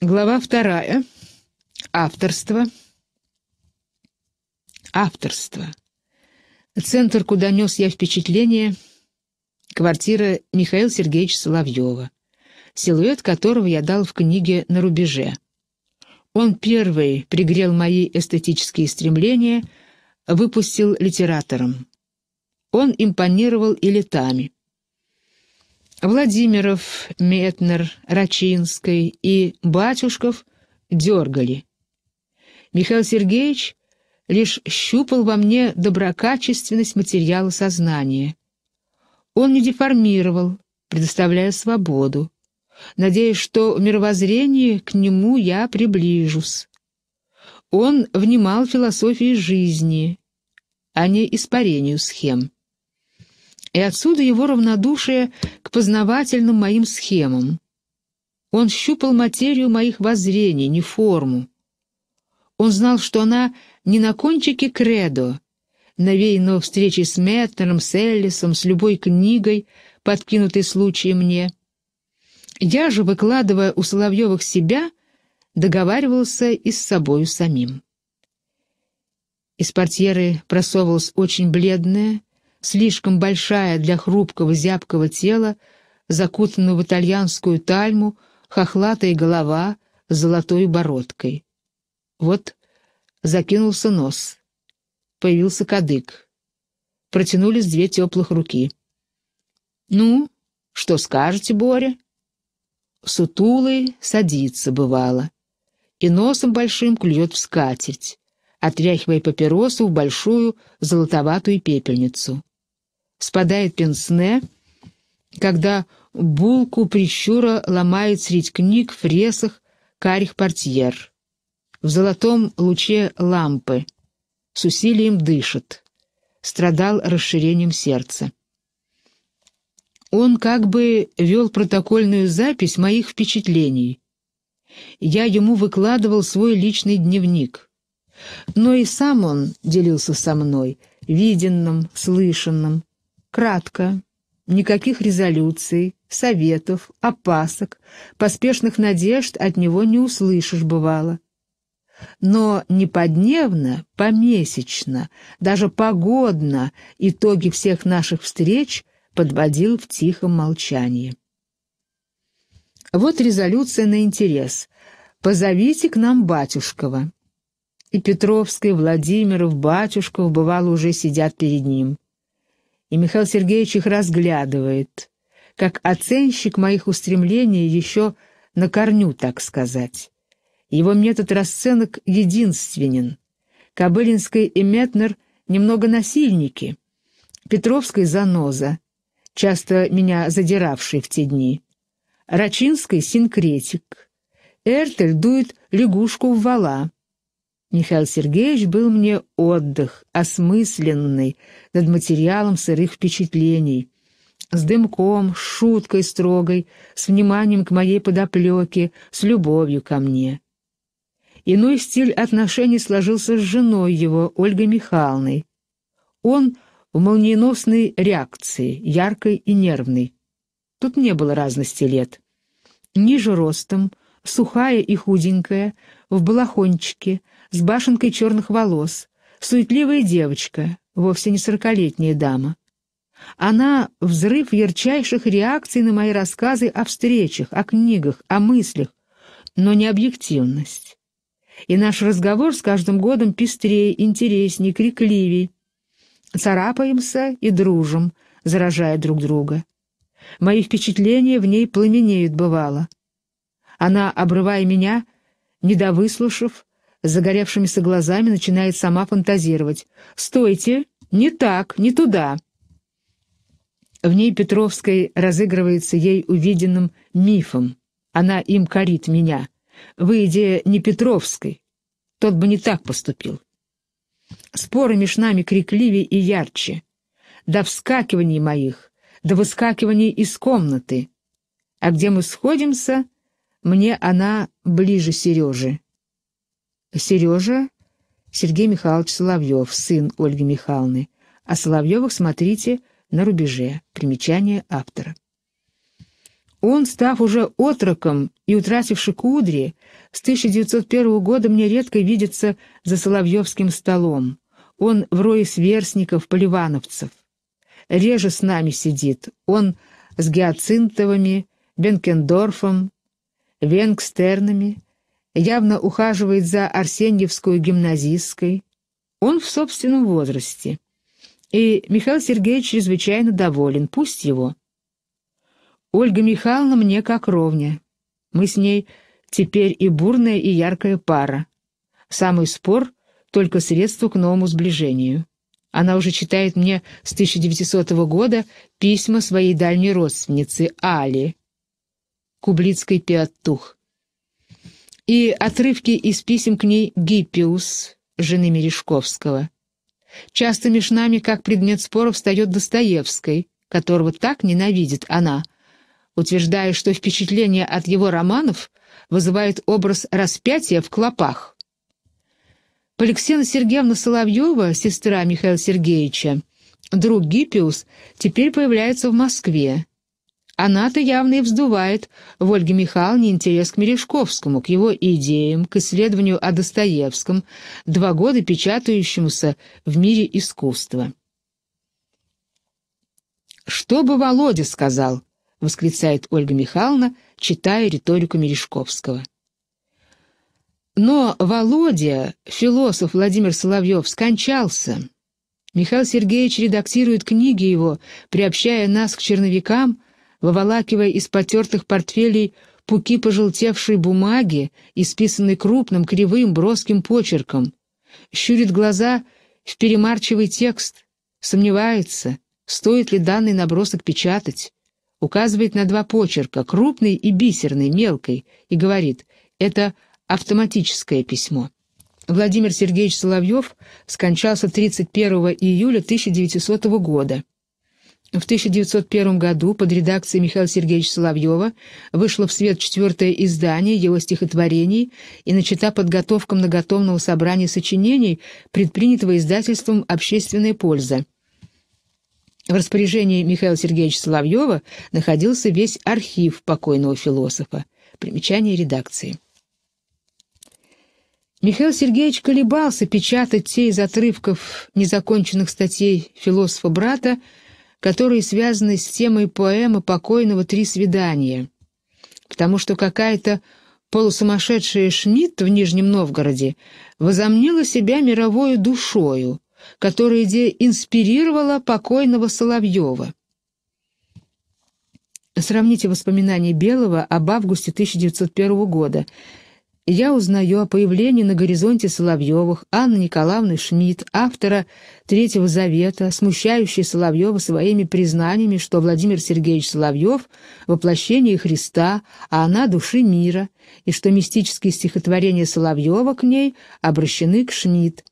Глава вторая. Авторство. Авторство. Центр, куда нес я впечатление, квартира Михаила Сергеевича Соловьева, силуэт которого я дал в книге «На рубеже». Он первый пригрел мои эстетические стремления, выпустил литератором. Он импонировал и летами. Владимиров, Метнер, Рачинской и Батюшков дергали. Михаил Сергеевич лишь щупал во мне доброкачественность материала сознания. Он не деформировал, предоставляя свободу, надеясь, что в мировоззрении к нему я приближусь. Он внимал философии жизни, а не испарению схем. И отсюда его равнодушие к познавательным моим схемам. Он щупал материю моих воззрений, не форму. Он знал, что она не на кончике кредо, навеянного встречи с Меттером, с Эллисом, с любой книгой, подкинутой случаем мне. Я же, выкладывая у Соловьевых себя, договаривался и с собою самим. Из портьеры просовывалась очень бледная, слишком большая для хрупкого зябкого тела, закутанную в итальянскую тальму, хохлатая голова с золотой бородкой. Вот закинулся нос. Появился кадык. Протянулись две теплых руки. «Ну, что скажете, Боря?» Сутулый садится, бывало, и носом большим клюет в скатерть, отряхивая папиросу в большую золотоватую пепельницу спадает пенсне, когда булку прищура ломает средь книг, фресах, карих портьер. В золотом луче лампы. С усилием дышит. Страдал расширением сердца. Он как бы вел протокольную запись моих впечатлений. Я ему выкладывал свой личный дневник. Но и сам он делился со мной, виденным, слышанным, Кратко, никаких резолюций, советов, опасок, поспешных надежд от него не услышишь, бывало. Но не подневно, помесячно, даже погодно итоги всех наших встреч подводил в тихом молчании. Вот резолюция на интерес. «Позовите к нам Батюшкова». И Петровский, Владимиров, Батюшков, бывало, уже сидят перед ним и Михаил Сергеевич их разглядывает, как оценщик моих устремлений еще на корню, так сказать. Его метод расценок единственен. Кобылинский и Метнер немного насильники, Петровский — заноза, часто меня задиравший в те дни, Рачинский — синкретик, Эртель дует лягушку в вала, Михаил Сергеевич был мне отдых, осмысленный, над материалом сырых впечатлений, с дымком, с шуткой строгой, с вниманием к моей подоплеке, с любовью ко мне. Иной стиль отношений сложился с женой его, Ольгой Михайловной. Он в молниеносной реакции, яркой и нервной. Тут не было разности лет. Ниже ростом, сухая и худенькая, в балахончике — с башенкой черных волос, суетливая девочка, вовсе не сорокалетняя дама. Она — взрыв ярчайших реакций на мои рассказы о встречах, о книгах, о мыслях, но не объективность. И наш разговор с каждым годом пестрее, интереснее, крикливей. Царапаемся и дружим, заражая друг друга. Мои впечатления в ней пламенеют, бывало. Она, обрывая меня, недовыслушав, с загоревшимися глазами начинает сама фантазировать. «Стойте! Не так, не туда!» В ней Петровской разыгрывается ей увиденным мифом. Она им корит меня. Вы идея не Петровской, тот бы не так поступил. Споры между нами крикливее и ярче. До вскакиваний моих, до выскакиваний из комнаты. А где мы сходимся, мне она ближе Сережи. Сережа Сергей Михайлович Соловьев, сын Ольги Михайловны. О Соловьевых смотрите на рубеже. Примечание автора. Он, став уже отроком и утративши кудри, с 1901 года мне редко видится за Соловьевским столом. Он в рое сверстников, поливановцев. Реже с нами сидит. Он с Гиацинтовыми, Бенкендорфом, Венгстернами, явно ухаживает за Арсеньевской гимназисткой. Он в собственном возрасте. И Михаил Сергеевич чрезвычайно доволен. Пусть его. Ольга Михайловна мне как ровня. Мы с ней теперь и бурная, и яркая пара. Самый спор — только средство к новому сближению. Она уже читает мне с 1900 года письма своей дальней родственницы Али. Кублицкой Пиатух и отрывки из писем к ней Гиппиус, жены Мережковского. Часто между нами, как предмет споров, встает Достоевской, которого так ненавидит она, утверждая, что впечатление от его романов вызывает образ распятия в клопах. Поликсена Сергеевна Соловьева, сестра Михаила Сергеевича, друг Гиппиус, теперь появляется в Москве. Она-то явно и вздувает в Ольге Михайловне интерес к Мережковскому, к его идеям, к исследованию о Достоевском, два года печатающемуся в мире искусства. «Что бы Володя сказал?» — восклицает Ольга Михайловна, читая риторику Мережковского. Но Володя, философ Владимир Соловьев, скончался. Михаил Сергеевич редактирует книги его, приобщая нас к черновикам — выволакивая из потертых портфелей пуки пожелтевшей бумаги, исписанной крупным, кривым, броским почерком. Щурит глаза в перемарчивый текст, сомневается, стоит ли данный набросок печатать. Указывает на два почерка, крупный и бисерный, мелкой, и говорит, это автоматическое письмо. Владимир Сергеевич Соловьев скончался 31 июля 1900 года. В 1901 году под редакцией Михаила Сергеевича Соловьева вышло в свет четвертое издание его стихотворений и начата подготовка многотомного собрания сочинений, предпринятого издательством «Общественная польза». В распоряжении Михаила Сергеевича Соловьева находился весь архив покойного философа. Примечание редакции. Михаил Сергеевич колебался печатать те из отрывков незаконченных статей философа-брата, которые связаны с темой поэмы покойного «Три свидания», потому что какая-то полусумасшедшая Шмидт в Нижнем Новгороде возомнила себя мировою душою, которая инспирировала покойного Соловьева. Сравните воспоминания Белого об августе 1901 года – я узнаю о появлении на горизонте Соловьевых Анны Николаевны Шмидт, автора «Третьего завета», смущающей Соловьева своими признаниями, что Владимир Сергеевич Соловьев — воплощение Христа, а она — души мира, и что мистические стихотворения Соловьева к ней обращены к Шмидт.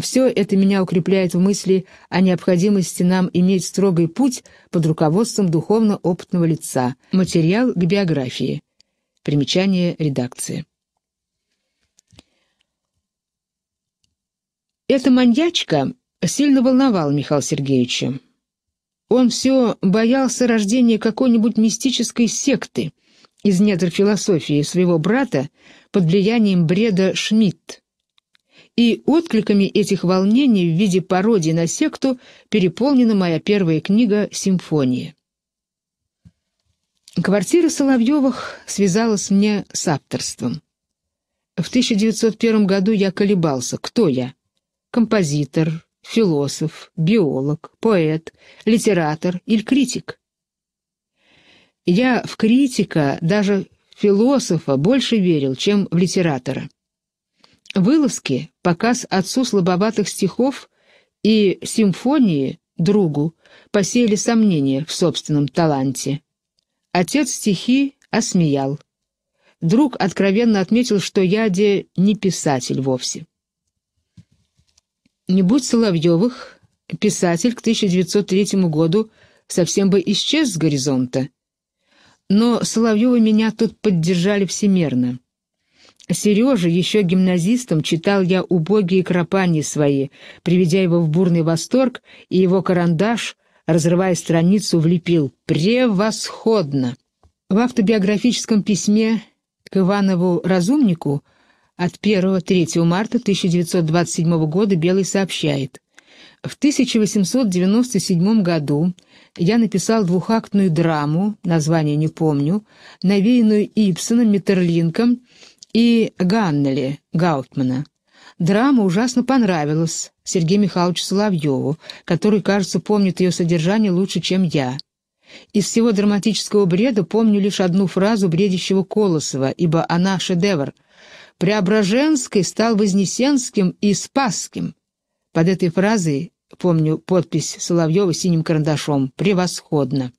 Все это меня укрепляет в мысли о необходимости нам иметь строгий путь под руководством духовно-опытного лица. Материал к биографии. Примечание редакции. Эта маньячка сильно волновала Михаила Сергеевича. Он все боялся рождения какой-нибудь мистической секты из недр философии своего брата под влиянием бреда Шмидт. И откликами этих волнений в виде пародии на секту переполнена моя первая книга «Симфония». Квартира Соловьевых связалась мне с авторством. В 1901 году я колебался, кто я композитор, философ, биолог, поэт, литератор или критик. Я в критика, даже философа, больше верил, чем в литератора. Вылазки, показ отцу слабоватых стихов и симфонии другу посеяли сомнения в собственном таланте. Отец стихи осмеял. Друг откровенно отметил, что я де не писатель вовсе. Не будь Соловьевых, писатель к 1903 году совсем бы исчез с горизонта. Но Соловьевы меня тут поддержали всемерно. Сережа, еще гимназистом, читал я убогие кропания свои, приведя его в бурный восторг, и его карандаш, разрывая страницу, влепил «Превосходно!». В автобиографическом письме к Иванову Разумнику – от 1-3 марта 1927 года Белый сообщает. В 1897 году я написал двухактную драму, название не помню, навеянную Ипсоном, Миттерлинком и Ганнели Гаутмана. Драма ужасно понравилась Сергею Михайловичу Соловьеву, который, кажется, помнит ее содержание лучше, чем я. Из всего драматического бреда помню лишь одну фразу бредящего Колосова, ибо она шедевр — Преображенский стал Вознесенским и Спасским. Под этой фразой, помню подпись Соловьева синим карандашом, «Превосходно».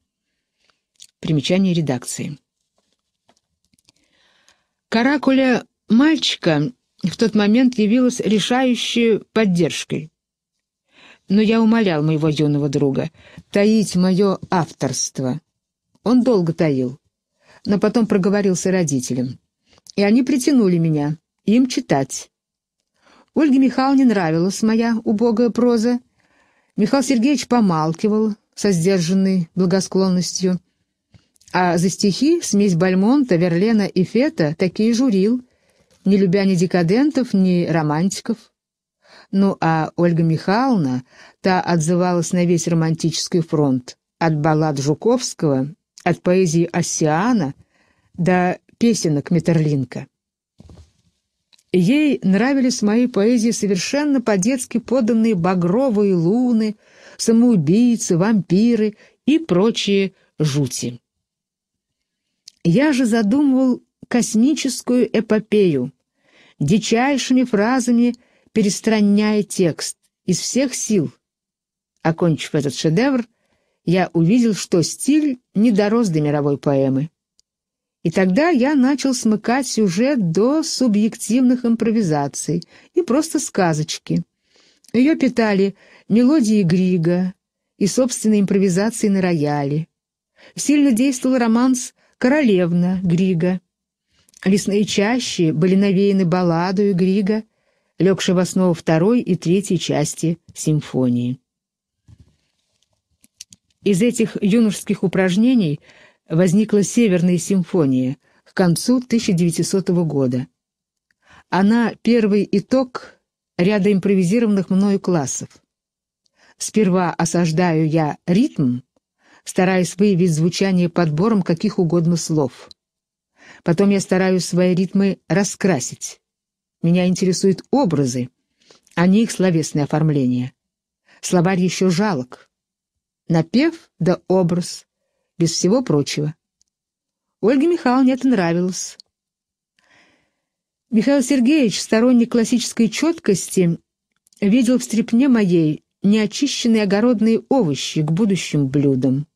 Примечание редакции. Каракуля мальчика в тот момент явилась решающей поддержкой. Но я умолял моего юного друга таить мое авторство. Он долго таил, но потом проговорился родителям и они притянули меня, им читать. Ольге Михайловне нравилась моя убогая проза. Михаил Сергеевич помалкивал со сдержанной благосклонностью, а за стихи смесь Бальмонта, Верлена и Фета такие журил, не любя ни декадентов, ни романтиков. Ну а Ольга Михайловна, та отзывалась на весь романтический фронт, от баллад Жуковского, от поэзии Оссиана до песенок Метерлинка. Ей нравились мои поэзии совершенно по-детски поданные багровые луны, самоубийцы, вампиры и прочие жути. Я же задумывал космическую эпопею, дичайшими фразами перестраняя текст из всех сил. Окончив этот шедевр, я увидел, что стиль не дорос до мировой поэмы. И тогда я начал смыкать сюжет до субъективных импровизаций и просто сказочки. Ее питали мелодии Грига и собственные импровизации на рояле. Сильно действовал романс «Королевна» Грига. Лесные чащи были навеяны балладою Грига, легшей в основу второй и третьей части симфонии. Из этих юношеских упражнений – возникла Северная симфония к концу 1900 года. Она — первый итог ряда импровизированных мною классов. Сперва осаждаю я ритм, стараясь выявить звучание подбором каких угодно слов. Потом я стараюсь свои ритмы раскрасить. Меня интересуют образы, а не их словесное оформление. Словарь еще жалок. Напев да образ, без всего прочего. Ольге Михайловне это нравилось. Михаил Сергеевич, сторонник классической четкости, видел в стрепне моей неочищенные огородные овощи к будущим блюдам.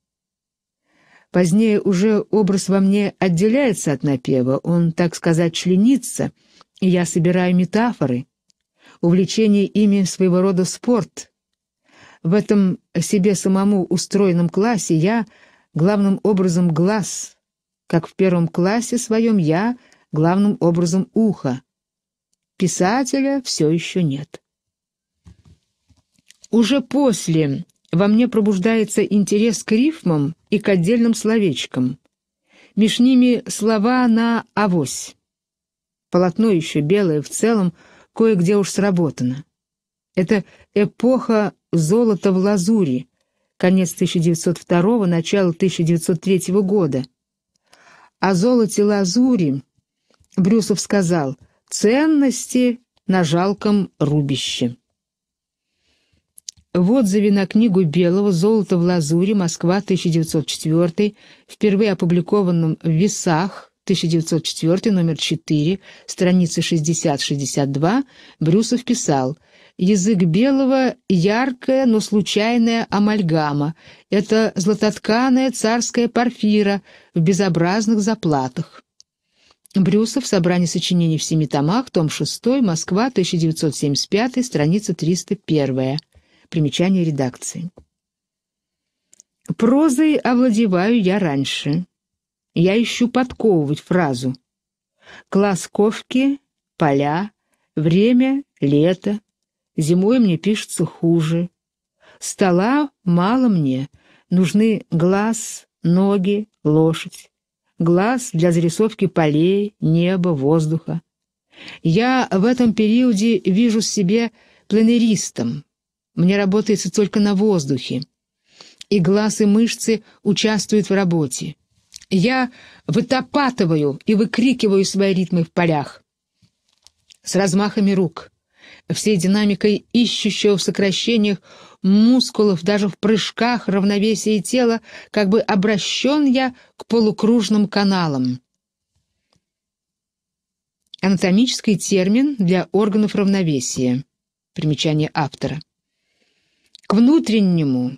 Позднее уже образ во мне отделяется от напева, он, так сказать, членится, и я собираю метафоры. Увлечение ими своего рода спорт. В этом себе самому устроенном классе я главным образом глаз, как в первом классе своем я главным образом ухо. Писателя все еще нет. Уже после во мне пробуждается интерес к рифмам и к отдельным словечкам. Меж ними слова на «авось». Полотно еще белое в целом, кое-где уж сработано. Это эпоха золота в лазури, конец 1902, начало 1903 года. О золоте лазури Брюсов сказал «ценности на жалком рубище». В отзыве на книгу Белого «Золото в лазуре, Москва, 1904», впервые опубликованном в «Весах», 1904, номер 4, страница 60-62, Брюсов писал «Язык белого — яркая, но случайная амальгама. Это златотканая царская парфира в безобразных заплатах». Брюсов, собрание сочинений в семи томах, том 6, Москва, 1975, страница 301. Примечание редакции. «Прозой овладеваю я раньше». Я ищу подковывать фразу. Класс ковки, поля, время, лето. Зимой мне пишется хуже. Стола мало мне. Нужны глаз, ноги, лошадь. Глаз для зарисовки полей, неба, воздуха. Я в этом периоде вижу себя пленеристом. Мне работается только на воздухе. И глаз, и мышцы участвуют в работе. Я вытопатываю и выкрикиваю свои ритмы в полях. С размахами рук, всей динамикой ищущего в сокращениях мускулов, даже в прыжках равновесия тела, как бы обращен я к полукружным каналам. Анатомический термин для органов равновесия. Примечание автора. К внутреннему,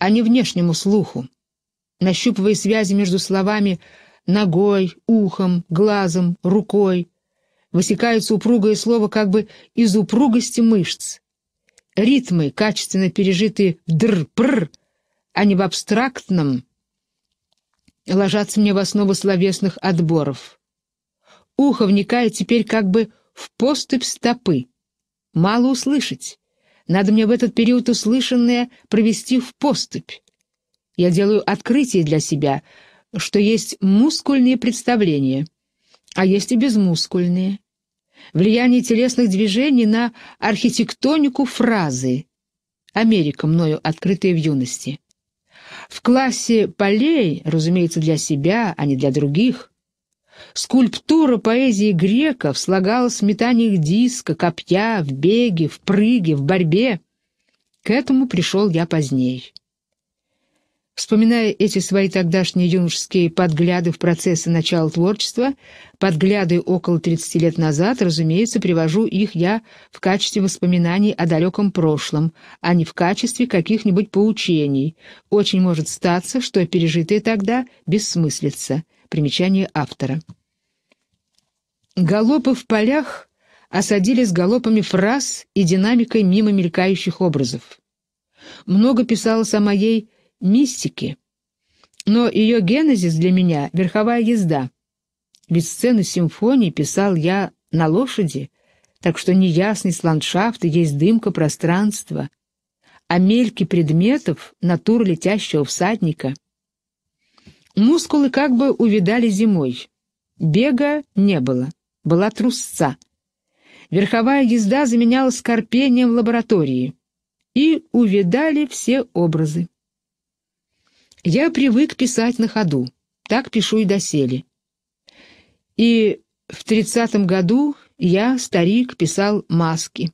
а не внешнему слуху нащупывая связи между словами «ногой», «ухом», «глазом», «рукой». Высекается упругое слово как бы из упругости мышц. Ритмы, качественно пережитые в др-пр, а не в абстрактном, ложатся мне в основу словесных отборов. Ухо вникает теперь как бы в поступь стопы. Мало услышать. Надо мне в этот период услышанное провести в поступь. Я делаю открытие для себя, что есть мускульные представления, а есть и безмускульные. Влияние телесных движений на архитектонику фразы. Америка, мною открытая в юности. В классе полей, разумеется, для себя, а не для других. Скульптура поэзии греков слагалась в метаниях диска, копья, в беге, в прыге, в борьбе. К этому пришел я позднее. Вспоминая эти свои тогдашние юношеские подгляды в процессы начала творчества, подгляды около 30 лет назад, разумеется, привожу их я в качестве воспоминаний о далеком прошлом, а не в качестве каких-нибудь поучений. Очень может статься, что пережитое тогда бессмыслится. Примечание автора. Галопы в полях осадили с галопами фраз и динамикой мимо мелькающих образов. Много писалось о моей мистики. Но ее генезис для меня — верховая езда. Ведь сцены симфонии писал я на лошади, так что неясность ландшафта есть дымка пространства, а мельки предметов — натура летящего всадника. Мускулы как бы увидали зимой. Бега не было, была трусца. Верховая езда заменялась скорпением в лаборатории. И увидали все образы. Я привык писать на ходу, так пишу и доселе. И в тридцатом году я, старик, писал «Маски»,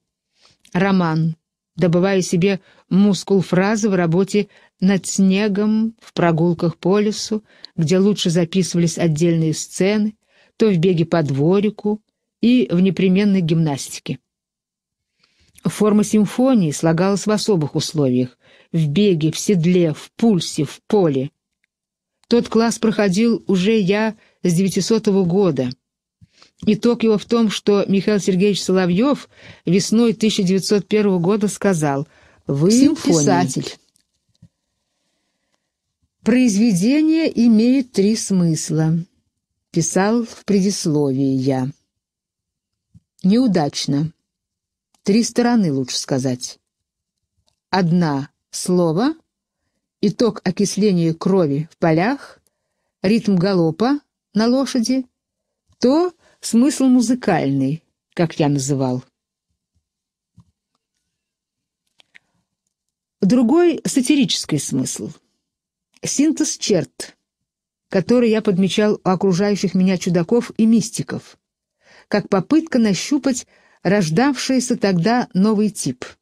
роман, добывая себе мускул фразы в работе над снегом, в прогулках по лесу, где лучше записывались отдельные сцены, то в беге по дворику и в непременной гимнастике. Форма симфонии слагалась в особых условиях, в беге, в седле, в пульсе, в поле. Тот класс проходил уже я с 900 года. Итог его в том, что Михаил Сергеевич Соловьев весной 1901 года сказал «Вы Симфония. писатель». «Произведение имеет три смысла», — писал в предисловии я. «Неудачно. Три стороны, лучше сказать. Одна слово, итог окисления крови в полях, ритм галопа на лошади, то смысл музыкальный, как я называл. Другой — сатирический смысл. Синтез черт, который я подмечал у окружающих меня чудаков и мистиков, как попытка нащупать рождавшийся тогда новый тип —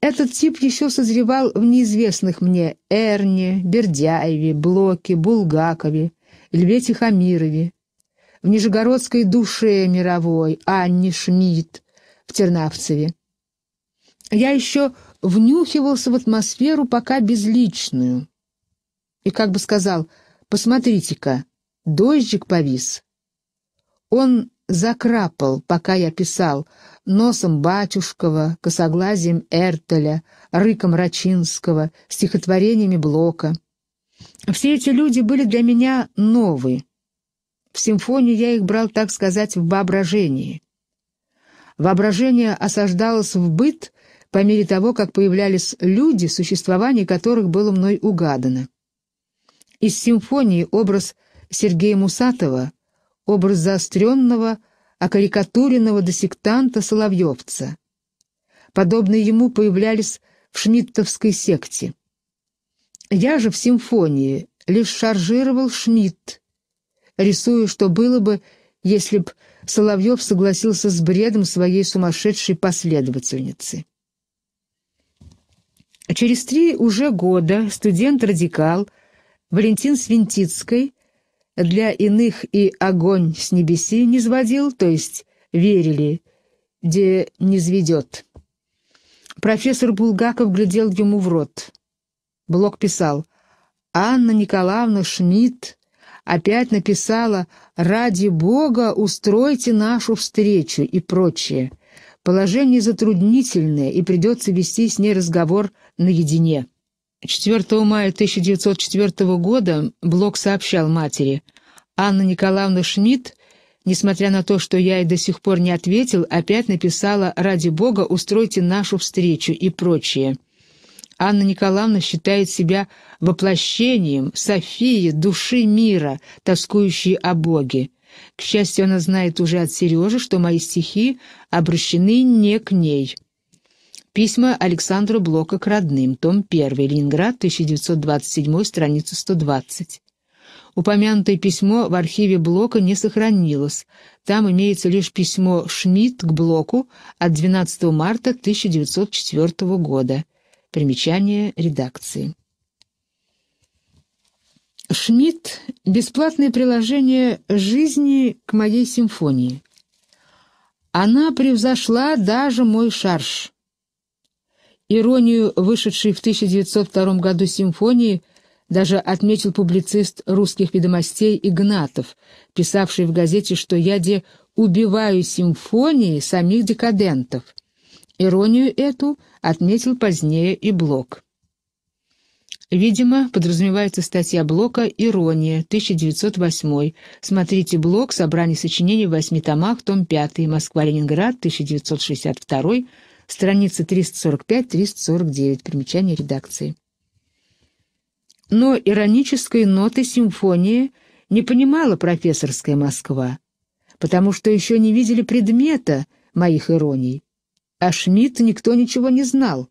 этот тип еще созревал в неизвестных мне Эрне, Бердяеве, Блоке, Булгакове, Льве Тихомирове, в Нижегородской душе мировой, Анне Шмидт, в Тернавцеве. Я еще внюхивался в атмосферу пока безличную. И как бы сказал, посмотрите-ка, дождик повис. Он закрапал, пока я писал, носом Батюшкова, косоглазием Эртеля, рыком Рачинского, стихотворениями Блока. Все эти люди были для меня новые. В симфонии я их брал, так сказать, в воображении. Воображение осаждалось в быт по мере того, как появлялись люди, существование которых было мной угадано. Из симфонии образ Сергея Мусатова, образ заостренного, окарикатуренного до сектанта Соловьевца. Подобные ему появлялись в шмидтовской секте. Я же в симфонии лишь шаржировал Шмидт, рисуя, что было бы, если б Соловьев согласился с бредом своей сумасшедшей последовательницы. Через три уже года студент-радикал Валентин Свинтицкой для иных и огонь с небеси не сводил, то есть верили, где не зведет. Профессор Булгаков глядел ему в рот. Блок писал, «Анна Николаевна Шмидт опять написала «Ради Бога устройте нашу встречу» и прочее. Положение затруднительное, и придется вести с ней разговор наедине». 4 мая 1904 года Блок сообщал матери, «Анна Николаевна Шмидт, несмотря на то, что я и до сих пор не ответил, опять написала «Ради Бога, устройте нашу встречу» и прочее». Анна Николаевна считает себя воплощением Софии, души мира, тоскующей о Боге. К счастью, она знает уже от Сережи, что мои стихи обращены не к ней». Письма Александра Блока к родным, том 1, Ленинград, 1927, страница 120. Упомянутое письмо в архиве Блока не сохранилось. Там имеется лишь письмо Шмидт к Блоку от 12 марта 1904 года. Примечание редакции. Шмидт — бесплатное приложение жизни к моей симфонии. Она превзошла даже мой шарш. Иронию вышедшей в 1902 году симфонии даже отметил публицист русских ведомостей Игнатов, писавший в газете, что я де убиваю симфонии самих декадентов. Иронию эту отметил позднее и Блок. Видимо, подразумевается статья Блока «Ирония», 1908. Смотрите Блок, собрание сочинений в восьми томах, том 5, Москва-Ленинград, 1962, Страница 345-349. Примечание редакции. Но иронической ноты симфонии не понимала профессорская Москва, потому что еще не видели предмета моих ироний. А Шмидт никто ничего не знал.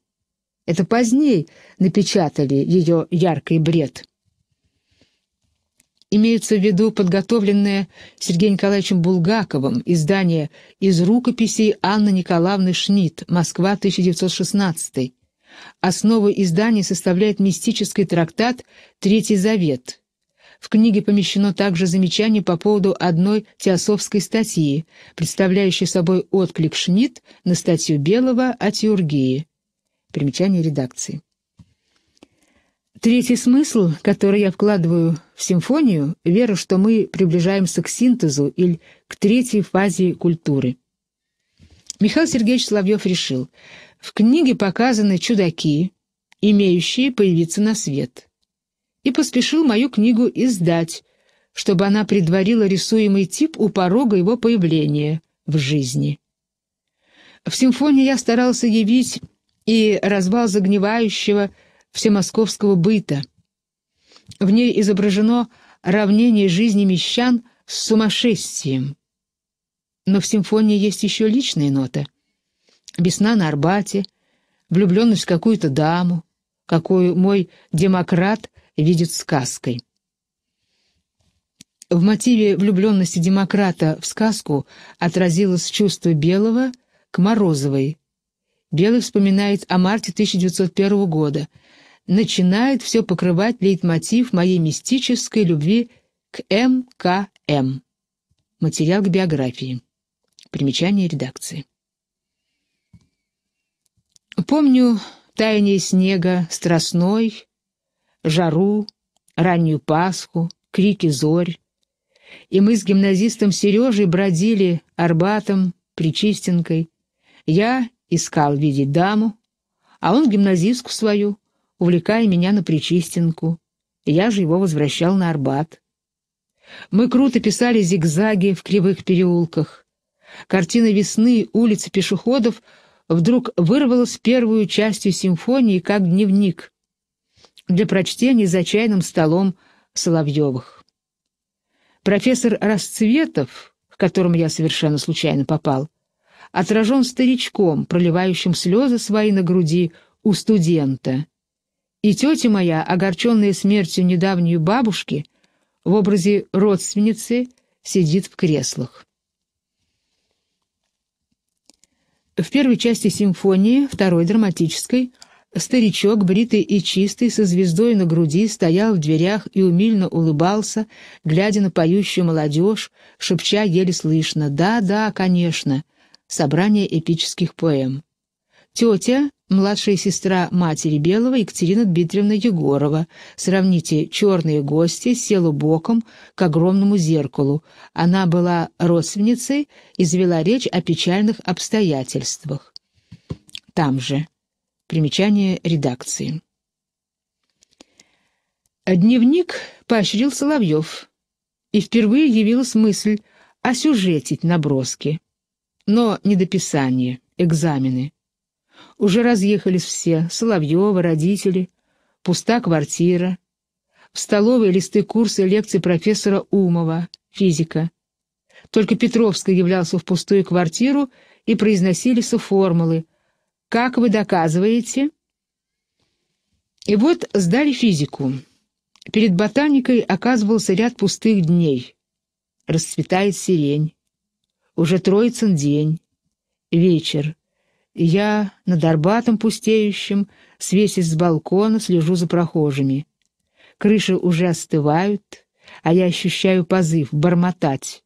Это поздней напечатали ее яркий бред имеется в виду подготовленное Сергеем Николаевичем Булгаковым издание из рукописей Анны Николаевны Шмидт «Москва, 1916». Основой издания составляет мистический трактат «Третий завет». В книге помещено также замечание по поводу одной теософской статьи, представляющей собой отклик Шмидт на статью Белого о теургии. Примечание редакции. Третий смысл, который я вкладываю в симфонию, вера, что мы приближаемся к синтезу или к третьей фазе культуры. Михаил Сергеевич Соловьев решил, в книге показаны чудаки, имеющие появиться на свет, и поспешил мою книгу издать, чтобы она предварила рисуемый тип у порога его появления в жизни. В симфонии я старался явить и развал загнивающего, всемосковского быта. В ней изображено равнение жизни мещан с сумасшествием. Но в симфонии есть еще личные ноты. Весна на Арбате, влюбленность в какую-то даму, какую мой демократ видит сказкой. В мотиве влюбленности демократа в сказку отразилось чувство Белого к Морозовой. Белый вспоминает о марте 1901 года – начинает все покрывать лейтмотив моей мистической любви к МКМ. Материал к биографии. Примечание редакции. Помню таяние снега, страстной, жару, раннюю Пасху, крики зорь. И мы с гимназистом Сережей бродили Арбатом, Причистенкой. Я искал видеть даму, а он гимназистку свою, увлекая меня на Причистинку. Я же его возвращал на Арбат. Мы круто писали зигзаги в кривых переулках. Картина весны, улицы пешеходов вдруг вырвалась первую частью симфонии как дневник для прочтения за чайным столом Соловьевых. Профессор Расцветов, к которому я совершенно случайно попал, отражен старичком, проливающим слезы свои на груди у студента. И тетя моя, огорченная смертью недавней бабушки, в образе родственницы сидит в креслах. В первой части симфонии, второй драматической, старичок, бритый и чистый, со звездой на груди, стоял в дверях и умильно улыбался, глядя на поющую молодежь, шепча еле слышно «Да, да, конечно», собрание эпических поэм. Тетя, младшая сестра матери Белого Екатерина Дмитриевна Егорова. Сравните черные гости, села боком к огромному зеркалу. Она была родственницей и завела речь о печальных обстоятельствах. Там же. Примечание редакции. Дневник поощрил Соловьев, и впервые явилась мысль осюжетить наброски. Но недописание, экзамены — уже разъехались все, Соловьева, родители, пуста квартира. В столовой листы курса лекции профессора Умова, физика. Только Петровский являлся в пустую квартиру, и произносились формулы. «Как вы доказываете?» И вот сдали физику. Перед ботаникой оказывался ряд пустых дней. Расцветает сирень. Уже Троицын день. Вечер я над Арбатом пустеющим, свесясь с балкона, слежу за прохожими. Крыши уже остывают, а я ощущаю позыв бормотать.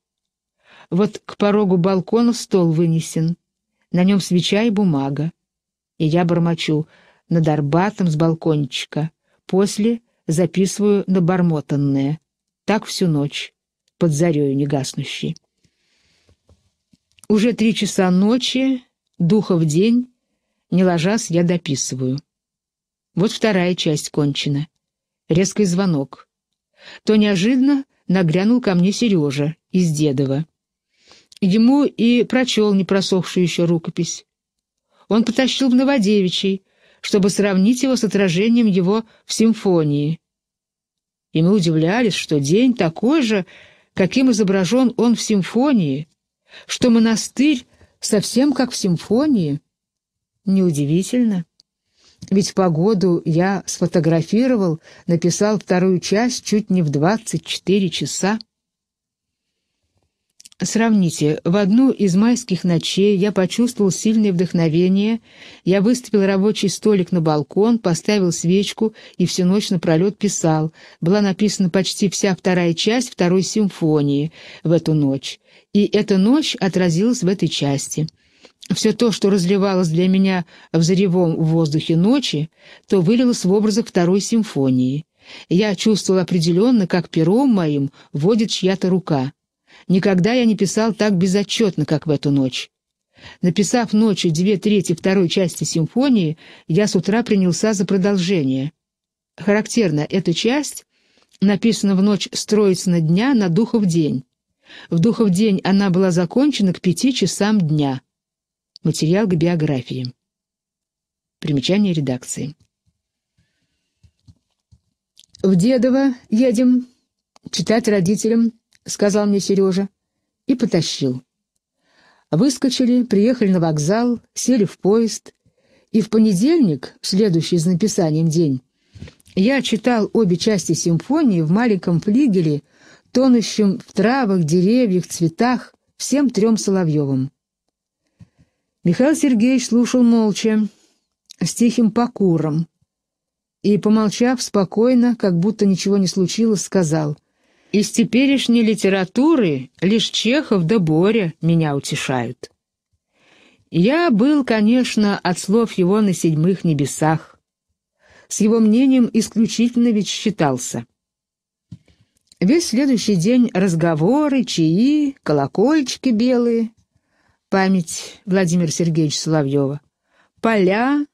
Вот к порогу балкона стол вынесен, на нем свеча и бумага. И я бормочу над Арбатом с балкончика, после записываю на бормотанное. Так всю ночь, под зарею негаснущей. Уже три часа ночи, Духа в день, не ложась, я дописываю. Вот вторая часть кончена. Резкий звонок. То неожиданно нагрянул ко мне Сережа из Дедова. Ему и прочел непросохшую еще рукопись. Он потащил в Новодевичий, чтобы сравнить его с отражением его в симфонии. И мы удивлялись, что день такой же, каким изображен он в симфонии, что монастырь совсем как в симфонии. Неудивительно. Ведь в погоду я сфотографировал, написал вторую часть чуть не в 24 часа. Сравните, в одну из майских ночей я почувствовал сильное вдохновение, я выставил рабочий столик на балкон, поставил свечку и всю ночь напролет писал. Была написана почти вся вторая часть второй симфонии в эту ночь и эта ночь отразилась в этой части. Все то, что разливалось для меня в заревом в воздухе ночи, то вылилось в образах второй симфонии. Я чувствовал определенно, как пером моим водит чья-то рука. Никогда я не писал так безотчетно, как в эту ночь. Написав ночью две трети второй части симфонии, я с утра принялся за продолжение. Характерно, эта часть написана в ночь строится на дня, на духов день. В Духов день она была закончена к пяти часам дня. Материал к биографии. Примечание редакции. «В Дедово едем читать родителям», — сказал мне Сережа. И потащил. Выскочили, приехали на вокзал, сели в поезд. И в понедельник, следующий за написанием день, я читал обе части симфонии в маленьком флигеле тонущим в травах, деревьях, цветах, всем трем Соловьевым. Михаил Сергеевич слушал молча, с тихим покуром, и, помолчав спокойно, как будто ничего не случилось, сказал, «Из теперешней литературы лишь Чехов да Боря меня утешают». Я был, конечно, от слов его на седьмых небесах. С его мнением исключительно ведь считался. Весь следующий день разговоры, чаи, колокольчики белые. Память Владимира Сергеевича Соловьева. Поля.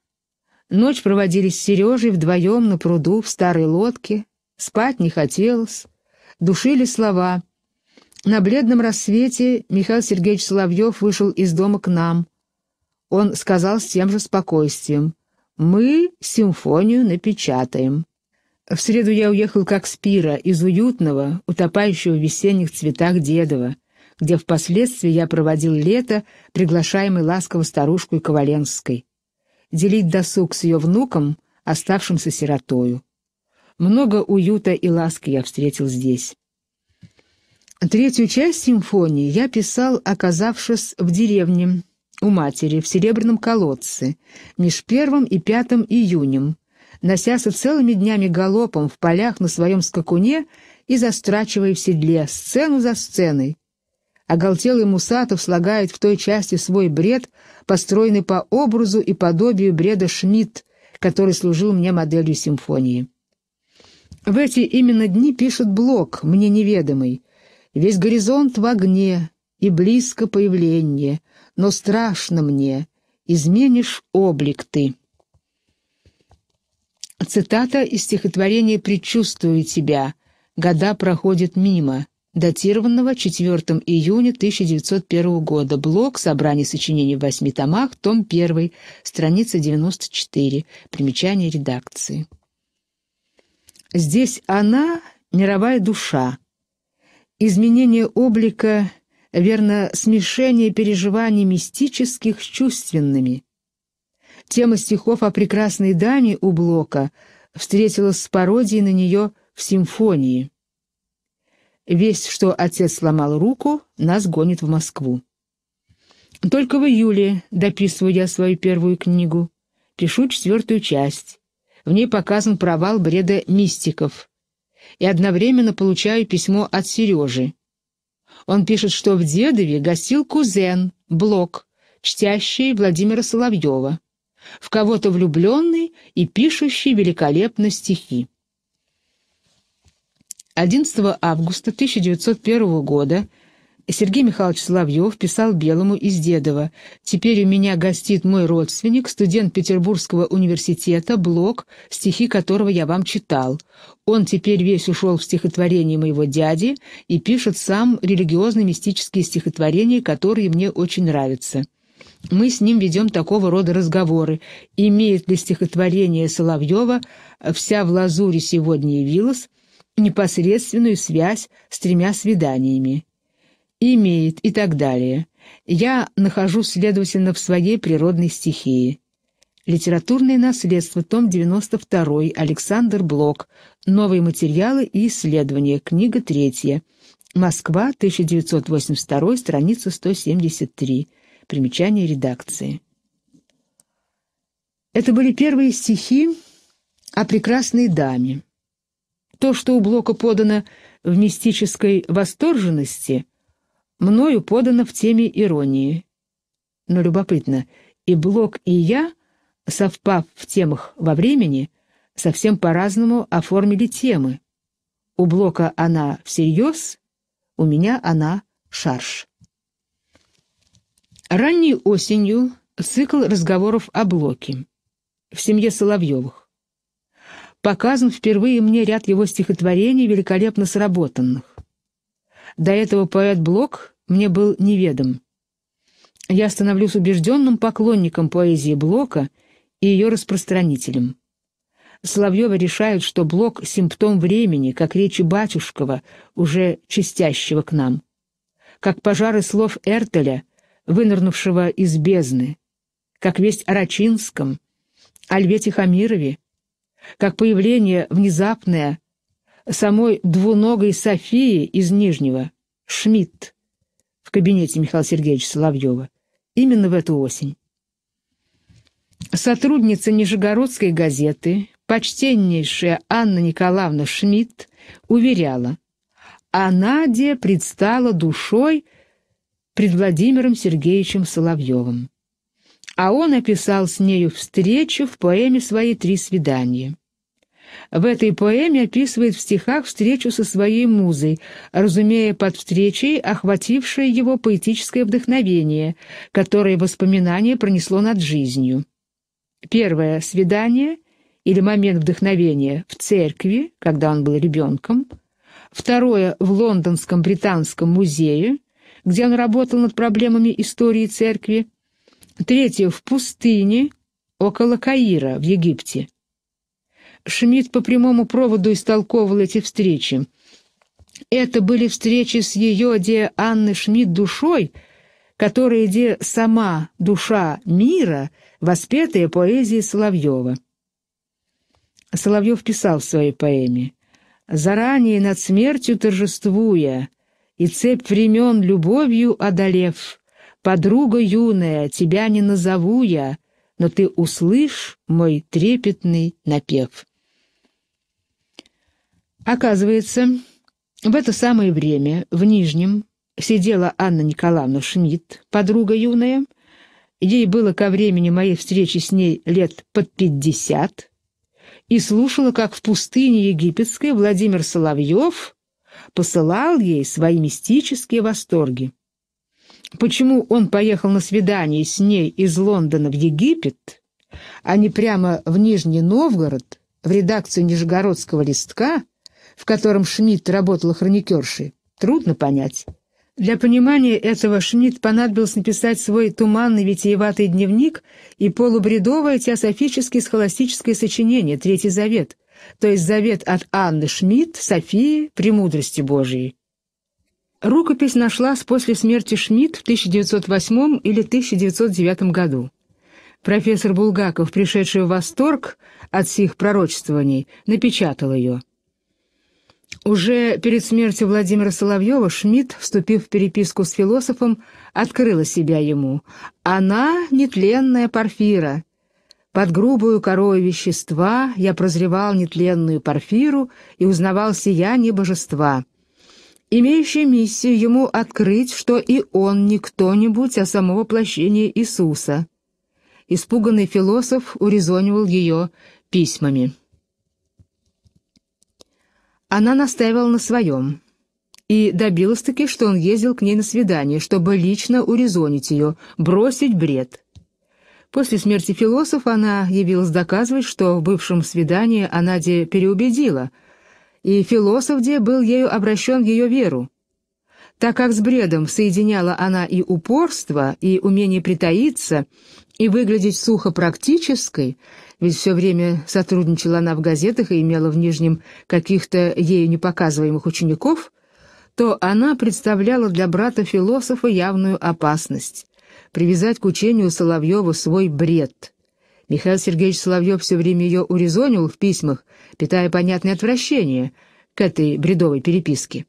Ночь проводили с Сережей вдвоем на пруду в старой лодке. Спать не хотелось. Душили слова. На бледном рассвете Михаил Сергеевич Соловьев вышел из дома к нам. Он сказал с тем же спокойствием. «Мы симфонию напечатаем». В среду я уехал как спира из уютного, утопающего в весенних цветах Дедова, где впоследствии я проводил лето, приглашаемый ласково старушкой Коваленской, делить досуг с ее внуком, оставшимся сиротою. Много уюта и ласки я встретил здесь. Третью часть симфонии я писал, оказавшись в деревне, у матери, в Серебряном колодце, меж первым и пятым июнем, носятся целыми днями галопом в полях на своем скакуне и застрачивая в седле, сцену за сценой. Оголтелый Мусатов слагает в той части свой бред, построенный по образу и подобию бреда Шмидт, который служил мне моделью симфонии. В эти именно дни пишет Блок, мне неведомый. Весь горизонт в огне, и близко появление, но страшно мне, изменишь облик ты. Цитата из стихотворения «Предчувствую тебя. Года проходят мимо», датированного 4 июня 1901 года, блок «Собрание сочинений в восьми томах», том 1, страница 94, примечание редакции. Здесь она — мировая душа. Изменение облика, верно, смешение переживаний мистических с чувственными — Тема стихов о прекрасной даме у Блока встретилась с пародией на нее в симфонии. Весть, что отец сломал руку, нас гонит в Москву. Только в июле дописываю я свою первую книгу. Пишу четвертую часть. В ней показан провал бреда мистиков. И одновременно получаю письмо от Сережи. Он пишет, что в Дедове гостил кузен, Блок, чтящий Владимира Соловьева в кого-то влюбленный и пишущий великолепно стихи. 11 августа 1901 года Сергей Михайлович Соловьев писал Белому из Дедова «Теперь у меня гостит мой родственник, студент Петербургского университета, Блок, стихи которого я вам читал. Он теперь весь ушел в стихотворение моего дяди и пишет сам религиозно-мистические стихотворения, которые мне очень нравятся мы с ним ведем такого рода разговоры. Имеет ли стихотворение Соловьева э, «Вся в лазуре сегодня явилась» непосредственную связь с тремя свиданиями? Имеет и так далее. Я нахожу, следовательно, в своей природной стихии. Литературное наследство, том 92, Александр Блок, новые материалы и исследования, книга 3, Москва, 1982, страница 173. Примечание редакции. Это были первые стихи о прекрасной даме. То, что у Блока подано в мистической восторженности, мною подано в теме иронии. Но любопытно, и Блок, и я, совпав в темах во времени, совсем по-разному оформили темы. У Блока она всерьез, у меня она шарш. Ранней осенью цикл разговоров о Блоке в семье Соловьевых. Показан впервые мне ряд его стихотворений, великолепно сработанных. До этого поэт Блок мне был неведом. Я становлюсь убежденным поклонником поэзии Блока и ее распространителем. Соловьева решают, что Блок — симптом времени, как речи Батюшкова, уже чистящего к нам. Как пожары слов Эртеля, вынырнувшего из бездны, как весть о Рачинском, Альвете Хамирове, как появление внезапное самой двуногой Софии из Нижнего, Шмидт, в кабинете Михаила Сергеевича Соловьева, именно в эту осень. Сотрудница Нижегородской газеты, почтеннейшая Анна Николаевна Шмидт, уверяла, а Надя предстала душой – пред Владимиром Сергеевичем Соловьевым. А он описал с нею встречу в поэме свои «Три свидания». В этой поэме описывает в стихах встречу со своей музой, разумея под встречей охватившее его поэтическое вдохновение, которое воспоминание пронесло над жизнью. Первое свидание или момент вдохновения в церкви, когда он был ребенком. Второе в Лондонском британском музее, где он работал над проблемами истории церкви. Третье — в пустыне, около Каира, в Египте. Шмидт по прямому проводу истолковывал эти встречи. Это были встречи с ее, де Анны Шмидт, душой, которая, де сама душа мира, воспетая поэзией Соловьева. Соловьев писал в своей поэме «Заранее над смертью торжествуя, и цепь времен любовью одолев. Подруга юная, тебя не назову я, но ты услышь мой трепетный напев. Оказывается, в это самое время в Нижнем сидела Анна Николаевна Шмидт, подруга юная. Ей было ко времени моей встречи с ней лет под пятьдесят, и слушала, как в пустыне египетской Владимир Соловьев посылал ей свои мистические восторги. Почему он поехал на свидание с ней из Лондона в Египет, а не прямо в Нижний Новгород, в редакцию Нижегородского листка, в котором Шмидт работал хроникершей, трудно понять. Для понимания этого Шмидт понадобилось написать свой туманный витиеватый дневник и полубредовое теософически-схоластическое сочинение «Третий завет», то есть завет от Анны Шмидт, Софии, «Премудрости Божией». Рукопись нашлась после смерти Шмидт в 1908 или 1909 году. Профессор Булгаков, пришедший в восторг от всех пророчествований, напечатал ее. Уже перед смертью Владимира Соловьева Шмидт, вступив в переписку с философом, открыла себя ему. «Она — нетленная Порфира, под грубую корою вещества я прозревал нетленную порфиру и узнавал сияние божества, имеющий миссию ему открыть, что и он не кто-нибудь, а само воплощение Иисуса. Испуганный философ урезонивал ее письмами. Она настаивала на своем и добилась-таки, что он ездил к ней на свидание, чтобы лично урезонить ее, бросить бред. После смерти философа она явилась доказывать, что в бывшем свидании Анаде переубедила, и философ где был ею обращен в ее веру. Так как с бредом соединяла она и упорство, и умение притаиться, и выглядеть сухо практической, ведь все время сотрудничала она в газетах и имела в Нижнем каких-то ею непоказываемых учеников, то она представляла для брата-философа явную опасность привязать к учению Соловьева свой бред. Михаил Сергеевич Соловьев все время ее урезонивал в письмах, питая понятное отвращение к этой бредовой переписке.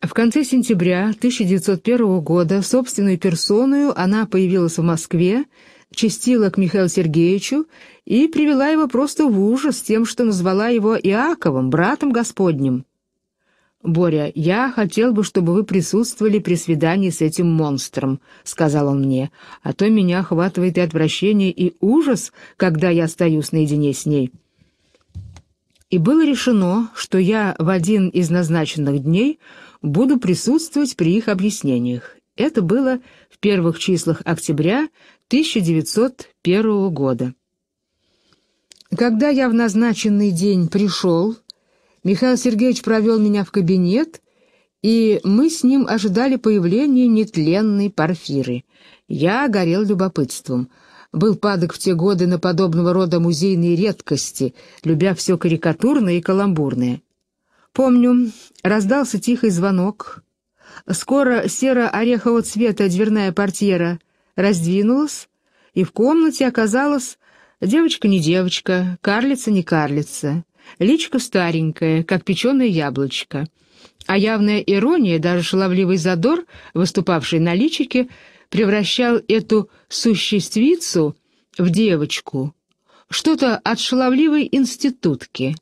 В конце сентября 1901 года собственную персоную она появилась в Москве, чистила к Михаилу Сергеевичу и привела его просто в ужас тем, что назвала его Иаковом, братом Господним. «Боря, я хотел бы, чтобы вы присутствовали при свидании с этим монстром», — сказал он мне, «а то меня охватывает и отвращение, и ужас, когда я остаюсь наедине с ней». И было решено, что я в один из назначенных дней буду присутствовать при их объяснениях. Это было в первых числах октября 1901 года. Когда я в назначенный день пришел, Михаил Сергеевич провел меня в кабинет, и мы с ним ожидали появления нетленной парфиры. Я горел любопытством. Был падок в те годы на подобного рода музейные редкости, любя все карикатурное и каламбурное. Помню, раздался тихий звонок. Скоро серо-орехового цвета дверная портьера раздвинулась, и в комнате оказалась девочка не девочка, карлица не карлица. Личка старенькая, как печеное яблочко. А явная ирония, даже шаловливый задор, выступавший на личике, превращал эту существицу в девочку. Что-то от шаловливой институтки.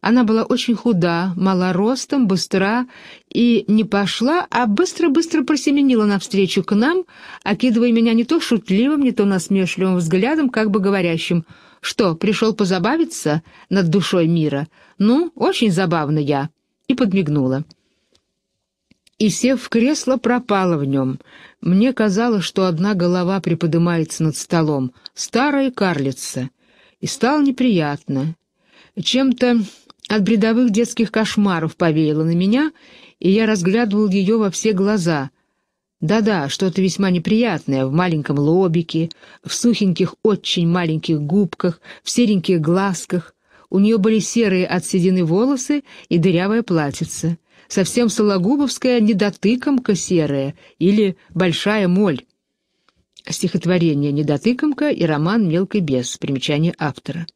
Она была очень худа, малоростом, быстра и не пошла, а быстро-быстро просеменила навстречу к нам, окидывая меня не то шутливым, не то насмешливым взглядом, как бы говорящим — что, пришел позабавиться над душой мира? Ну, очень забавно я. И подмигнула. И, сев в кресло, пропала в нем. Мне казалось, что одна голова приподымается над столом. Старая карлица. И стало неприятно. Чем-то от бредовых детских кошмаров повеяло на меня, и я разглядывал ее во все глаза, да-да, что-то весьма неприятное в маленьком лобике, в сухеньких, очень маленьких губках, в сереньких глазках. У нее были серые от седины волосы и дырявая платьице. Совсем сологубовская недотыкомка серая или большая моль. Стихотворение «Недотыкомка» и роман «Мелкий бес». Примечание автора.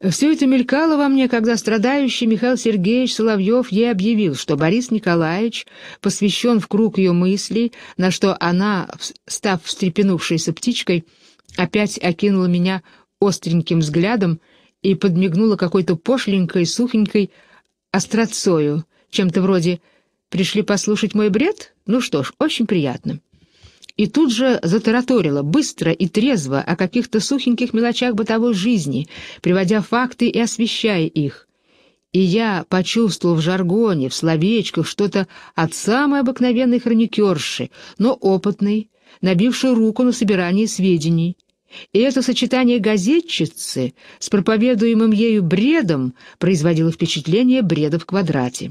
Все это мелькало во мне, когда страдающий Михаил Сергеевич Соловьев ей объявил, что Борис Николаевич посвящен в круг ее мыслей, на что она, став встрепенувшейся птичкой, опять окинула меня остреньким взглядом и подмигнула какой-то пошленькой, сухенькой острацою, чем-то вроде «Пришли послушать мой бред? Ну что ж, очень приятно» и тут же затараторила быстро и трезво о каких-то сухеньких мелочах бытовой жизни, приводя факты и освещая их. И я почувствовал в жаргоне, в словечках что-то от самой обыкновенной хроникерши, но опытной, набившей руку на собирании сведений. И это сочетание газетчицы с проповедуемым ею бредом производило впечатление бреда в квадрате.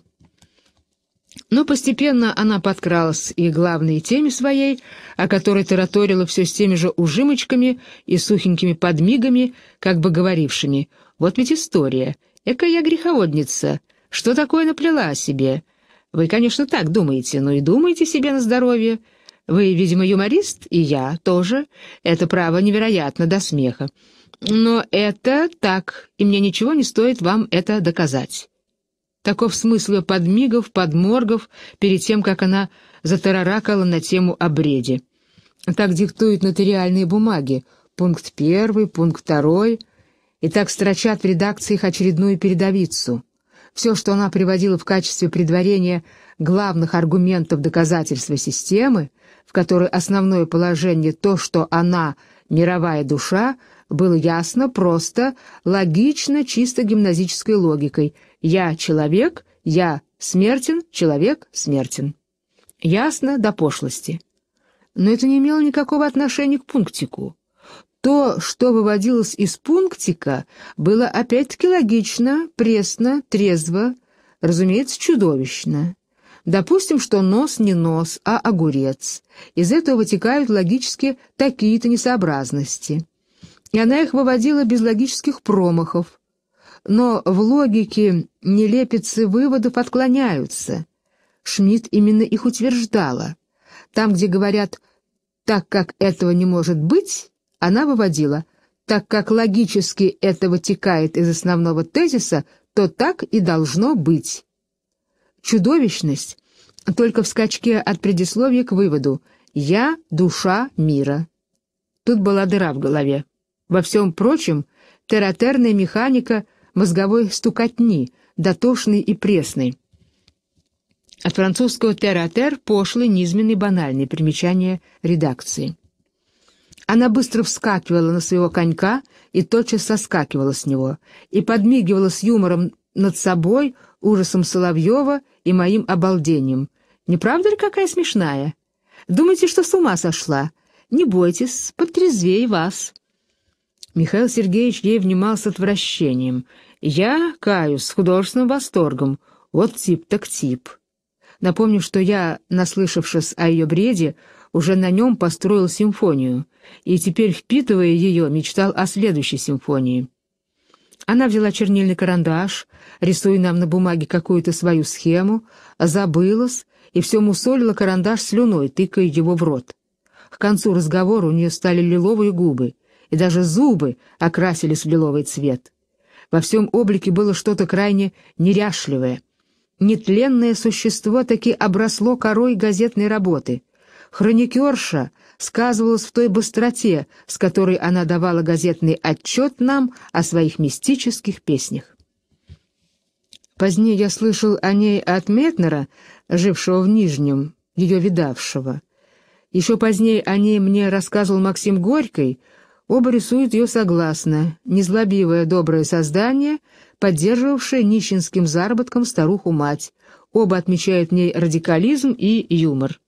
Но постепенно она подкралась и главной теме своей, о которой тараторила все с теми же ужимочками и сухенькими подмигами, как бы говорившими «Вот ведь история, эка я греховодница, что такое наплела о себе? Вы, конечно, так думаете, но и думаете себе на здоровье. Вы, видимо, юморист, и я тоже. Это право невероятно до смеха. Но это так, и мне ничего не стоит вам это доказать». Таков смысл ее подмигов, подморгов, перед тем, как она затараракала на тему о бреде. Так диктуют нотариальные бумаги. Пункт первый, пункт второй. И так строчат в редакциях очередную передовицу. Все, что она приводила в качестве предварения главных аргументов доказательства системы, в которой основное положение то, что она — мировая душа, было ясно, просто, логично, чисто гимназической логикой — «Я человек, я смертен, человек смертен». Ясно до пошлости. Но это не имело никакого отношения к пунктику. То, что выводилось из пунктика, было опять-таки логично, пресно, трезво, разумеется, чудовищно. Допустим, что нос не нос, а огурец. Из этого вытекают логически такие-то несообразности. И она их выводила без логических промахов, но в логике нелепицы выводов отклоняются. Шмидт именно их утверждала. Там, где говорят «так как этого не может быть», она выводила «так как логически это вытекает из основного тезиса, то так и должно быть». Чудовищность только в скачке от предисловия к выводу «я – душа мира». Тут была дыра в голове. Во всем прочем, тератерная механика – мозговой стукотни, дотошной и пресной. От французского «терра-тер» пошлый, низменный, банальный. Примечание редакции. Она быстро вскакивала на своего конька и тотчас соскакивала с него, и подмигивала с юмором над собой, ужасом Соловьева и моим обалдением. «Не правда ли какая смешная? Думаете, что с ума сошла? Не бойтесь, подтрезвей вас!» Михаил Сергеевич ей внимал с отвращением. «Я, каюсь, с художественным восторгом. Вот тип так тип». Напомню, что я, наслышавшись о ее бреде, уже на нем построил симфонию, и теперь, впитывая ее, мечтал о следующей симфонии. Она взяла чернильный карандаш, рисуя нам на бумаге какую-то свою схему, забылась и все мусолила карандаш слюной, тыкая его в рот. К концу разговора у нее стали лиловые губы, и даже зубы окрасились в лиловый цвет. Во всем облике было что-то крайне неряшливое. Нетленное существо таки обросло корой газетной работы. Хроникерша сказывалась в той быстроте, с которой она давала газетный отчет нам о своих мистических песнях. Позднее я слышал о ней от Метнера, жившего в Нижнем, ее видавшего. Еще позднее о ней мне рассказывал Максим Горький — Оба рисуют ее согласно, незлобивое доброе создание, поддерживавшее нищенским заработком старуху-мать. Оба отмечают в ней радикализм и юмор.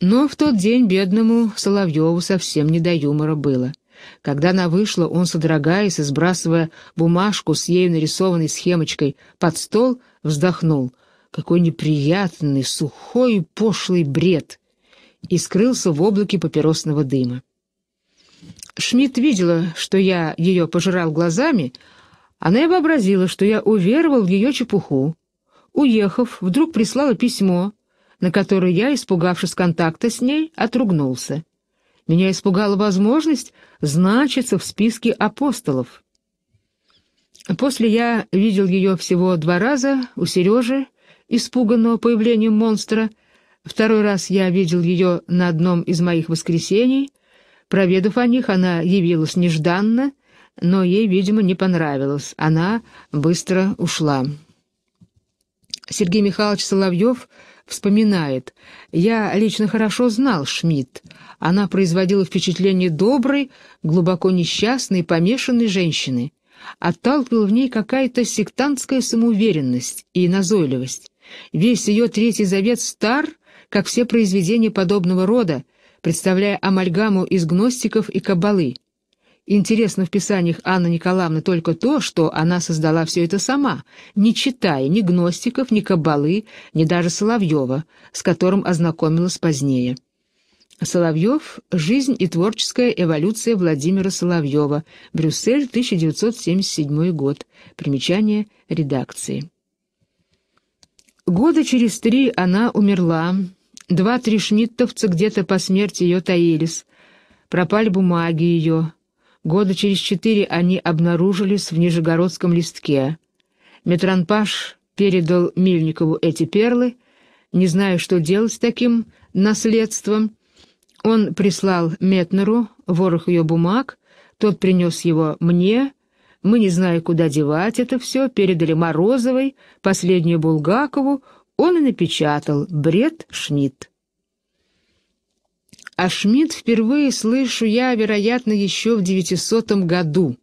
Но в тот день бедному Соловьеву совсем не до юмора было. Когда она вышла, он, содрогаясь и сбрасывая бумажку с ею нарисованной схемочкой под стол, вздохнул. Какой неприятный, сухой и пошлый бред! И скрылся в облаке папиросного дыма. Шмидт видела, что я ее пожирал глазами, она и вообразила, что я уверовал в ее чепуху. Уехав, вдруг прислала письмо, на которое я, испугавшись контакта с ней, отругнулся. Меня испугала возможность значиться в списке апостолов. После я видел ее всего два раза у Сережи, испуганного появлением монстра. Второй раз я видел ее на одном из моих воскресений — Проведав о них, она явилась нежданно, но ей, видимо, не понравилось. Она быстро ушла. Сергей Михайлович Соловьев вспоминает. «Я лично хорошо знал Шмидт. Она производила впечатление доброй, глубоко несчастной, помешанной женщины. Отталкивала в ней какая-то сектантская самоуверенность и назойливость. Весь ее третий завет стар, как все произведения подобного рода, представляя амальгаму из гностиков и кабалы. Интересно в писаниях Анны Николаевны только то, что она создала все это сама, не читая ни гностиков, ни кабалы, ни даже Соловьева, с которым ознакомилась позднее. Соловьев. Жизнь и творческая эволюция Владимира Соловьева. Брюссель, 1977 год. Примечание редакции. Года через три она умерла, Два-три шмидтовца где-то по смерти ее таились. Пропали бумаги ее. Года через четыре они обнаружились в Нижегородском листке. Метранпаш передал Мильникову эти перлы, не зная, что делать с таким наследством. Он прислал Метнеру ворох ее бумаг, тот принес его мне, мы, не зная, куда девать это все, передали Морозовой, последнюю Булгакову, он и напечатал «Бред Шмидт». А Шмидт впервые слышу я, вероятно, еще в 900 году.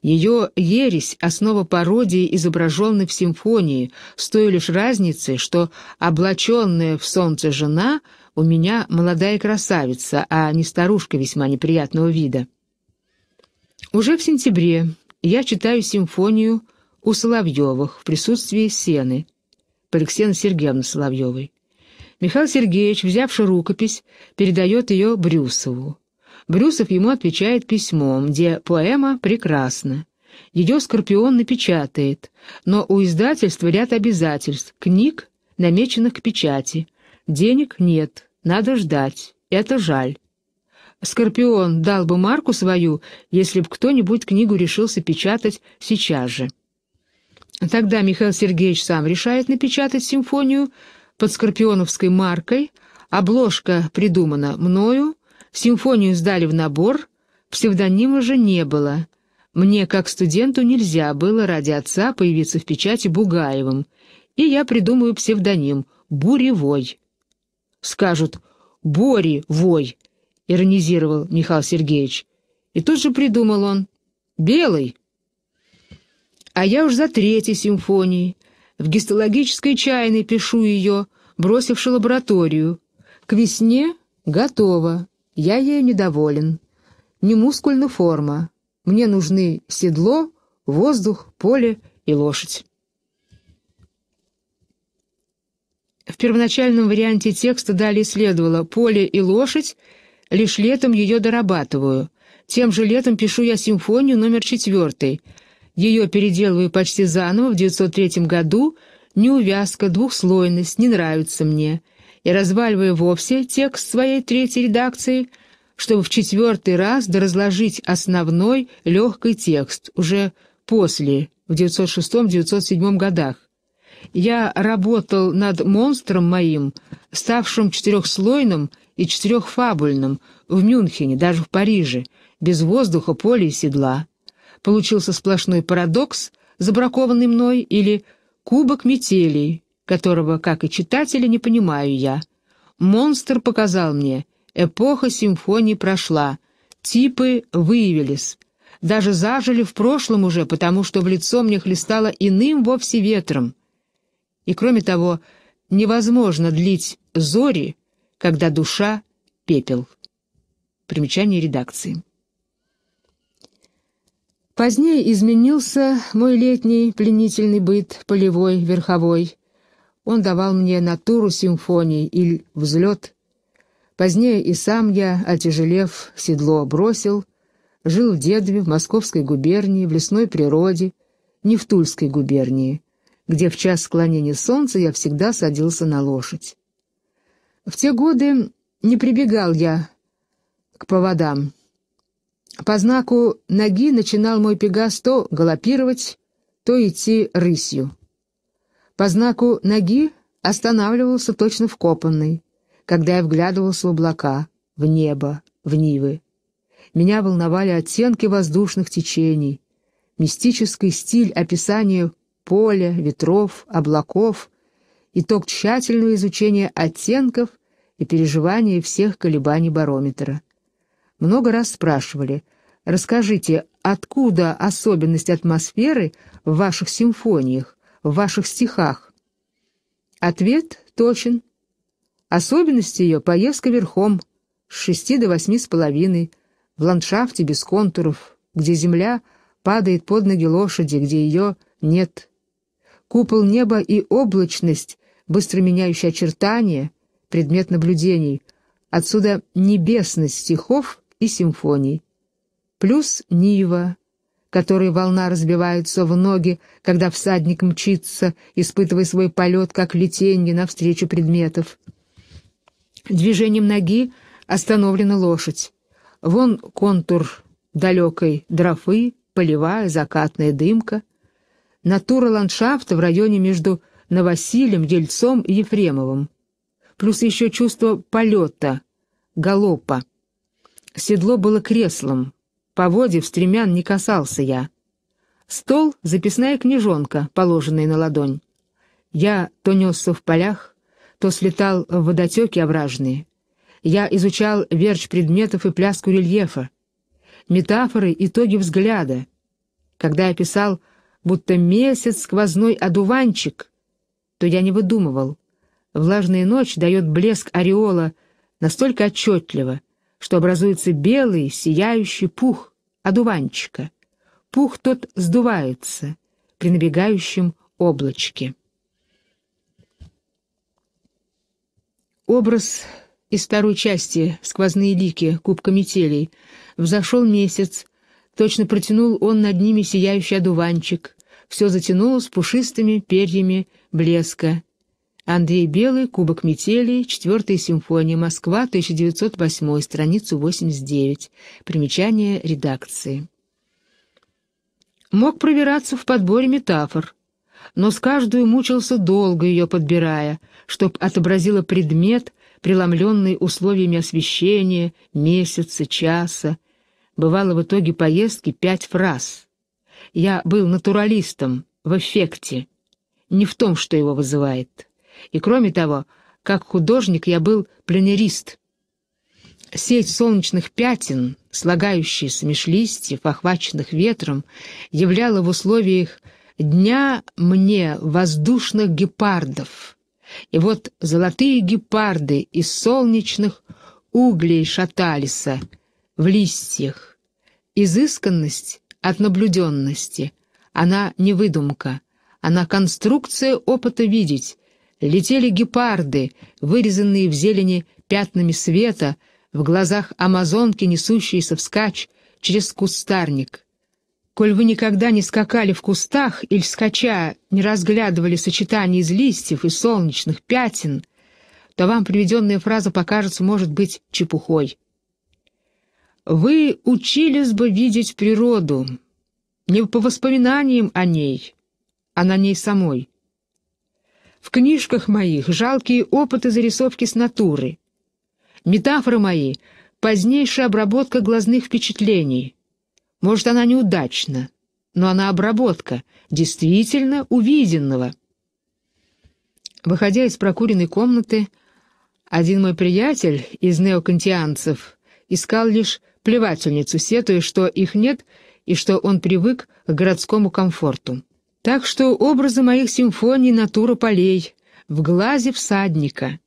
Ее ересь, основа пародии, изображенной в симфонии, с той лишь разницей, что облаченная в солнце жена у меня молодая красавица, а не старушка весьма неприятного вида. Уже в сентябре я читаю симфонию у Соловьевых в присутствии Сены — Поликсена Сергеевна Соловьевой. Михаил Сергеевич, взявший рукопись, передает ее Брюсову. Брюсов ему отвечает письмом, где поэма прекрасна. Ее Скорпион напечатает, но у издательства ряд обязательств, книг, намеченных к печати. Денег нет, надо ждать, это жаль. Скорпион дал бы марку свою, если б кто-нибудь книгу решился печатать сейчас же. Тогда Михаил Сергеевич сам решает напечатать симфонию под скорпионовской маркой, обложка придумана мною, симфонию сдали в набор, псевдонима же не было. Мне, как студенту, нельзя было ради отца появиться в печати Бугаевым, и я придумаю псевдоним «Буревой». Скажут «Боревой», — иронизировал Михаил Сергеевич. И тут же придумал он «Белый». А я уж за третьей симфонией. В гистологической чайной пишу ее, бросивши лабораторию. К весне готова. Я ею недоволен. Не мускульна форма. Мне нужны седло, воздух, поле и лошадь. В первоначальном варианте текста далее следовало «Поле и лошадь», лишь летом ее дорабатываю. Тем же летом пишу я симфонию номер четвертый — ее переделываю почти заново в 903 году, неувязка, двухслойность, не нравится мне. и разваливаю вовсе текст своей третьей редакции, чтобы в четвертый раз доразложить основной легкий текст, уже после, в 906-907 годах. Я работал над монстром моим, ставшим четырехслойным и четырехфабульным, в Мюнхене, даже в Париже, без воздуха, поля и седла получился сплошной парадокс, забракованный мной, или «Кубок метелей», которого, как и читателя, не понимаю я. Монстр показал мне, эпоха симфонии прошла, типы выявились, даже зажили в прошлом уже, потому что в лицо мне хлестало иным вовсе ветром. И кроме того, невозможно длить зори, когда душа — пепел. Примечание редакции. Позднее изменился мой летний пленительный быт, полевой, верховой. Он давал мне натуру симфонии или взлет. Позднее и сам я, отяжелев, седло бросил, жил в Дедове, в Московской губернии, в лесной природе, не в Тульской губернии, где в час склонения солнца я всегда садился на лошадь. В те годы не прибегал я к поводам, по знаку ноги начинал мой пегас то галопировать, то идти рысью. По знаку ноги останавливался точно вкопанный, когда я вглядывался в облака, в небо, в нивы. Меня волновали оттенки воздушных течений, мистический стиль описания поля, ветров, облаков, итог тщательного изучения оттенков и переживания всех колебаний барометра много раз спрашивали, «Расскажите, откуда особенность атмосферы в ваших симфониях, в ваших стихах?» Ответ точен. Особенность ее — поездка верхом, с шести до восьми с половиной, в ландшафте без контуров, где земля падает под ноги лошади, где ее нет. Купол неба и облачность, быстро меняющие очертания, предмет наблюдений. Отсюда небесность стихов и симфоний. Плюс Нива, которой волна разбивается в ноги, когда всадник мчится, испытывая свой полет, как летенье навстречу предметов. Движением ноги остановлена лошадь. Вон контур далекой дрофы, полевая закатная дымка. Натура ландшафта в районе между Новосилем, Ельцом и Ефремовым. Плюс еще чувство полета, галопа. Седло было креслом. в стремян не касался я. Стол — записная книжонка, положенная на ладонь. Я то несся в полях, то слетал в водотеки овражные. Я изучал верч предметов и пляску рельефа. Метафоры — итоги взгляда. Когда я писал «будто месяц сквозной одуванчик», то я не выдумывал. Влажная ночь дает блеск ореола настолько отчетливо — что образуется белый, сияющий пух одуванчика. Пух тот сдувается при набегающем облачке. Образ из второй части «Сквозные лики. Кубка метелей» взошел месяц, точно протянул он над ними сияющий одуванчик, все затянулось пушистыми перьями блеска, Андрей Белый, Кубок метели, Четвертая симфония, Москва, 1908, страницу 89. Примечание редакции. Мог пробираться в подборе метафор, но с каждую мучился долго ее подбирая, чтоб отобразила предмет, преломленный условиями освещения, месяца, часа. Бывало в итоге поездки пять фраз. Я был натуралистом, в эффекте, не в том, что его вызывает и, кроме того, как художник я был пленерист. Сеть солнечных пятен, слагающаяся меж листьев, охваченных ветром, являла в условиях дня мне воздушных гепардов. И вот золотые гепарды из солнечных углей шаталиса в листьях. Изысканность от наблюденности, она не выдумка, она конструкция опыта видеть, Летели гепарды, вырезанные в зелени пятнами света, в глазах амазонки, несущиеся вскачь через кустарник. Коль вы никогда не скакали в кустах или, скача, не разглядывали сочетание из листьев и солнечных пятен, то вам приведенная фраза покажется, может быть, чепухой. Вы учились бы видеть природу, не по воспоминаниям о ней, а на ней самой. В книжках моих жалкие опыты зарисовки с натуры. Метафоры мои — позднейшая обработка глазных впечатлений. Может, она неудачна, но она обработка действительно увиденного. Выходя из прокуренной комнаты, один мой приятель из неокантианцев искал лишь плевательницу, сетуя, что их нет и что он привык к городскому комфорту. Так что образы моих симфоний — натура полей, в глазе всадника.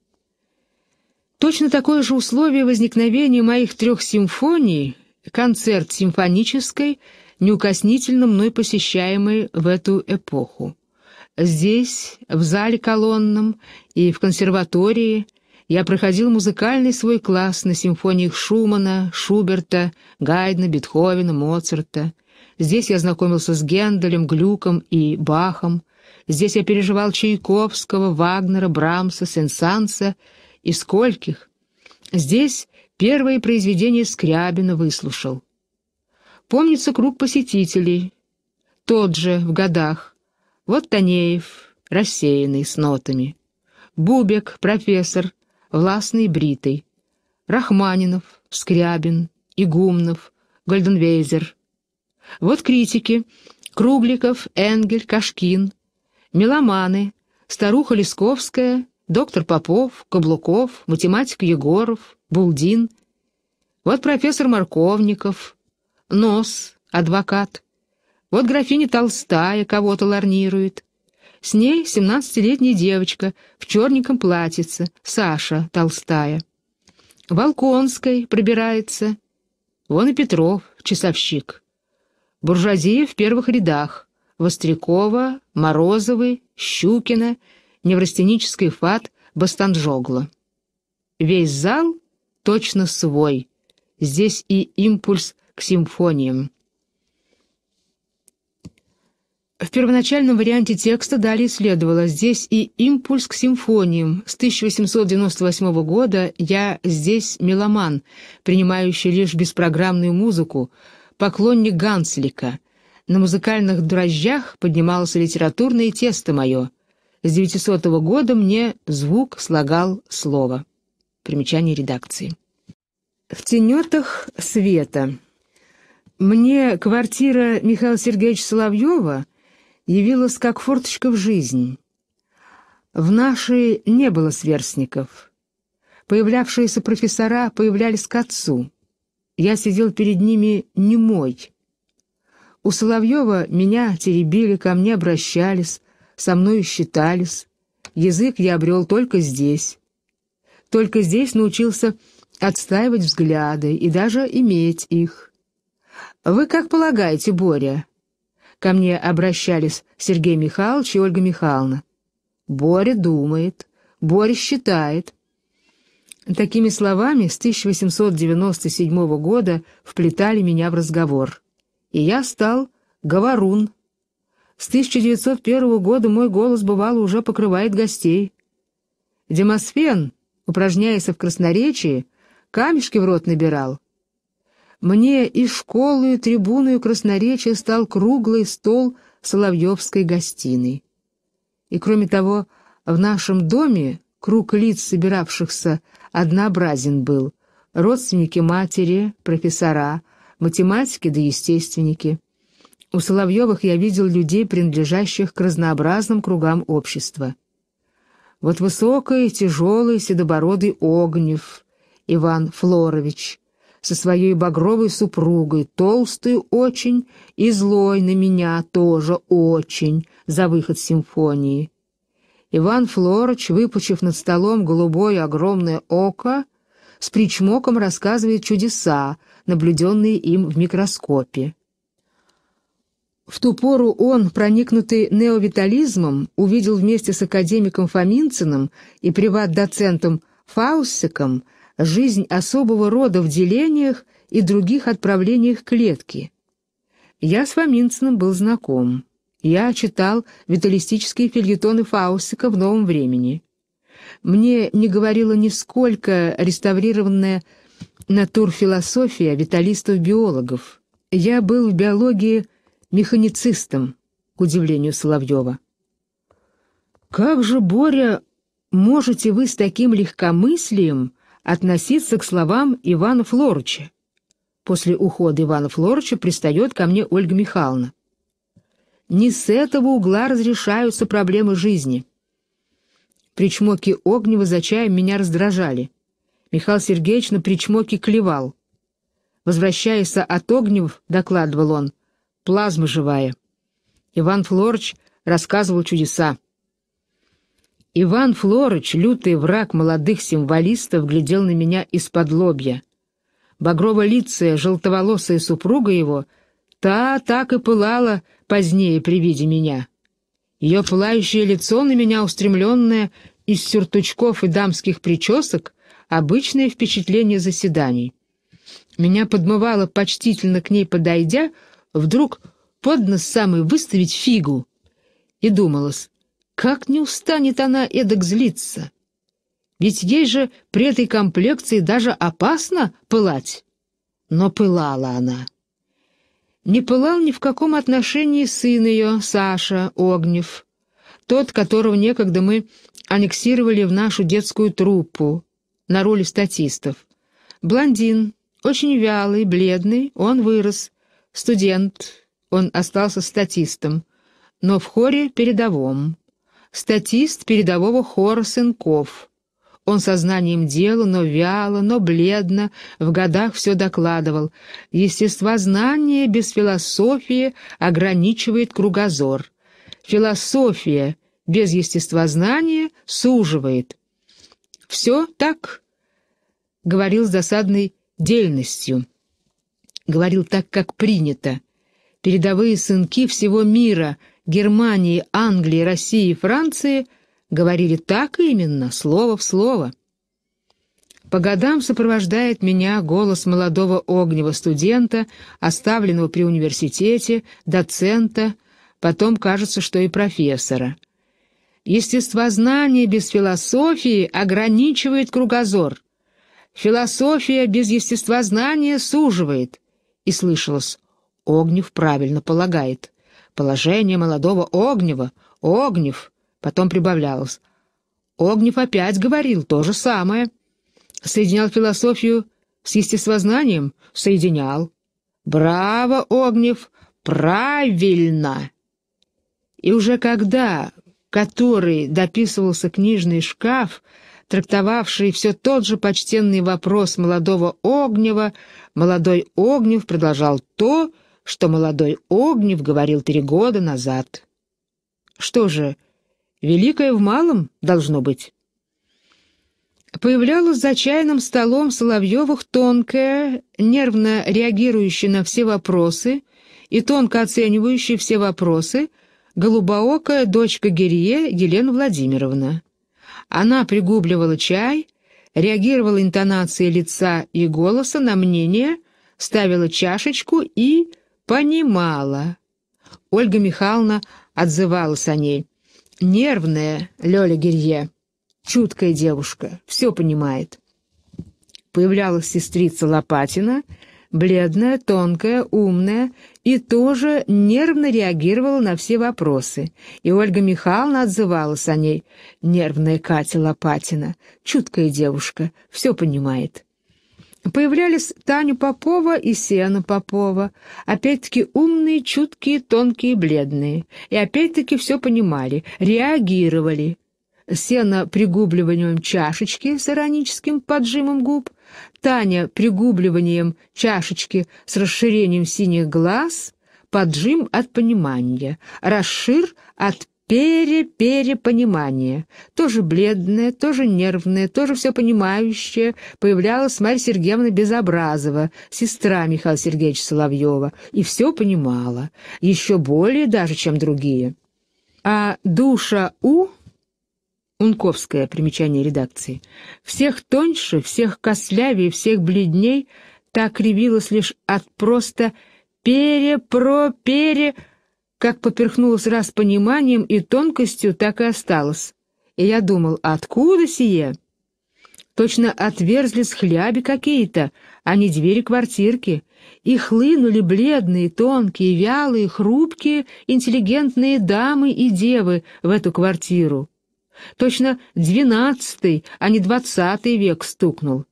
Точно такое же условие возникновения моих трех симфоний — концерт симфонической, неукоснительно мной посещаемый в эту эпоху. Здесь, в зале колонном и в консерватории я проходил музыкальный свой класс на симфониях Шумана, Шуберта, Гайдна, Бетховена, Моцарта — Здесь я знакомился с Генделем, Глюком и Бахом. Здесь я переживал Чайковского, Вагнера, Брамса, Сенсанса и скольких. Здесь первое произведение Скрябина выслушал. Помнится круг посетителей. Тот же, в годах. Вот Танеев, рассеянный, с нотами. Бубек, профессор, властный, бритый. Рахманинов, Скрябин, Игумнов, Гольденвейзер, вот критики — Кругликов, Энгель, Кашкин, меломаны, старуха Лисковская, доктор Попов, Каблуков, математик Егоров, Булдин. Вот профессор Марковников, Нос, адвокат. Вот графиня Толстая кого-то ларнирует. С ней семнадцатилетняя девочка в черненьком платьице, Саша Толстая. Волконской пробирается. Вон и Петров, часовщик. Буржуазия в первых рядах. Вострякова, Морозовы, Щукина, неврастенический фат, Бастанжогло. Весь зал точно свой. Здесь и импульс к симфониям. В первоначальном варианте текста далее следовало «Здесь и импульс к симфониям». С 1898 года я здесь меломан, принимающий лишь беспрограммную музыку, поклонник Ганслика. На музыкальных дрожжах поднималось литературное тесто мое. С 900 -го года мне звук слагал слово. Примечание редакции. В тенетах света. Мне квартира Михаила Сергеевича Соловьева явилась как форточка в жизнь. В нашей не было сверстников. Появлявшиеся профессора появлялись к отцу я сидел перед ними немой. У Соловьева меня теребили, ко мне обращались, со мною считались. Язык я обрел только здесь. Только здесь научился отстаивать взгляды и даже иметь их. «Вы как полагаете, Боря?» Ко мне обращались Сергей Михайлович и Ольга Михайловна. «Боря думает, Боря считает». Такими словами с 1897 года вплетали меня в разговор. И я стал говорун. С 1901 года мой голос, бывало, уже покрывает гостей. Демосфен, упражняясь в красноречии, камешки в рот набирал. Мне и школу, и трибуну, и красноречие стал круглый стол Соловьевской гостиной. И кроме того, в нашем доме Круг лиц, собиравшихся, однообразен был. Родственники матери, профессора, математики да естественники. У Соловьевых я видел людей, принадлежащих к разнообразным кругам общества. Вот высокий, тяжелый, седобородый Огнев Иван Флорович со своей багровой супругой, толстый очень и злой на меня тоже очень за выход симфонии. Иван Флорыч, выпучив над столом голубое огромное око, с причмоком рассказывает чудеса, наблюденные им в микроскопе. В ту пору он, проникнутый неовитализмом, увидел вместе с академиком Фоминциным и приват-доцентом Фаусиком жизнь особого рода в делениях и других отправлениях клетки. Я с Фоминциным был знаком. Я читал виталистические фильетоны Фаустика в новом времени. Мне не говорила нисколько реставрированная натурфилософия виталистов-биологов. Я был в биологии механицистом, к удивлению Соловьева. «Как же, Боря, можете вы с таким легкомыслием относиться к словам Ивана Флорыча?» После ухода Ивана Флорыча пристает ко мне Ольга Михайловна не с этого угла разрешаются проблемы жизни. Причмоки Огнева за чаем меня раздражали. Михаил Сергеевич на причмоки клевал. Возвращаясь от Огнев, докладывал он, плазма живая. Иван Флорыч рассказывал чудеса. Иван Флорыч, лютый враг молодых символистов, глядел на меня из-под лобья. Багрово-лицая, желтоволосая супруга его — Та так и пылала позднее при виде меня. Ее пылающее лицо на меня устремленное из сюртучков и дамских причесок — обычное впечатление заседаний. Меня подмывало, почтительно к ней подойдя, вдруг под нос самый выставить фигу. И думалось, как не устанет она эдак злиться? Ведь ей же при этой комплекции даже опасно пылать. Но пылала она не пылал ни в каком отношении сын ее, Саша Огнев, тот, которого некогда мы аннексировали в нашу детскую труппу на роли статистов. Блондин, очень вялый, бледный, он вырос. Студент, он остался статистом, но в хоре передовом. Статист передового хора сынков — он сознанием дела, но вяло, но бледно, в годах все докладывал. Естествознание без философии ограничивает кругозор. Философия без естествознания суживает. «Все так», — говорил с досадной дельностью. Говорил так, как принято. Передовые сынки всего мира — Германии, Англии, России и Франции говорили так именно, слово в слово. По годам сопровождает меня голос молодого огнева студента, оставленного при университете, доцента, потом кажется, что и профессора. Естествознание без философии ограничивает кругозор. Философия без естествознания суживает. И слышалось, Огнев правильно полагает. Положение молодого Огнева, Огнев, Потом прибавлялось. Огнев опять говорил то же самое. Соединял философию с естествознанием? Соединял. «Браво, Огнев! Правильно!» И уже когда, который дописывался книжный шкаф, трактовавший все тот же почтенный вопрос молодого Огнева, молодой Огнев продолжал то, что молодой Огнев говорил три года назад. Что же, Великое в малом должно быть. Появлялась за чайным столом Соловьевых тонкая, нервно реагирующая на все вопросы и тонко оценивающая все вопросы, голубоокая дочка Герье Елена Владимировна. Она пригубливала чай, реагировала интонацией лица и голоса на мнение, ставила чашечку и понимала. Ольга Михайловна отзывалась о ней нервная Лёля Гирье, чуткая девушка, все понимает. Появлялась сестрица Лопатина, бледная, тонкая, умная и тоже нервно реагировала на все вопросы. И Ольга Михайловна отзывалась о ней. Нервная Катя Лопатина, чуткая девушка, все понимает. Появлялись Таня Попова и Сена Попова, опять-таки умные, чуткие, тонкие, бледные, и опять-таки все понимали, реагировали. Сена пригубливанием чашечки с ироническим поджимом губ, Таня пригубливанием чашечки с расширением синих глаз, поджим от понимания, расшир от пере-перепонимание. Тоже бледная, тоже нервная, тоже все понимающая появлялась Марья Сергеевна Безобразова, сестра Михаила Сергеевича Соловьева, и все понимала, еще более даже, чем другие. А душа У... Унковское примечание редакции. Всех тоньше, всех кослявее, всех бледней так кривилась лишь от просто пере-про-пере... пере про пере как поперхнулась раз пониманием и тонкостью, так и осталась. И я думал, откуда сие? Точно отверзлись хляби какие-то, а не двери квартирки, и хлынули бледные, тонкие, вялые, хрупкие, интеллигентные дамы и девы в эту квартиру. Точно двенадцатый, а не двадцатый век стукнул.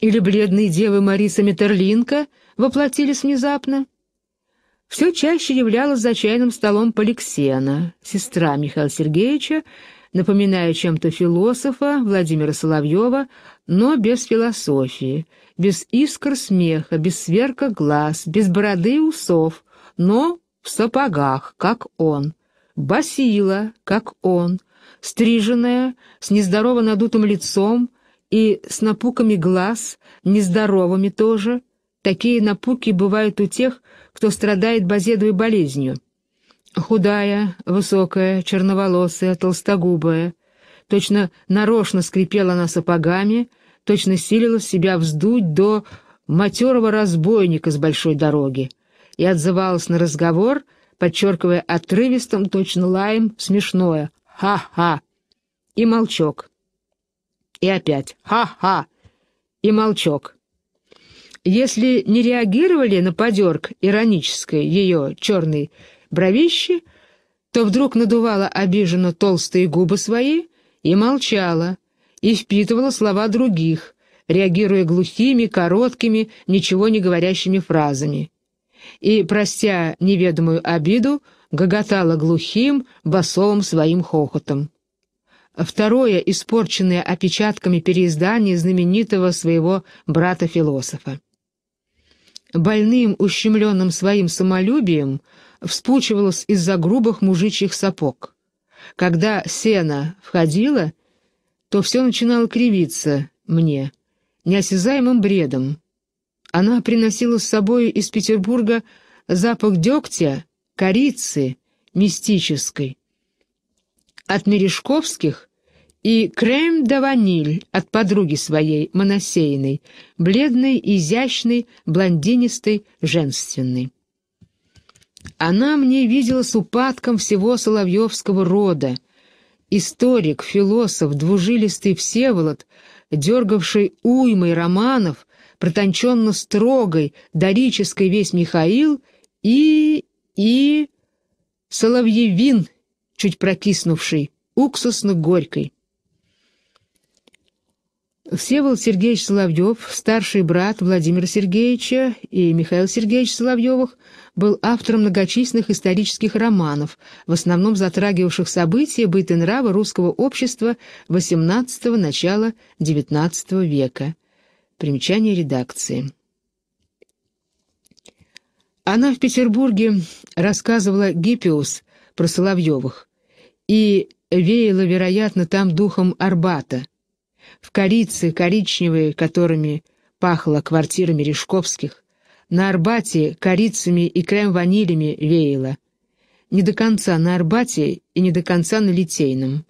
Или бледные девы Мариса Метерлинка воплотились внезапно? все чаще являлась за чайным столом Поликсена, сестра Михаила Сергеевича, напоминая чем-то философа Владимира Соловьева, но без философии, без искр смеха, без сверка глаз, без бороды и усов, но в сапогах, как он, басила, как он, стриженная, с нездорово надутым лицом и с напуками глаз, нездоровыми тоже. Такие напуки бывают у тех, кто страдает базедовой болезнью. Худая, высокая, черноволосая, толстогубая. Точно нарочно скрипела она сапогами, точно силила себя вздуть до матерого разбойника с большой дороги и отзывалась на разговор, подчеркивая отрывистым, точно лаем, смешное «ха-ха» и молчок. И опять «ха-ха» и молчок. Если не реагировали на подерг иронической ее черной бровищи, то вдруг надувала обиженно толстые губы свои и молчала, и впитывала слова других, реагируя глухими, короткими, ничего не говорящими фразами. И, простя неведомую обиду, гоготала глухим, басовым своим хохотом. Второе, испорченное опечатками переиздание знаменитого своего брата-философа больным, ущемленным своим самолюбием, вспучивалась из-за грубых мужичьих сапог. Когда Сена входила, то все начинало кривиться мне, неосязаемым бредом. Она приносила с собой из Петербурга запах дегтя, корицы, мистической. От Мережковских и крем де ваниль от подруги своей, Моносейной, бледной, изящной, блондинистой, женственной. Она мне видела с упадком всего соловьевского рода. Историк, философ, двужилистый Всеволод, дергавший уймой романов, протонченно строгой, дорической весь Михаил и... и... соловьевин, чуть прокиснувший, уксусно-горькой. Всеволод Сергеевич Соловьев, старший брат Владимира Сергеевича и Михаил Сергеевич Соловьевых, был автором многочисленных исторических романов, в основном затрагивавших события быт и нрава русского общества XVIII – начала XIX века. Примечание редакции. Она в Петербурге рассказывала Гиппиус про Соловьевых и веяла, вероятно, там духом Арбата – в корице, коричневые, которыми пахло квартира Мережковских, на Арбате корицами и крем-ванилями веяло. Не до конца на Арбате и не до конца на Литейном.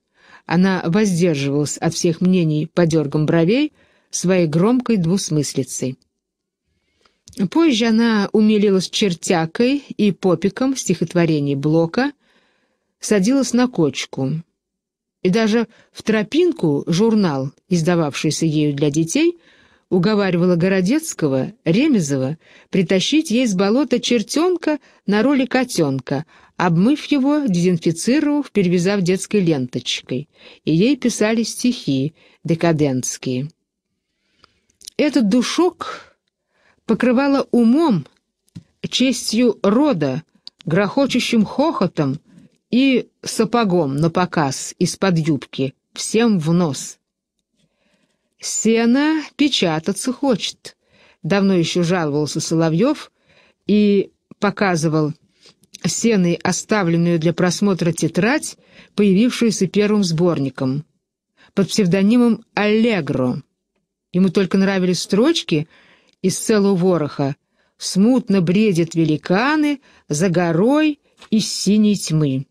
Она воздерживалась от всех мнений по дергам бровей своей громкой двусмыслицей. Позже она умилилась чертякой и попиком стихотворений Блока, садилась на кочку — и даже в «Тропинку» журнал, издававшийся ею для детей, уговаривала Городецкого, Ремезова, притащить ей с болота чертенка на роли котенка, обмыв его, дезинфицировав, перевязав детской ленточкой. И ей писали стихи декадентские. Этот душок покрывала умом, честью рода, грохочущим хохотом, и сапогом на показ из-под юбки, всем в нос. Сена печататься хочет», — давно еще жаловался Соловьев и показывал сеной оставленную для просмотра тетрадь, появившуюся первым сборником, под псевдонимом «Аллегро». Ему только нравились строчки из целого вороха «Смутно бредят великаны за горой из синей тьмы».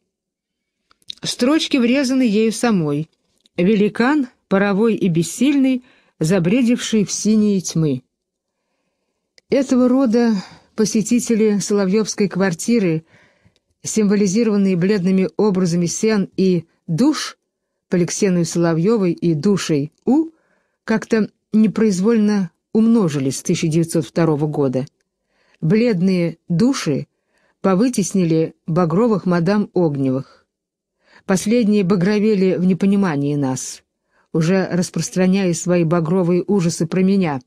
Строчки врезаны ею самой. Великан, паровой и бессильный, забредевший в синие тьмы. Этого рода посетители Соловьевской квартиры, символизированные бледными образами сен и душ, Поликсеной Соловьевой и душей У, как-то непроизвольно умножились с 1902 года. Бледные души повытеснили багровых мадам Огневых. Последние багровели в непонимании нас, уже распространяя свои багровые ужасы про меня.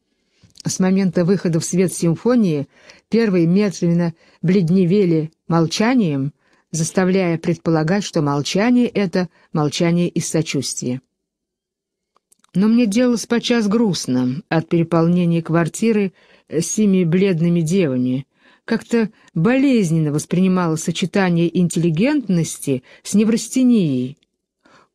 С момента выхода в свет симфонии первые медленно бледневели молчанием, заставляя предполагать, что молчание — это молчание из сочувствия. Но мне делалось подчас грустно от переполнения квартиры сими бледными девами, как-то болезненно воспринимала сочетание интеллигентности с неврастенией,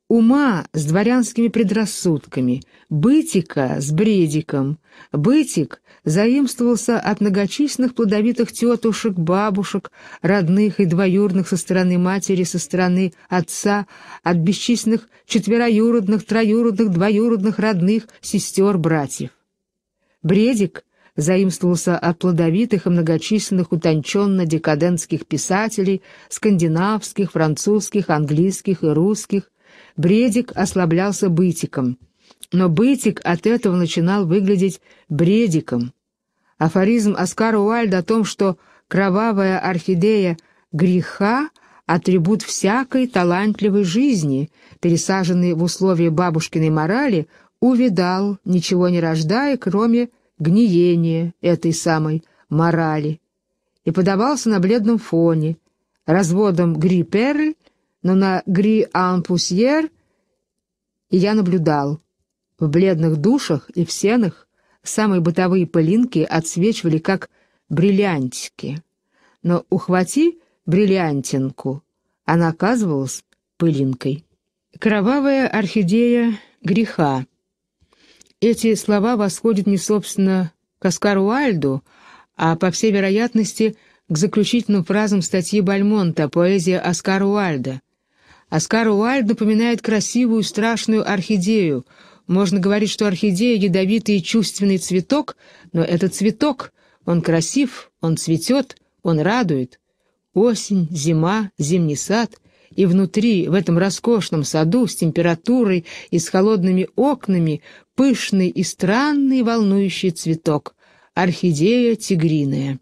ума с дворянскими предрассудками, бытика с бредиком. Бытик заимствовался от многочисленных плодовитых тетушек, бабушек, родных и двоюродных со стороны матери, со стороны отца, от бесчисленных четвероюродных, троюродных, двоюродных родных, сестер, братьев. Бредик — заимствовался от плодовитых и многочисленных утонченно-декадентских писателей, скандинавских, французских, английских и русских, бредик ослаблялся бытиком. Но бытик от этого начинал выглядеть бредиком. Афоризм Оскара Уальда о том, что кровавая орхидея греха — атрибут всякой талантливой жизни, пересаженный в условия бабушкиной морали, увидал, ничего не рождая, кроме гниение этой самой морали и подавался на бледном фоне, разводом гри-перль, но на гри Ампусьер и я наблюдал. В бледных душах и в сенах самые бытовые пылинки отсвечивали как бриллиантики. Но ухвати бриллиантинку, она оказывалась пылинкой. Кровавая орхидея греха эти слова восходят не, собственно, к Оскару Альду, а, по всей вероятности, к заключительным фразам статьи Бальмонта «Поэзия Оскара Уальда». Оскар Уальд напоминает красивую страшную орхидею. Можно говорить, что орхидея — ядовитый и чувственный цветок, но этот цветок. Он красив, он цветет, он радует. Осень, зима, зимний сад и внутри, в этом роскошном саду с температурой и с холодными окнами, пышный и странный волнующий цветок — орхидея тигриная.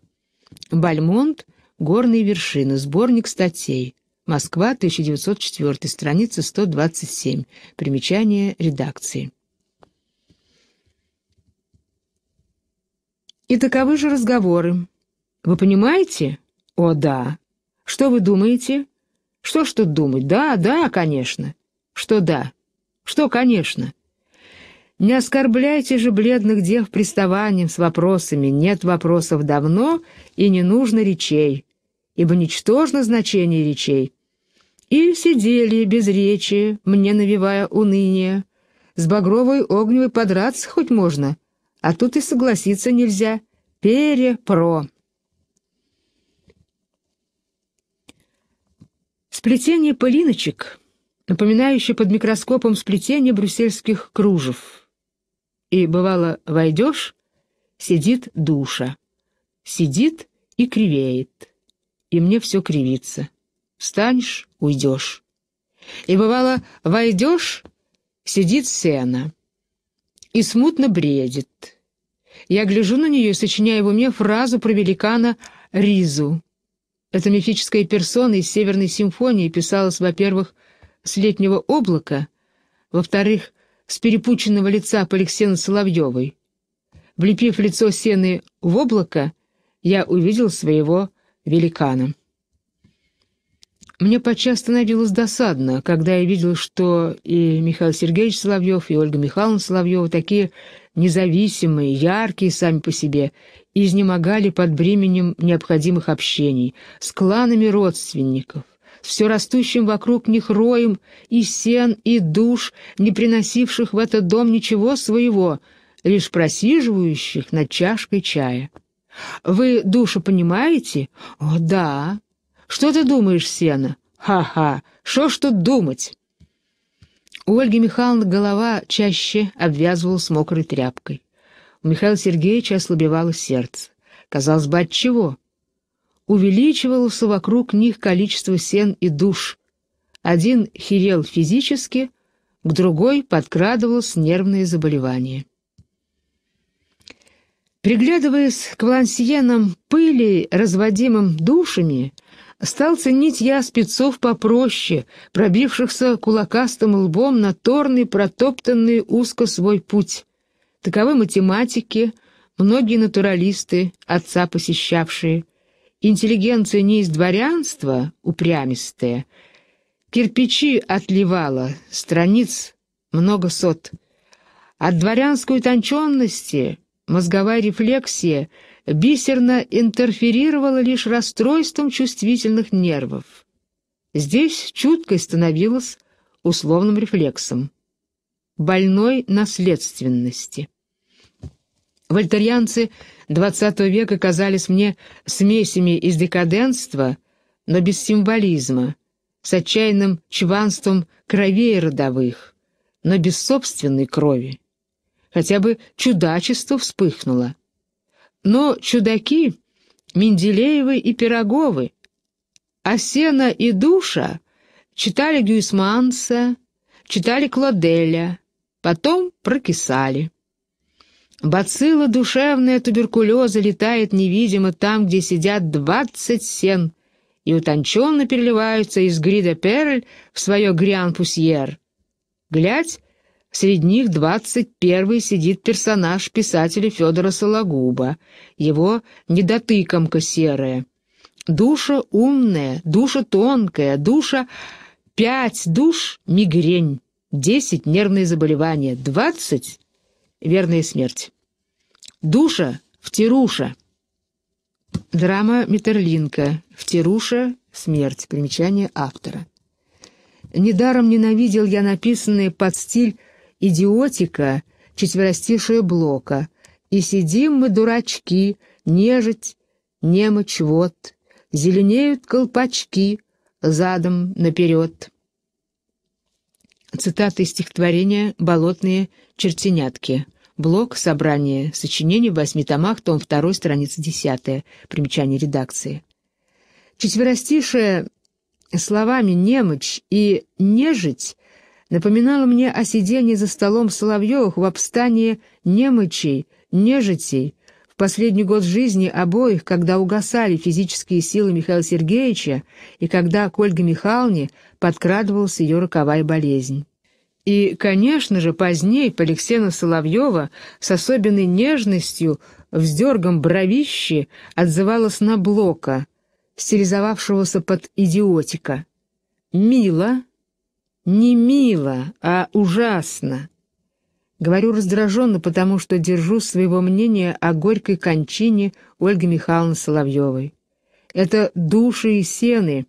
Бальмонт — «Горные вершины», сборник статей. Москва, 1904, страница 127, примечание редакции. И таковы же разговоры. Вы понимаете? О, да. Что вы думаете? Что ж тут думать? Да, да, конечно. Что да? Что конечно? Не оскорбляйте же бледных дев приставанием с вопросами. Нет вопросов давно, и не нужно речей, ибо ничтожно значение речей. И сидели без речи, мне навевая уныние. С багровой огневой подраться хоть можно, а тут и согласиться нельзя. Перепро. Сплетение полиночек, напоминающее под микроскопом сплетение брюссельских кружев. И, бывало, войдешь, сидит душа. Сидит и кривеет. И мне все кривится. Встанешь — уйдешь. И, бывало, войдешь, сидит сена. И смутно бредит. Я гляжу на нее и сочиняю в уме фразу про великана Ризу. Эта мифическая персона из Северной симфонии писалась, во-первых, с летнего облака, во-вторых, с перепученного лица Поликсены Соловьевой. Влепив лицо сены в облако, я увидел своего великана. Мне подчас становилось досадно, когда я видел, что и Михаил Сергеевич Соловьев, и Ольга Михайловна Соловьева такие независимые, яркие сами по себе, изнемогали под бременем необходимых общений с кланами родственников, с все растущим вокруг них роем и сен, и душ, не приносивших в этот дом ничего своего, лишь просиживающих над чашкой чая. «Вы душу понимаете?» «О, да». «Что ты думаешь, Сена?» «Ха-ха! Что ж тут думать?» У Ольги Михайловны голова чаще обвязывалась мокрой тряпкой. У Михаила Сергеевича ослабевало сердце. Казалось бы, от чего? Увеличивалось вокруг них количество сен и душ. Один хирел физически, к другой подкрадывалось нервное заболевание. Приглядываясь к лансьенам пыли, разводимым душами, стал ценить я спецов попроще, пробившихся кулакастым лбом на торный, протоптанный узко свой путь. Таковы математики, многие натуралисты, отца посещавшие. Интеллигенция не из дворянства, упрямистая. Кирпичи отливала, страниц много сот. От дворянской утонченности, мозговая рефлексия бисерно интерферировала лишь расстройством чувствительных нервов. Здесь чуткой становилась условным рефлексом больной наследственности. Вольтерианцы XX века казались мне смесями из декаденства, но без символизма, с отчаянным чванством кровей родовых, но без собственной крови. Хотя бы чудачество вспыхнуло. Но чудаки — Менделеевы и Пироговы, а Сена и Душа читали Гюйсманса, читали Клоделя — потом прокисали. Бацилла душевная туберкулеза летает невидимо там, где сидят двадцать сен, и утонченно переливаются из грида перль в свое гриан-пусьер. Глядь, среди них двадцать первый сидит персонаж писателя Федора Сологуба, его недотыкомка серая. Душа умная, душа тонкая, душа... Пять душ — мигрень. 10 — нервные заболевания, 20 — верная смерть. Душа — втируша. Драма Митерлинка Втируша — смерть. Примечание автора. Недаром ненавидел я написанные под стиль «Идиотика» четверостишие Блока. И сидим мы, дурачки, нежить, немочь, вот. Зеленеют колпачки задом наперед. Цитаты из стихотворения «Болотные чертенятки». Блок «Собрание сочинение в восьми томах, том 2, страница 10. Примечание редакции. Четверостишее словами «немочь» и «нежить» напоминало мне о сидении за столом Соловьевых в обстании немочей, нежитей, последний год жизни обоих, когда угасали физические силы Михаила Сергеевича и когда к Ольге Михайловне подкрадывалась ее роковая болезнь. И, конечно же, поздней Поликсена Соловьева с особенной нежностью, вздергом бровищи, отзывалась на Блока, стилизовавшегося под идиотика. «Мило, не мило, а ужасно. Говорю раздраженно, потому что держу своего мнения о горькой кончине Ольги Михайловны Соловьевой. Это души и сены,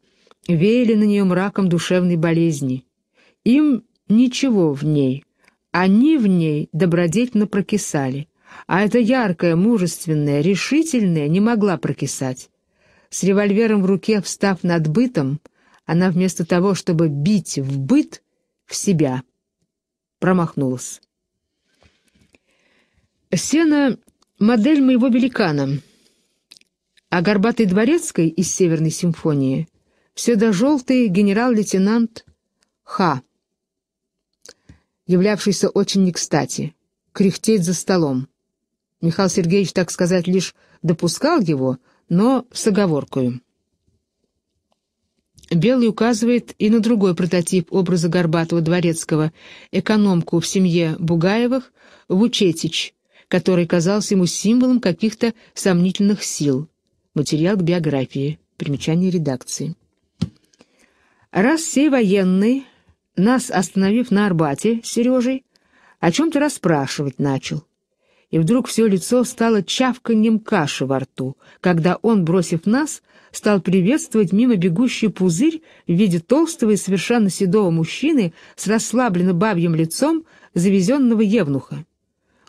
веяли на нее мраком душевной болезни. Им ничего в ней, они в ней добродетельно прокисали, а эта яркая, мужественная, решительная не могла прокисать. С револьвером в руке, встав над бытом, она вместо того, чтобы бить в быт, в себя промахнулась. Сено — модель моего великана, а горбатый дворецкой из Северной симфонии все до желтый седо-желтый генерал-лейтенант Ха, являвшийся очень не кстати, кряхтеть за столом. Михаил Сергеевич, так сказать, лишь допускал его, но с оговоркою. Белый указывает и на другой прототип образа горбатого дворецкого, экономку в семье Бугаевых, Вучетич, который казался ему символом каких-то сомнительных сил. Материал к биографии. Примечание редакции. Раз все военные нас остановив на Арбате с Сережей, о чем-то расспрашивать начал. И вдруг все лицо стало чавканьем каши во рту, когда он, бросив нас, стал приветствовать мимо бегущий пузырь в виде толстого и совершенно седого мужчины с расслабленно бабьим лицом завезенного евнуха.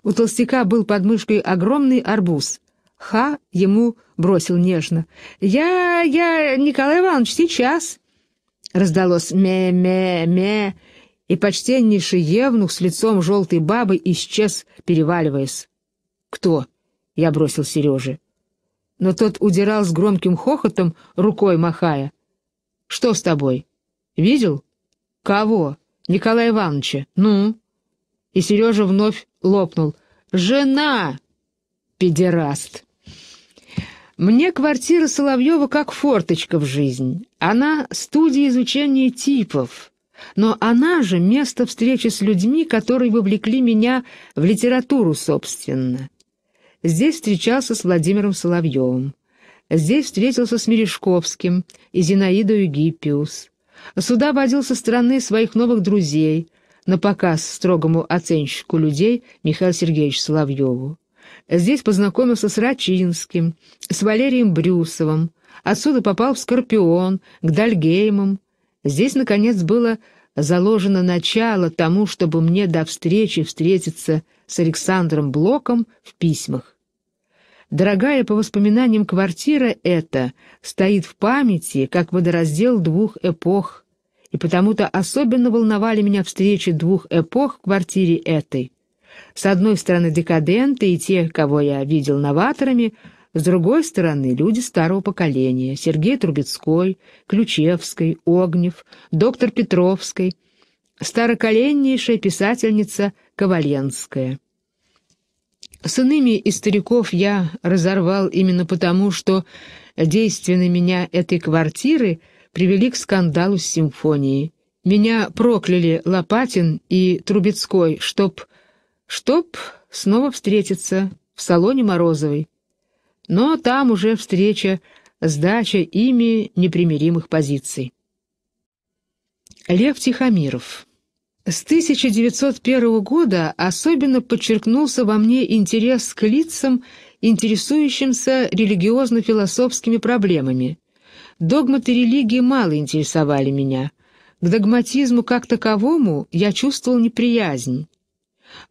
У толстяка был под мышкой огромный арбуз. Ха ему бросил нежно. «Я... я... Николай Иванович, сейчас!» Раздалось «ме-ме-ме», и почтеннейший евнух с лицом желтой бабы исчез, переваливаясь. «Кто?» — я бросил Сереже. Но тот удирал с громким хохотом, рукой махая. «Что с тобой? Видел? Кого? Николая Ивановича? Ну?» И Сережа вновь лопнул. «Жена! Педераст!» Мне квартира Соловьева как форточка в жизнь. Она — студия изучения типов. Но она же — место встречи с людьми, которые вовлекли меня в литературу, собственно. Здесь встречался с Владимиром Соловьевым. Здесь встретился с Мережковским и Зинаидой Гиппиус. Сюда водил со стороны своих новых друзей, на показ строгому оценщику людей Михаилу Сергеевичу Соловьеву. Здесь познакомился с Рачинским, с Валерием Брюсовым, отсюда попал в Скорпион, к Дальгеймам. Здесь, наконец, было заложено начало тому, чтобы мне до встречи встретиться с Александром Блоком в письмах. Дорогая по воспоминаниям квартира эта стоит в памяти как водораздел двух эпох и потому-то особенно волновали меня встречи двух эпох в квартире этой. С одной стороны декаденты и те, кого я видел новаторами, с другой стороны люди старого поколения — Сергей Трубецкой, Ключевской, Огнев, доктор Петровской, староколеннейшая писательница Коваленская. С иными из стариков я разорвал именно потому, что действие на меня этой квартиры — привели к скандалу с симфонией. Меня прокляли Лопатин и Трубецкой, чтоб... чтоб снова встретиться в салоне Морозовой. Но там уже встреча, сдача ими непримиримых позиций. Лев Тихомиров С 1901 года особенно подчеркнулся во мне интерес к лицам, интересующимся религиозно-философскими проблемами. Догматы религии мало интересовали меня. К догматизму как таковому я чувствовал неприязнь.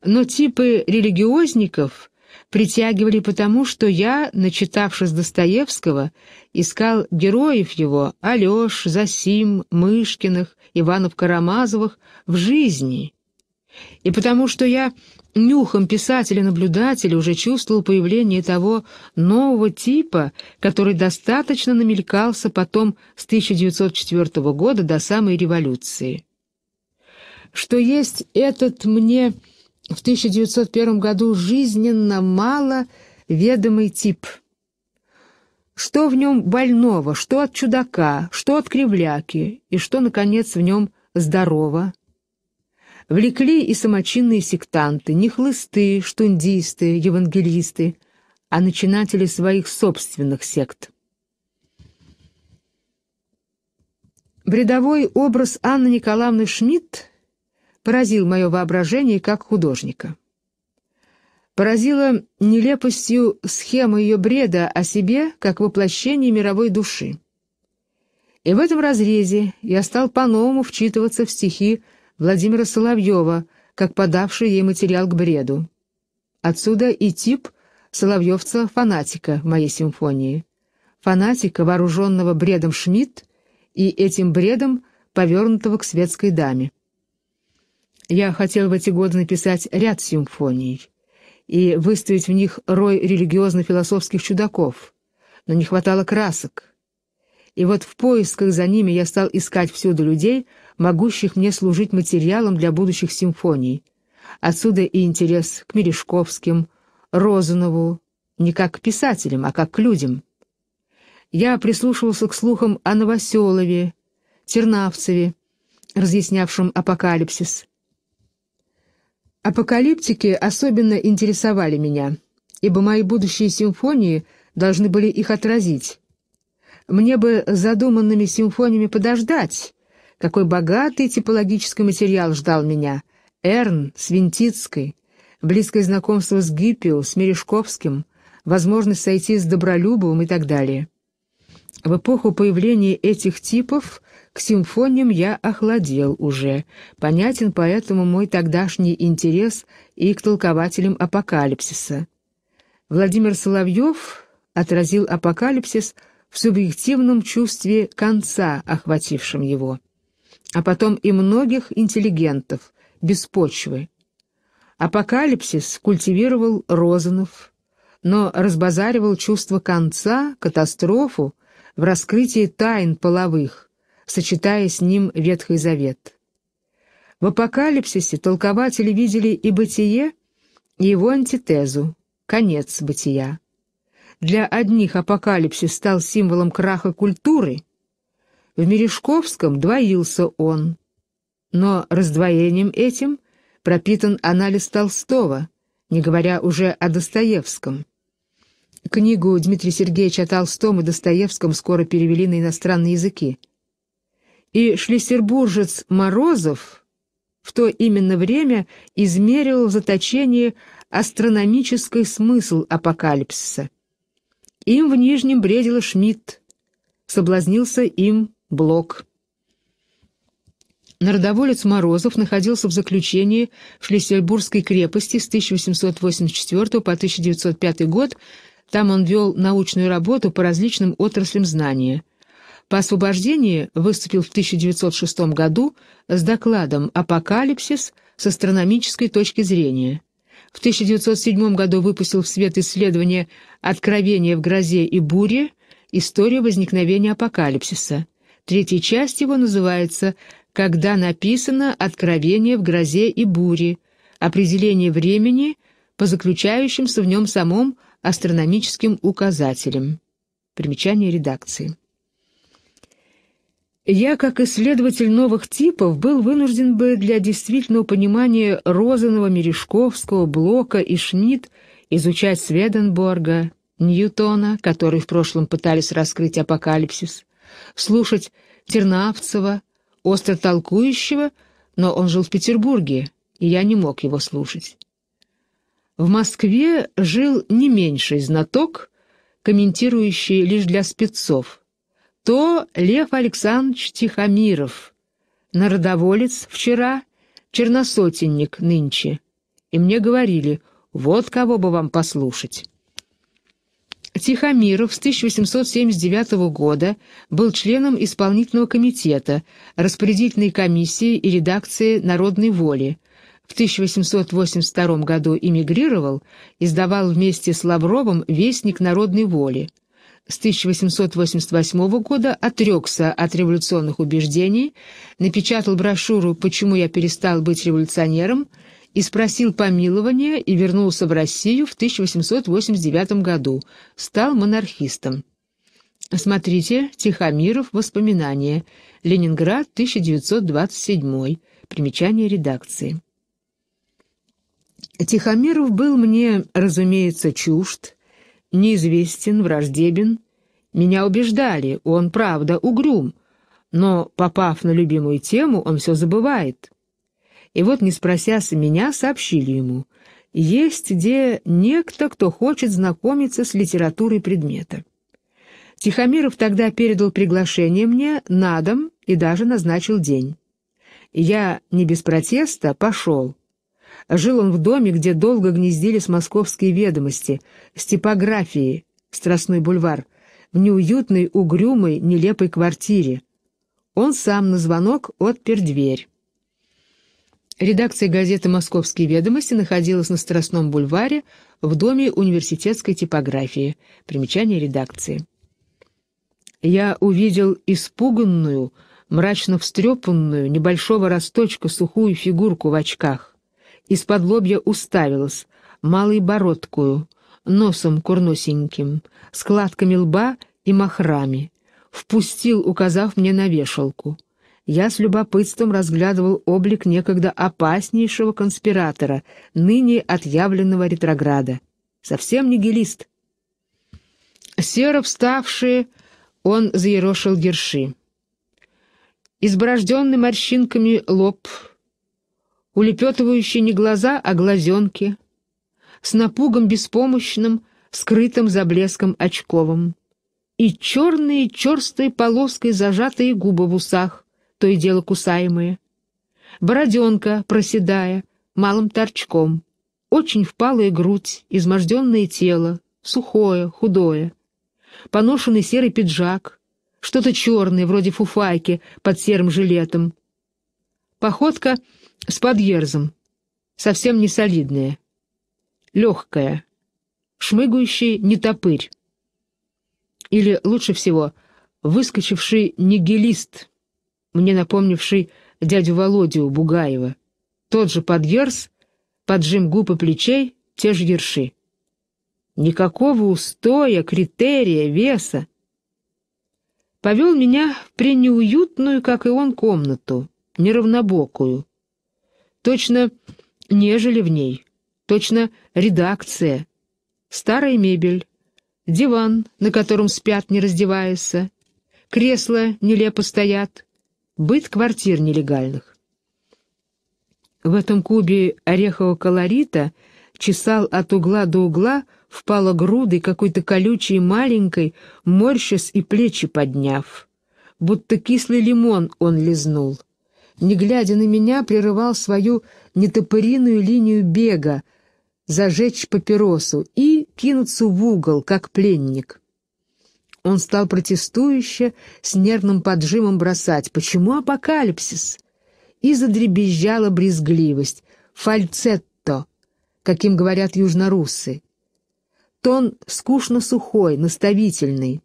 Но типы религиозников притягивали потому, что я, начитавшись Достоевского, искал героев его, Алеш, Засим, Мышкиных, Иванов-Карамазовых, в жизни, и потому что я нюхом писателя-наблюдателя уже чувствовал появление того нового типа, который достаточно намелькался потом с 1904 года до самой революции. Что есть этот мне в 1901 году жизненно мало ведомый тип. Что в нем больного, что от чудака, что от кривляки, и что, наконец, в нем здорово, влекли и самочинные сектанты, не хлысты, штундисты, евангелисты, а начинатели своих собственных сект. Бредовой образ Анны Николаевны Шмидт поразил мое воображение как художника. Поразила нелепостью схемы ее бреда о себе как воплощении мировой души. И в этом разрезе я стал по-новому вчитываться в стихи Владимира Соловьева, как подавший ей материал к бреду. Отсюда и тип Соловьевца-фанатика в моей симфонии. Фанатика, вооруженного бредом Шмидт и этим бредом, повернутого к светской даме. Я хотел в эти годы написать ряд симфоний и выставить в них рой религиозно-философских чудаков, но не хватало красок. И вот в поисках за ними я стал искать всюду людей — могущих мне служить материалом для будущих симфоний. Отсюда и интерес к Мережковским, Розанову, не как к писателям, а как к людям. Я прислушивался к слухам о Новоселове, Тернавцеве, разъяснявшем апокалипсис. Апокалиптики особенно интересовали меня, ибо мои будущие симфонии должны были их отразить. Мне бы задуманными симфониями подождать, какой богатый типологический материал ждал меня. Эрн, с Винтицкой, близкое знакомство с Гиппио, с Мережковским, возможность сойти с Добролюбовым и так далее. В эпоху появления этих типов к симфониям я охладел уже, понятен поэтому мой тогдашний интерес и к толкователям апокалипсиса. Владимир Соловьев отразил апокалипсис в субъективном чувстве конца, охватившем его а потом и многих интеллигентов, без почвы. Апокалипсис культивировал Розанов, но разбазаривал чувство конца, катастрофу в раскрытии тайн половых, сочетая с ним Ветхий Завет. В апокалипсисе толкователи видели и бытие, и его антитезу — конец бытия. Для одних апокалипсис стал символом краха культуры — в Мережковском двоился он. Но раздвоением этим пропитан анализ Толстого, не говоря уже о Достоевском. Книгу Дмитрий Сергеевич о Толстом и Достоевском скоро перевели на иностранные языки. И шлиссербуржец Морозов в то именно время измерил в заточении астрономический смысл апокалипсиса. Им в Нижнем бредил Шмидт, соблазнился им Блок. Народоволец Морозов находился в заключении в Шлиссельбургской крепости с 1884 по 1905 год. Там он вел научную работу по различным отраслям знания. По освобождении выступил в 1906 году с докладом «Апокалипсис с астрономической точки зрения». В 1907 году выпустил в свет исследование «Откровение в грозе и буре. История возникновения апокалипсиса». Третья часть его называется «Когда написано «Откровение в грозе и буре», определение времени по заключающимся в нем самом астрономическим указателям». Примечание редакции. Я, как исследователь новых типов, был вынужден бы для действительного понимания Розанова, Мережковского, Блока и Шмидт изучать Сведенборга, Ньютона, который в прошлом пытались раскрыть апокалипсис, слушать Тернавцева, остро толкующего, но он жил в Петербурге, и я не мог его слушать. В Москве жил не меньший знаток, комментирующий лишь для спецов, то Лев Александрович Тихомиров, народоволец вчера, черносотенник нынче, и мне говорили, вот кого бы вам послушать». Тихомиров с 1879 года был членом исполнительного комитета, распорядительной комиссии и редакции «Народной воли», в 1882 году эмигрировал, издавал вместе с Лавровым «Вестник народной воли». С 1888 года отрекся от революционных убеждений, напечатал брошюру «Почему я перестал быть революционером» и спросил помилования и вернулся в Россию в 1889 году, стал монархистом. Смотрите «Тихомиров. Воспоминания. Ленинград. 1927». Примечание редакции. Тихомиров был мне, разумеется, чужд, неизвестен, враждебен. Меня убеждали, он, правда, угрюм, но, попав на любимую тему, он все забывает, и вот, не спросясь меня, сообщили ему, есть где некто, кто хочет знакомиться с литературой предмета. Тихомиров тогда передал приглашение мне на дом и даже назначил день. Я не без протеста пошел. Жил он в доме, где долго гнездились московские ведомости, с типографией, Страстной бульвар, в неуютной, угрюмой, нелепой квартире. Он сам на звонок отпер дверь. Редакция газеты «Московские ведомости» находилась на Страстном бульваре в доме университетской типографии. Примечание редакции. Я увидел испуганную, мрачно встрепанную, небольшого росточка сухую фигурку в очках. Из-под лобья уставилась, малой бородкую, носом курносеньким, складками лба и махрами. Впустил, указав мне на вешалку — я с любопытством разглядывал облик некогда опаснейшего конспиратора, ныне отъявленного ретрограда. Совсем нигилист. Серо вставшие, он заерошил герши. Изборожденный морщинками лоб, улепетывающие не глаза, а глазенки, с напугом беспомощным, скрытым за блеском очковым, и черные черстой полоской зажатые губы в усах, то и дело кусаемые. Бороденка, проседая, малым торчком. Очень впалая грудь, изможденное тело, сухое, худое. Поношенный серый пиджак, что-то черное, вроде фуфайки, под серым жилетом. Походка с подъерзом, совсем не солидная. Легкая, шмыгающий нетопырь. Или, лучше всего, выскочивший нигилист — мне напомнивший дядю Володю Бугаева. Тот же подъерз, поджим губ и плечей, те же ерши. Никакого устоя, критерия, веса. Повел меня в пренеуютную, как и он, комнату, неравнобокую. Точно нежели в ней, точно редакция, старая мебель, диван, на котором спят, не раздеваясь, кресла нелепо стоят, быт квартир нелегальных. В этом кубе орехового колорита чесал от угла до угла впало грудой какой-то колючей маленькой, морщась и плечи подняв. Будто кислый лимон он лизнул. Не глядя на меня, прерывал свою нетопыриную линию бега, зажечь папиросу и кинуться в угол, как пленник. Он стал протестующе, с нервным поджимом бросать. «Почему апокалипсис?» И задребезжала брезгливость. «Фальцетто», каким говорят южнорусы. Тон скучно сухой, наставительный.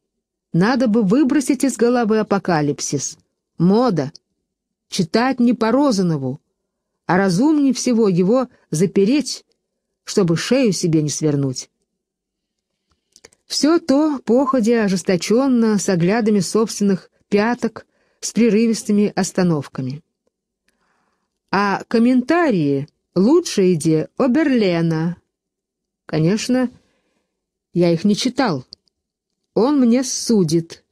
Надо бы выбросить из головы апокалипсис. Мода. Читать не по Розанову, а разумнее всего его запереть, чтобы шею себе не свернуть. Все то, походя ожесточенно, с оглядами собственных пяток, с прерывистыми остановками. А комментарии «Лучшая идея Оберлена». Конечно, я их не читал. Он мне судит.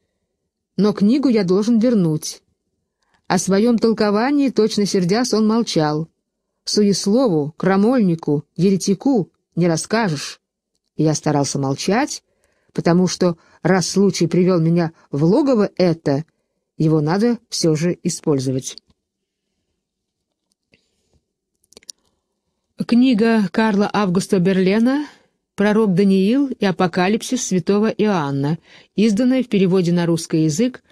Но книгу я должен вернуть. О своем толковании, точно сердясь, он молчал. Суеслову, крамольнику, еретику не расскажешь. Я старался молчать, потому что раз случай привел меня в логово это, его надо все же использовать. Книга Карла Августа Берлена «Пророк Даниил и апокалипсис святого Иоанна», изданная в переводе на русский язык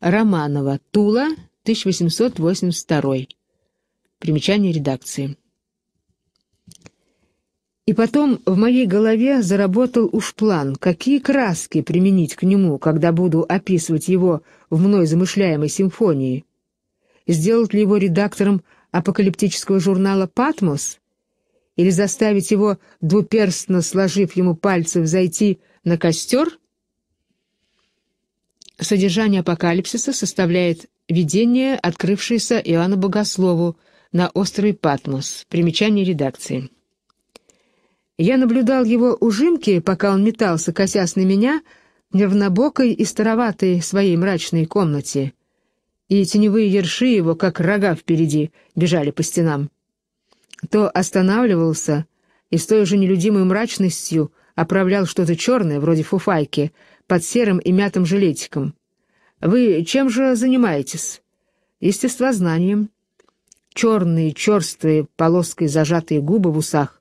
Романова, Тула, 1882. Примечание редакции. И потом в моей голове заработал уж план, какие краски применить к нему, когда буду описывать его в мной замышляемой симфонии. Сделать ли его редактором апокалиптического журнала «Патмос» или заставить его, двуперстно сложив ему пальцы, взойти на костер? Содержание апокалипсиса составляет видение, открывшееся Иоанну Богослову на острове Патмос. Примечание редакции. Я наблюдал его ужимки, пока он метался, косясь на меня, нервнобокой и староватой своей мрачной комнате. И теневые ерши его, как рога впереди, бежали по стенам. То останавливался и с той же нелюдимой мрачностью оправлял что-то черное, вроде фуфайки, под серым и мятым жилетиком. «Вы чем же занимаетесь?» «Естествознанием». Черные, черствые, полоской зажатые губы в усах,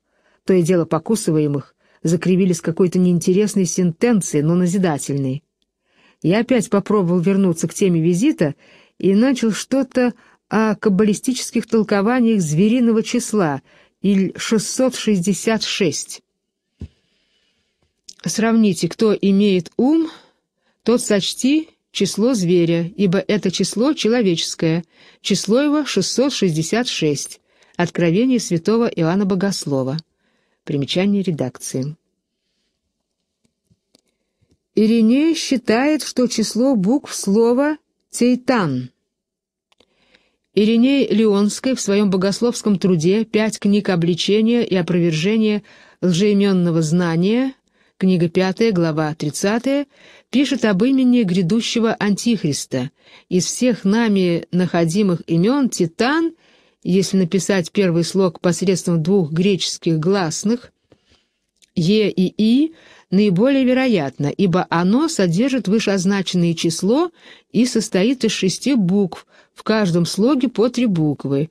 то и дело покусываемых, закривились какой-то неинтересной сентенцией, но назидательной. Я опять попробовал вернуться к теме визита и начал что-то о каббалистических толкованиях звериного числа, или 666. Сравните, кто имеет ум, тот сочти число зверя, ибо это число человеческое, число его 666, откровение святого Иоанна Богослова. Примечание редакции. Ириней считает, что число букв слова «тейтан». Ириней Леонской в своем богословском труде «Пять книг обличения и опровержения лжеименного знания» книга 5, глава 30, пишет об имени грядущего Антихриста. Из всех нами находимых имен Титан если написать первый слог посредством двух греческих гласных «е» и «и», наиболее вероятно, ибо оно содержит вышеозначенное число и состоит из шести букв, в каждом слоге по три буквы.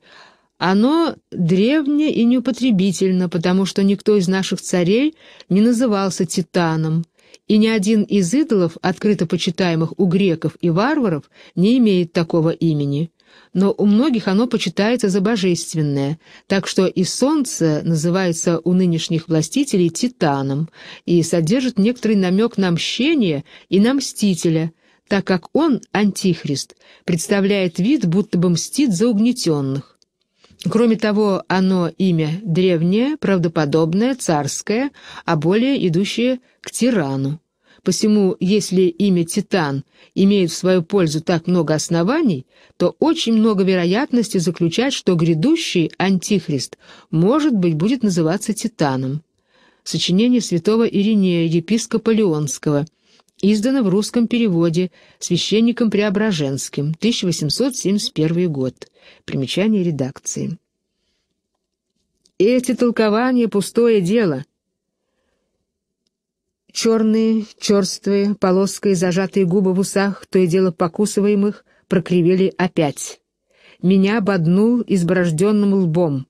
Оно древнее и неупотребительно, потому что никто из наших царей не назывался Титаном, и ни один из идолов, открыто почитаемых у греков и варваров, не имеет такого имени но у многих оно почитается за божественное, так что и солнце называется у нынешних властителей Титаном и содержит некоторый намек на мщение и на мстителя, так как он, антихрист, представляет вид, будто бы мстит за угнетенных. Кроме того, оно имя древнее, правдоподобное, царское, а более идущее к тирану. Посему, если имя Титан имеет в свою пользу так много оснований, то очень много вероятности заключать, что грядущий антихрист, может быть, будет называться Титаном. Сочинение святого Иринея, епископа Леонского, издано в русском переводе священником Преображенским, 1871 год. Примечание редакции. Эти толкования — пустое дело — черные, черствые, полоской зажатые губы в усах, то и дело покусываемых, прокривели опять. Меня боднул изборожденным лбом.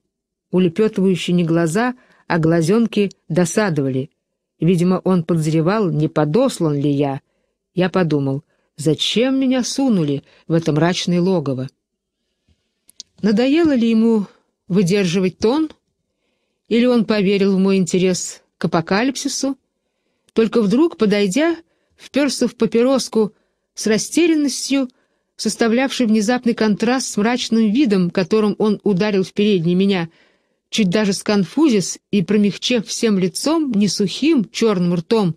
Улепетывающие не глаза, а глазенки досадовали. Видимо, он подозревал, не подослан ли я. Я подумал, зачем меня сунули в это мрачное логово? Надоело ли ему выдерживать тон? Или он поверил в мой интерес к апокалипсису? Только вдруг, подойдя, вперся в папироску с растерянностью, составлявшей внезапный контраст с мрачным видом, которым он ударил в меня, чуть даже сконфузис и промягчев всем лицом, несухим черным ртом.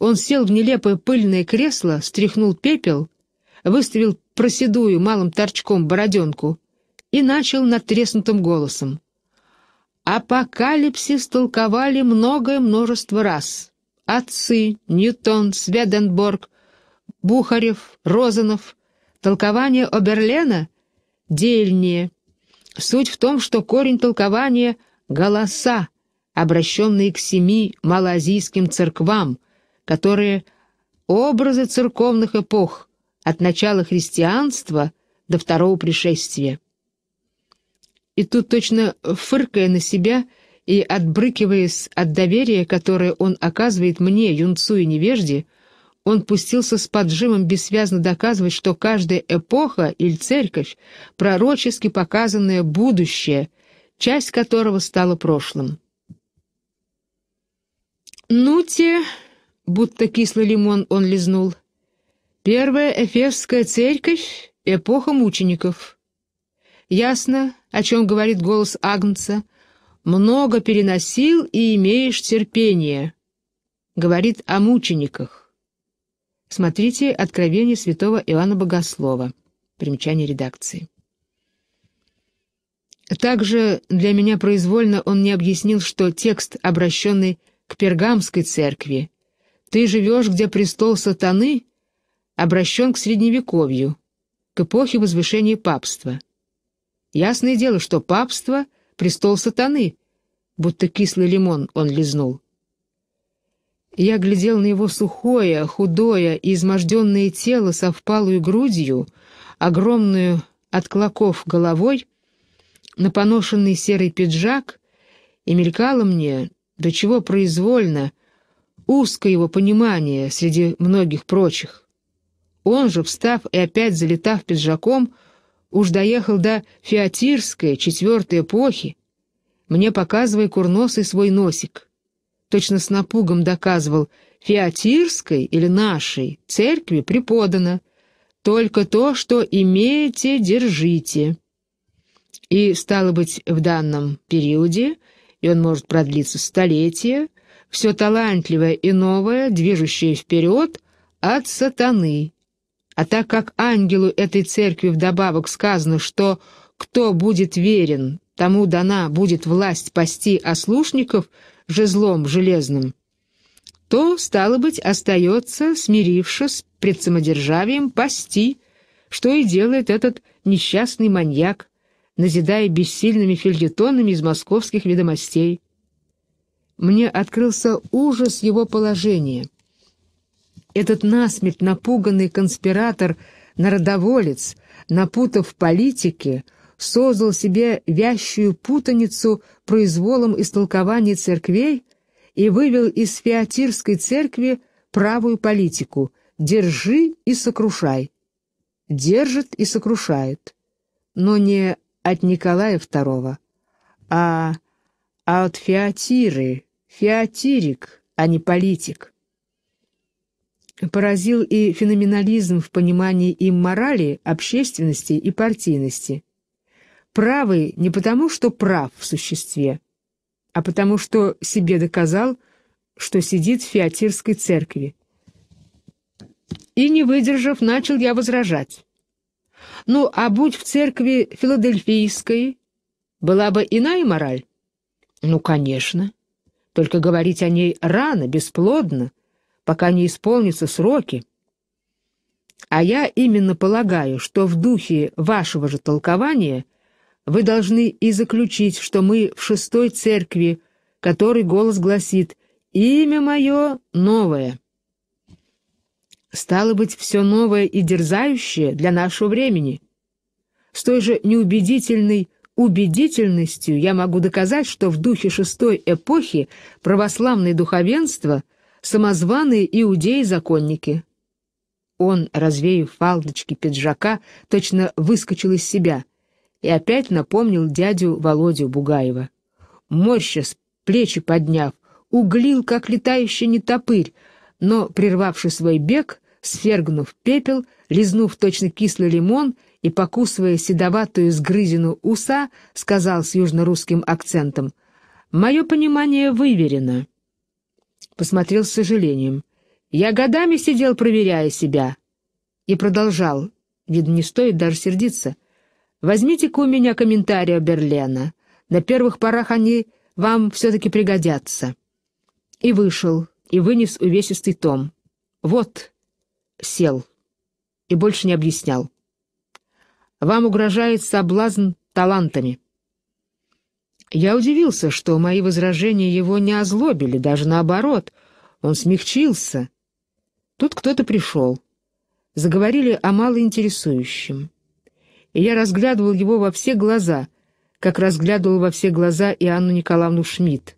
Он сел в нелепое пыльное кресло, стряхнул пепел, выставил проседую малым торчком бороденку и начал надтреснутым голосом. «Апокалипсис толковали многое множество раз». Отцы, Ньютон, Сведенборг, Бухарев, Розанов. Толкование Оберлена дельнее. Суть в том, что корень толкования — голоса, обращенные к семи малоазийским церквам, которые — образы церковных эпох от начала христианства до второго пришествия. И тут точно, фыркая на себя, — и, отбрыкиваясь от доверия, которое он оказывает мне, юнцу и невежде, он пустился с поджимом бессвязно доказывать, что каждая эпоха или церковь — пророчески показанное будущее, часть которого стала прошлым. «Ну те...» — будто кислый лимон он лизнул. «Первая эфесская церковь — эпоха мучеников». Ясно, о чем говорит голос Агнца — много переносил и имеешь терпение. Говорит о мучениках. Смотрите «Откровение святого Иоанна Богослова». Примечание редакции. Также для меня произвольно он не объяснил, что текст, обращенный к Пергамской церкви, «Ты живешь, где престол сатаны», обращен к Средневековью, к эпохе возвышения папства. Ясное дело, что папство — престол сатаны, будто кислый лимон он лизнул. Я глядел на его сухое, худое и изможденное тело со впалую грудью, огромную от клоков головой, на поношенный серый пиджак, и мелькало мне, до чего произвольно, узкое его понимание среди многих прочих. Он же, встав и опять залетав пиджаком, — Уж доехал до Феатирской, четвертой эпохи. Мне показывай курносый свой носик. Точно с напугом доказывал, Феатирской или нашей церкви преподано. Только то, что имеете, держите. И, стало быть, в данном периоде, и он может продлиться столетия, все талантливое и новое, движущее вперед, от сатаны, а так как ангелу этой церкви вдобавок сказано, что «кто будет верен, тому дана будет власть пасти ослушников жезлом железным», то, стало быть, остается, смирившись пред самодержавием, пасти, что и делает этот несчастный маньяк, назидая бессильными фильетонами из московских ведомостей. Мне открылся ужас его положения. Этот насмерть напуганный конспиратор-народоволец, напутав политики, создал себе вящую путаницу произволом истолкований церквей и вывел из Феатирской церкви правую политику «держи и сокрушай». Держит и сокрушает. Но не от Николая II, а, а от Феатиры, Феатирик, а не политик поразил и феноменализм в понимании им морали, общественности и партийности. Правый не потому, что прав в существе, а потому что себе доказал, что сидит в Феотирской церкви. И, не выдержав, начал я возражать. Ну, а будь в церкви филадельфийской, была бы иная мораль? Ну, конечно. Только говорить о ней рано, бесплодно, пока не исполнятся сроки. А я именно полагаю, что в духе вашего же толкования вы должны и заключить, что мы в шестой церкви, который голос гласит «Имя мое новое». Стало быть, все новое и дерзающее для нашего времени. С той же неубедительной убедительностью я могу доказать, что в духе шестой эпохи православное духовенство – самозваные иудеи-законники. Он, развеяв фалдочки пиджака, точно выскочил из себя и опять напомнил дядю Володю Бугаева. Морщас, плечи подняв, углил, как летающий нетопырь, но, прервавший свой бег, свергнув пепел, лизнув точно кислый лимон и, покусывая седоватую сгрызину уса, сказал с южнорусским акцентом, «Мое понимание выверено посмотрел с сожалением. «Я годами сидел, проверяя себя». И продолжал. Видно, не стоит даже сердиться. «Возьмите-ка у меня комментарии Берлена. На первых порах они вам все-таки пригодятся». И вышел, и вынес увесистый том. «Вот». Сел. И больше не объяснял. «Вам угрожает соблазн талантами». Я удивился, что мои возражения его не озлобили, даже наоборот. Он смягчился. Тут кто-то пришел. Заговорили о малоинтересующем. И я разглядывал его во все глаза, как разглядывал во все глаза и Анну Николаевну Шмидт.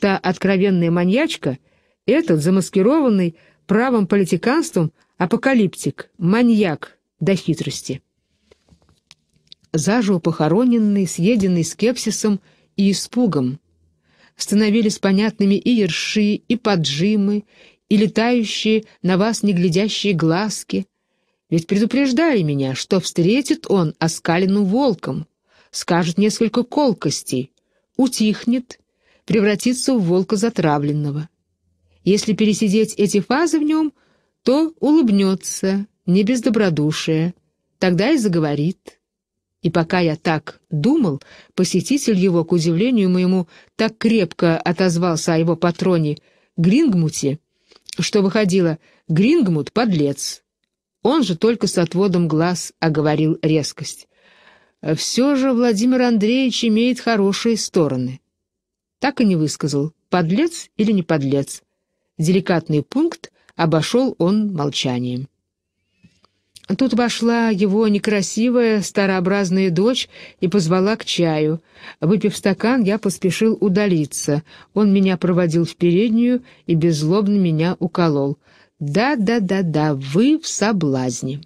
Та откровенная маньячка, этот замаскированный правым политиканством апокалиптик, маньяк до хитрости. Заживо похороненный, съеденный скепсисом — и испугом. Становились понятными и ерши, и поджимы, и летающие на вас неглядящие глазки. Ведь предупреждали меня, что встретит он оскаленным волком, скажет несколько колкостей, утихнет, превратится в волка затравленного. Если пересидеть эти фазы в нем, то улыбнется, не без добродушия, тогда и заговорит. И пока я так думал, посетитель его, к удивлению моему, так крепко отозвался о его патроне Грингмуте, что выходило «Грингмут — подлец». Он же только с отводом глаз оговорил резкость. Все же Владимир Андреевич имеет хорошие стороны. Так и не высказал, подлец или не подлец. Деликатный пункт обошел он молчанием. Тут вошла его некрасивая старообразная дочь и позвала к чаю. Выпив стакан, я поспешил удалиться. Он меня проводил в переднюю и беззлобно меня уколол. «Да-да-да-да, вы в соблазне».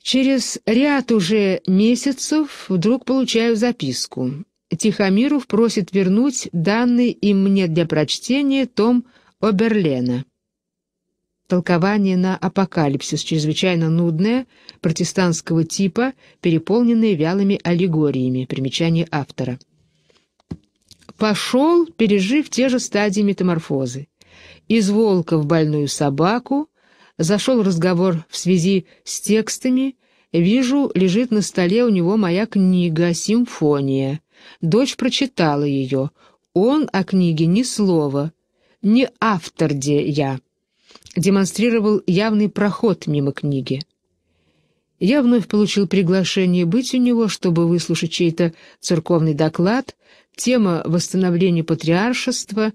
Через ряд уже месяцев вдруг получаю записку. Тихомиров просит вернуть данный им мне для прочтения том Оберлена толкование на апокалипсис, чрезвычайно нудное, протестантского типа, переполненное вялыми аллегориями, примечание автора. Пошел, пережив те же стадии метаморфозы. Из волка в больную собаку, зашел разговор в связи с текстами, вижу, лежит на столе у него моя книга «Симфония». Дочь прочитала ее, он о книге ни слова, не автор де я демонстрировал явный проход мимо книги. Я вновь получил приглашение быть у него, чтобы выслушать чей-то церковный доклад, тема восстановления патриаршества,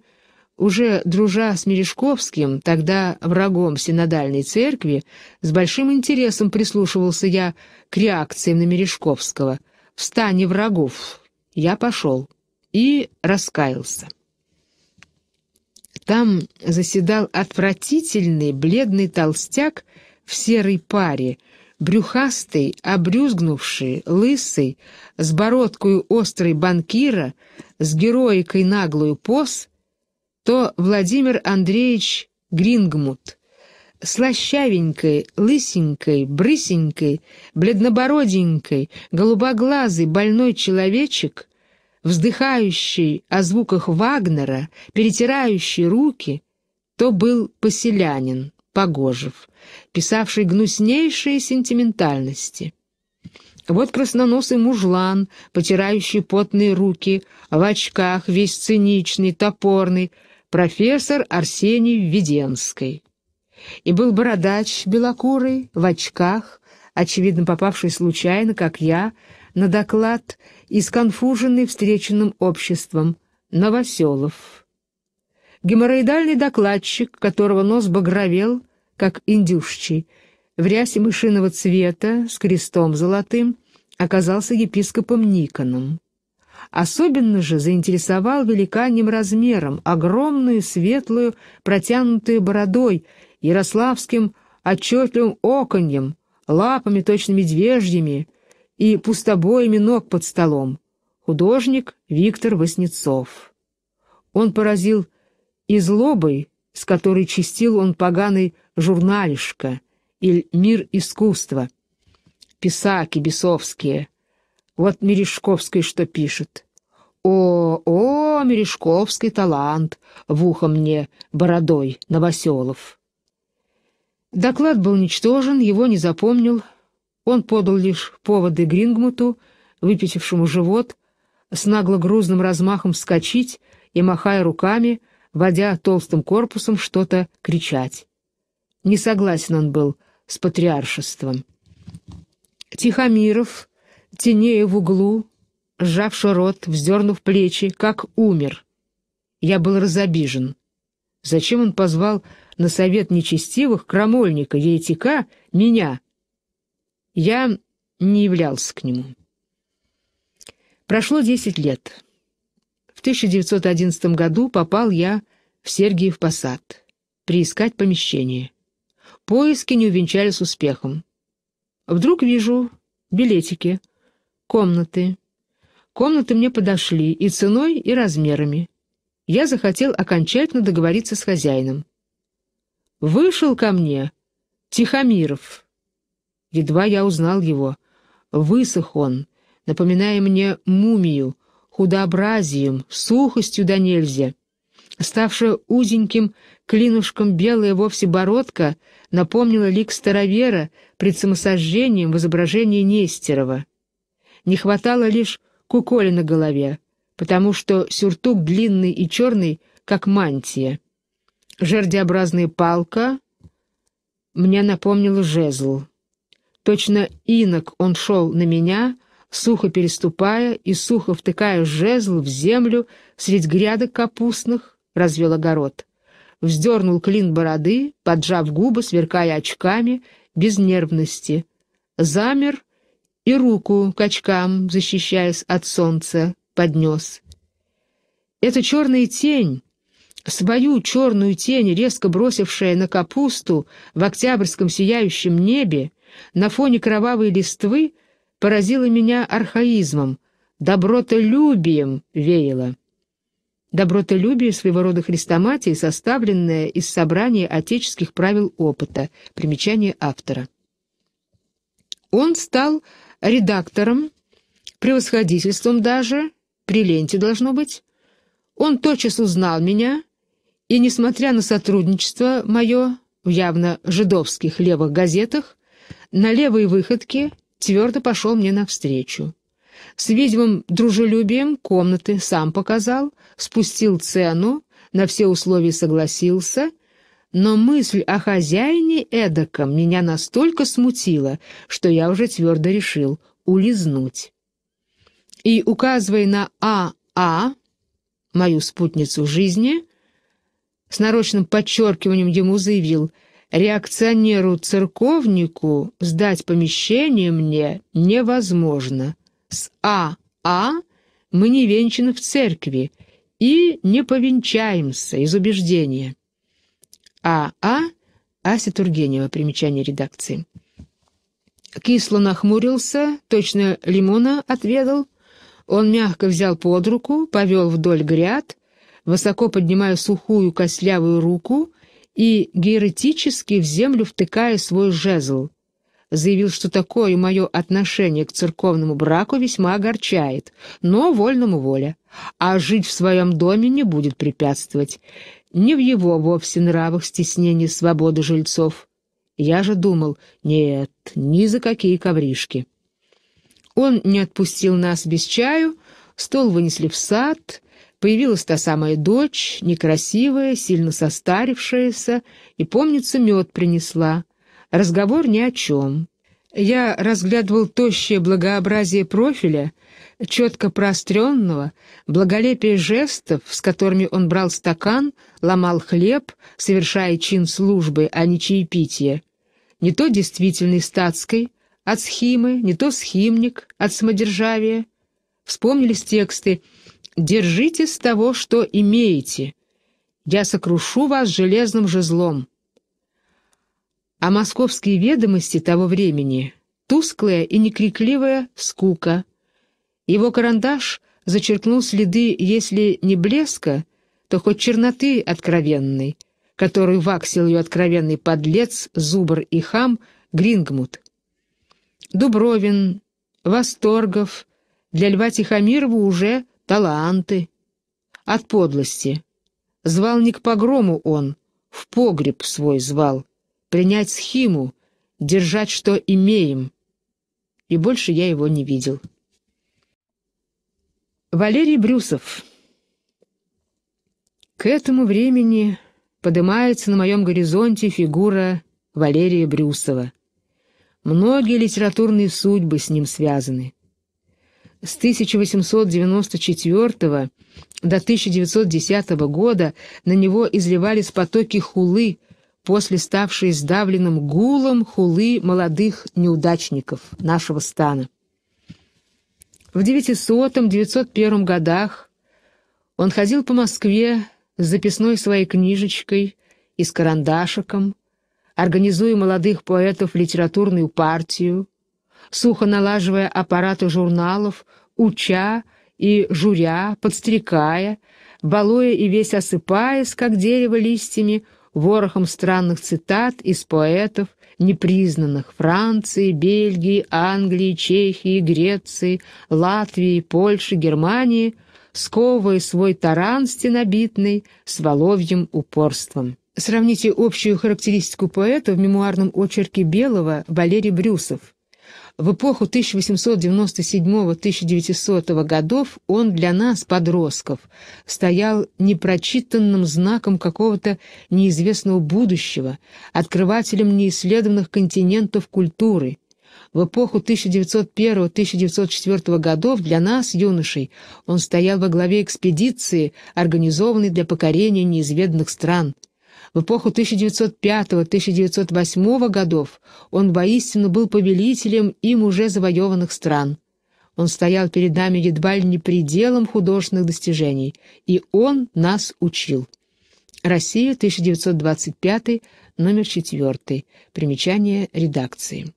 уже дружа с Мережковским, тогда врагом синодальной церкви, с большим интересом прислушивался я к реакциям на Мережковского. «Встань врагов!» Я пошел и раскаялся. Там заседал отвратительный бледный толстяк в серой паре, брюхастый, обрюзгнувший, лысый, с бородкой острый банкира, с героикой наглую поз, то Владимир Андреевич Грингмут, слащавенькой, лысенькой, брысенькой, бледнобороденькой, голубоглазый больной человечек — вздыхающий о звуках Вагнера, перетирающий руки, то был поселянин Погожев, писавший гнуснейшие сентиментальности. Вот красноносый мужлан, потирающий потные руки, в очках, весь циничный, топорный, профессор Арсений Веденской. И был бородач белокурый, в очках, очевидно попавший случайно, как я, на доклад и сконфуженный встреченным обществом, Новоселов. Геморроидальный докладчик, которого нос багровел, как индюшчий, в рясе мышиного цвета с крестом золотым, оказался епископом Никоном. Особенно же заинтересовал великанним размером, огромную, светлую, протянутую бородой, ярославским отчетливым оконьем, лапами точно медвежьими, и пустобоями ног под столом. Художник Виктор Васнецов. Он поразил и злобой, с которой чистил он поганый журналишка или «Мир искусства». Писаки бесовские. Вот Мережковский что пишет. «О, о, Мережковский талант!» — в ухо мне бородой Новоселов. Доклад был ничтожен, его не запомнил он подал лишь поводы Грингмуту, выпятившему живот, с нагло-грузным размахом вскочить и, махая руками, водя толстым корпусом, что-то кричать. Не согласен он был с патриаршеством. Тихомиров, тенея в углу, сжавши рот, вздернув плечи, как умер. Я был разобижен. Зачем он позвал на совет нечестивых крамольника, еретика, меня, я не являлся к нему. Прошло 10 лет. В 1911 году попал я в Сергиев посад, приискать помещение. Поиски не увенчались успехом. Вдруг вижу билетики, комнаты. Комнаты мне подошли и ценой, и размерами. Я захотел окончательно договориться с хозяином. Вышел ко мне Тихомиров Едва я узнал его. Высох он, напоминая мне мумию, худообразием, сухостью да нельзя. Ставшая узеньким клинушком белая вовсе бородка напомнила лик старовера пред самосожжением в изображении Нестерова. Не хватало лишь куколи на голове, потому что сюртук длинный и черный, как мантия. Жердеобразная палка мне напомнила жезл. Точно инок он шел на меня, сухо переступая и сухо втыкая жезл в землю средь грядок капустных, развел огород. Вздернул клин бороды, поджав губы, сверкая очками, без нервности. Замер и руку к очкам, защищаясь от солнца, поднес. Эта черная тень, свою черную тень, резко бросившая на капусту в октябрьском сияющем небе, на фоне кровавой листвы поразило меня архаизмом, добротолюбием веяло. Добротолюбие своего рода хрестоматии, составленное из собрания отеческих правил опыта. Примечание автора. Он стал редактором, превосходительством даже, при ленте должно быть. Он тотчас узнал меня, и, несмотря на сотрудничество мое в явно жидовских левых газетах, на левой выходке твердо пошел мне навстречу. С видимым дружелюбием комнаты сам показал, спустил цену, на все условия согласился, но мысль о хозяине эдаком меня настолько смутила, что я уже твердо решил улизнуть. И, указывая на А.А., мою спутницу жизни, с нарочным подчеркиванием ему заявил — реакционеру-церковнику сдать помещение мне невозможно. С А.А. А мы не венчаны в церкви и не повенчаемся из убеждения. А.А. А Ася Тургенева, примечание редакции. Кисло нахмурился, точно лимона отведал. Он мягко взял под руку, повел вдоль гряд, высоко поднимая сухую костлявую руку, и, геретически в землю втыкая свой жезл, заявил, что такое мое отношение к церковному браку весьма огорчает, но вольному воля, а жить в своем доме не будет препятствовать. Не в его вовсе нравах стеснение свободы жильцов. Я же думал, нет, ни за какие ковришки. Он не отпустил нас без чаю, стол вынесли в сад, Появилась та самая дочь, некрасивая, сильно состарившаяся, и, помнится, мед принесла. Разговор ни о чем. Я разглядывал тощее благообразие профиля, четко проостренного, благолепие жестов, с которыми он брал стакан, ломал хлеб, совершая чин службы, а не чаепитие. Не то действительный статской, от схимы, не то схимник, от самодержавия. Вспомнились тексты «Держитесь того, что имеете. Я сокрушу вас железным жезлом». А московские ведомости того времени — тусклая и некрикливая скука. Его карандаш зачеркнул следы, если не блеска, то хоть черноты откровенной, которую ваксил ее откровенный подлец, зубр и хам Грингмут. Дубровин, Восторгов для Льва Тихомирова уже таланты. От подлости. Звал не к погрому он, в погреб свой звал. Принять схиму, держать, что имеем. И больше я его не видел. Валерий Брюсов. К этому времени поднимается на моем горизонте фигура Валерия Брюсова. Многие литературные судьбы с ним связаны. С 1894 до 1910 года на него изливались потоки хулы, после ставшей сдавленным гулом хулы молодых неудачников нашего стана. В 900-901 годах он ходил по Москве с записной своей книжечкой и с карандашиком, организуя молодых поэтов литературную партию, сухо налаживая аппараты журналов, уча и журя, подстрекая, балуя и весь осыпаясь, как дерево листьями, ворохом странных цитат из поэтов, непризнанных Франции, Бельгии, Англии, Чехии, Греции, Латвии, Польши, Германии, сковывая свой таран стенобитный с воловьим упорством. Сравните общую характеристику поэта в мемуарном очерке Белого Валерий Брюсов в эпоху 1897-1900 годов он для нас, подростков, стоял непрочитанным знаком какого-то неизвестного будущего, открывателем неисследованных континентов культуры. В эпоху 1901-1904 годов для нас, юношей, он стоял во главе экспедиции, организованной для покорения неизведанных стран – в эпоху 1905-1908 годов он воистину был повелителем им уже завоеванных стран. Он стоял перед нами едва ли не пределом художественных достижений, и он нас учил. Россия, 1925, номер 4. Примечание редакции.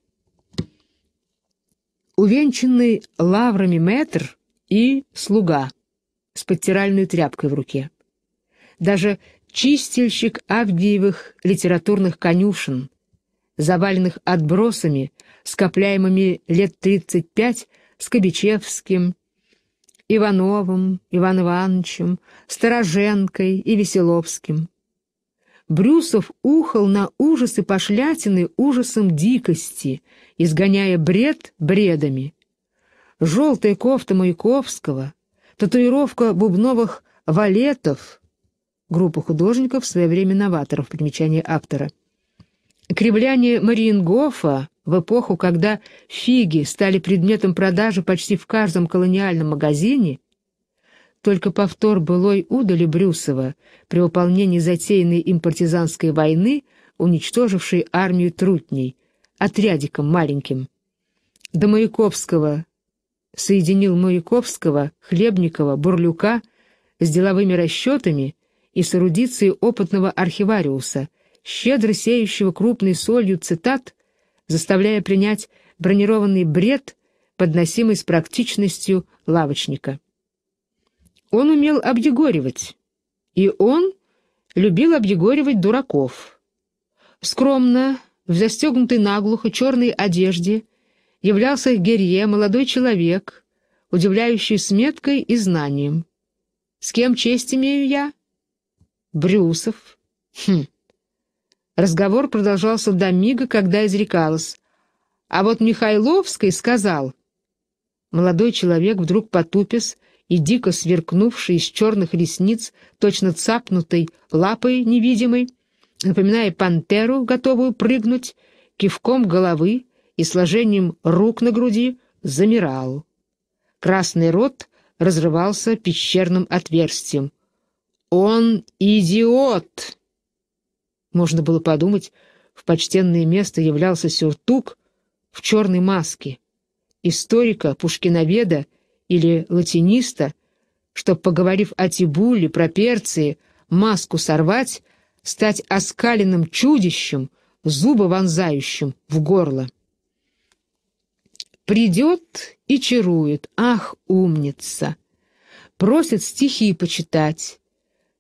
Увенчанный лаврами метр и слуга с подтиральной тряпкой в руке. Даже чистильщик Авдиевых литературных конюшен, заваленных отбросами, скопляемыми лет 35 с Кобичевским, Ивановым, Иван Ивановичем, Стороженкой и Веселовским. Брюсов ухал на ужасы пошлятины ужасом дикости, изгоняя бред бредами. Желтая кофта Маяковского, татуировка бубновых валетов, Группа художников, в свое время новаторов, примечание автора. Кривляние Мариенгофа в эпоху, когда фиги стали предметом продажи почти в каждом колониальном магазине, только повтор былой удали Брюсова при выполнении затеянной им партизанской войны, уничтожившей армию трутней, отрядиком маленьким. До Маяковского соединил Маяковского, Хлебникова, Бурлюка с деловыми расчетами и с эрудицией опытного архивариуса, щедро сеющего крупной солью цитат, заставляя принять бронированный бред, подносимый с практичностью лавочника. Он умел объегоривать, и он любил объегоривать дураков. Скромно, в застегнутой наглухо черной одежде, являлся Герье, молодой человек, удивляющий с меткой и знанием. «С кем честь имею я?» Брюсов. Хм. Разговор продолжался до мига, когда изрекалось, А вот Михайловский сказал... Молодой человек вдруг потупис и, дико сверкнувший из черных ресниц, точно цапнутой лапой невидимой, напоминая пантеру, готовую прыгнуть, кивком головы и сложением рук на груди, замирал. Красный рот разрывался пещерным отверстием. «Он идиот!» Можно было подумать, в почтенное место являлся сюртук в черной маске. Историка, пушкиноведа или латиниста, чтоб, поговорив о Тибуле, про Перции, маску сорвать, стать оскаленным чудищем, зубы вонзающим в горло. Придет и чарует, ах, умница! Просит стихи почитать,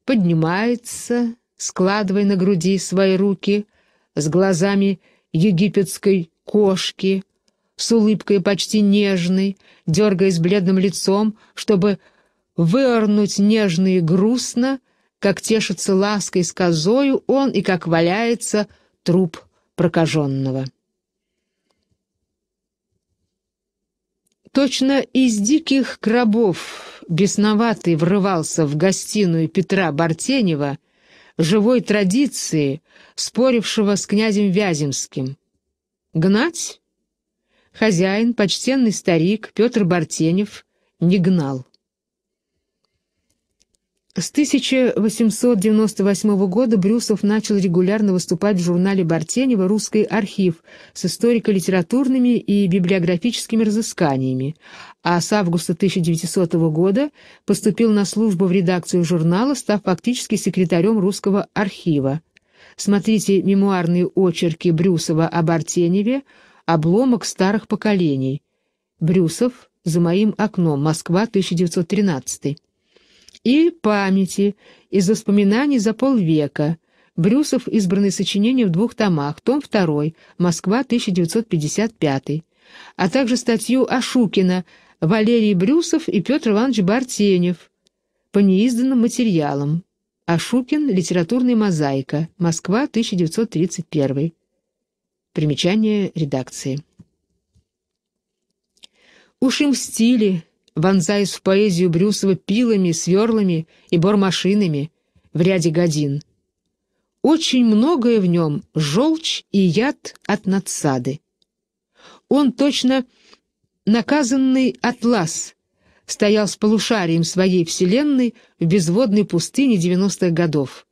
поднимается, складывая на груди свои руки, с глазами египетской кошки, с улыбкой почти нежной, дергаясь бледным лицом, чтобы выорнуть нежно и грустно, как тешится лаской с козою он и как валяется труп прокаженного. Точно из диких крабов бесноватый врывался в гостиную Петра Бартенева, живой традиции, спорившего с князем Вяземским. «Гнать?» Хозяин, почтенный старик Петр Бартенев, не гнал. С 1898 года Брюсов начал регулярно выступать в журнале Бартенева «Русский архив» с историко-литературными и библиографическими разысканиями, а с августа 1900 года поступил на службу в редакцию журнала, став фактически секретарем Русского архива. Смотрите мемуарные очерки Брюсова о Бартеневе «Обломок старых поколений». Брюсов «За моим окном. Москва, 1913» и памяти из воспоминаний за полвека. Брюсов «Избранные сочинения» в двух томах, том 2, Москва, 1955, а также статью Ашукина «Валерий Брюсов и Петр Иванович Бартенев» по неизданным материалам. Ашукин «Литературная мозаика», Москва, 1931. Примечание редакции. Уж им в стиле, вонзаясь в поэзию Брюсова пилами, сверлами и бормашинами в ряде годин. Очень многое в нем — желчь и яд от надсады. Он точно наказанный атлас стоял с полушарием своей вселенной в безводной пустыне 90-х годов.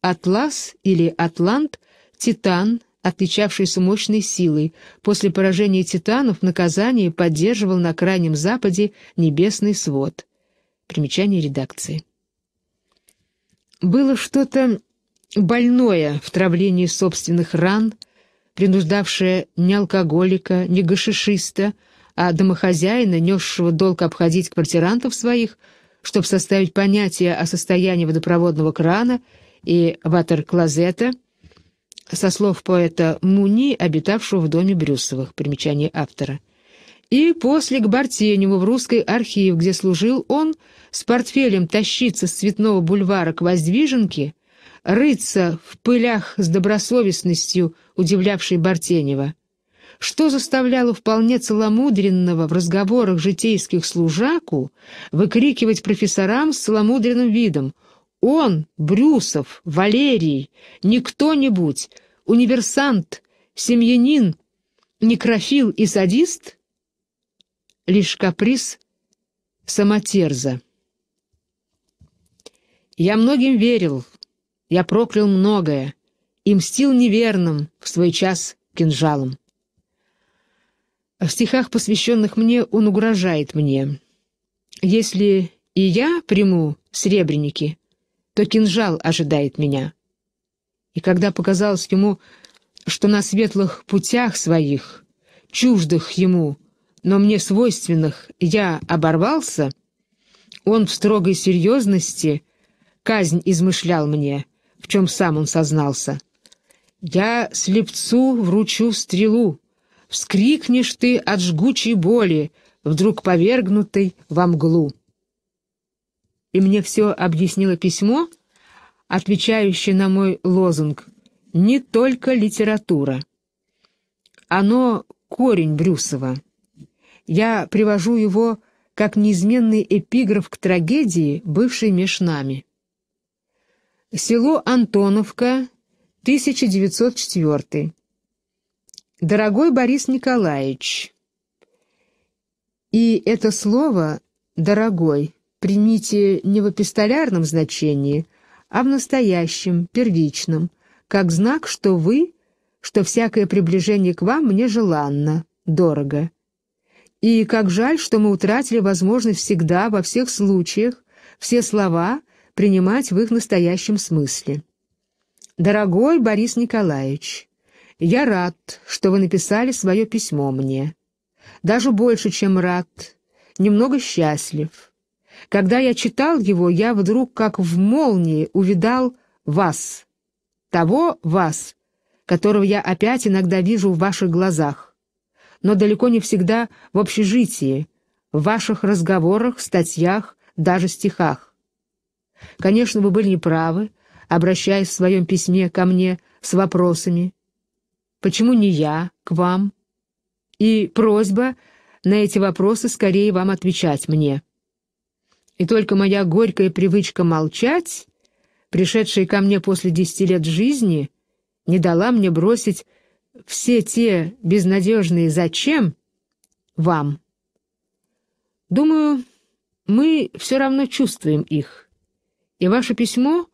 Атлас или Атлант — Титан, отличавшийся мощной силой, после поражения титанов наказание поддерживал на Крайнем Западе небесный свод. Примечание редакции. Было что-то больное в травлении собственных ран, принуждавшее не алкоголика, не гашишиста, а домохозяина, несшего долг обходить квартирантов своих, чтобы составить понятие о состоянии водопроводного крана и ватер-клозета — со слов поэта Муни, обитавшего в доме Брюсовых, примечание автора. И после к Бартеневу в русской архив, где служил он, с портфелем тащиться с Цветного бульвара к Воздвиженке, рыться в пылях с добросовестностью, удивлявшей Бартенева. Что заставляло вполне целомудренного в разговорах житейских служаку выкрикивать профессорам с целомудренным видом — он, Брюсов, Валерий, не кто-нибудь, универсант, семьянин, некрофил и садист? Лишь каприз самотерза. Я многим верил, я проклял многое и мстил неверным в свой час кинжалом. В стихах, посвященных мне, он угрожает мне. «Если и я приму сребреники, то кинжал ожидает меня. И когда показалось ему, что на светлых путях своих, чуждых ему, но мне свойственных, я оборвался, он в строгой серьезности казнь измышлял мне, в чем сам он сознался. «Я слепцу вручу стрелу, вскрикнешь ты от жгучей боли, вдруг повергнутой во мглу» и мне все объяснило письмо, отвечающее на мой лозунг «Не только литература». Оно — корень Брюсова. Я привожу его как неизменный эпиграф к трагедии, бывшей меж нами. Село Антоновка, 1904. Дорогой Борис Николаевич. И это слово «дорогой» примите не в эпистолярном значении, а в настоящем, первичном, как знак, что вы, что всякое приближение к вам мне желанно, дорого. И как жаль, что мы утратили возможность всегда, во всех случаях, все слова принимать в их настоящем смысле. «Дорогой Борис Николаевич, я рад, что вы написали свое письмо мне. Даже больше, чем рад. Немного счастлив. Когда я читал его, я вдруг, как в молнии, увидал вас, того вас, которого я опять иногда вижу в ваших глазах, но далеко не всегда в общежитии, в ваших разговорах, статьях, даже стихах. Конечно, вы были неправы, обращаясь в своем письме ко мне с вопросами «Почему не я к вам?» и просьба на эти вопросы скорее вам отвечать мне. И только моя горькая привычка молчать, пришедшая ко мне после десяти лет жизни, не дала мне бросить все те безнадежные «зачем» вам. Думаю, мы все равно чувствуем их. И ваше письмо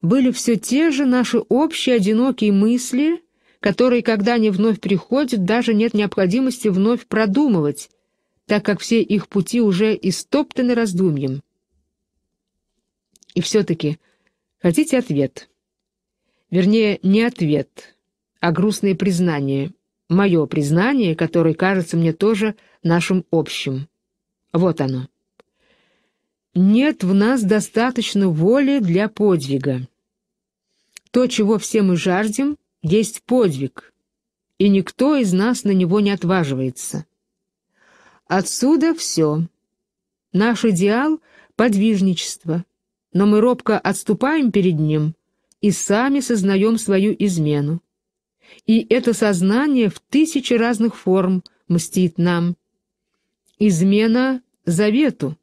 были все те же наши общие одинокие мысли, которые, когда они вновь приходят, даже нет необходимости вновь продумывать, так как все их пути уже истоптаны раздумьем. И все-таки хотите ответ? Вернее, не ответ, а грустное признание. Мое признание, которое кажется мне тоже нашим общим. Вот оно. Нет в нас достаточно воли для подвига. То, чего все мы жаждем, есть подвиг, и никто из нас на него не отваживается. Отсюда все. Наш идеал — подвижничество, но мы робко отступаем перед ним и сами сознаем свою измену. И это сознание в тысячи разных форм мстит нам. Измена завету.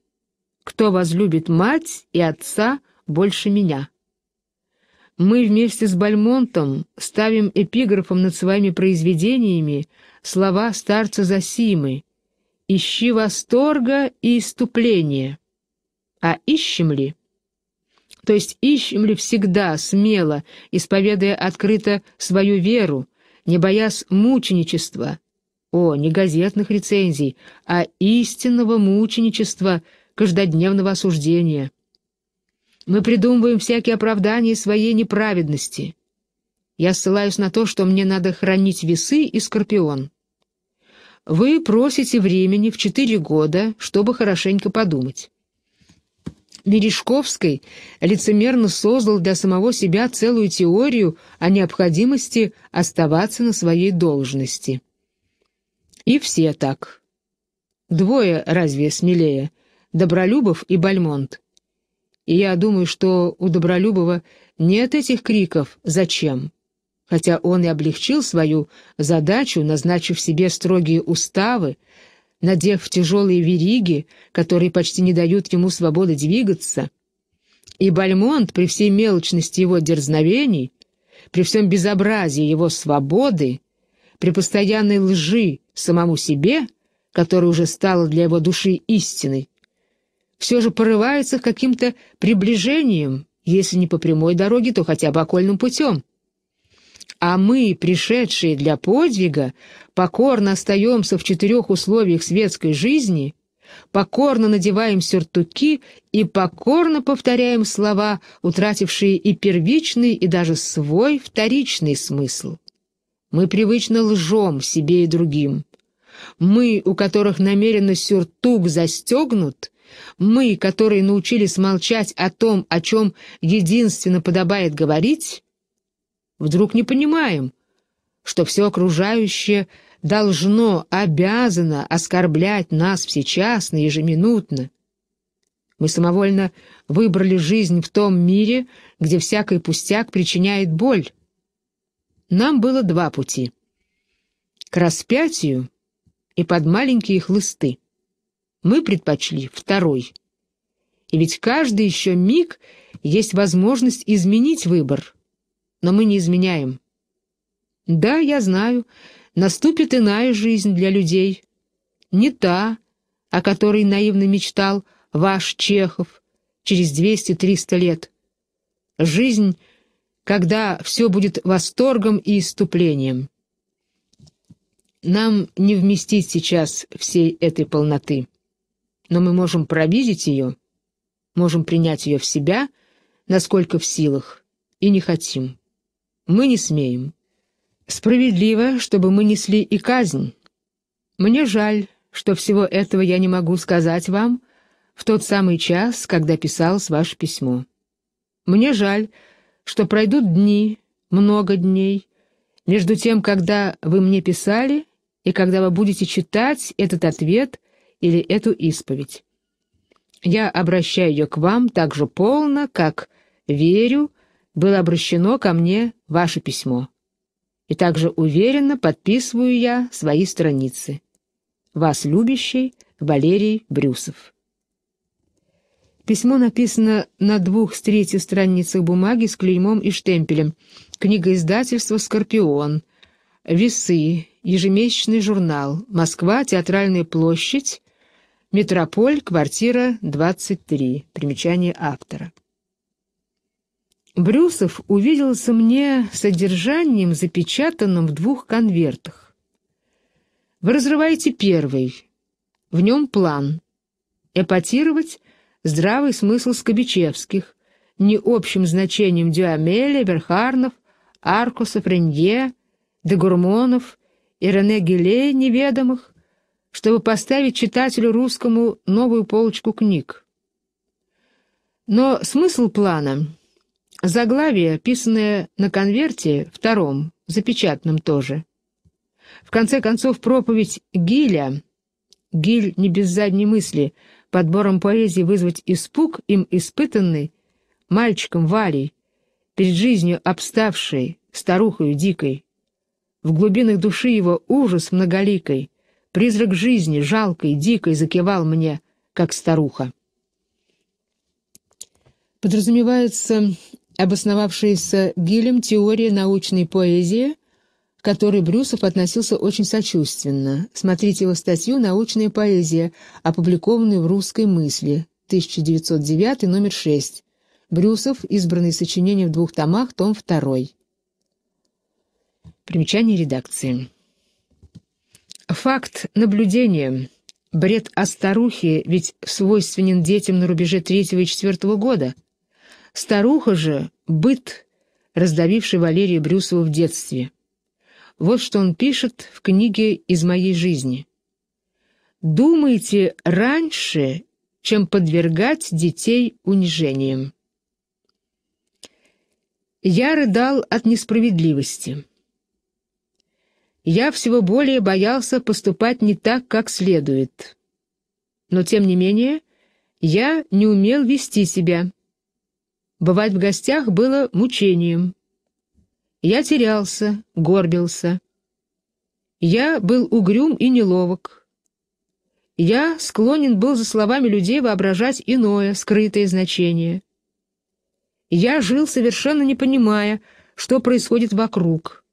Кто возлюбит мать и отца больше меня? Мы вместе с Бальмонтом ставим эпиграфом над своими произведениями слова старца Засимы ищи восторга и иступления. А ищем ли? То есть ищем ли всегда, смело, исповедуя открыто свою веру, не боясь мученичества? О, не газетных рецензий, а истинного мученичества, каждодневного осуждения. Мы придумываем всякие оправдания своей неправедности. Я ссылаюсь на то, что мне надо хранить весы и скорпион. Вы просите времени в четыре года, чтобы хорошенько подумать. Мережковский лицемерно создал для самого себя целую теорию о необходимости оставаться на своей должности. И все так. Двое разве смелее? Добролюбов и Бальмонт. И я думаю, что у Добролюбова нет этих криков «Зачем?» хотя он и облегчил свою задачу, назначив себе строгие уставы, надев тяжелые вериги, которые почти не дают ему свободы двигаться. И Бальмонт при всей мелочности его дерзновений, при всем безобразии его свободы, при постоянной лжи самому себе, которая уже стала для его души истиной, все же порывается каким-то приближением, если не по прямой дороге, то хотя бы окольным путем а мы, пришедшие для подвига, покорно остаемся в четырех условиях светской жизни, покорно надеваем сюртуки и покорно повторяем слова, утратившие и первичный, и даже свой вторичный смысл. Мы привычно лжем себе и другим. Мы, у которых намеренно сюртук застегнут, мы, которые научились молчать о том, о чем единственно подобает говорить, вдруг не понимаем, что все окружающее должно, обязано оскорблять нас всечасно, ежеминутно. Мы самовольно выбрали жизнь в том мире, где всякий пустяк причиняет боль. Нам было два пути. К распятию и под маленькие хлысты. Мы предпочли второй. И ведь каждый еще миг есть возможность изменить выбор — но мы не изменяем. Да, я знаю, наступит иная жизнь для людей. Не та, о которой наивно мечтал ваш Чехов через 200-300 лет. Жизнь, когда все будет восторгом и иступлением. Нам не вместить сейчас всей этой полноты, но мы можем провидеть ее, можем принять ее в себя, насколько в силах, и не хотим мы не смеем. Справедливо, чтобы мы несли и казнь. Мне жаль, что всего этого я не могу сказать вам в тот самый час, когда писал с ваше письмо. Мне жаль, что пройдут дни, много дней, между тем, когда вы мне писали и когда вы будете читать этот ответ или эту исповедь. Я обращаю ее к вам так же полно, как верю, было обращено ко мне ваше письмо. И также уверенно подписываю я свои страницы. Вас любящий Валерий Брюсов. Письмо написано на двух с третьей страницах бумаги с клеймом и штемпелем. Книга издательства «Скорпион». Весы. Ежемесячный журнал. Москва. Театральная площадь. Метрополь. Квартира 23. Примечание автора. Брюсов увиделся мне содержанием, запечатанным в двух конвертах. Вы разрываете первый. В нем план. Эпатировать здравый смысл Скобичевских, не общим значением Дюамеля, Берхарнов, Аркусов, Ренье, Дегурмонов и Рене Геле неведомых, чтобы поставить читателю русскому новую полочку книг. Но смысл плана — Заглавие, писанное на конверте, втором, запечатанном тоже. В конце концов, проповедь Гиля, Гиль не без задней мысли, подбором поэзии вызвать испуг им испытанный, мальчиком Валей, перед жизнью обставшей, старухою дикой. В глубинах души его ужас многоликой, призрак жизни, жалкой, дикой, закивал мне, как старуха. Подразумевается обосновавшаяся Гилем теория научной поэзии, к которой Брюсов относился очень сочувственно. Смотрите его статью «Научная поэзия», опубликованную в «Русской мысли», 1909, номер 6. Брюсов, избранные сочинения в двух томах, том 2. Примечание редакции. Факт наблюдения. Бред о старухе ведь свойственен детям на рубеже третьего и четвертого года. Старуха же — быт, раздавивший Валерия Брюсова в детстве. Вот что он пишет в книге «Из моей жизни». «Думайте раньше, чем подвергать детей унижениям». Я рыдал от несправедливости. Я всего более боялся поступать не так, как следует. Но, тем не менее, я не умел вести себя. Бывать в гостях было мучением. Я терялся, горбился. Я был угрюм и неловок. Я склонен был за словами людей воображать иное, скрытое значение. Я жил, совершенно не понимая, что происходит вокруг.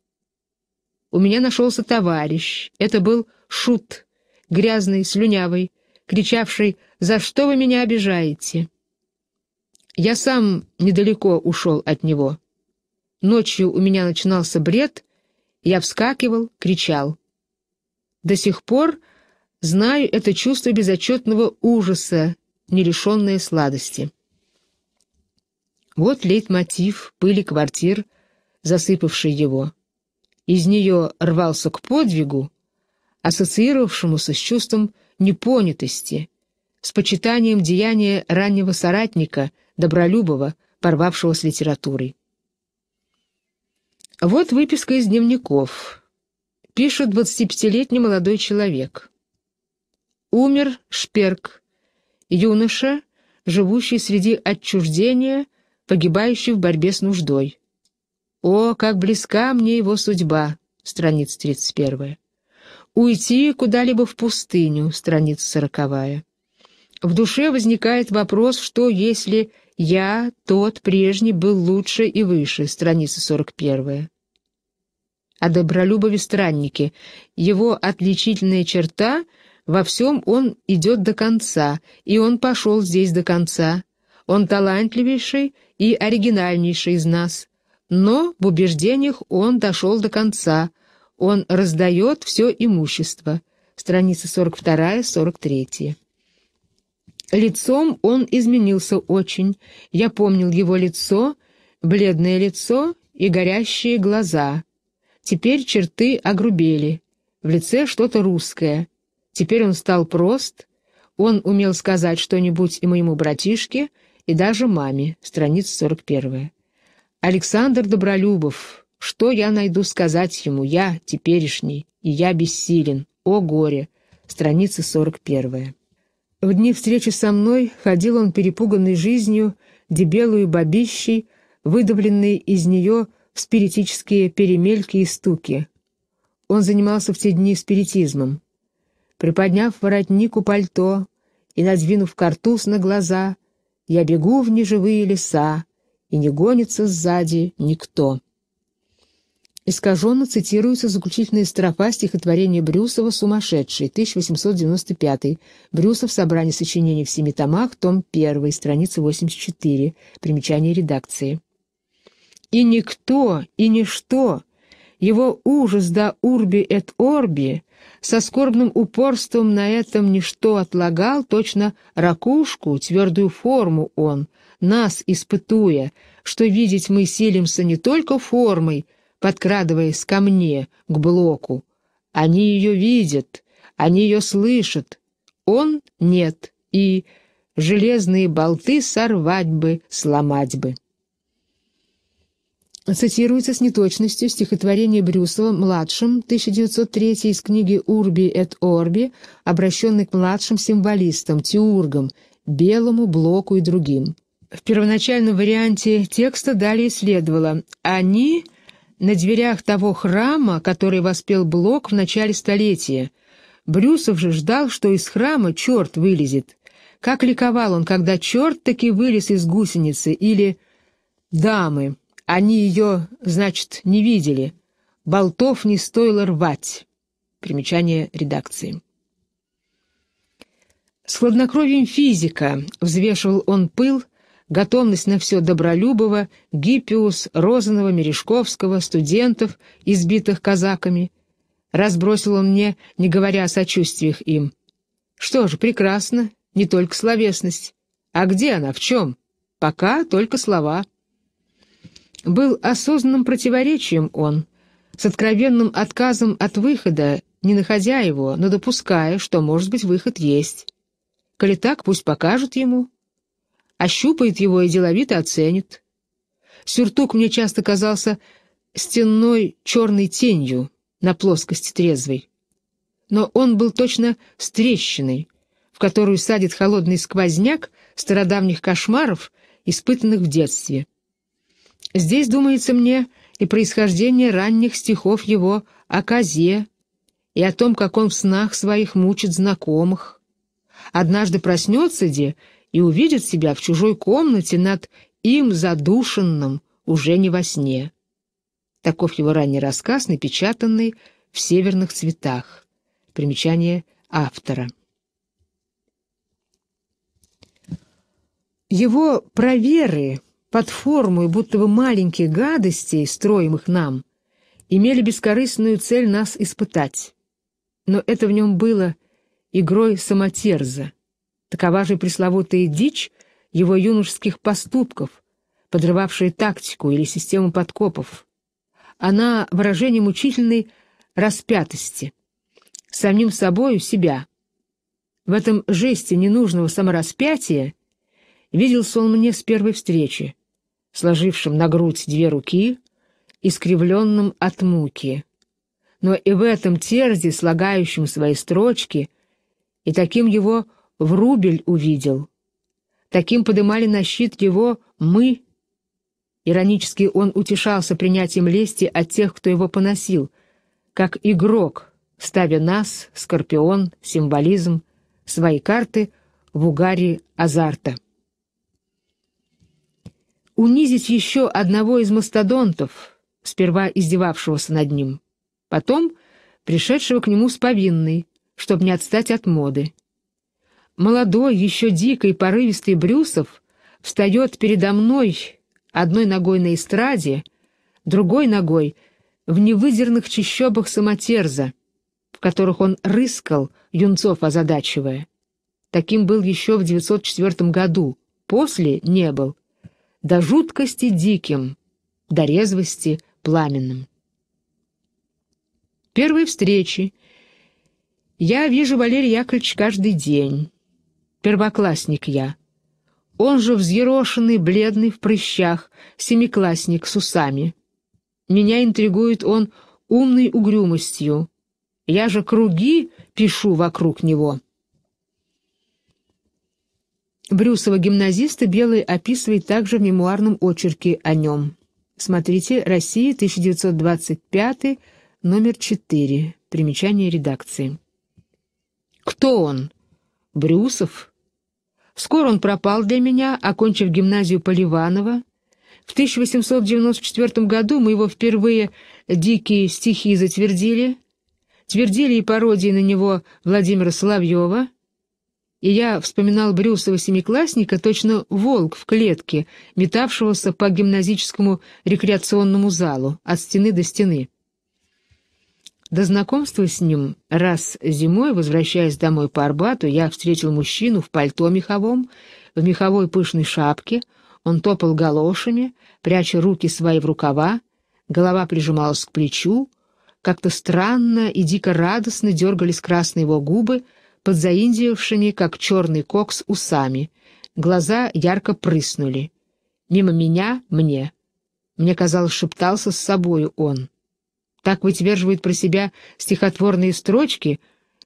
У меня нашелся товарищ. Это был Шут, грязный, слюнявый, кричавший «За что вы меня обижаете?» Я сам недалеко ушел от него. Ночью у меня начинался бред, я вскакивал, кричал. До сих пор знаю это чувство безотчетного ужаса, нерешенной сладости. Вот лейтмотив пыли квартир, засыпавший его. Из нее рвался к подвигу, ассоциировавшемуся с чувством непонятости, с почитанием деяния раннего соратника — Добролюбова, порвавшего с литературой. Вот выписка из дневников. Пишет 25-летний молодой человек. Умер Шперк, юноша, живущий среди отчуждения, погибающий в борьбе с нуждой. О, как близка мне его судьба, страница 31. Уйти куда-либо в пустыню, страница 40. В душе возникает вопрос, что если я, тот прежний, был лучше и выше, страница 41. О добролюбове странники Его отличительная черта — во всем он идет до конца, и он пошел здесь до конца. Он талантливейший и оригинальнейший из нас. Но в убеждениях он дошел до конца. Он раздает все имущество. Страница 42-43. Лицом он изменился очень. Я помнил его лицо, бледное лицо и горящие глаза. Теперь черты огрубели. В лице что-то русское. Теперь он стал прост. Он умел сказать что-нибудь и моему братишке, и даже маме. Страница 41. Александр Добролюбов. Что я найду сказать ему? Я теперешний, и я бессилен. О горе! Страница 41. В дни встречи со мной ходил он перепуганный жизнью, дебелую бабищей, выдавленный из нее в спиритические перемельки и стуки. Он занимался в те дни спиритизмом. Приподняв воротник у пальто и надвинув картуз на глаза, я бегу в неживые леса, и не гонится сзади никто. Искаженно цитируется заключительная строфа стихотворения Брюсова «Сумасшедший», 1895, Брюсов, собрание сочинений в семи томах, том 1, страница 84, примечание редакции. «И никто, и ничто, его ужас да урби эт орби, со скорбным упорством на этом ничто отлагал, точно ракушку, твердую форму он, нас испытуя, что видеть мы силимся не только формой, подкрадываясь ко мне, к блоку. Они ее видят, они ее слышат. Он — нет, и железные болты сорвать бы, сломать бы. Цитируется с неточностью стихотворение Брюсова «Младшим» 1903 из книги «Урби эт Орби», обращенной к младшим символистам, теургам, белому, блоку и другим. В первоначальном варианте текста далее следовало «Они...» на дверях того храма, который воспел Блок в начале столетия. Брюсов же ждал, что из храма черт вылезет. Как ликовал он, когда черт таки вылез из гусеницы, или «дамы», они ее, значит, не видели, болтов не стоило рвать. Примечание редакции. С хладнокровием физика взвешивал он пыл, готовность на все Добролюбова, Гиппиус, Розанова, Мережковского, студентов, избитых казаками. Разбросил он мне, не говоря о сочувствиях им. Что ж, прекрасно, не только словесность. А где она, в чем? Пока только слова. Был осознанным противоречием он, с откровенным отказом от выхода, не находя его, но допуская, что, может быть, выход есть. Коли так, пусть покажут ему, ощупает его и деловито оценит. Сюртук мне часто казался стенной черной тенью на плоскости трезвой. Но он был точно стрещиной, в которую садит холодный сквозняк стародавних кошмаров, испытанных в детстве. Здесь, думается мне, и происхождение ранних стихов его о козе, и о том, как он в снах своих мучит знакомых. Однажды проснется Де и увидит себя в чужой комнате над им задушенным уже не во сне. Таков его ранний рассказ, напечатанный в «Северных цветах». Примечание автора. Его проверы под форму и будто бы маленьких гадостей, строимых нам, имели бескорыстную цель нас испытать. Но это в нем было игрой самотерза. Такова же пресловутая дичь его юношеских поступков, подрывавшая тактику или систему подкопов. Она выражение мучительной распятости, самим собою себя. В этом жесте ненужного самораспятия виделся он мне с первой встречи, сложившим на грудь две руки, искривленным от муки. Но и в этом терзе, слагающем свои строчки, и таким его в рубль увидел. Таким подымали на щит его «мы». Иронически он утешался принятием лести от тех, кто его поносил, как игрок, ставя нас, скорпион, символизм, свои карты в угаре азарта. Унизить еще одного из мастодонтов, сперва издевавшегося над ним, потом пришедшего к нему с повинной, чтобы не отстать от моды. Молодой, еще дикой, порывистый Брюсов встает передо мной одной ногой на эстраде, другой ногой в невыдерных чащобах самотерза, в которых он рыскал, юнцов озадачивая. Таким был еще в 904 году, после не был. До жуткости диким, до резвости пламенным. Первые встречи. Я вижу Валерия Яковлевич каждый день. Первоклассник я. Он же взъерошенный, бледный, в прыщах, семиклассник с усами. Меня интригует он умной угрюмостью. Я же круги пишу вокруг него. Брюсова гимназиста Белый описывает также в мемуарном очерке о нем. Смотрите «Россия, 1925, номер 4». Примечание редакции. Кто он? Брюсов? Скоро он пропал для меня, окончив гимназию Поливанова. В 1894 году мы его впервые «Дикие стихи» затвердили, твердили и пародии на него Владимира Соловьева, и я вспоминал Брюсова семиклассника, точно волк в клетке, метавшегося по гимназическому рекреационному залу от стены до стены. До знакомства с ним раз зимой, возвращаясь домой по Арбату, я встретил мужчину в пальто меховом, в меховой пышной шапке, он топал галошами, пряча руки свои в рукава, голова прижималась к плечу, как-то странно и дико радостно дергались красные его губы, под заиндившими, как черный кокс, усами. Глаза ярко прыснули. Мимо меня — мне. Мне казалось, шептался с собою он. Так вытверживают про себя стихотворные строчки,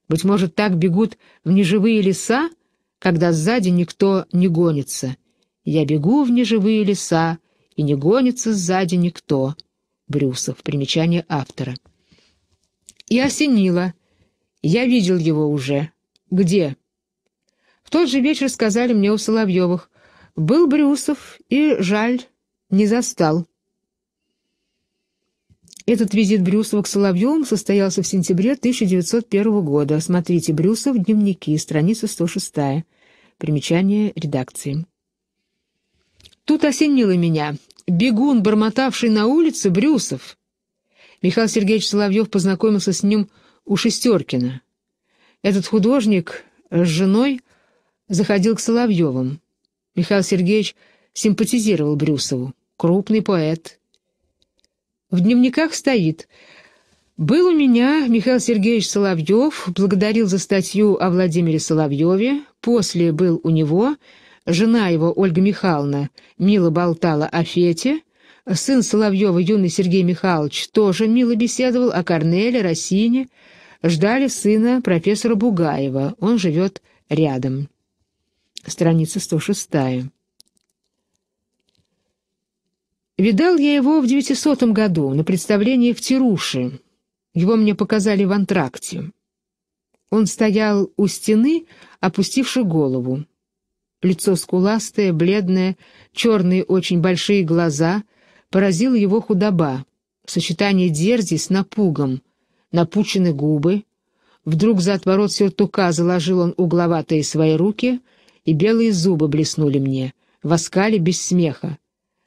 быть может, так бегут в неживые леса, когда сзади никто не гонится. Я бегу в неживые леса, и не гонится сзади никто. Брюсов. Примечание автора. И осенило. Я видел его уже. Где? В тот же вечер сказали мне у Соловьевых. Был Брюсов, и жаль, не застал. Этот визит Брюсова к Соловьевым состоялся в сентябре 1901 года. Смотрите «Брюсов. Дневники», страница 106. Примечание редакции. Тут осенило меня. Бегун, бормотавший на улице, Брюсов. Михаил Сергеевич Соловьев познакомился с ним у Шестеркина. Этот художник с женой заходил к Соловьевым. Михаил Сергеевич симпатизировал Брюсову. Крупный поэт, в дневниках стоит «Был у меня Михаил Сергеевич Соловьев, благодарил за статью о Владимире Соловьеве, после был у него, жена его, Ольга Михайловна, мило болтала о Фете, сын Соловьева, юный Сергей Михайлович, тоже мило беседовал о Корнеле, Росине, ждали сына профессора Бугаева, он живет рядом». Страница 106. Видал я его в 900 году на представлении в Тируше. Его мне показали в антракте. Он стоял у стены, опустивши голову. Лицо скуластое, бледное, черные очень большие глаза, поразил его худоба, сочетание дерзи с напугом, напучены губы. Вдруг за отворот сюртука заложил он угловатые свои руки, и белые зубы блеснули мне, воскали без смеха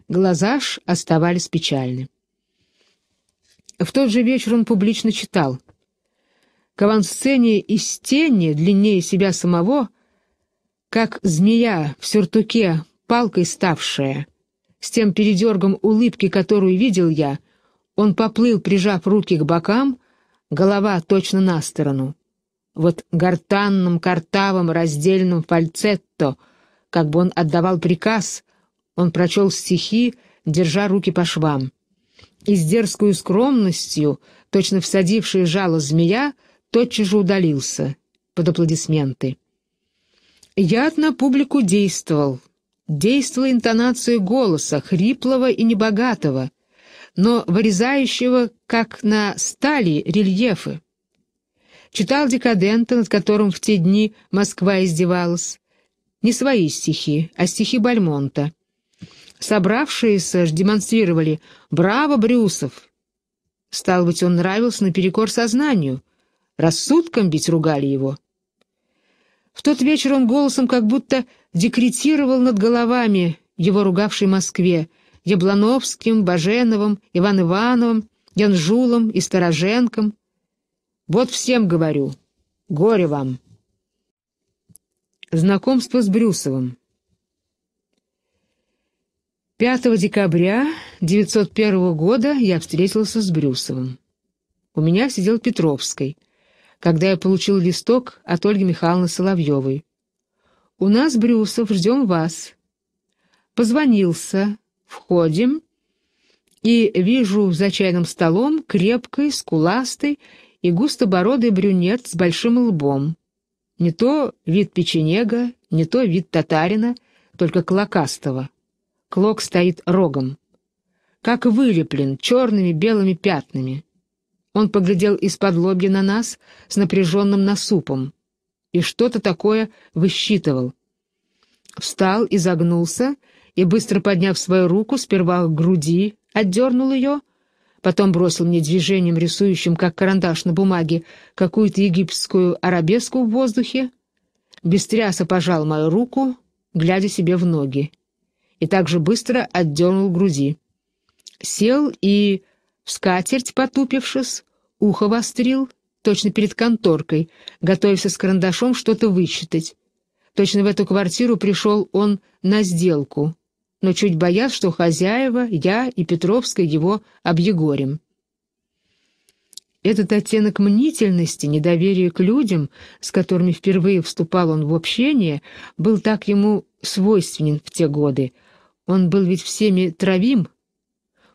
глаза ж оставались печальны. В тот же вечер он публично читал. К авансцене из тени, длиннее себя самого, как змея в сюртуке, палкой ставшая, с тем передергом улыбки, которую видел я, он поплыл, прижав руки к бокам, голова точно на сторону. Вот гортанным, картавым, раздельным фальцетто, как бы он отдавал приказ, он прочел стихи, держа руки по швам. И с дерзкую скромностью, точно всадившая жало змея, тотчас же удалился под аплодисменты. Яд на публику действовал. Действовала интонация голоса, хриплого и небогатого, но вырезающего, как на стали, рельефы. Читал декадента, над которым в те дни Москва издевалась. Не свои стихи, а стихи Бальмонта. Собравшиеся ж демонстрировали «Браво, Брюсов!». Стал быть, он нравился наперекор сознанию. Рассудком ведь ругали его. В тот вечер он голосом как будто декретировал над головами его ругавшей Москве, Яблановским, Баженовым, Иван Ивановым, Янжулом и Стороженком. «Вот всем говорю. Горе вам!» Знакомство с Брюсовым 5 декабря 1901 года я встретился с Брюсовым. У меня сидел Петровский, когда я получил листок от Ольги Михайловны Соловьевой. «У нас, Брюсов, ждем вас». Позвонился, входим, и вижу за чайным столом крепкий, скуластый и густобородый брюнет с большим лбом. Не то вид печенега, не то вид татарина, только клокастого. Клок стоит рогом. Как вылеплен, черными белыми пятнами. Он поглядел из-под лобья на нас с напряженным насупом и что-то такое высчитывал. Встал, и загнулся и, быстро подняв свою руку, сперва к груди, отдернул ее, потом бросил мне движением, рисующим, как карандаш на бумаге, какую-то египетскую арабеску в воздухе, без тряса пожал мою руку, глядя себе в ноги и также быстро отдернул груди. Сел и, в скатерть потупившись, ухо вострил, точно перед конторкой, готовился с карандашом что-то высчитать. Точно в эту квартиру пришел он на сделку, но чуть боясь, что хозяева, я и Петровская его объегорим. Этот оттенок мнительности, недоверия к людям, с которыми впервые вступал он в общение, был так ему свойственен в те годы — он был ведь всеми травим.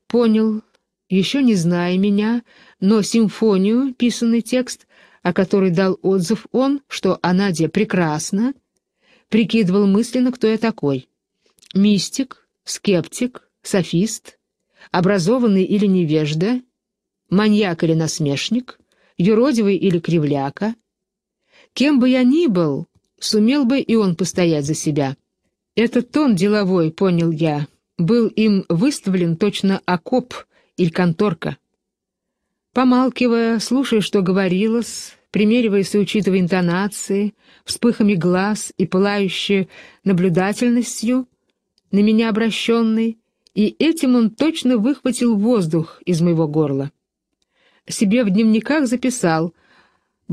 Понял, еще не зная меня, но симфонию, писанный текст, о которой дал отзыв он, что Анадия прекрасна, прикидывал мысленно, кто я такой. Мистик, скептик, софист, образованный или невежда, маньяк или насмешник, юродивый или кривляка. Кем бы я ни был, сумел бы и он постоять за себя. Этот тон деловой, понял я, был им выставлен точно окоп или конторка. Помалкивая, слушая, что говорилось, примериваясь и учитывая интонации, вспыхами глаз и пылающей наблюдательностью, на меня обращенный, и этим он точно выхватил воздух из моего горла. Себе в дневниках записал,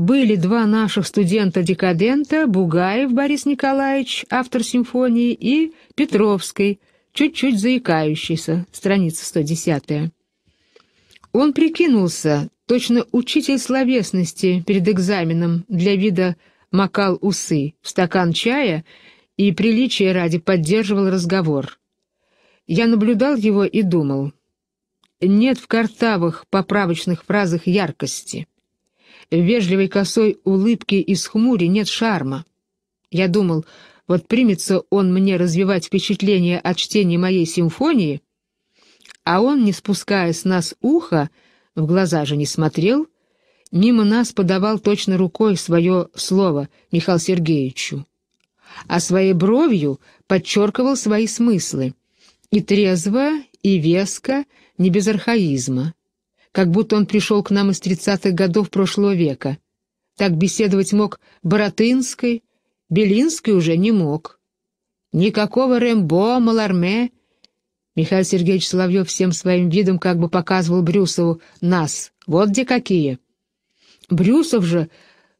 были два наших студента-декадента, Бугаев Борис Николаевич, автор симфонии, и Петровский, чуть-чуть заикающийся, страница 110. Он прикинулся, точно учитель словесности перед экзаменом для вида макал усы в стакан чая и приличие ради поддерживал разговор. Я наблюдал его и думал. Нет в картавых поправочных фразах яркости. В вежливой косой улыбке из хмури нет шарма. Я думал, вот примется он мне развивать впечатление от чтения моей симфонии, а он, не спуская с нас уха, в глаза же не смотрел, мимо нас подавал точно рукой свое слово Михаил Сергеевичу, а своей бровью подчеркивал свои смыслы, и трезво, и веско, не без архаизма как будто он пришел к нам из тридцатых годов прошлого века. Так беседовать мог Боротынской, Белинский уже не мог. Никакого Рэмбо, Маларме. Михаил Сергеевич Соловьев всем своим видом как бы показывал Брюсову нас. Вот где какие. Брюсов же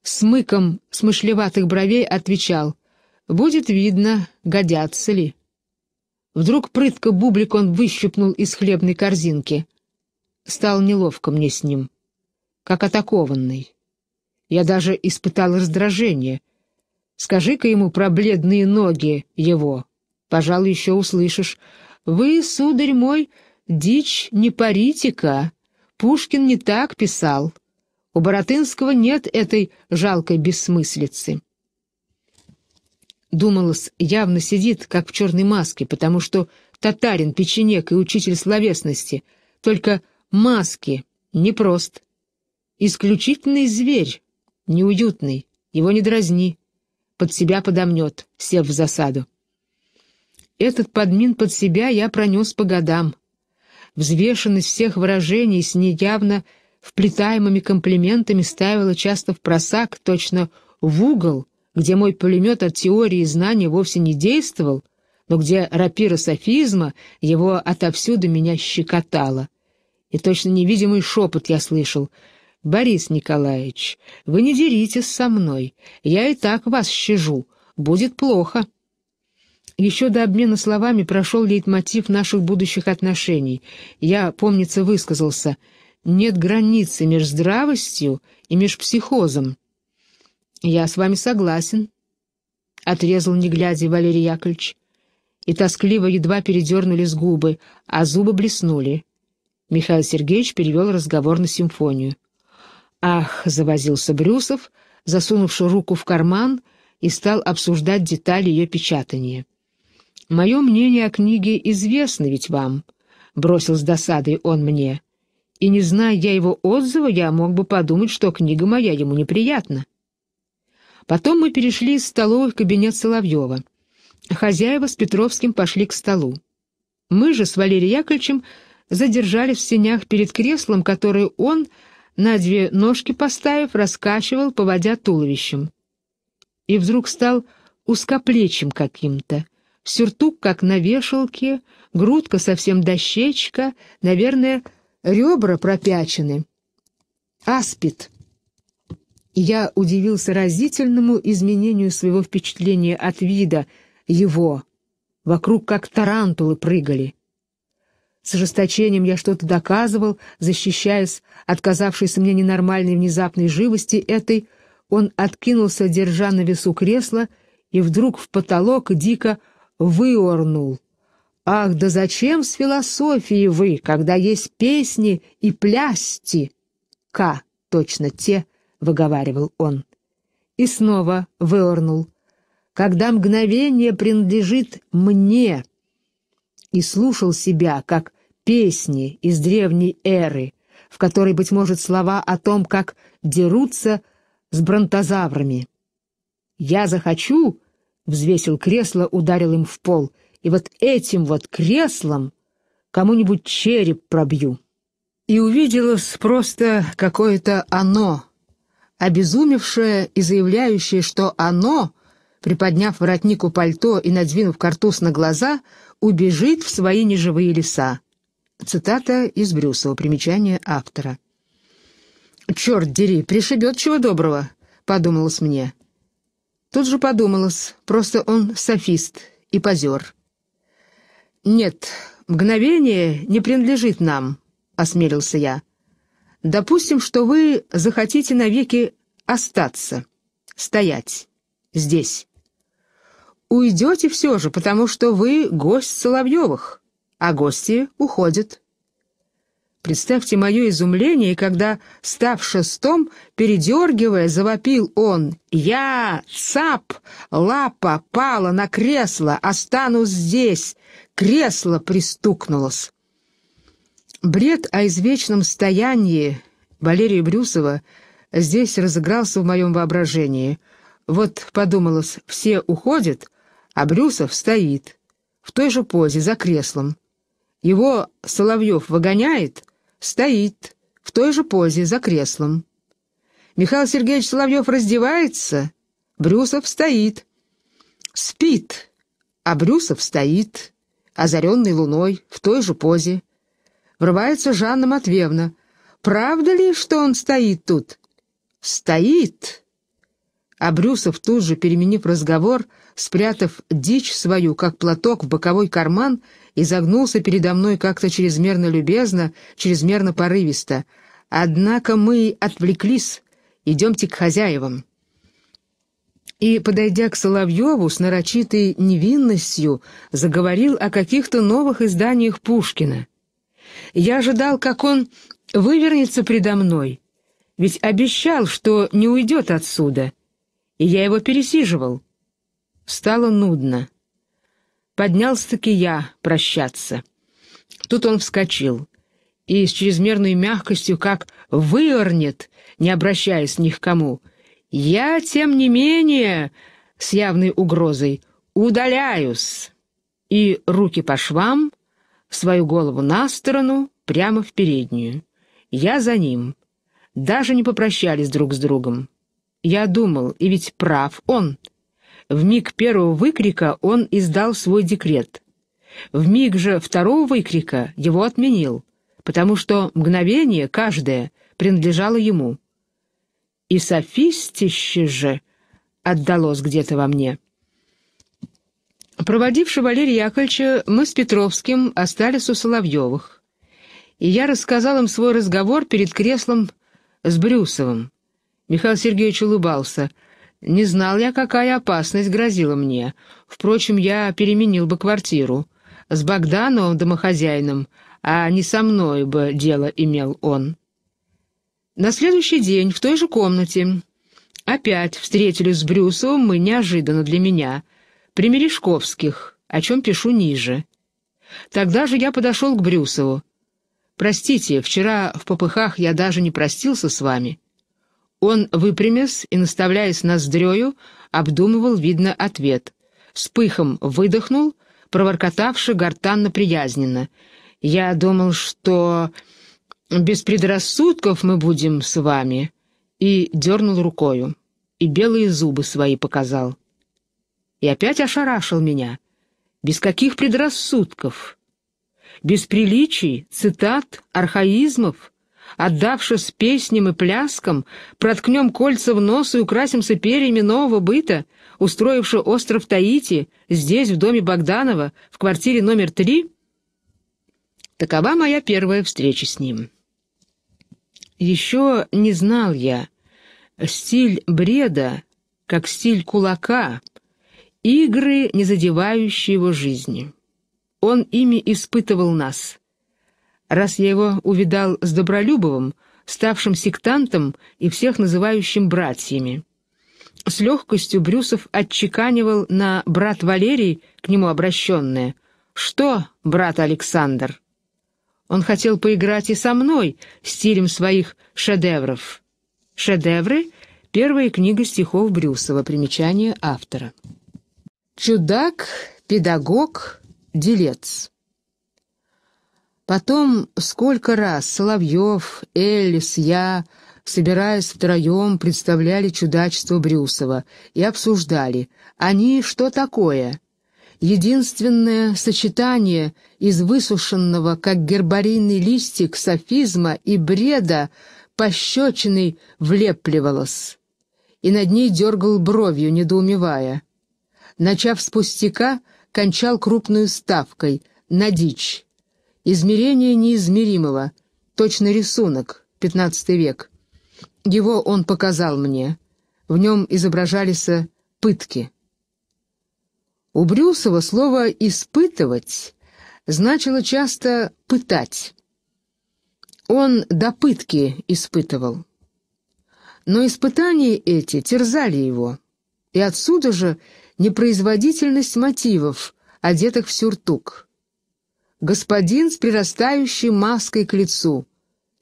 с мыком смышлеватых бровей отвечал «Будет видно, годятся ли». Вдруг прытко бублик он выщипнул из хлебной корзинки стал неловко мне с ним, как атакованный. Я даже испытал раздражение. Скажи-ка ему про бледные ноги его. Пожалуй, еще услышишь. Вы, сударь мой, дичь не парите-ка. Пушкин не так писал. У Боротынского нет этой жалкой бессмыслицы. Думалось, явно сидит, как в черной маске, потому что татарин, печенек и учитель словесности, только Маски. Непрост. Исключительный зверь. Неуютный. Его не дразни. Под себя подомнет, сев в засаду. Этот подмин под себя я пронес по годам. Взвешенность всех выражений с неявно вплетаемыми комплиментами ставила часто в просак, точно в угол, где мой пулемет от теории и знаний вовсе не действовал, но где рапира софизма его отовсюду меня щекотала. И точно невидимый шепот я слышал. «Борис Николаевич, вы не деритесь со мной. Я и так вас щажу. Будет плохо». Еще до обмена словами прошел лейтмотив наших будущих отношений. Я, помнится, высказался. «Нет границы между здравостью и меж психозом». «Я с вами согласен», — отрезал, не глядя, Валерий Яковлевич. И тоскливо едва передернулись губы, а зубы блеснули. Михаил Сергеевич перевел разговор на симфонию. «Ах!» — завозился Брюсов, засунувший руку в карман и стал обсуждать детали ее печатания. «Мое мнение о книге известно ведь вам», — бросил с досадой он мне. «И не зная я его отзыва, я мог бы подумать, что книга моя ему неприятна». Потом мы перешли из столовой в кабинет Соловьева. Хозяева с Петровским пошли к столу. Мы же с Валерием Яковлевичем задержали в сенях перед креслом, которое он, на две ножки поставив, раскачивал, поводя туловищем. И вдруг стал узкоплечим каким-то. Сюртук, как на вешалке, грудка совсем дощечка, наверное, ребра пропячены. Аспид. Я удивился разительному изменению своего впечатления от вида его. Вокруг как тарантулы прыгали. С ожесточением я что-то доказывал, защищаясь, отказавшейся мне ненормальной внезапной живости этой, он откинулся, держа на весу кресло, и вдруг в потолок дико выорнул. «Ах, да зачем с философией вы, когда есть песни и плясти?» «К, точно те», — выговаривал он. И снова выорнул. «Когда мгновение принадлежит мне, и слушал себя, как песни из древней эры, в которой, быть может, слова о том, как дерутся с бронтозаврами. «Я захочу!» — взвесил кресло, ударил им в пол. «И вот этим вот креслом кому-нибудь череп пробью». И увиделось просто какое-то «оно», обезумевшее и заявляющее, что «оно», приподняв воротнику пальто и надвинув картуз на глаза, убежит в свои неживые леса. Цитата из Брюсова, примечание автора. «Черт дери, пришибет чего доброго», — подумалось мне. Тут же подумалось, просто он софист и позер. «Нет, мгновение не принадлежит нам», — осмелился я. «Допустим, что вы захотите навеки остаться, стоять здесь уйдете все же, потому что вы гость Соловьевых, а гости уходят. Представьте мое изумление, когда, став шестом, передергивая, завопил он «Я! Цап! Лапа пала на кресло! Останусь здесь!» Кресло пристукнулось. Бред о извечном стоянии Валерия Брюсова здесь разыгрался в моем воображении. Вот, подумалось, все уходят, а Брюсов стоит, в той же позе, за креслом. Его Соловьев выгоняет, стоит, в той же позе, за креслом. Михаил Сергеевич Соловьев раздевается, Брюсов стоит. Спит, а Брюсов стоит, озаренный луной, в той же позе. Врывается Жанна Матвеевна. «Правда ли, что он стоит тут?» «Стоит!» А Брюсов, тут же переменив разговор, — спрятав дичь свою, как платок, в боковой карман, и загнулся передо мной как-то чрезмерно любезно, чрезмерно порывисто. «Однако мы отвлеклись. Идемте к хозяевам». И, подойдя к Соловьеву с нарочитой невинностью, заговорил о каких-то новых изданиях Пушкина. «Я ожидал, как он вывернется предо мной, ведь обещал, что не уйдет отсюда, и я его пересиживал». Стало нудно. Поднялся-таки я прощаться. Тут он вскочил и с чрезмерной мягкостью как вывернет, не обращаясь ни к кому. «Я, тем не менее...» — с явной угрозой. «Удаляюсь!» И руки по швам, свою голову на сторону, прямо в переднюю. Я за ним. Даже не попрощались друг с другом. Я думал, и ведь прав он — в миг первого выкрика он издал свой декрет. В миг же второго выкрика его отменил, потому что мгновение каждое принадлежало ему. И софистище же отдалось где-то во мне. Проводивши Валерия Яковлевича, мы с Петровским остались у Соловьевых. И я рассказал им свой разговор перед креслом с Брюсовым. Михаил Сергеевич улыбался — не знал я, какая опасность грозила мне. Впрочем, я переменил бы квартиру. С Богдановым домохозяином, а не со мной бы дело имел он. На следующий день в той же комнате опять встретились с Брюсовым мы неожиданно для меня, при Мережковских, о чем пишу ниже. Тогда же я подошел к Брюсову. «Простите, вчера в попыхах я даже не простился с вами». Он, выпрямясь и наставляясь ноздрею, обдумывал, видно, ответ. С пыхом выдохнул, проворкотавши гортанно-приязненно. «Я думал, что без предрассудков мы будем с вами», и дернул рукою, и белые зубы свои показал. И опять ошарашил меня. Без каких предрассудков? Без приличий, цитат, архаизмов, отдавшись песням и пляскам, проткнем кольца в нос и украсимся перьями нового быта, устроивши остров Таити, здесь, в доме Богданова, в квартире номер три? Такова моя первая встреча с ним. Еще не знал я стиль бреда, как стиль кулака, игры, не задевающие его жизни. Он ими испытывал нас, раз я его увидал с Добролюбовым, ставшим сектантом и всех называющим братьями. С легкостью Брюсов отчеканивал на брат Валерий, к нему обращенное, «Что, брат Александр?» Он хотел поиграть и со мной, стилем своих шедевров. Шедевры — первая книга стихов Брюсова, примечание автора. «Чудак, педагог, делец». Потом сколько раз Соловьев, Эллис, я, собираясь втроем, представляли чудачество Брюсова и обсуждали, они что такое? Единственное сочетание из высушенного, как гербарийный листик, софизма и бреда пощечиной влепливалось. И над ней дергал бровью, недоумевая. Начав с пустяка, кончал крупную ставкой — на дичь. Измерение неизмеримого. Точный рисунок. XV век. Его он показал мне. В нем изображались пытки. У Брюсова слово «испытывать» значило часто «пытать». Он до пытки испытывал. Но испытания эти терзали его, и отсюда же непроизводительность мотивов, одетых в сюртук господин с прирастающей маской к лицу.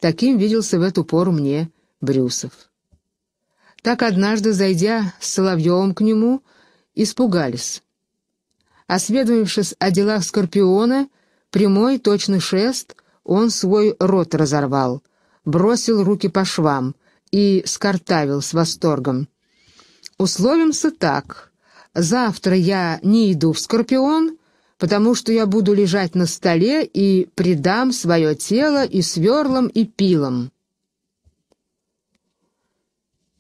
Таким виделся в эту пору мне Брюсов. Так однажды, зайдя с Соловьевым к нему, испугались. Осведомившись о делах Скорпиона, прямой точный шест, он свой рот разорвал, бросил руки по швам и скартавил с восторгом. «Условимся так. Завтра я не иду в Скорпион, потому что я буду лежать на столе и предам свое тело и сверлом, и пилом.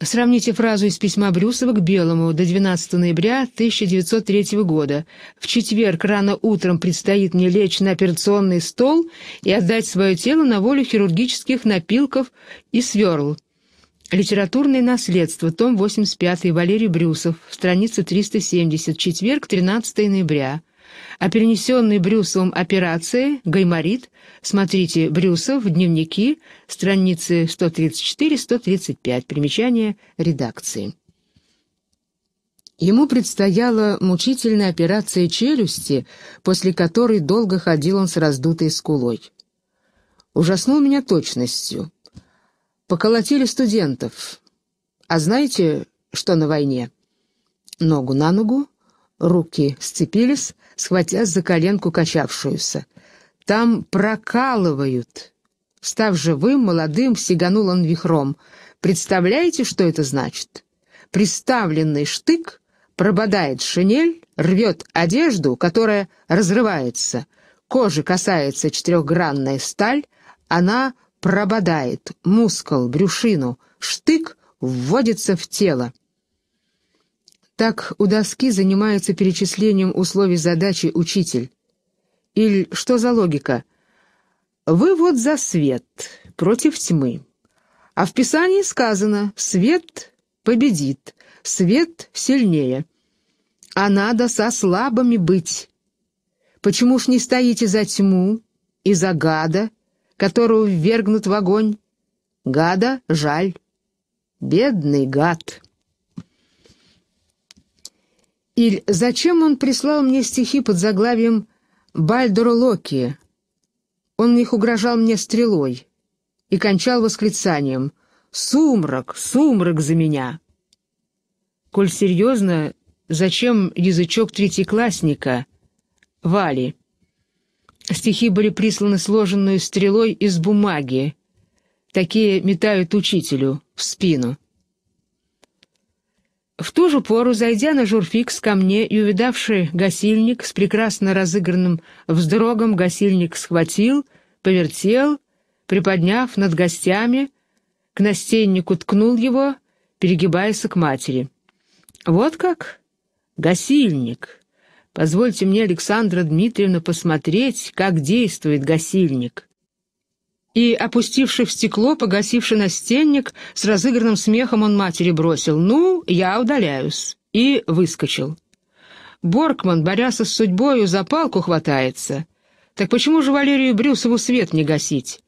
Сравните фразу из письма Брюсова к Белому до 12 ноября 1903 года. «В четверг рано утром предстоит мне лечь на операционный стол и отдать свое тело на волю хирургических напилков и сверл». Литературное наследство, том 85, Валерий Брюсов, страница 370, четверг, 13 ноября. О перенесенной Брюсовым операции «Гайморит» смотрите Брюсов, дневники, страницы 134-135, примечание редакции. Ему предстояла мучительная операция челюсти, после которой долго ходил он с раздутой скулой. Ужаснул меня точностью. Поколотили студентов. А знаете, что на войне? Ногу на ногу, руки сцепились, Схватя за коленку качавшуюся. «Там прокалывают!» Став живым, молодым, сиганул он вихром. «Представляете, что это значит?» «Приставленный штык прободает шинель, рвет одежду, которая разрывается. Кожи касается четырехгранная сталь, она прободает мускул, брюшину. Штык вводится в тело. Так у доски занимается перечислением условий задачи учитель. Или что за логика? Вы вот за свет против тьмы. А в Писании сказано «свет победит, свет сильнее». А надо со слабыми быть. Почему ж не стоите за тьму и за гада, которого ввергнут в огонь? Гада жаль. Бедный гад. Иль, зачем он прислал мне стихи под заглавием «Бальдоро Локи»? Он их угрожал мне стрелой и кончал восклицанием «Сумрак, сумрак за меня!» Коль серьезно, зачем язычок третьеклассника? Вали. Стихи были присланы сложенную стрелой из бумаги. Такие метают учителю в спину. В ту же пору, зайдя на журфикс ко мне и увидавший гасильник с прекрасно разыгранным вздрогом, гасильник схватил, повертел, приподняв над гостями, к настеннику ткнул его, перегибаясь к матери. «Вот как? Гасильник! Позвольте мне, Александра Дмитриевна, посмотреть, как действует гасильник!» И, опустивши в стекло, погасивши настенник, с разыгранным смехом он матери бросил «Ну, я удаляюсь» и выскочил. Боркман, борясь с судьбою, за палку хватается. Так почему же Валерию Брюсову свет не гасить?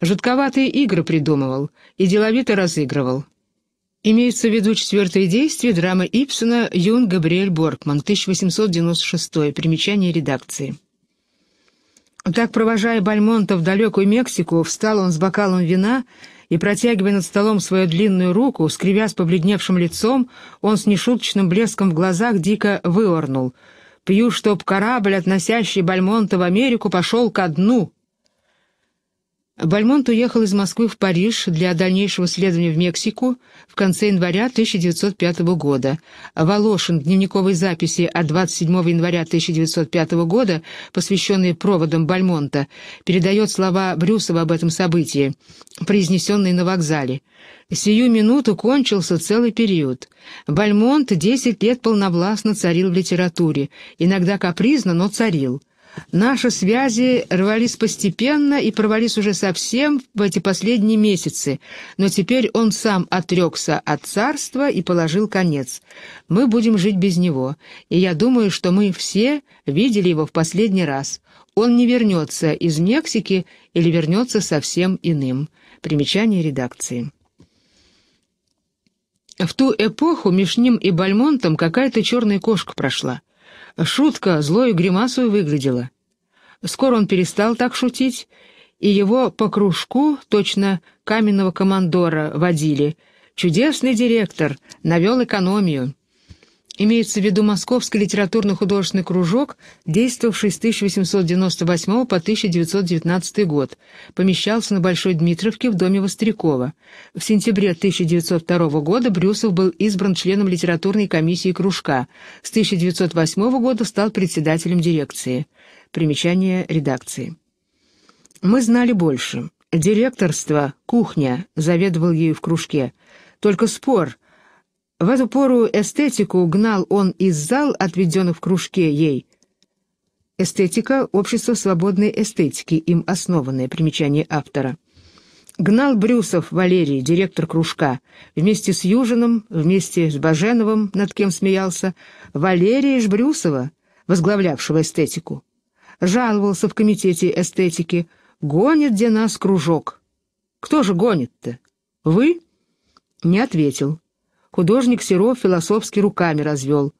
Жутковатые игры придумывал и деловито разыгрывал. Имеется в виду четвертое действие драмы Ипсона «Юн Габриэль Боркман», 1896, примечание редакции. Так, провожая Бальмонта в далекую Мексику, встал он с бокалом вина и, протягивая над столом свою длинную руку, скривя с побледневшим лицом, он с нешуточным блеском в глазах дико выорнул. «Пью, чтоб корабль, относящий Бальмонта в Америку, пошел ко дну!» Бальмонт уехал из Москвы в Париж для дальнейшего следования в Мексику в конце января 1905 года. Волошин в дневниковой записи от 27 января 1905 года, посвященной проводам Бальмонта, передает слова Брюсова об этом событии, произнесенные на вокзале. «Сию минуту кончился целый период. Бальмонт 10 лет полновластно царил в литературе, иногда капризно, но царил». Наши связи рвались постепенно и порвались уже совсем в эти последние месяцы, но теперь он сам отрекся от царства и положил конец. Мы будем жить без него, и я думаю, что мы все видели его в последний раз. Он не вернется из Мексики или вернется совсем иным. Примечание редакции. В ту эпоху между и Бальмонтом какая-то черная кошка прошла — Шутка злою гримасою выглядела. Скоро он перестал так шутить, и его по кружку, точно каменного командора, водили. Чудесный директор, навел экономию. Имеется в виду Московский литературно-художественный кружок, действовавший с 1898 по 1919 год, помещался на Большой Дмитровке в доме Вострякова. В сентябре 1902 года Брюсов был избран членом литературной комиссии кружка, с 1908 года стал председателем дирекции. Примечание редакции. Мы знали больше. Директорство, кухня, заведовал ею в кружке. Только спор – в эту пору эстетику гнал он из зал, отведенных в кружке ей. Эстетика — общество свободной эстетики, им основанное примечание автора. Гнал Брюсов Валерий, директор кружка, вместе с Южином, вместе с Баженовым, над кем смеялся, Валерия Жбрюсова, возглавлявшего эстетику. Жаловался в комитете эстетики, гонит где нас кружок. Кто же гонит-то? Вы? Не ответил. Художник Серов философски руками развел.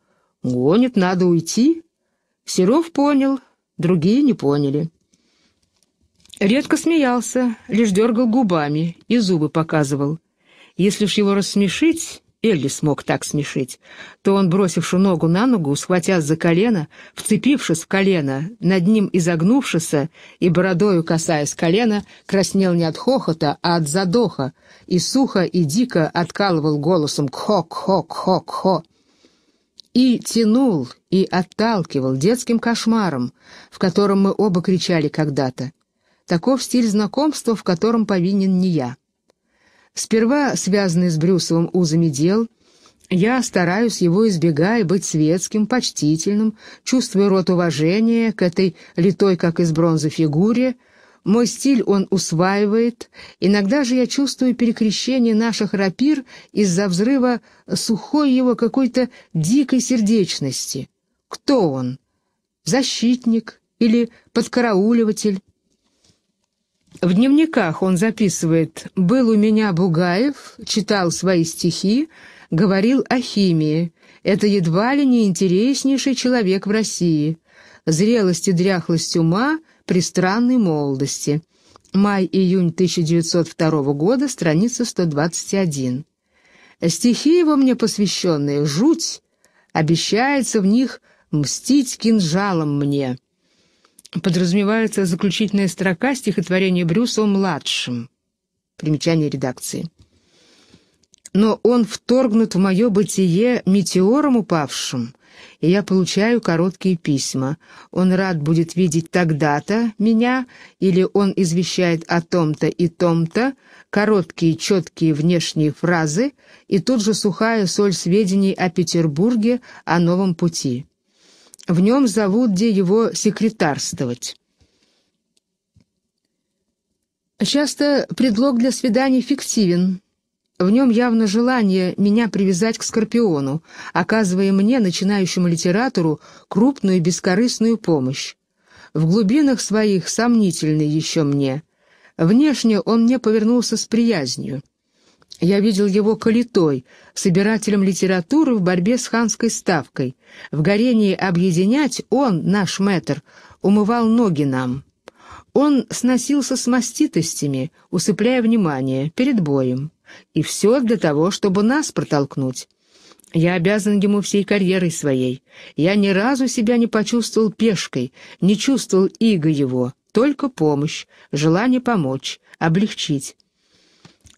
«Гонит, надо уйти». Серов понял, другие не поняли. Редко смеялся, лишь дергал губами и зубы показывал. Если уж его рассмешить, Элли смог так смешить, то он, бросивши ногу на ногу, схватясь за колено, вцепившись в колено, над ним изогнувшися и бородою касаясь колена, краснел не от хохота, а от задоха, и сухо и дико откалывал голосом «кхо-кхо-кхо-кхо». И тянул, и отталкивал детским кошмаром, в котором мы оба кричали когда-то. Таков стиль знакомства, в котором повинен не я. Сперва связанный с Брюсовым узами дел, я стараюсь его избегая быть светским, почтительным, чувствую рот уважения к этой литой, как из бронзы, фигуре. Мой стиль он усваивает. Иногда же я чувствую перекрещение наших рапир из-за взрыва сухой его какой-то дикой сердечности. Кто он? Защитник или подкарауливатель? В дневниках он записывает «Был у меня Бугаев, читал свои стихи, говорил о химии. Это едва ли не интереснейший человек в России. Зрелость и дряхлость ума при странной молодости». Май-июнь 1902 года, страница 121. Стихи его мне посвященные — жуть. Обещается в них мстить кинжалом мне подразумевается заключительная строка стихотворения Брюса младшим. Примечание редакции. «Но он вторгнут в мое бытие метеором упавшим, и я получаю короткие письма. Он рад будет видеть тогда-то меня, или он извещает о том-то и том-то, короткие четкие внешние фразы, и тут же сухая соль сведений о Петербурге, о новом пути». В нем зовут, где его секретарствовать. Часто предлог для свиданий фиктивен. В нем явно желание меня привязать к Скорпиону, оказывая мне, начинающему литератору, крупную бескорыстную помощь. В глубинах своих сомнительный еще мне. Внешне он мне повернулся с приязнью. Я видел его калитой, собирателем литературы в борьбе с ханской ставкой. В горении объединять он, наш мэтр, умывал ноги нам. Он сносился с маститостями, усыпляя внимание, перед боем. И все для того, чтобы нас протолкнуть. Я обязан ему всей карьерой своей. Я ни разу себя не почувствовал пешкой, не чувствовал иго его, только помощь, желание помочь, облегчить.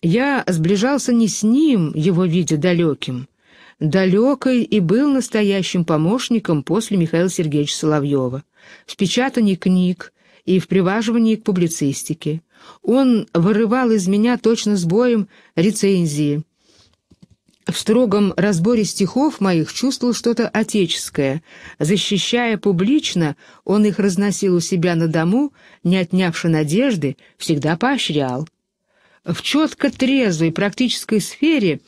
Я сближался не с ним, его виде далеким, далекой и был настоящим помощником после Михаила Сергеевича Соловьева в печатании книг и в приваживании к публицистике. Он вырывал из меня точно с боем рецензии. В строгом разборе стихов моих чувствовал что-то отеческое. Защищая публично, он их разносил у себя на дому, не отнявши надежды, всегда поощрял. В четко трезвой практической сфере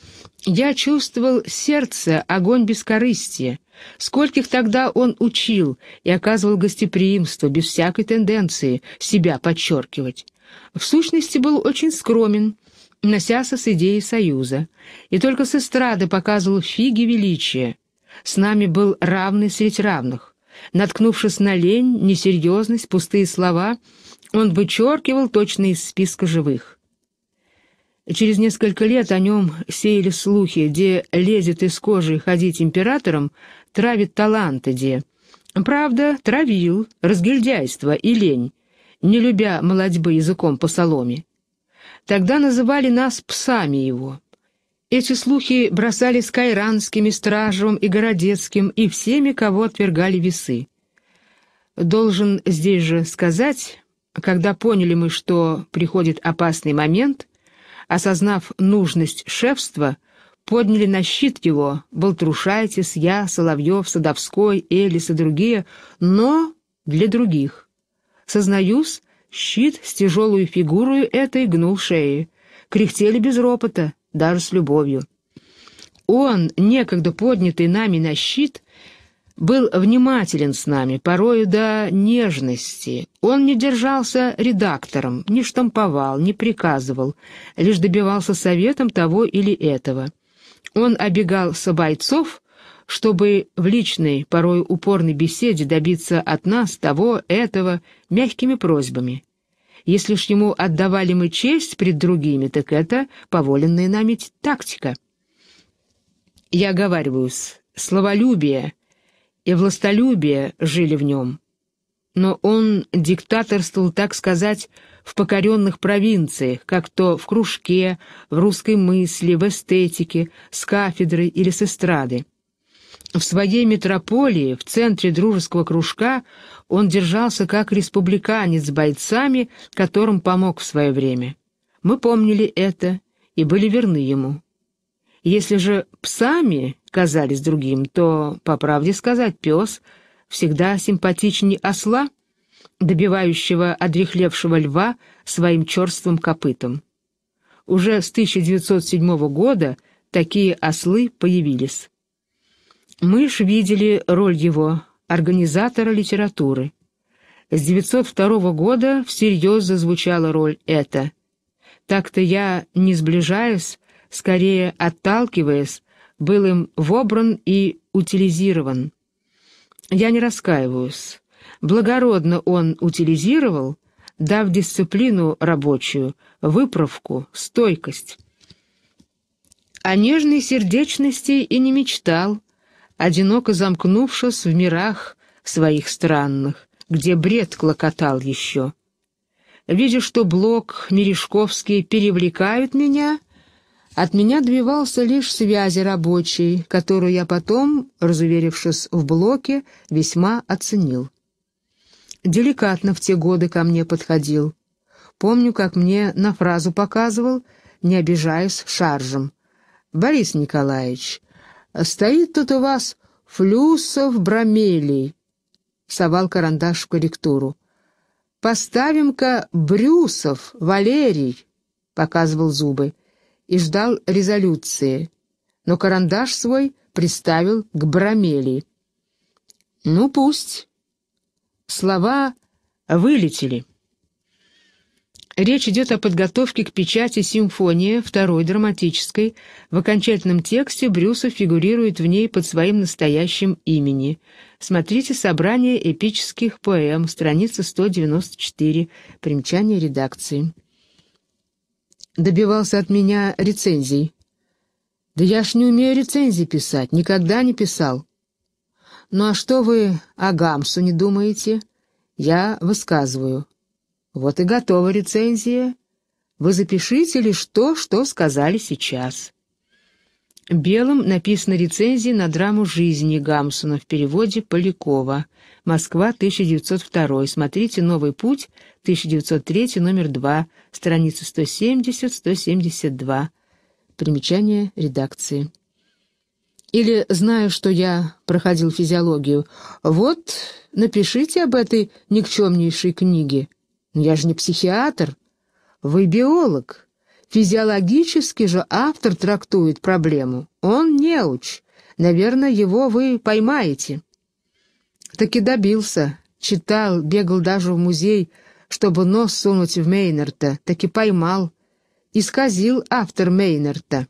я чувствовал сердце, огонь бескорыстия. Скольких тогда он учил и оказывал гостеприимство, без всякой тенденции себя подчеркивать. В сущности, был очень скромен, носяся с идеей Союза, и только с эстрады показывал фиги величия. С нами был равный средь равных. Наткнувшись на лень, несерьезность, пустые слова, он вычеркивал точно из списка живых. Через несколько лет о нем сеяли слухи, где лезет из кожи ходить императором, травит таланты, где. Правда, травил, разгильдяйство и лень, не любя молодьбы языком по соломе. Тогда называли нас псами его. Эти слухи бросали с Кайранским, и и Городецким, и всеми, кого отвергали весы. Должен здесь же сказать, когда поняли мы, что приходит опасный момент — осознав нужность шефства, подняли на щит его Болтрушайтис, я, Соловьев, Садовской, Элис и другие, но для других. Сознаюсь, щит с тяжелую фигурою этой гнул шеи. Кряхтели без ропота, даже с любовью. Он, некогда поднятый нами на щит, был внимателен с нами, порой до нежности. Он не держался редактором, не штамповал, не приказывал, лишь добивался советом того или этого. Он обегал собойцов, чтобы в личной, порой упорной беседе добиться от нас того, этого, мягкими просьбами. Если ж ему отдавали мы честь пред другими, так это поволенная нами тактика. Я оговариваюсь, словолюбие — и властолюбие жили в нем. Но он диктаторствовал, так сказать, в покоренных провинциях, как то в кружке, в русской мысли, в эстетике, с кафедры или с эстрады. В своей метрополии, в центре дружеского кружка, он держался как республиканец с бойцами, которым помог в свое время. Мы помнили это и были верны ему. Если же псами казались другим, то, по правде сказать, пес всегда симпатичнее осла, добивающего одрехлевшего льва своим черствым копытом. Уже с 1907 года такие ослы появились. Мы Мышь видели роль его, организатора литературы. С 1902 года всерьез зазвучала роль эта. Так-то я, не сближаясь, скорее отталкиваясь, был им вобран и утилизирован. Я не раскаиваюсь. Благородно он утилизировал, дав дисциплину рабочую, выправку, стойкость. О нежной сердечности и не мечтал, одиноко замкнувшись в мирах своих странных, где бред клокотал еще. Видя, что Блок, Мережковский перевлекают меня — от меня добивался лишь связи рабочей, которую я потом, разуверившись в блоке, весьма оценил. Деликатно в те годы ко мне подходил. Помню, как мне на фразу показывал, не обижаясь шаржем. «Борис Николаевич, стоит тут у вас флюсов бромелий», — совал карандаш в корректуру. «Поставим-ка Брюсов, Валерий», — показывал зубы и ждал резолюции, но карандаш свой приставил к бромели. «Ну, пусть». Слова вылетели. Речь идет о подготовке к печати симфонии второй драматической. В окончательном тексте Брюса фигурирует в ней под своим настоящим имени. Смотрите собрание эпических поэм, страница 194, примечание редакции добивался от меня рецензий. Да я ж не умею рецензии писать, никогда не писал. Ну а что вы о Гамсу не думаете? Я высказываю. Вот и готова рецензия. Вы запишите лишь то, что сказали сейчас. Белым написана рецензия на драму жизни Гамсона в переводе Полякова — Москва, 1902. Смотрите «Новый путь», 1903, номер 2, страница 170-172. Примечание редакции. Или, знаю, что я проходил физиологию, вот, напишите об этой никчемнейшей книге. Я же не психиатр. Вы биолог. Физиологически же автор трактует проблему. Он неуч. Наверное, его вы поймаете. Таки добился. Читал, бегал даже в музей, чтобы нос сунуть в Мейнерта. Таки поймал. Исказил автор Мейнерта.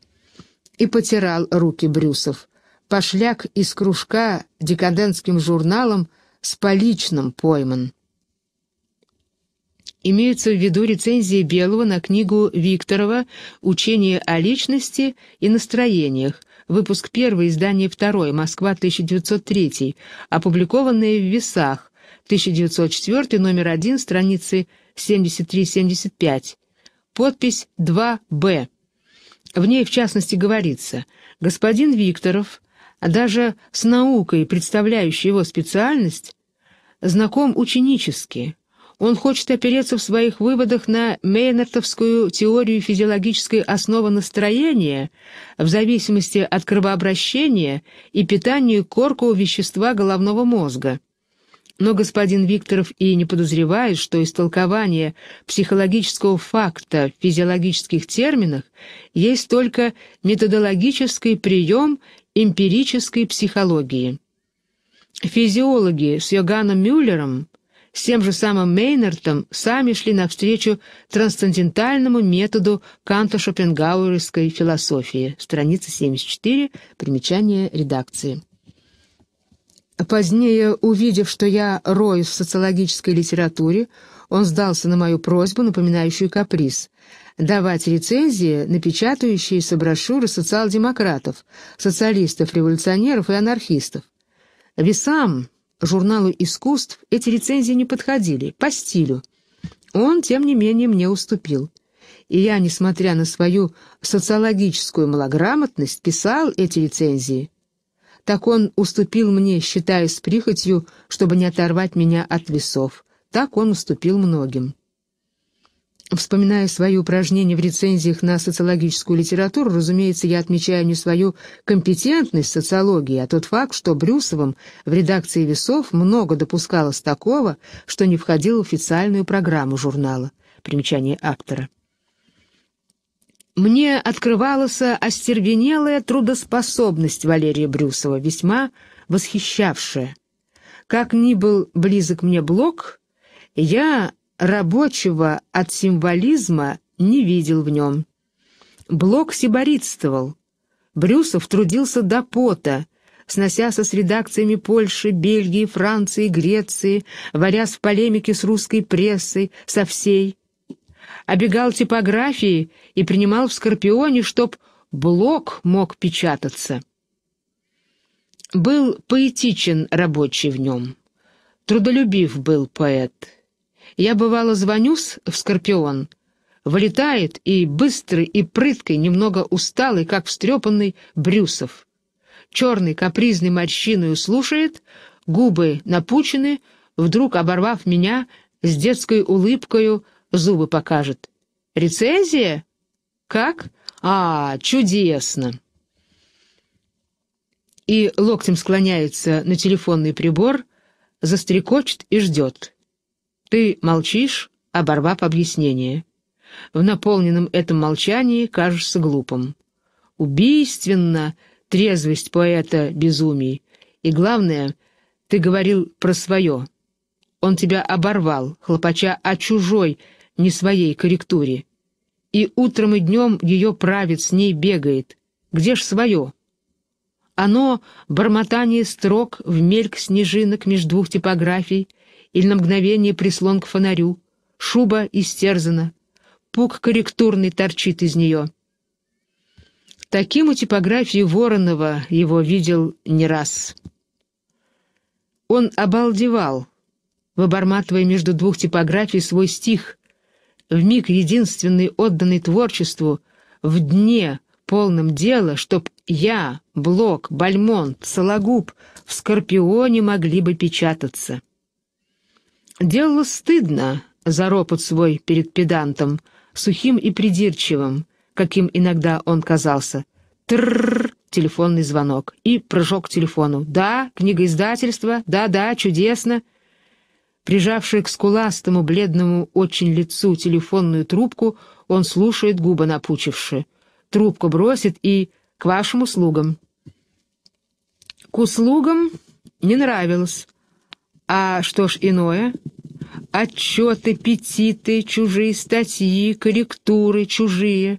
И потирал руки Брюсов. Пошляк из кружка декадентским журналом с поличным пойман. Имеются в виду рецензии Белого на книгу Викторова «Учение о личности и настроениях», выпуск 1, издание 2, Москва, 1903, опубликованное в «Весах», 1904, номер 1, страницы 73-75, подпись 2-Б. В ней, в частности, говорится «Господин Викторов, даже с наукой, представляющей его специальность, знаком ученически, он хочет опереться в своих выводах на Мейнартовскую теорию физиологической основы настроения в зависимости от кровообращения и питания коркового вещества головного мозга. Но господин Викторов и не подозревает, что истолкование психологического факта в физиологических терминах есть только методологический прием эмпирической психологии. Физиологи с Йоганном Мюллером с тем же самым Мейнартом сами шли навстречу трансцендентальному методу канта шопенгауэрской философии. Страница 74, примечание редакции. Позднее, увидев, что я роюсь в социологической литературе, он сдался на мою просьбу, напоминающую каприз, давать рецензии, на печатающиеся брошюры социал-демократов, социалистов-революционеров и анархистов. Весам, журналу искусств эти рецензии не подходили, по стилю. Он, тем не менее, мне уступил. И я, несмотря на свою социологическую малограмотность, писал эти рецензии. Так он уступил мне, считая с прихотью, чтобы не оторвать меня от весов. Так он уступил многим. Вспоминая свои упражнения в рецензиях на социологическую литературу, разумеется, я отмечаю не свою компетентность социологии, а тот факт, что Брюсовым в редакции «Весов» много допускалось такого, что не входило в официальную программу журнала. Примечание автора. Мне открывалась остервенелая трудоспособность Валерия Брюсова, весьма восхищавшая. Как ни был близок мне Блок, я рабочего от символизма не видел в нем. Блок сиборитствовал. Брюсов трудился до пота, сносясь с редакциями Польши, Бельгии, Франции, Греции, варясь в полемике с русской прессой, со всей. Обегал типографии и принимал в «Скорпионе», чтоб блок мог печататься. Был поэтичен рабочий в нем. Трудолюбив был поэт. Я, бывало, звонюсь в «Скорпион», вылетает и быстрый, и прыткой, немного усталый, как встрепанный Брюсов. Черный, капризный морщиною слушает, губы напучены, вдруг, оборвав меня, с детской улыбкою зубы покажет. «Рецензия? Как? А, чудесно!» И локтем склоняется на телефонный прибор, застрекочет и ждет. Ты молчишь, оборвав объяснение. В наполненном этом молчании кажешься глупым. Убийственно трезвость поэта безумий. И главное, ты говорил про свое. Он тебя оборвал, хлопача о чужой, не своей корректуре. И утром и днем ее правит, с ней бегает. Где ж свое? Оно — бормотание строк в мельк снежинок между двух типографий — или на мгновение прислон к фонарю. Шуба истерзана. Пук корректурный торчит из нее. Таким у типографии Воронова его видел не раз. Он обалдевал, выборматывая между двух типографий свой стих, в миг единственный отданный творчеству, в дне, полном дела, чтоб я, Блок, Бальмонт, Сологуб в Скорпионе могли бы печататься делало стыдно за ропот свой перед педантом, сухим и придирчивым, каким иногда он казался. Трррр, телефонный звонок и прыжок к телефону. «Да, книгоиздательство, да-да, чудесно!» Прижавший к скуластому, бледному очень лицу телефонную трубку, он слушает, губы напучивши. Трубку бросит и «к вашим услугам». К услугам не нравилось. А что ж иное? Отчеты, петиты, чужие статьи, корректуры, чужие.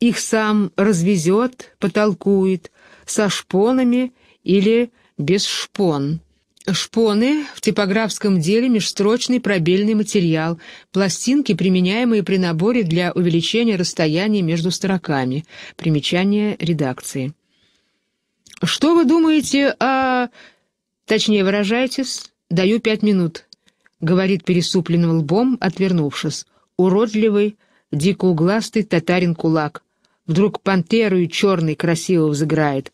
Их сам развезет, потолкует, со шпонами или без шпон. Шпоны в типографском деле межстрочный пробельный материал, пластинки, применяемые при наборе для увеличения расстояния между строками. Примечание редакции. Что вы думаете о... Точнее выражайтесь, «Даю пять минут», — говорит пересупленным лбом, отвернувшись. Уродливый, дикоугластый татарин-кулак. Вдруг пантеру и черный красиво взыграет.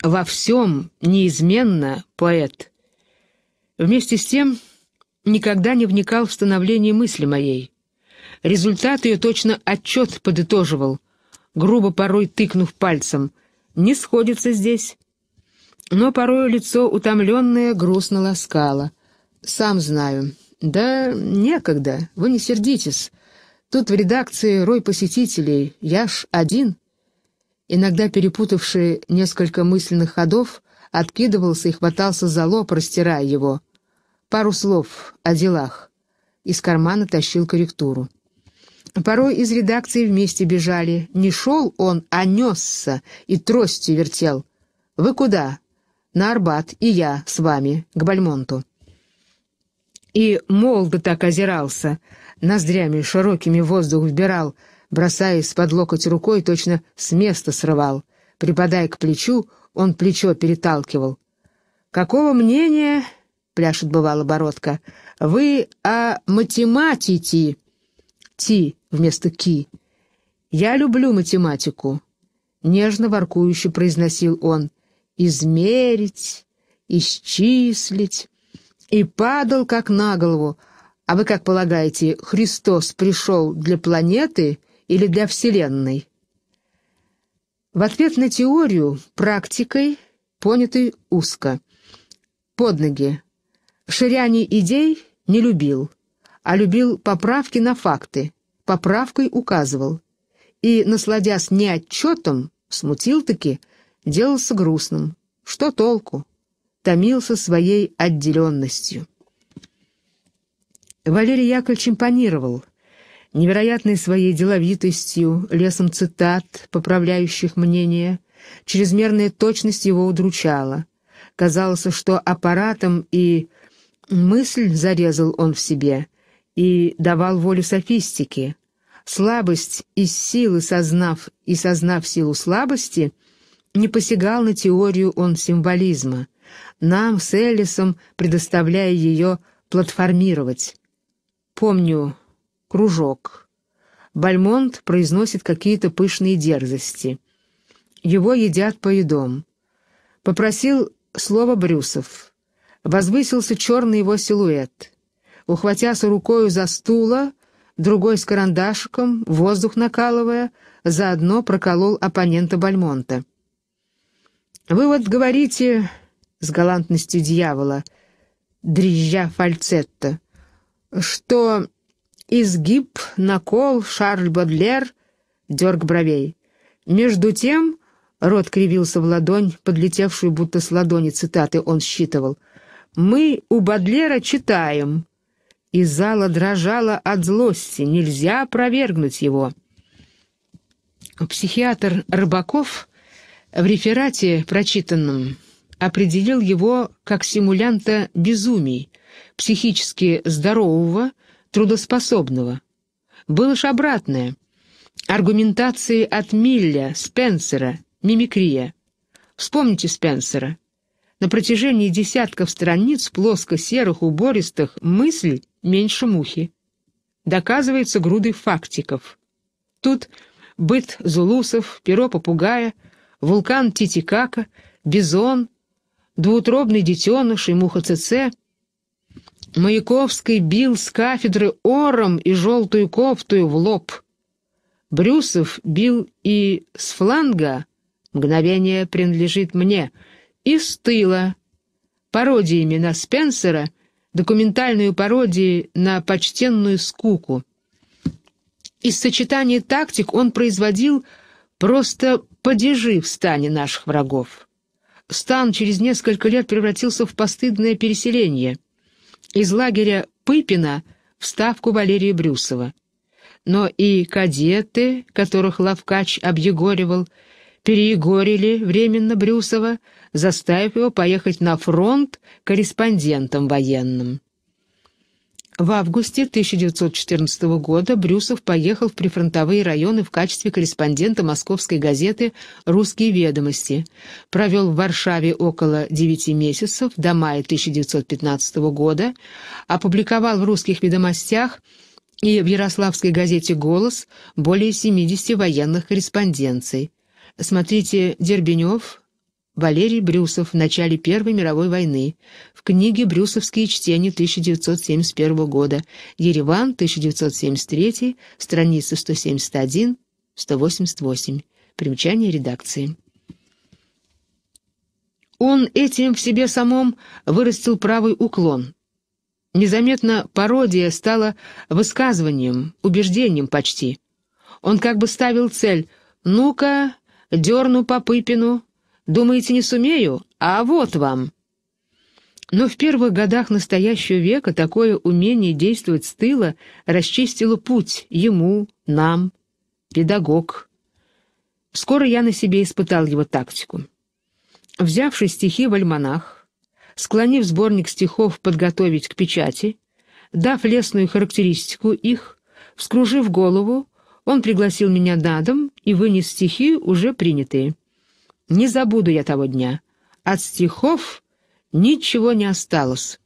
Во всем неизменно поэт. Вместе с тем никогда не вникал в становление мысли моей. Результат ее точно отчет подытоживал, грубо порой тыкнув пальцем. «Не сходится здесь» но порой лицо утомленное грустно ласкало. «Сам знаю». «Да некогда, вы не сердитесь. Тут в редакции рой посетителей, я ж один». Иногда перепутавший несколько мысленных ходов, откидывался и хватался за лоб, растирая его. Пару слов о делах. Из кармана тащил корректуру. Порой из редакции вместе бежали. Не шел он, а несся и тростью вертел. «Вы куда? на Арбат, и я с вами, к Бальмонту». И молодо так озирался, ноздрями широкими воздух вбирал, бросаясь под локоть рукой, точно с места срывал. Припадая к плечу, он плечо переталкивал. «Какого мнения, — пляшет бывало бородка, — вы о математике?» «Ти» вместо «ки». «Я люблю математику», — нежно воркующе произносил он, — измерить, исчислить, и падал как на голову. А вы как полагаете, Христос пришел для планеты или для Вселенной? В ответ на теорию практикой, понятой узко. Под ноги. Ширяний идей не любил, а любил поправки на факты, поправкой указывал. И, насладясь не отчетом, смутил-таки, делался грустным. Что толку? Томился своей отделенностью. Валерий Яковлевич импонировал. Невероятной своей деловитостью, лесом цитат, поправляющих мнение, чрезмерная точность его удручала. Казалось, что аппаратом и мысль зарезал он в себе и давал волю софистике. Слабость из силы сознав и сознав силу слабости — не посягал на теорию он символизма, нам с Эллисом предоставляя ее платформировать. Помню, кружок. Бальмонт произносит какие-то пышные дерзости. Его едят поедом. Попросил слово Брюсов. Возвысился черный его силуэт. Ухватясь рукою за стула, другой с карандашиком, воздух накалывая, заодно проколол оппонента Бальмонта. «Вы вот говорите с галантностью дьявола, дребезжа фальцетто, что изгиб, накол, Шарль Бодлер, дерг бровей. Между тем...» Рот кривился в ладонь, подлетевшую будто с ладони цитаты он считывал. «Мы у Бодлера читаем». И зала дрожала от злости, нельзя опровергнуть его. Психиатр Рыбаков в реферате, прочитанном, определил его как симулянта безумий, психически здорового, трудоспособного. Было ж обратное. Аргументации от Милля, Спенсера, мимикрия. Вспомните Спенсера. На протяжении десятков страниц плоско-серых убористых мысль меньше мухи. Доказывается груды фактиков. Тут быт зулусов, перо попугая — вулкан Титикака, бизон, двуутробный детеныш и муха ЦЦ. Маяковский бил с кафедры ором и желтую кофтую в лоб. Брюсов бил и с фланга «Мгновение принадлежит мне» и с тыла пародиями на Спенсера, документальную пародию на почтенную скуку. Из сочетания тактик он производил просто падежи в стане наших врагов. Стан через несколько лет превратился в постыдное переселение. Из лагеря Пыпина в ставку Валерия Брюсова. Но и кадеты, которых Лавкач объегоривал, переегорили временно Брюсова, заставив его поехать на фронт корреспондентом военным. В августе 1914 года Брюсов поехал в прифронтовые районы в качестве корреспондента московской газеты «Русские ведомости», провел в Варшаве около 9 месяцев до мая 1915 года, опубликовал в «Русских ведомостях» и в Ярославской газете «Голос» более 70 военных корреспонденций. Смотрите Дербенев, Валерий Брюсов в начале Первой мировой войны, в книге «Брюсовские чтения 1971 года», Ереван, 1973, страница 171-188, примечание редакции. Он этим в себе самом вырастил правый уклон. Незаметно пародия стала высказыванием, убеждением почти. Он как бы ставил цель «Ну-ка, дерну по Пыпину, думаете, не сумею? А вот вам!» Но в первых годах настоящего века такое умение действовать с тыла расчистило путь ему, нам, педагог. Скоро я на себе испытал его тактику. Взявши стихи в альманах, склонив сборник стихов подготовить к печати, дав лесную характеристику их, вскружив голову, он пригласил меня на дом и вынес стихи, уже принятые. Не забуду я того дня. От стихов Ничего не осталось.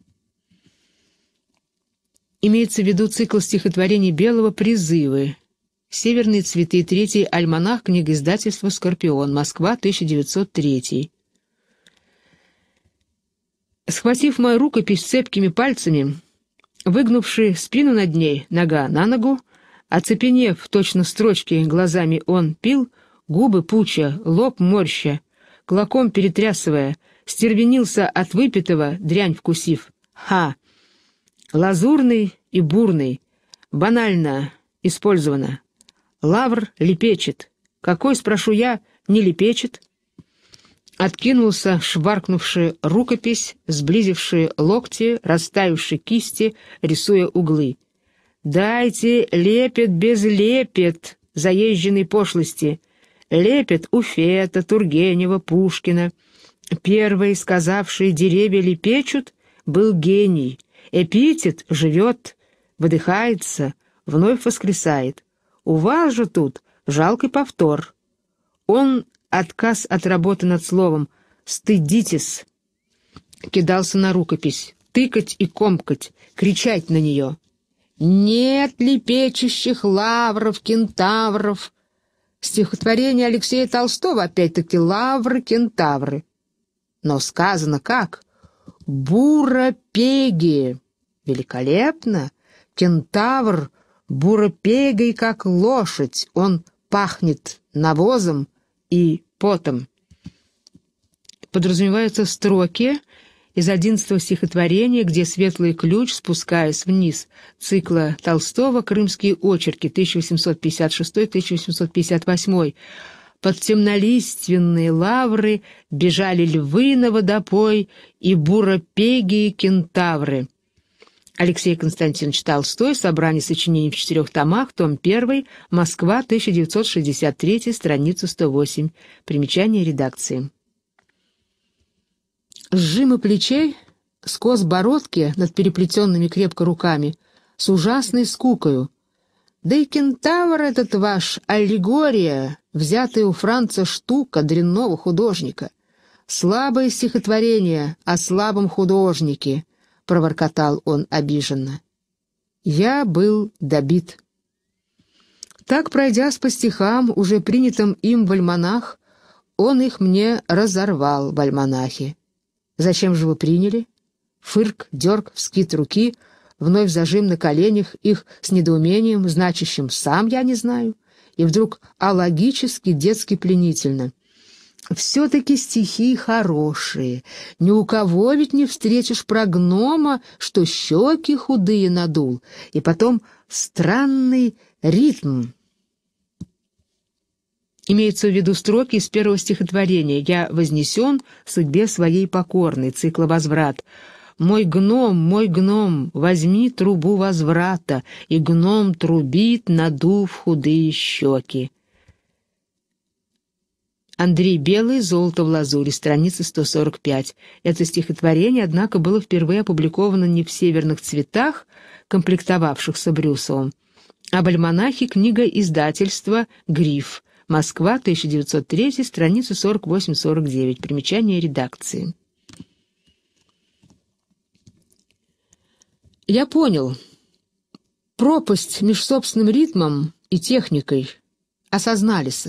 Имеется в виду цикл стихотворений Белого «Призывы». «Северные цветы», третий альманах, издательства «Скорпион», Москва, 1903. Схватив мою рукопись цепкими пальцами, выгнувши спину над ней, нога на ногу, оцепенев точно строчки глазами он пил, губы пуча, лоб морща, клоком перетрясывая — стервенился от выпитого, дрянь вкусив. Ха! Лазурный и бурный. Банально использовано. Лавр лепечет. Какой, спрошу я, не лепечет? Откинулся шваркнувший рукопись, сблизившие локти, расставивший кисти, рисуя углы. «Дайте лепет без лепет заезженной пошлости. Лепет Уфета, Тургенева, Пушкина». Первый, сказавший «деревья лепечут», был гений. Эпитет живет, выдыхается, вновь воскресает. У вас же тут жалкий повтор. Он, отказ от работы над словом «стыдитесь», кидался на рукопись, тыкать и комкать, кричать на нее. «Нет лепечущих лавров, кентавров!» Стихотворение Алексея Толстого, опять-таки, «Лавры, кентавры». Но сказано как? «Бурапеги». Великолепно! Кентавр бурапегой, как лошадь. Он пахнет навозом и потом. Подразумеваются строки из одиннадцатого стихотворения, где «Светлый ключ», спускаясь вниз, цикла Толстого «Крымские очерки» 1856-1858, под темнолиственные лавры бежали львы на водопой и буропеги и кентавры. Алексей Константинович Толстой, собрание сочинений в четырех томах, том 1, Москва, 1963, страница 108, примечание редакции. Сжимы плечей, скос бородки над переплетенными крепко руками, с ужасной скукою, да и кентавр этот ваш, аллегория, взятая у Франца штука дрянного художника. Слабое стихотворение о слабом художнике, — проворкотал он обиженно. Я был добит. Так, пройдясь по стихам, уже принятым им в альманах, он их мне разорвал в альманахе. Зачем же вы приняли? Фырк, дерг, вскид руки — вновь зажим на коленях их с недоумением, значащим «сам я не знаю», и вдруг алогически, детски пленительно. «Все-таки стихи хорошие. Ни у кого ведь не встретишь про гнома, что щеки худые надул. И потом странный ритм». имеется в виду строки из первого стихотворения «Я вознесен судьбе своей покорной», цикла «Возврат», «Мой гном, мой гном, возьми трубу возврата!» И гном трубит, надув худые щеки. Андрей Белый «Золото в лазуре», страница 145. Это стихотворение, однако, было впервые опубликовано не в «Северных цветах», комплектовавшихся Брюсовым, а в альманахе книга издательства «Гриф», Москва, 1903, страница 48-49, примечание редакции. Я понял. Пропасть между собственным ритмом и техникой. Осознались.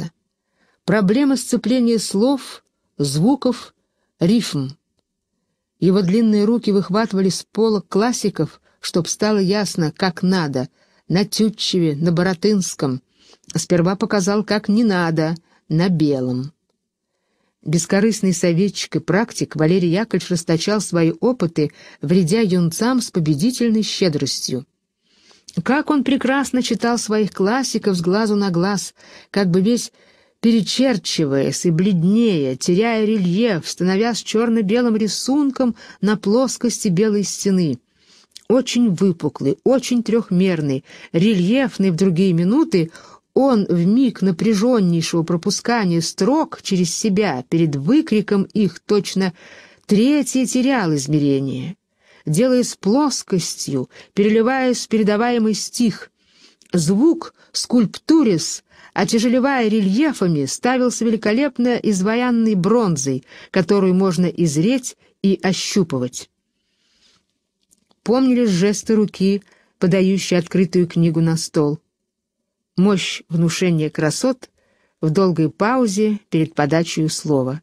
Проблема сцепления слов, звуков, рифм. Его длинные руки выхватывали с полок классиков, чтоб стало ясно, как надо, на Тютчеве, на Боротынском. Сперва показал, как не надо, на белом. Бескорыстный советчик и практик Валерий Яковлевич расточал свои опыты, вредя юнцам с победительной щедростью. Как он прекрасно читал своих классиков с глазу на глаз, как бы весь перечерчиваясь и бледнее, теряя рельеф, становясь черно-белым рисунком на плоскости белой стены. Очень выпуклый, очень трехмерный, рельефный в другие минуты — он в миг напряженнейшего пропускания строк через себя перед выкриком их точно третье терял измерение, делаясь плоскостью, переливаясь передаваемый стих. Звук, скульптурис, отяжелевая рельефами, ставился великолепно изваянной бронзой, которую можно изреть и ощупывать. Помнились жесты руки, подающие открытую книгу на стол — мощь внушения красот в долгой паузе перед подачей слова.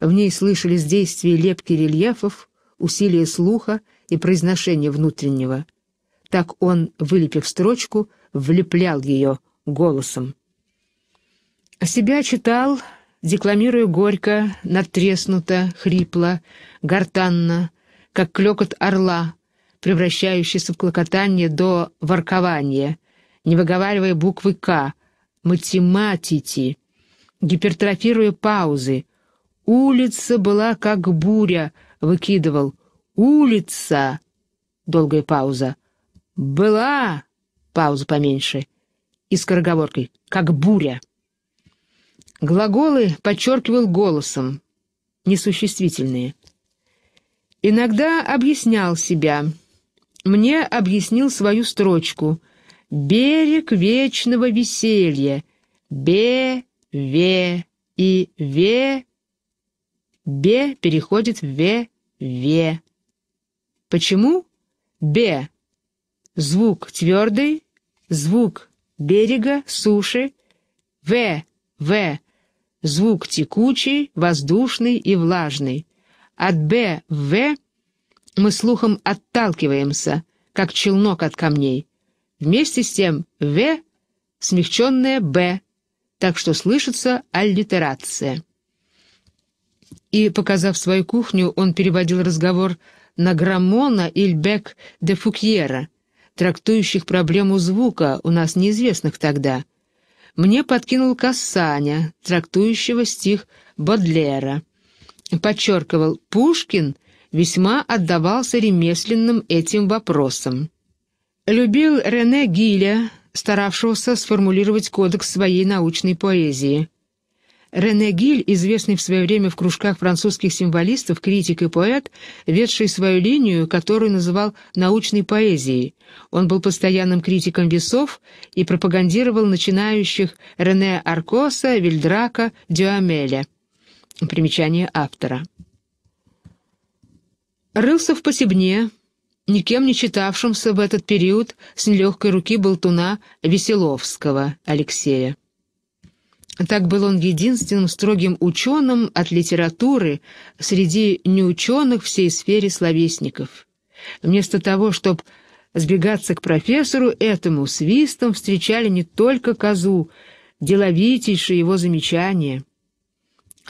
В ней слышались действия лепки рельефов, усилия слуха и произношения внутреннего. Так он, вылепив строчку, влеплял ее голосом. Себя читал, декламируя горько, натреснуто, хрипло, гортанно, как клекот орла, превращающийся в клокотание до воркования — не выговаривая буквы «К», математики, гипертрофируя паузы. «Улица была как буря», — выкидывал. «Улица!» — долгая пауза. «Была!» — пауза поменьше. И скороговоркой «как буря». Глаголы подчеркивал голосом, несуществительные. Иногда объяснял себя. Мне объяснил свою строчку, берег вечного веселья, бе, ве и ве, бе переходит в ве, ве. Почему? Бе. Звук твердый, звук берега, суши, в, в. Звук текучий, воздушный и влажный. От б в мы слухом отталкиваемся, как челнок от камней. Вместе с тем «в» — смягченное «б», так что слышится аллитерация. И, показав свою кухню, он переводил разговор на Граммона и Льбек де Фукьера, трактующих проблему звука, у нас неизвестных тогда. Мне подкинул Кассаня, трактующего стих Бодлера. Подчеркивал, Пушкин весьма отдавался ремесленным этим вопросам любил Рене Гиля, старавшегося сформулировать кодекс своей научной поэзии. Рене Гиль, известный в свое время в кружках французских символистов, критик и поэт, ведший свою линию, которую называл научной поэзией. Он был постоянным критиком весов и пропагандировал начинающих Рене Аркоса, Вильдрака, Дюамеля. Примечание автора. Рылся в посебне, никем не читавшимся в этот период с нелегкой руки болтуна Веселовского Алексея. Так был он единственным строгим ученым от литературы среди неученых всей сфере словесников. Вместо того, чтобы сбегаться к профессору, этому свистом встречали не только козу, деловитейшие его замечания.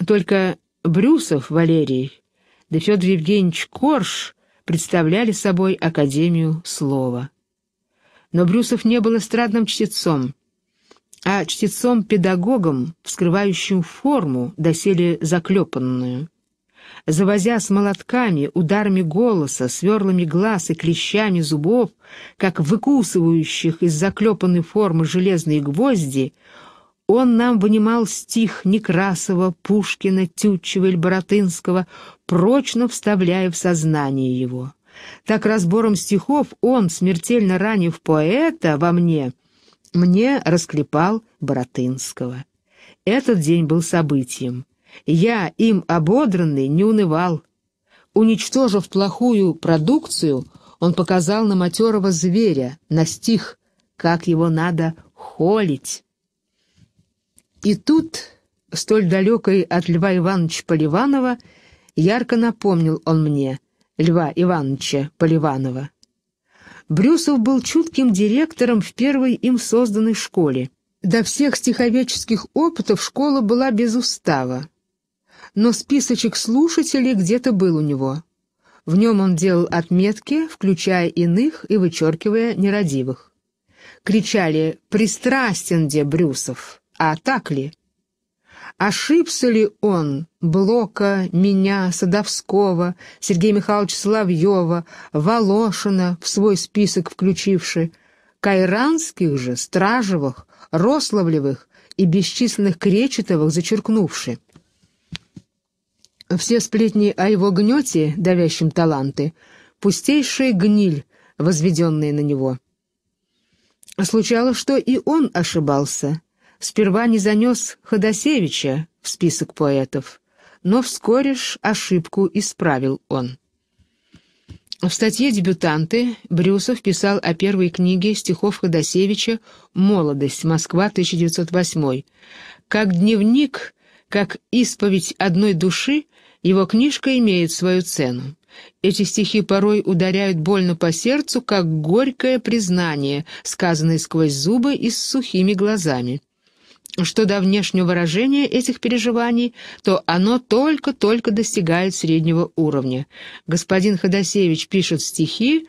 Только Брюсов Валерий, да Федор Евгеньевич Корж представляли собой Академию Слова. Но Брюсов не был эстрадным чтецом, а чтецом-педагогом, вскрывающим форму, доселе заклепанную. Завозя с молотками, ударами голоса, сверлами глаз и клещами зубов, как выкусывающих из заклепанной формы железные гвозди, он нам вынимал стих Некрасова, Пушкина, Тютчева или Боротынского, прочно вставляя в сознание его. Так разбором стихов он, смертельно ранив поэта во мне, мне расклепал Боротынского. Этот день был событием. Я, им ободранный, не унывал. Уничтожив плохую продукцию, он показал на матерого зверя, на стих, как его надо холить. И тут, столь далекой от Льва Ивановича Поливанова, Ярко напомнил он мне Льва Ивановича Поливанова. Брюсов был чутким директором в первой им созданной школе. До всех стиховеческих опытов школа была без устава. Но списочек слушателей где-то был у него. В нем он делал отметки, включая иных и вычеркивая нерадивых. Кричали «Пристрастен где Брюсов!» «А так ли?» Ошибся ли он, Блока, меня, Садовского, Сергея Михайловича Соловьева, Волошина, в свой список включивши, Кайранских же, Стражевых, Рославлевых и бесчисленных Кречетовых зачеркнувши? Все сплетни о его гнете, давящем таланты, пустейшая гниль, возведенная на него. Случалось, что и он ошибался, сперва не занес Ходосевича в список поэтов, но вскоре ж ошибку исправил он. В статье «Дебютанты» Брюсов писал о первой книге стихов Ходосевича «Молодость. Москва. 1908». Как дневник, как исповедь одной души, его книжка имеет свою цену. Эти стихи порой ударяют больно по сердцу, как горькое признание, сказанное сквозь зубы и с сухими глазами что до внешнего выражения этих переживаний, то оно только-только достигает среднего уровня. Господин Ходосевич пишет стихи,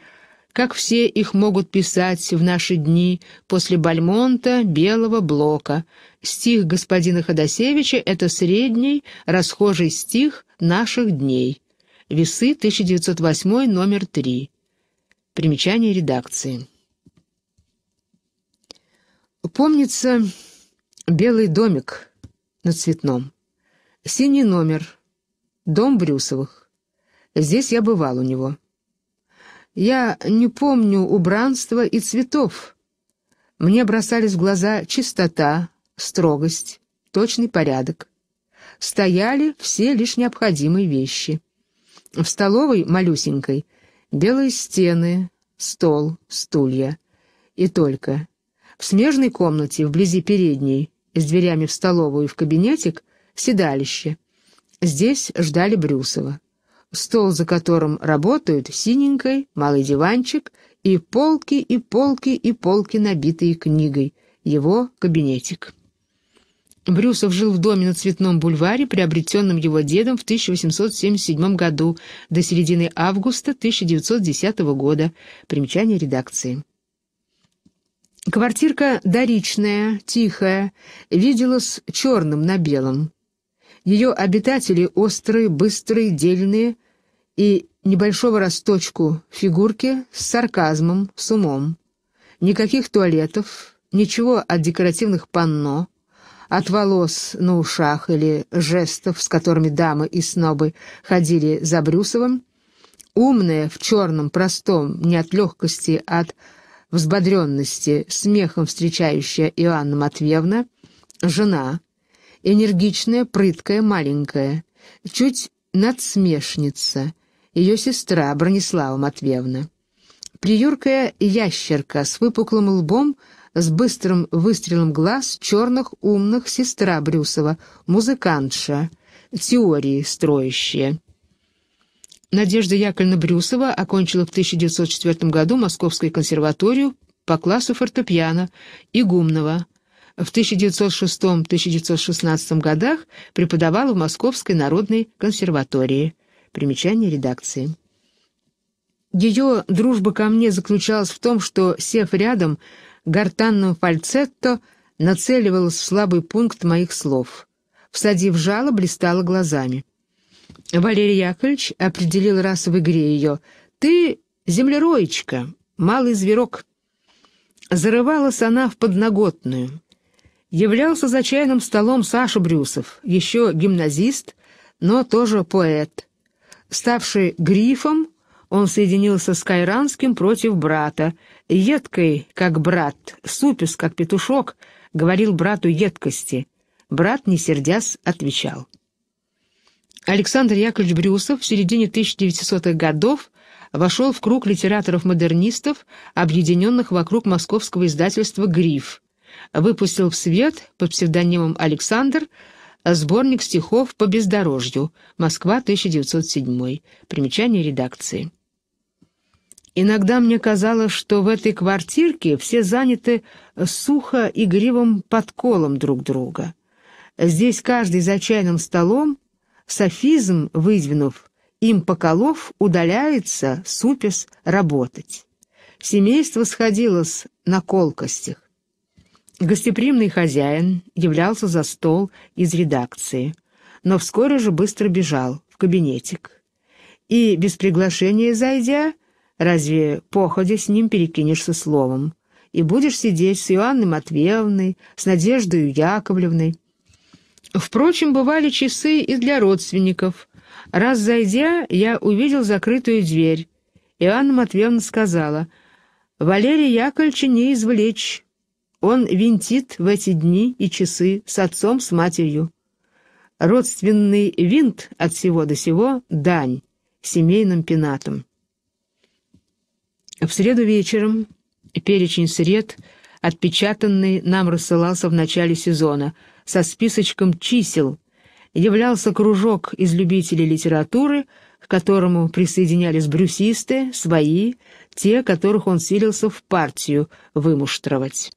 как все их могут писать в наши дни после Бальмонта, Белого, Блока. Стих господина Ходосевича — это средний, расхожий стих наших дней. Весы, 1908, номер 3. Примечание редакции. Помнится... Белый домик на Цветном. Синий номер. Дом Брюсовых. Здесь я бывал у него. Я не помню убранства и цветов. Мне бросались в глаза чистота, строгость, точный порядок. Стояли все лишь необходимые вещи. В столовой малюсенькой белые стены, стол, стулья. И только. В смежной комнате, вблизи передней, с дверями в столовую и в кабинетик, седалище. Здесь ждали Брюсова. Стол, за которым работают, синенькой, малый диванчик и полки, и полки, и полки, набитые книгой. Его кабинетик. Брюсов жил в доме на Цветном бульваре, приобретенном его дедом в 1877 году до середины августа 1910 года. Примечание редакции. Квартирка доричная, тихая, виделась черным на белом. Ее обитатели острые, быстрые, дельные и небольшого росточку фигурки с сарказмом, с умом. Никаких туалетов, ничего от декоративных панно, от волос на ушах или жестов, с которыми дамы и снобы ходили за Брюсовым. Умная, в черном, простом, не от легкости, а от взбодренности, смехом встречающая Иоанна Матвеевна, жена, энергичная, прыткая, маленькая, чуть надсмешница, ее сестра Бронислава Матвеевна. Приюркая ящерка с выпуклым лбом, с быстрым выстрелом глаз черных умных сестра Брюсова, музыкантша, теории строящая. Надежда Яковлевна Брюсова окончила в 1904 году Московскую консерваторию по классу фортепиано и гумного. В 1906-1916 годах преподавала в Московской народной консерватории. Примечание редакции. Ее дружба ко мне заключалась в том, что, сев рядом, гортанным фальцетто нацеливалась в слабый пункт моих слов. Всадив жало, блистала глазами. Валерий Яковлевич определил раз в игре ее. «Ты землероечка, малый зверок». Зарывалась она в подноготную. Являлся за чайным столом Саша Брюсов, еще гимназист, но тоже поэт. Ставший грифом, он соединился с Кайранским против брата. Едкой, как брат, супис, как петушок, говорил брату едкости. Брат, не сердясь, отвечал — Александр Яковлевич Брюсов в середине 1900-х годов вошел в круг литераторов-модернистов, объединенных вокруг московского издательства «Гриф». Выпустил в свет под псевдонимом «Александр» сборник стихов по бездорожью «Москва, 1907». Примечание редакции. Иногда мне казалось, что в этой квартирке все заняты сухо игривым подколом друг друга. Здесь каждый за чайным столом софизм выдвинув, им поколов удаляется супес работать. Семейство сходилось на колкостях. Гостеприимный хозяин являлся за стол из редакции, но вскоре же быстро бежал в кабинетик. И, без приглашения зайдя, разве походя с ним перекинешься словом, и будешь сидеть с Иоанной Матвеевной, с Надеждой Яковлевной, Впрочем, бывали часы и для родственников. Раз зайдя, я увидел закрытую дверь. Иоанна Матвеевна сказала, "Валерий Яковлевича не извлечь. Он винтит в эти дни и часы с отцом, с матерью. Родственный винт от всего до сего — дань, семейным пенатом». В среду вечером перечень сред, отпечатанный, нам рассылался в начале сезона — со списочком чисел, являлся кружок из любителей литературы, к которому присоединялись брюсисты, свои, те, которых он силился в партию вымуштровать.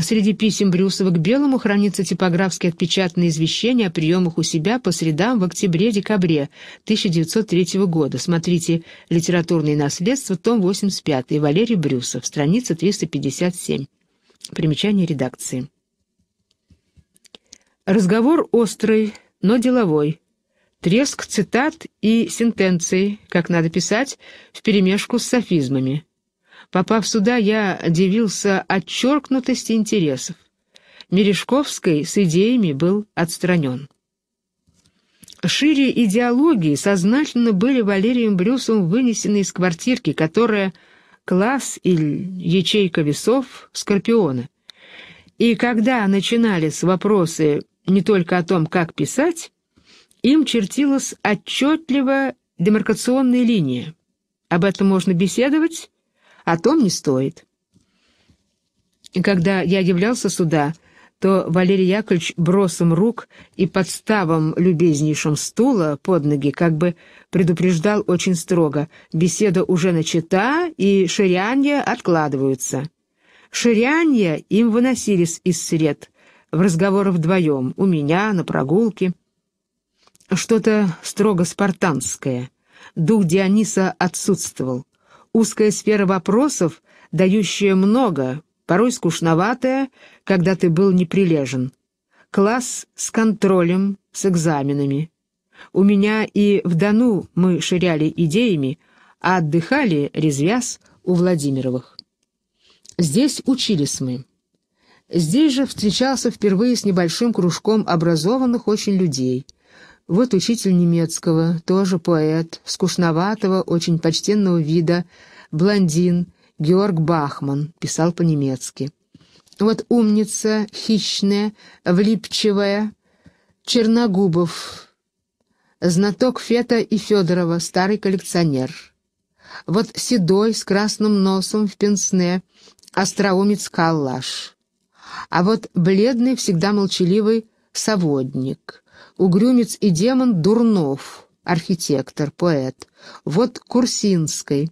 Среди писем Брюсова к Белому хранится типографски отпечатанное извещение о приемах у себя по средам в октябре-декабре 1903 года. Смотрите «Литературное наследство», том 85, Валерий Брюсов, страница 357. Примечание редакции. Разговор острый, но деловой. Треск цитат и сентенций, как надо писать, вперемешку с софизмами. Попав сюда, я удивился отчеркнутости интересов. Мережковской с идеями был отстранен. Шире идеологии сознательно были Валерием Брюсом вынесены из квартирки, которая класс или ячейка весов Скорпиона. И когда начинались вопросы не только о том, как писать, им чертилась отчетливо демаркационная линия. Об этом можно беседовать, о том не стоит. И когда я являлся сюда, то Валерий Яковлевич бросом рук и подставом любезнейшим стула под ноги как бы предупреждал очень строго. Беседа уже начата, и ширянья откладываются. Ширянья им выносились из сред, в разговоры вдвоем, у меня, на прогулке. Что-то строго спартанское. Дух Диониса отсутствовал. Узкая сфера вопросов, дающая много, порой скучноватая, когда ты был неприлежен. Класс с контролем, с экзаменами. У меня и в Дону мы ширяли идеями, а отдыхали, резвясь, у Владимировых. Здесь учились мы. Здесь же встречался впервые с небольшим кружком образованных очень людей. Вот учитель немецкого, тоже поэт, скучноватого, очень почтенного вида, блондин, Георг Бахман, писал по-немецки. Вот умница, хищная, влипчивая, Черногубов, знаток Фета и Федорова, старый коллекционер. Вот седой, с красным носом в пенсне, остроумец Каллаш. А вот бледный, всегда молчаливый соводник, угрюмец и демон Дурнов, архитектор, поэт. Вот Курсинской,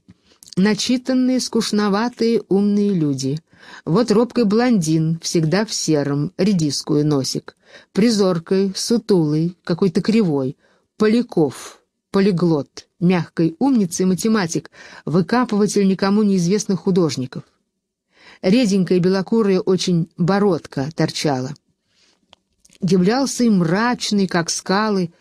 начитанные, скучноватые, умные люди. Вот робкий блондин, всегда в сером, редискую носик. Призоркой, сутулый, какой-то кривой. Поляков, полиглот, мягкой умницы математик, выкапыватель никому неизвестных художников. Реденькая белокурая очень бородка торчала. Являлся и мрачный, как скалы,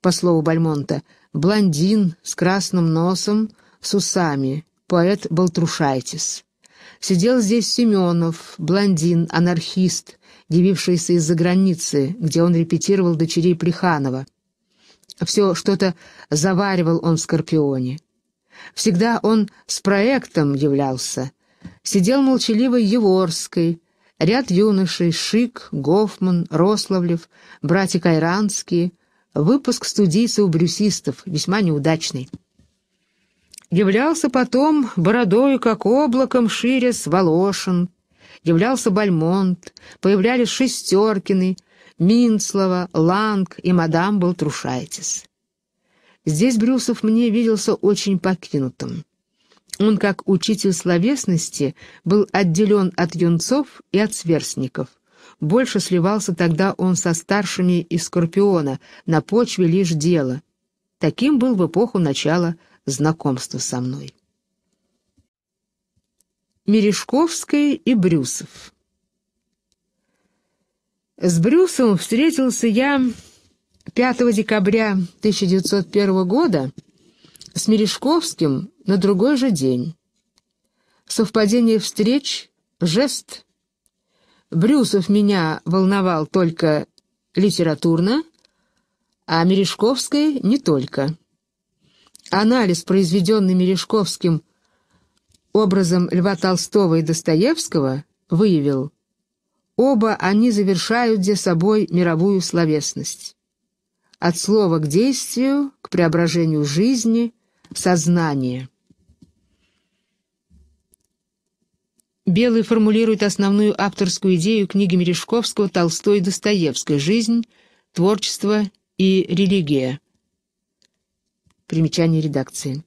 по слову Бальмонта, блондин с красным носом, с усами, поэт Балтрушайтис. Сидел здесь Семенов, блондин, анархист, явившийся из-за границы, где он репетировал дочерей Плеханова. Все что-то заваривал он в «Скорпионе». Всегда он с проектом являлся, сидел молчаливый Еворский, ряд юношей Шик, Гофман, Рославлев, братья Кайранские, выпуск студийцев-брюсистов, весьма неудачный. Являлся потом бородою, как облаком, шире с Волошин, являлся Бальмонт, появлялись Шестеркины, Минцлова, Ланг и мадам Болтрушайтис. Здесь Брюсов мне виделся очень покинутым. Он, как учитель словесности, был отделен от юнцов и от сверстников. Больше сливался тогда он со старшими из Скорпиона, на почве лишь дела. Таким был в эпоху начала знакомства со мной. Мережковская и Брюсов С Брюсом встретился я 5 декабря 1901 года с Мережковским на другой же день. Совпадение встреч — жест. Брюсов меня волновал только литературно, а Мережковская — не только. Анализ, произведенный Мережковским образом Льва Толстого и Достоевского, выявил, оба они завершают за собой мировую словесность. От слова к действию, к преображению жизни — в сознание. Белый формулирует основную авторскую идею книги Мережковского «Толстой и Достоевской. Жизнь, творчество и религия». Примечание редакции.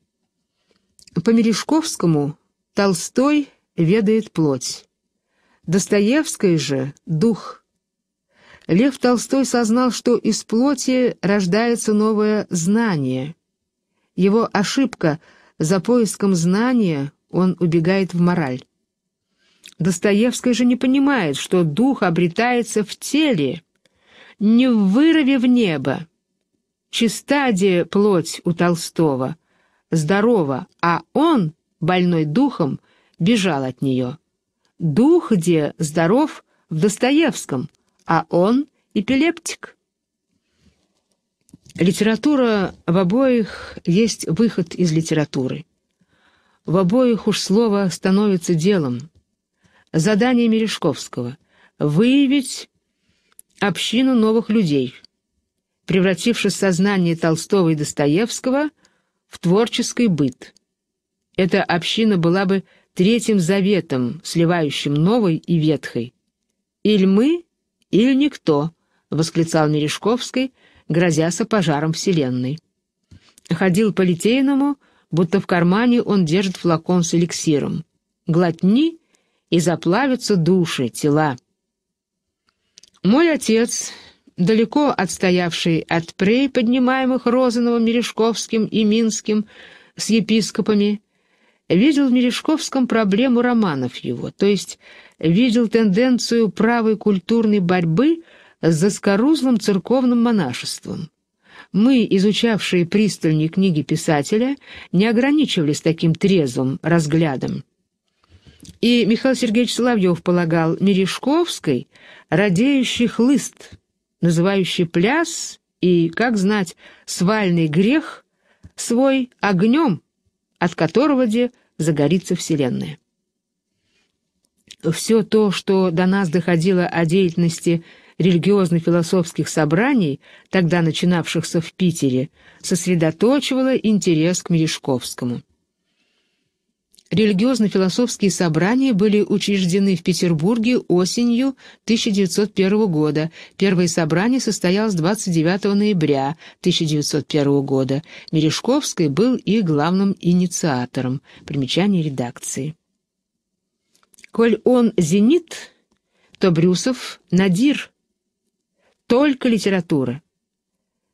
По Мережковскому Толстой ведает плоть. Достоевская же — дух. Лев Толстой сознал, что из плоти рождается новое знание — его ошибка за поиском знания он убегает в мораль. Достоевский же не понимает, что дух обретается в теле, не в вырыве в небо. Чистадия плоть у Толстого, здорова, а он, больной духом, бежал от нее. Дух где здоров в Достоевском, а он эпилептик. Литература в обоих есть выход из литературы. В обоих уж слово становится делом. Задание Мережковского — выявить общину новых людей, превратившись сознание Толстого и Достоевского в творческий быт. Эта община была бы третьим заветом, сливающим новой и ветхой. «Иль мы, или никто», — восклицал Мережковский — грозяся пожаром Вселенной. Ходил по Литейному, будто в кармане он держит флакон с эликсиром. «Глотни, и заплавятся души, тела». Мой отец, далеко отстоявший от прей, поднимаемых Розановым, Мережковским и Минским, с епископами, видел в Мережковском проблему романов его, то есть видел тенденцию правой культурной борьбы — с заскорузлым церковным монашеством. Мы, изучавшие пристальнее книги писателя, не ограничивались таким трезвым разглядом. И Михаил Сергеевич Соловьев полагал Мережковской радеющий хлыст, называющий пляс и, как знать, свальный грех свой огнем, от которого где загорится Вселенная. Все то, что до нас доходило о деятельности Мережковской, религиозно-философских собраний, тогда начинавшихся в Питере, сосредоточивала интерес к Мережковскому. Религиозно-философские собрания были учреждены в Петербурге осенью 1901 года. Первое собрание состоялось 29 ноября 1901 года. Мережковский был их главным инициатором. Примечание редакции. Коль он «Зенит», то Брюсов «Надир», только литература.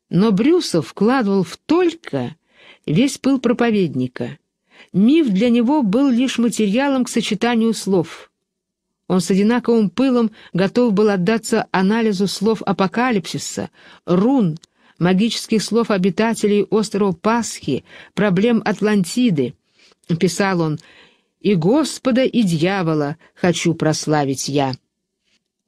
Но Брюсов вкладывал в «только» весь пыл проповедника. Миф для него был лишь материалом к сочетанию слов. Он с одинаковым пылом готов был отдаться анализу слов апокалипсиса, рун, магических слов обитателей острова Пасхи, проблем Атлантиды, писал он, «И Господа, и дьявола хочу прославить я».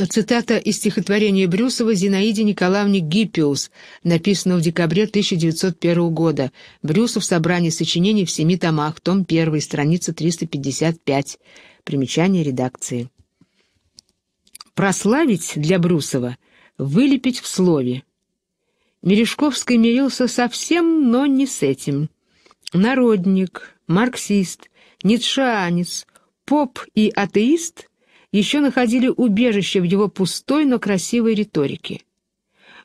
Цитата из стихотворения Брюсова Зинаиде Николаевне Гиппиус, написанного в декабре 1901 года. Брюсов. в Собрании сочинений в семи томах. Том 1. Страница 355. Примечание редакции. Прославить для Брюсова — вылепить в слове. Мережковский мирился совсем, но не с этим. Народник, марксист, ницшеанец, поп и атеист — еще находили убежище в его пустой, но красивой риторике.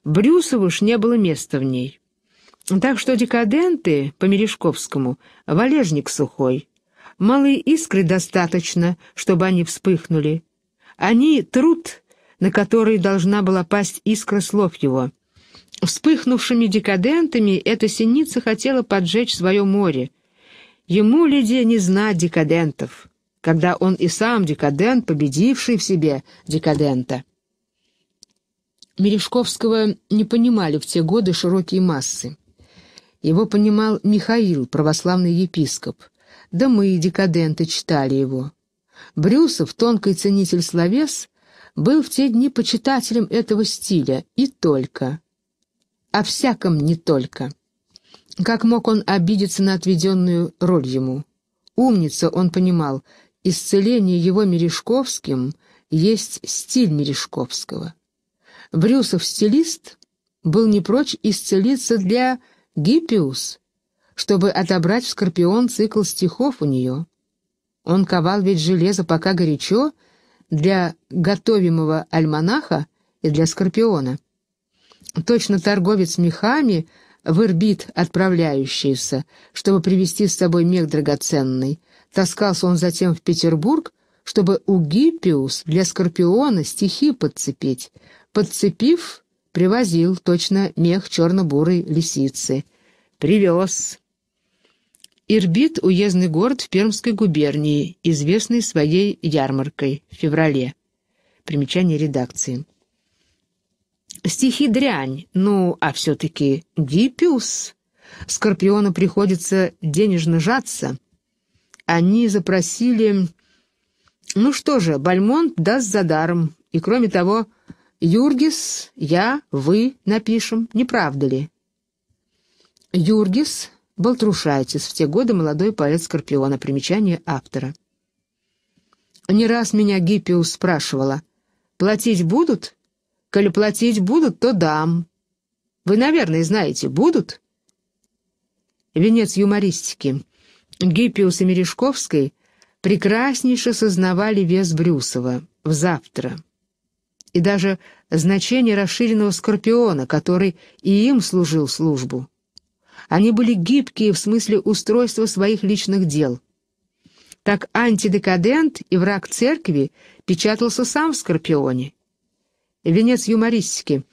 Брюсову уж не было места в ней. Так что декаденты, по Мережковскому, валежник сухой. Малые искры достаточно, чтобы они вспыхнули. Они — труд, на который должна была пасть искра слов его. Вспыхнувшими декадентами эта синица хотела поджечь свое море. Ему, Лидия, не знать декадентов когда он и сам декадент, победивший в себе декадента. Мережковского не понимали в те годы широкие массы. Его понимал Михаил, православный епископ. Да мы и декаденты читали его. Брюсов, тонкий ценитель словес, был в те дни почитателем этого стиля и только. О всяком не только. Как мог он обидеться на отведенную роль ему? Умница, он понимал, исцеление его Мережковским есть стиль Мережковского. Брюсов-стилист был не прочь исцелиться для Гиппиус, чтобы отобрать в «Скорпион» цикл стихов у нее. Он ковал ведь железо пока горячо для готовимого альманаха и для «Скорпиона». Точно торговец мехами в Ирбит отправляющийся, чтобы привезти с собой мех драгоценный, Таскался он затем в Петербург, чтобы у Гиппиус для Скорпиона стихи подцепить. Подцепив, привозил точно мех черно-бурой лисицы. Привез. Ирбит — уездный город в Пермской губернии, известный своей ярмаркой в феврале. Примечание редакции. Стихи дрянь, ну, а все-таки Гиппиус. Скорпиона приходится денежно жаться — они запросили... Ну что же, Бальмонт даст за даром, и кроме того, Юргис, я, вы напишем, не правда ли? Юргис был Трушайтис, в те годы молодой поэт Скорпиона, примечание автора. Не раз меня Гиппиус спрашивала, платить будут? Коли платить будут, то дам. Вы, наверное, знаете, будут? Венец юмористики. Гиппиус и Мережковский прекраснейше сознавали вес Брюсова в завтра и даже значение расширенного скорпиона, который и им служил службу. Они были гибкие в смысле устройства своих личных дел. Так антидекадент и враг церкви печатался сам в «Скорпионе». Венец юмористики.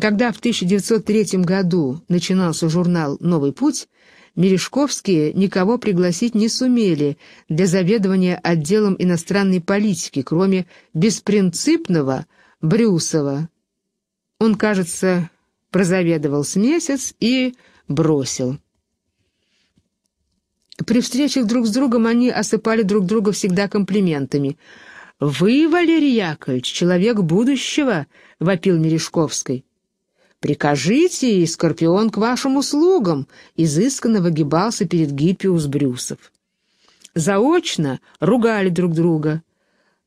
Когда в 1903 году начинался журнал «Новый путь», Мережковские никого пригласить не сумели для заведования отделом иностранной политики, кроме беспринципного Брюсова. Он, кажется, прозаведовал с месяц и бросил. При встречах друг с другом они осыпали друг друга всегда комплиментами. «Вы, Валерий Яковлевич, человек будущего!» — вопил Мережковский. «Прикажите, и Скорпион к вашим услугам!» — изысканно выгибался перед Гиппиус Брюсов. Заочно ругали друг друга.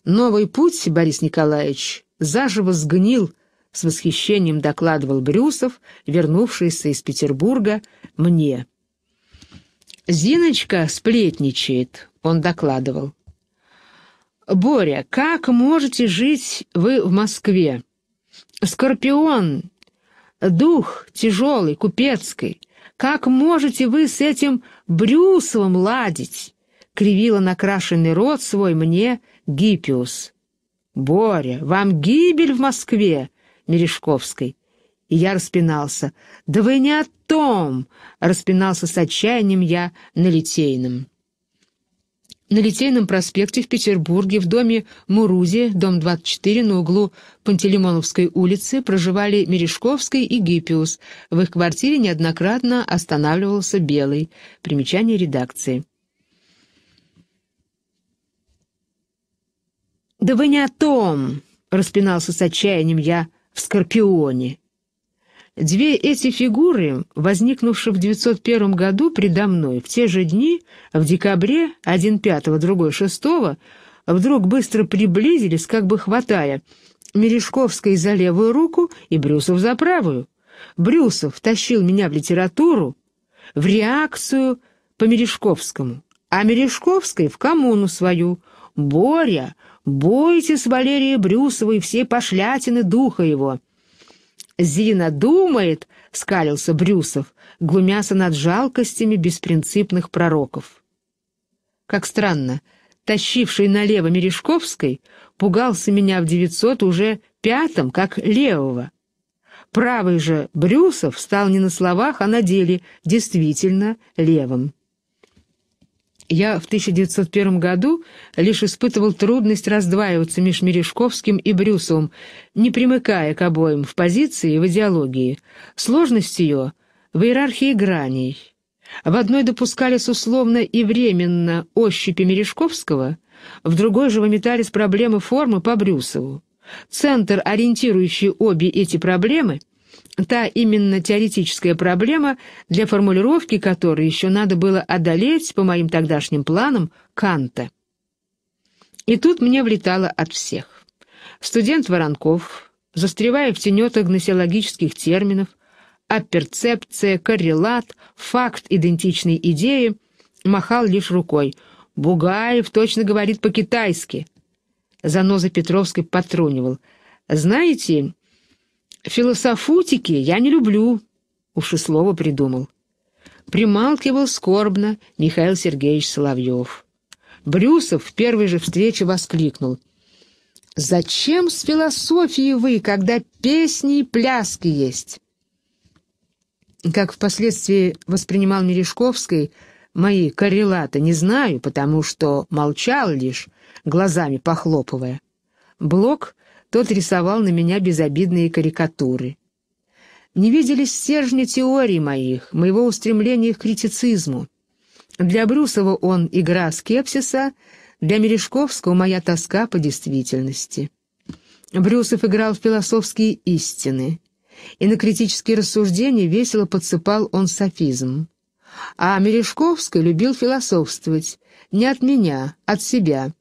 «Новый путь, Борис Николаевич, заживо сгнил», — с восхищением докладывал Брюсов, вернувшийся из Петербурга, мне. «Зиночка сплетничает», — он докладывал. «Боря, как можете жить вы в Москве?» «Скорпион дух тяжелый, купецкий. Как можете вы с этим Брюсовым ладить?» — кривила накрашенный рот свой мне Гиппиус. «Боря, вам гибель в Москве!» — Мережковской. И я распинался. «Да вы не о том!» — распинался с отчаянием я на Литейном на Литейном проспекте в Петербурге в доме Мурузи, дом 24, на углу Пантелеймоновской улицы, проживали Мережковский и Гиппиус. В их квартире неоднократно останавливался Белый. Примечание редакции. «Да вы не о том!» — распинался с отчаянием я в «Скорпионе». Две эти фигуры, возникнувшие в 901 году предо мной в те же дни, в декабре, один пятого, другой шестого, вдруг быстро приблизились, как бы хватая Мережковской за левую руку и Брюсов за правую. Брюсов тащил меня в литературу, в реакцию по Мережковскому, а Мережковской в коммуну свою. «Боря, бойтесь Валерия Брюсова и все пошлятины духа его!» Зина думает, — скалился Брюсов, глумяся над жалкостями беспринципных пророков. Как странно, тащивший налево Мережковской пугался меня в 900 уже пятом, как левого. Правый же Брюсов стал не на словах, а на деле действительно левым. Я в 1901 году лишь испытывал трудность раздваиваться между Мережковским и Брюсовым, не примыкая к обоим в позиции и в идеологии. Сложность ее в иерархии граней. В одной допускались условно и временно ощупи Мережковского, в другой же выметались проблемы формы по Брюсову. Центр, ориентирующий обе эти проблемы — та именно теоретическая проблема, для формулировки которой еще надо было одолеть, по моим тогдашним планам, Канта. И тут мне влетало от всех. Студент Воронков, застревая в тенетах гносеологических терминов, а перцепция, коррелат, факт идентичной идеи, махал лишь рукой. «Бугаев точно говорит по-китайски!» Заноза Петровской потрунивал. «Знаете, Философутики я не люблю, уж и слово придумал. Прималкивал скорбно Михаил Сергеевич Соловьев. Брюсов в первой же встрече воскликнул. «Зачем с философией вы, когда песни и пляски есть?» Как впоследствии воспринимал Мережковский, мои коррелаты не знаю, потому что молчал лишь, глазами похлопывая. Блок тот рисовал на меня безобидные карикатуры. Не виделись стержни теорий моих, моего устремления к критицизму. Для Брюсова он игра скепсиса, для Мережковского моя тоска по действительности. Брюсов играл в философские истины, и на критические рассуждения весело подсыпал он софизм. А Мережковский любил философствовать, не от меня, от себя.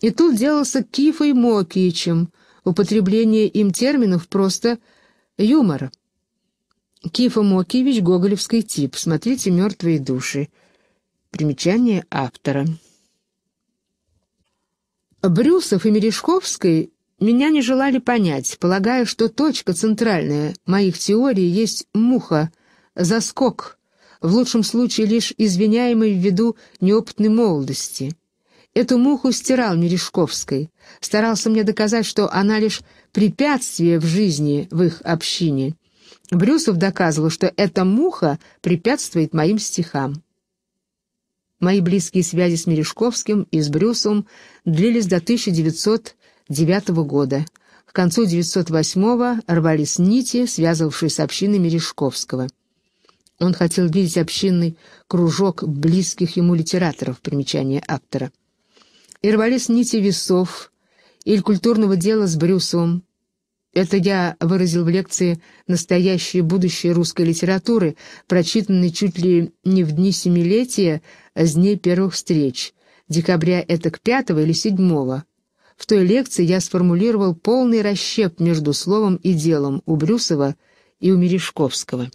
И тут делался Кифой Мокиичем, употребление им терминов просто юмор. Кифа Мокевич, гоголевский тип. Смотрите «Мертвые души». Примечание автора. Брюсов и Мережковский меня не желали понять, полагая, что точка центральная моих теорий есть муха, заскок, в лучшем случае лишь извиняемый ввиду неопытной молодости. Эту муху стирал Мережковской, старался мне доказать, что она лишь препятствие в жизни в их общине. Брюсов доказывал, что эта муха препятствует моим стихам. Мои близкие связи с Мережковским и с Брюсом длились до 1909 года. К концу 1908-го рвались нити, связывавшие с общиной Мережковского. Он хотел видеть общинный кружок близких ему литераторов, примечание автора. Ирвалис нити весов, или культурного дела с Брюсом. Это я выразил в лекции «Настоящее будущее русской литературы», прочитанной чуть ли не в дни семилетия, а с дней первых встреч, декабря это к пятого или седьмого. В той лекции я сформулировал полный расщеп между словом и делом у Брюсова и у Мережковского.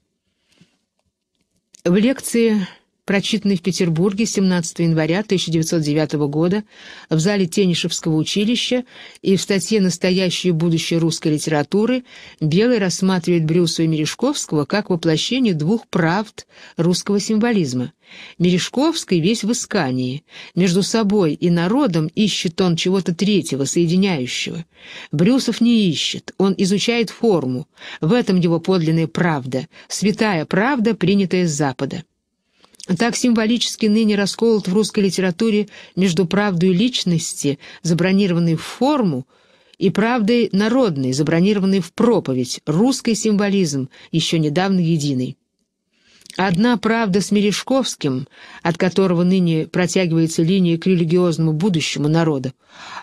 В лекции прочитанный в Петербурге 17 января 1909 года в зале Тенишевского училища и в статье «Настоящее и будущее русской литературы» Белый рассматривает Брюса и Мережковского как воплощение двух правд русского символизма. Мережковский весь в искании. Между собой и народом ищет он чего-то третьего, соединяющего. Брюсов не ищет, он изучает форму. В этом его подлинная правда, святая правда, принятая с Запада так символически ныне расколот в русской литературе между правдой личности, забронированной в форму, и правдой народной, забронированной в проповедь, русский символизм, еще недавно единый. Одна правда с Мережковским, от которого ныне протягивается линия к религиозному будущему народа,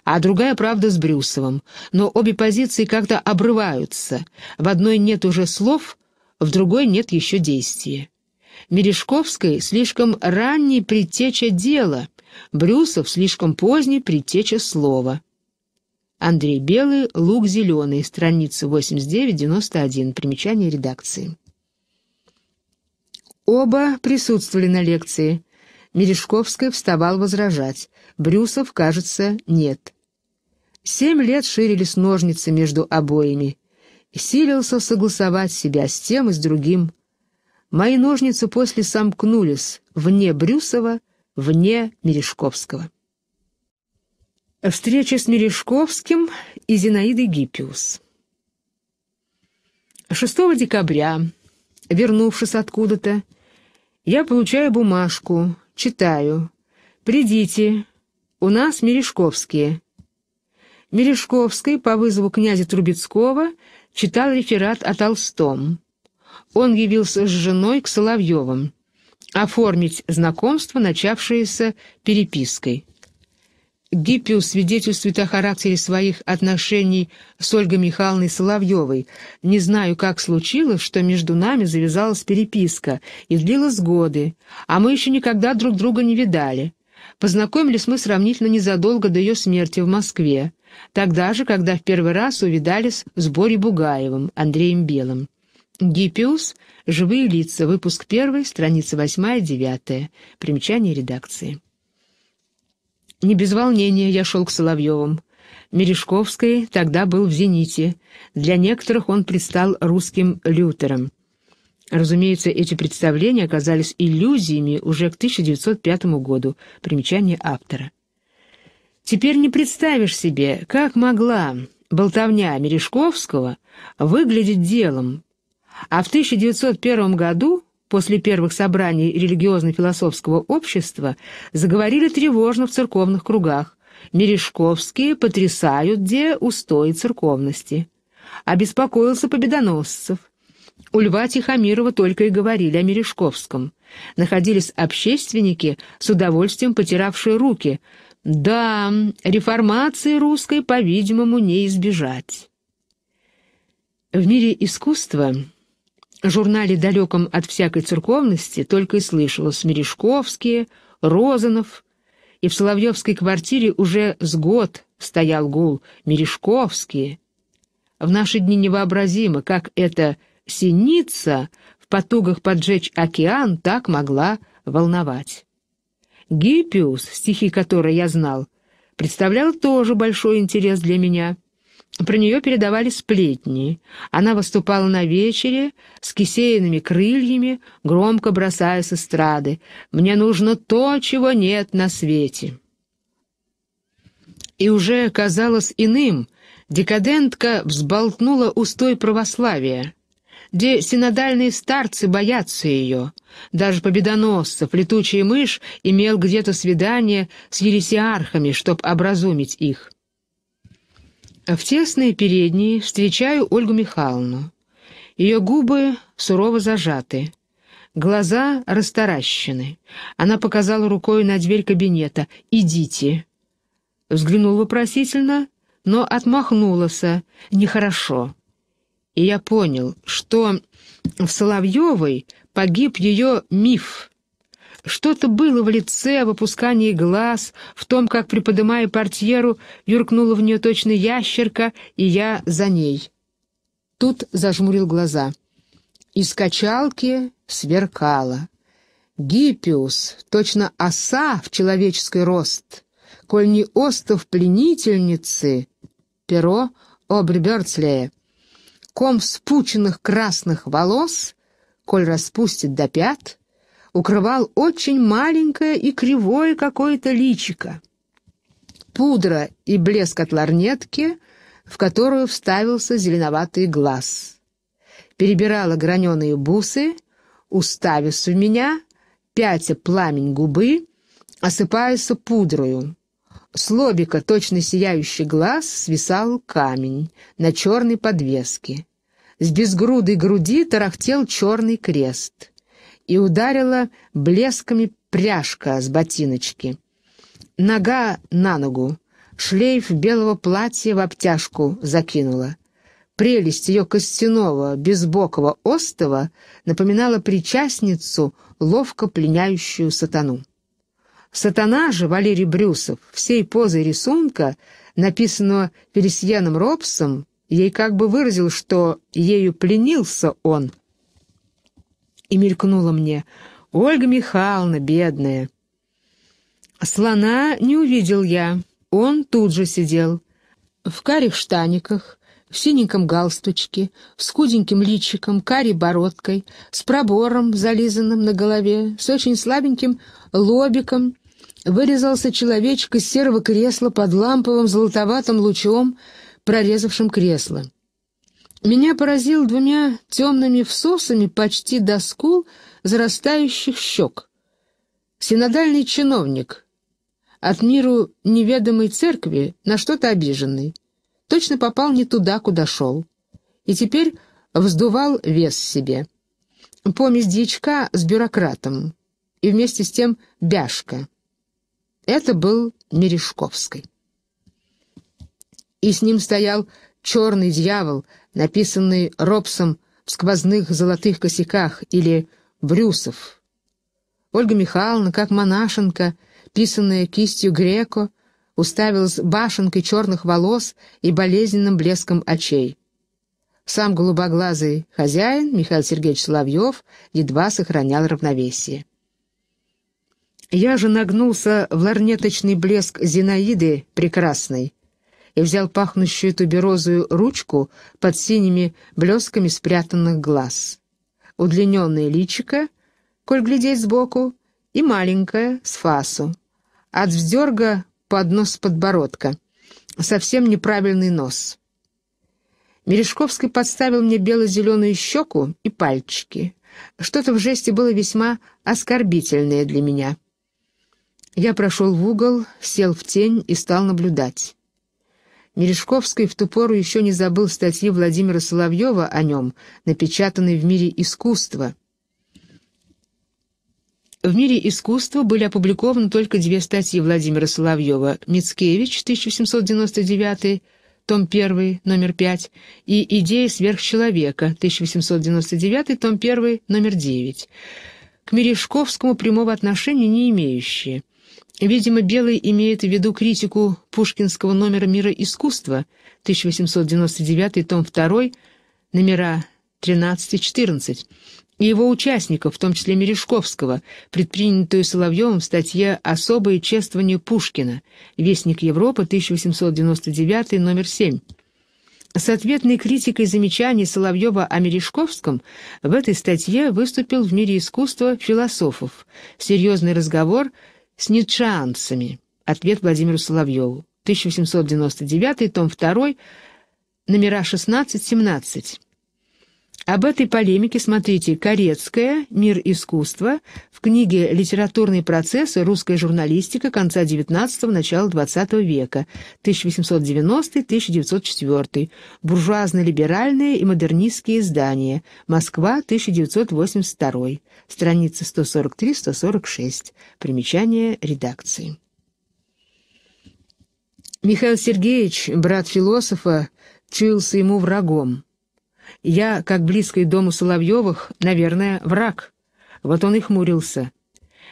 а другая правда с Брюсовым, но обе позиции как-то обрываются, в одной нет уже слов, в другой нет еще действия. Мережковской слишком ранний предтеча дела, Брюсов слишком поздний предтеча слова. Андрей Белый, Лук Зеленый, страница 89-91, примечание редакции. Оба присутствовали на лекции. Мережковская вставал возражать. Брюсов, кажется, нет. Семь лет ширились ножницы между обоими. Силился согласовать себя с тем и с другим. Мои ножницы после сомкнулись вне Брюсова, вне Мережковского. Встреча с Мережковским и Зинаидой Гиппиус. 6 декабря, вернувшись откуда-то, я получаю бумажку, читаю. «Придите, у нас Мережковские». Мережковский по вызову князя Трубецкого читал реферат о Толстом он явился с женой к Соловьевым оформить знакомство, начавшееся перепиской. Гиппиус свидетельствует о характере своих отношений с Ольгой Михайловной Соловьевой. «Не знаю, как случилось, что между нами завязалась переписка и длилась годы, а мы еще никогда друг друга не видали. Познакомились мы сравнительно незадолго до ее смерти в Москве, тогда же, когда в первый раз увидались с Борей Бугаевым, Андреем Белым. Гиппиус. Живые лица. Выпуск 1, страница 8-9. Примечание редакции. Не без волнения я шел к Соловьевым. Мережковский тогда был в «Зените». Для некоторых он предстал русским лютером. Разумеется, эти представления оказались иллюзиями уже к 1905 году. Примечание автора. Теперь не представишь себе, как могла болтовня Мережковского выглядеть делом, а в 1901 году, после первых собраний религиозно-философского общества, заговорили тревожно в церковных кругах. Мережковские потрясают, где устои церковности. Обеспокоился Победоносцев. У Льва Тихомирова только и говорили о Мережковском. Находились общественники, с удовольствием потиравшие руки. Да, реформации русской, по-видимому, не избежать. В мире искусства журнале, далеком от всякой церковности, только и слышалось Мережковские, Розанов, и в Соловьевской квартире уже с год стоял гул «Мережковские». В наши дни невообразимо, как эта синица в потугах поджечь океан так могла волновать. Гиппиус, стихи которой я знал, представлял тоже большой интерес для меня — про нее передавали сплетни. Она выступала на вечере с кисеянными крыльями, громко бросая с эстрады. «Мне нужно то, чего нет на свете». И уже казалось иным. Декадентка взболтнула устой православия, где синодальные старцы боятся ее. Даже победоносцев, летучая мышь, имел где-то свидание с ересиархами, чтоб образумить их. А в тесной передней встречаю Ольгу Михайловну. Ее губы сурово зажаты, глаза растаращены. Она показала рукой на дверь кабинета «Идите». Взглянул вопросительно, но отмахнулась «Нехорошо». И я понял, что в Соловьевой погиб ее миф что-то было в лице, в опускании глаз, в том, как, приподымая портьеру, юркнула в нее точно ящерка, и я за ней. Тут зажмурил глаза. Из качалки сверкало. Гиппиус, точно оса в человеческий рост, коль не остов пленительницы, перо обреберцлее, ком вспученных красных волос, коль распустит до пят — укрывал очень маленькое и кривое какое-то личико. Пудра и блеск от ларнетки, в которую вставился зеленоватый глаз. Перебирала граненые бусы, уставясь в меня, пятя пламень губы, осыпаясь пудрою. С лобика точно сияющий глаз свисал камень на черной подвеске. С безгрудой груди тарахтел черный крест — и ударила блесками пряжка с ботиночки. Нога на ногу, шлейф белого платья в обтяжку закинула. Прелесть ее костяного, безбокого остова напоминала причастницу, ловко пленяющую сатану. Сатана же Валерий Брюсов всей позой рисунка, написанного Фелисьяном Робсом, ей как бы выразил, что ею пленился он, и мелькнуло мне. «Ольга Михайловна, бедная!» Слона не увидел я. Он тут же сидел. В карих штаниках, в синеньком галстучке, с худеньким личиком, карей бородкой, с пробором, зализанным на голове, с очень слабеньким лобиком. Вырезался человечек из серого кресла под ламповым золотоватым лучом, прорезавшим кресло меня поразил двумя темными всосами почти до скул зарастающих щек. Синодальный чиновник, от миру неведомой церкви на что-то обиженный, точно попал не туда, куда шел, и теперь вздувал вес себе. Помесь дьячка с бюрократом и вместе с тем бяшка. Это был Мережковский. И с ним стоял черный дьявол — написанный Робсом в сквозных золотых косяках или Брюсов. Ольга Михайловна, как монашенка, писанная кистью греко, уставилась башенкой черных волос и болезненным блеском очей. Сам голубоглазый хозяин, Михаил Сергеевич Соловьев, едва сохранял равновесие. Я же нагнулся в ларнеточный блеск Зинаиды Прекрасной, и взял пахнущую туберозую ручку под синими блесками спрятанных глаз. Удлиненное личико, коль глядеть сбоку, и маленькое, с фасу. От вздерга под нос подбородка. Совсем неправильный нос. Мережковский подставил мне бело-зеленую щеку и пальчики. Что-то в жесте было весьма оскорбительное для меня. Я прошел в угол, сел в тень и стал наблюдать. Мережковский в ту пору еще не забыл статьи Владимира Соловьева о нем, напечатанной в «Мире искусства». В «Мире искусства» были опубликованы только две статьи Владимира Соловьева «Мицкевич, 1899», том 1, номер 5, и «Идея сверхчеловека», 1899, том 1, номер 9, к Мережковскому прямого отношения не имеющие. Видимо, Белый имеет в виду критику пушкинского номера «Мира искусства» 1899, том 2, номера 13-14, и его участников, в том числе Мережковского, предпринятую Соловьевым в статье «Особое чествование Пушкина», «Вестник Европы», 1899, номер 7. С ответной критикой замечаний Соловьева о Мережковском в этой статье выступил в «Мире искусства» философов. Серьезный разговор – с нитшеанцами. Ответ Владимиру Соловьеву. 1899, том 2, номера 16-17. Об этой полемике смотрите «Корецкая. Мир искусства» в книге «Литературные процессы. Русская журналистика. Конца XIX – начала XX века. 1890-1904. Буржуазно-либеральные и модернистские издания. Москва, 1982. Страницы 143-146. Примечание редакции. Михаил Сергеевич, брат философа, чился ему врагом. Я, как близкий дому Соловьевых, наверное, враг. Вот он и хмурился.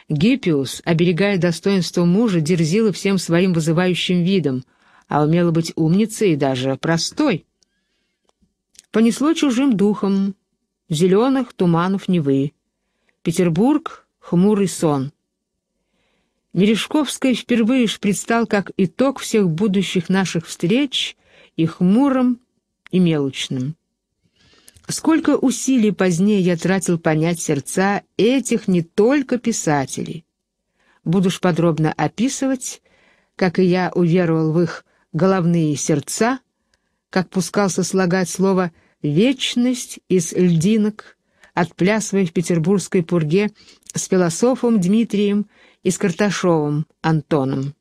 Гиппиус, оберегая достоинство мужа, дерзила всем своим вызывающим видом, а умела быть умницей и даже простой. Понесло чужим духом, зеленых туманов Невы. Петербург — хмурый сон. Мережковской впервые ж предстал как итог всех будущих наших встреч и хмурым, и мелочным. Сколько усилий позднее я тратил понять сердца этих не только писателей. Буду ж подробно описывать, как и я уверовал в их головные сердца, как пускался слагать слово «вечность» из льдинок, отплясывая в петербургской пурге с философом Дмитрием и с Карташовым Антоном.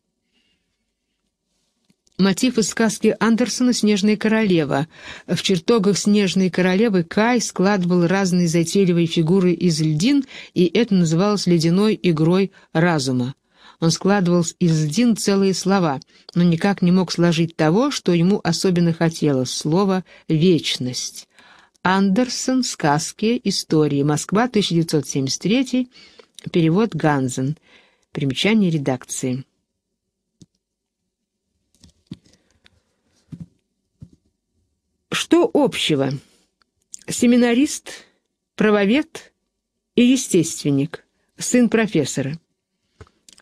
Мотив из сказки Андерсона «Снежная королева». В чертогах «Снежной королевы» Кай складывал разные затейливые фигуры из льдин, и это называлось ледяной игрой разума. Он складывал из льдин целые слова, но никак не мог сложить того, что ему особенно хотелось — слово «вечность». Андерсон, «Сказки. Истории. Москва. 1973. Перевод Ганзен. Примечание редакции. Что общего? Семинарист, правовед и естественник, сын профессора.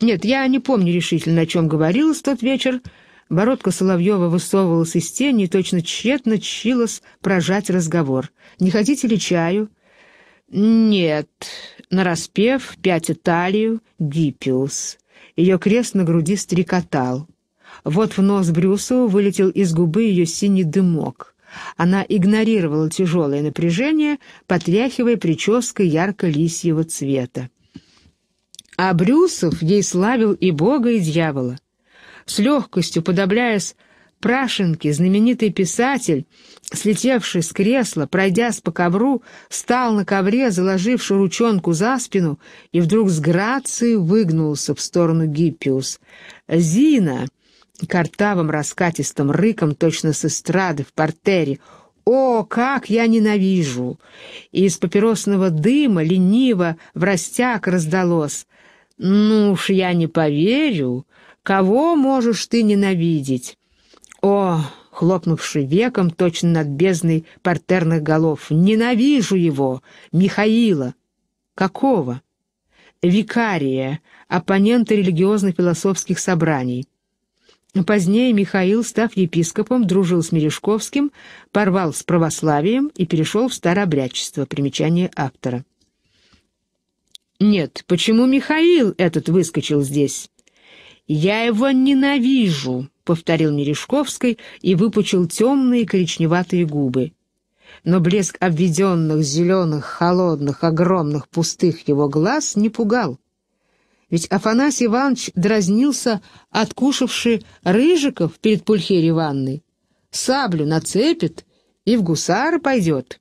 Нет, я не помню решительно, о чем говорилось тот вечер. Бородка Соловьева высовывалась из тени и точно тщетно чилась прожать разговор. «Не хотите ли чаю?» «Нет». Нараспев, пять Италию, Гиппиус. Ее крест на груди стрекотал. Вот в нос Брюсу вылетел из губы ее синий дымок. Она игнорировала тяжелое напряжение, потряхивая прической ярко-лисьего цвета. А Брюсов ей славил и бога, и дьявола. С легкостью, подобляясь Прашенке, знаменитый писатель, слетевший с кресла, пройдясь по ковру, встал на ковре, заложивши ручонку за спину, и вдруг с грацией выгнулся в сторону Гиппиус. «Зина!» картавым раскатистым рыком, точно с эстрады, в портере. «О, как я ненавижу!» И из папиросного дыма лениво в растяг раздалось. «Ну уж я не поверю! Кого можешь ты ненавидеть?» «О!» — хлопнувший веком точно над бездной портерных голов. «Ненавижу его! Михаила!» «Какого?» «Викария, оппонента религиозно-философских собраний». Позднее Михаил, став епископом, дружил с Мережковским, порвал с православием и перешел в старообрядчество, примечание автора. «Нет, почему Михаил этот выскочил здесь?» «Я его ненавижу», — повторил Мережковский и выпучил темные коричневатые губы. Но блеск обведенных зеленых, холодных, огромных, пустых его глаз не пугал. Ведь Афанасий Иванович дразнился, откушавши рыжиков перед Пульхерей Ивановной. Саблю нацепит и в гусара пойдет.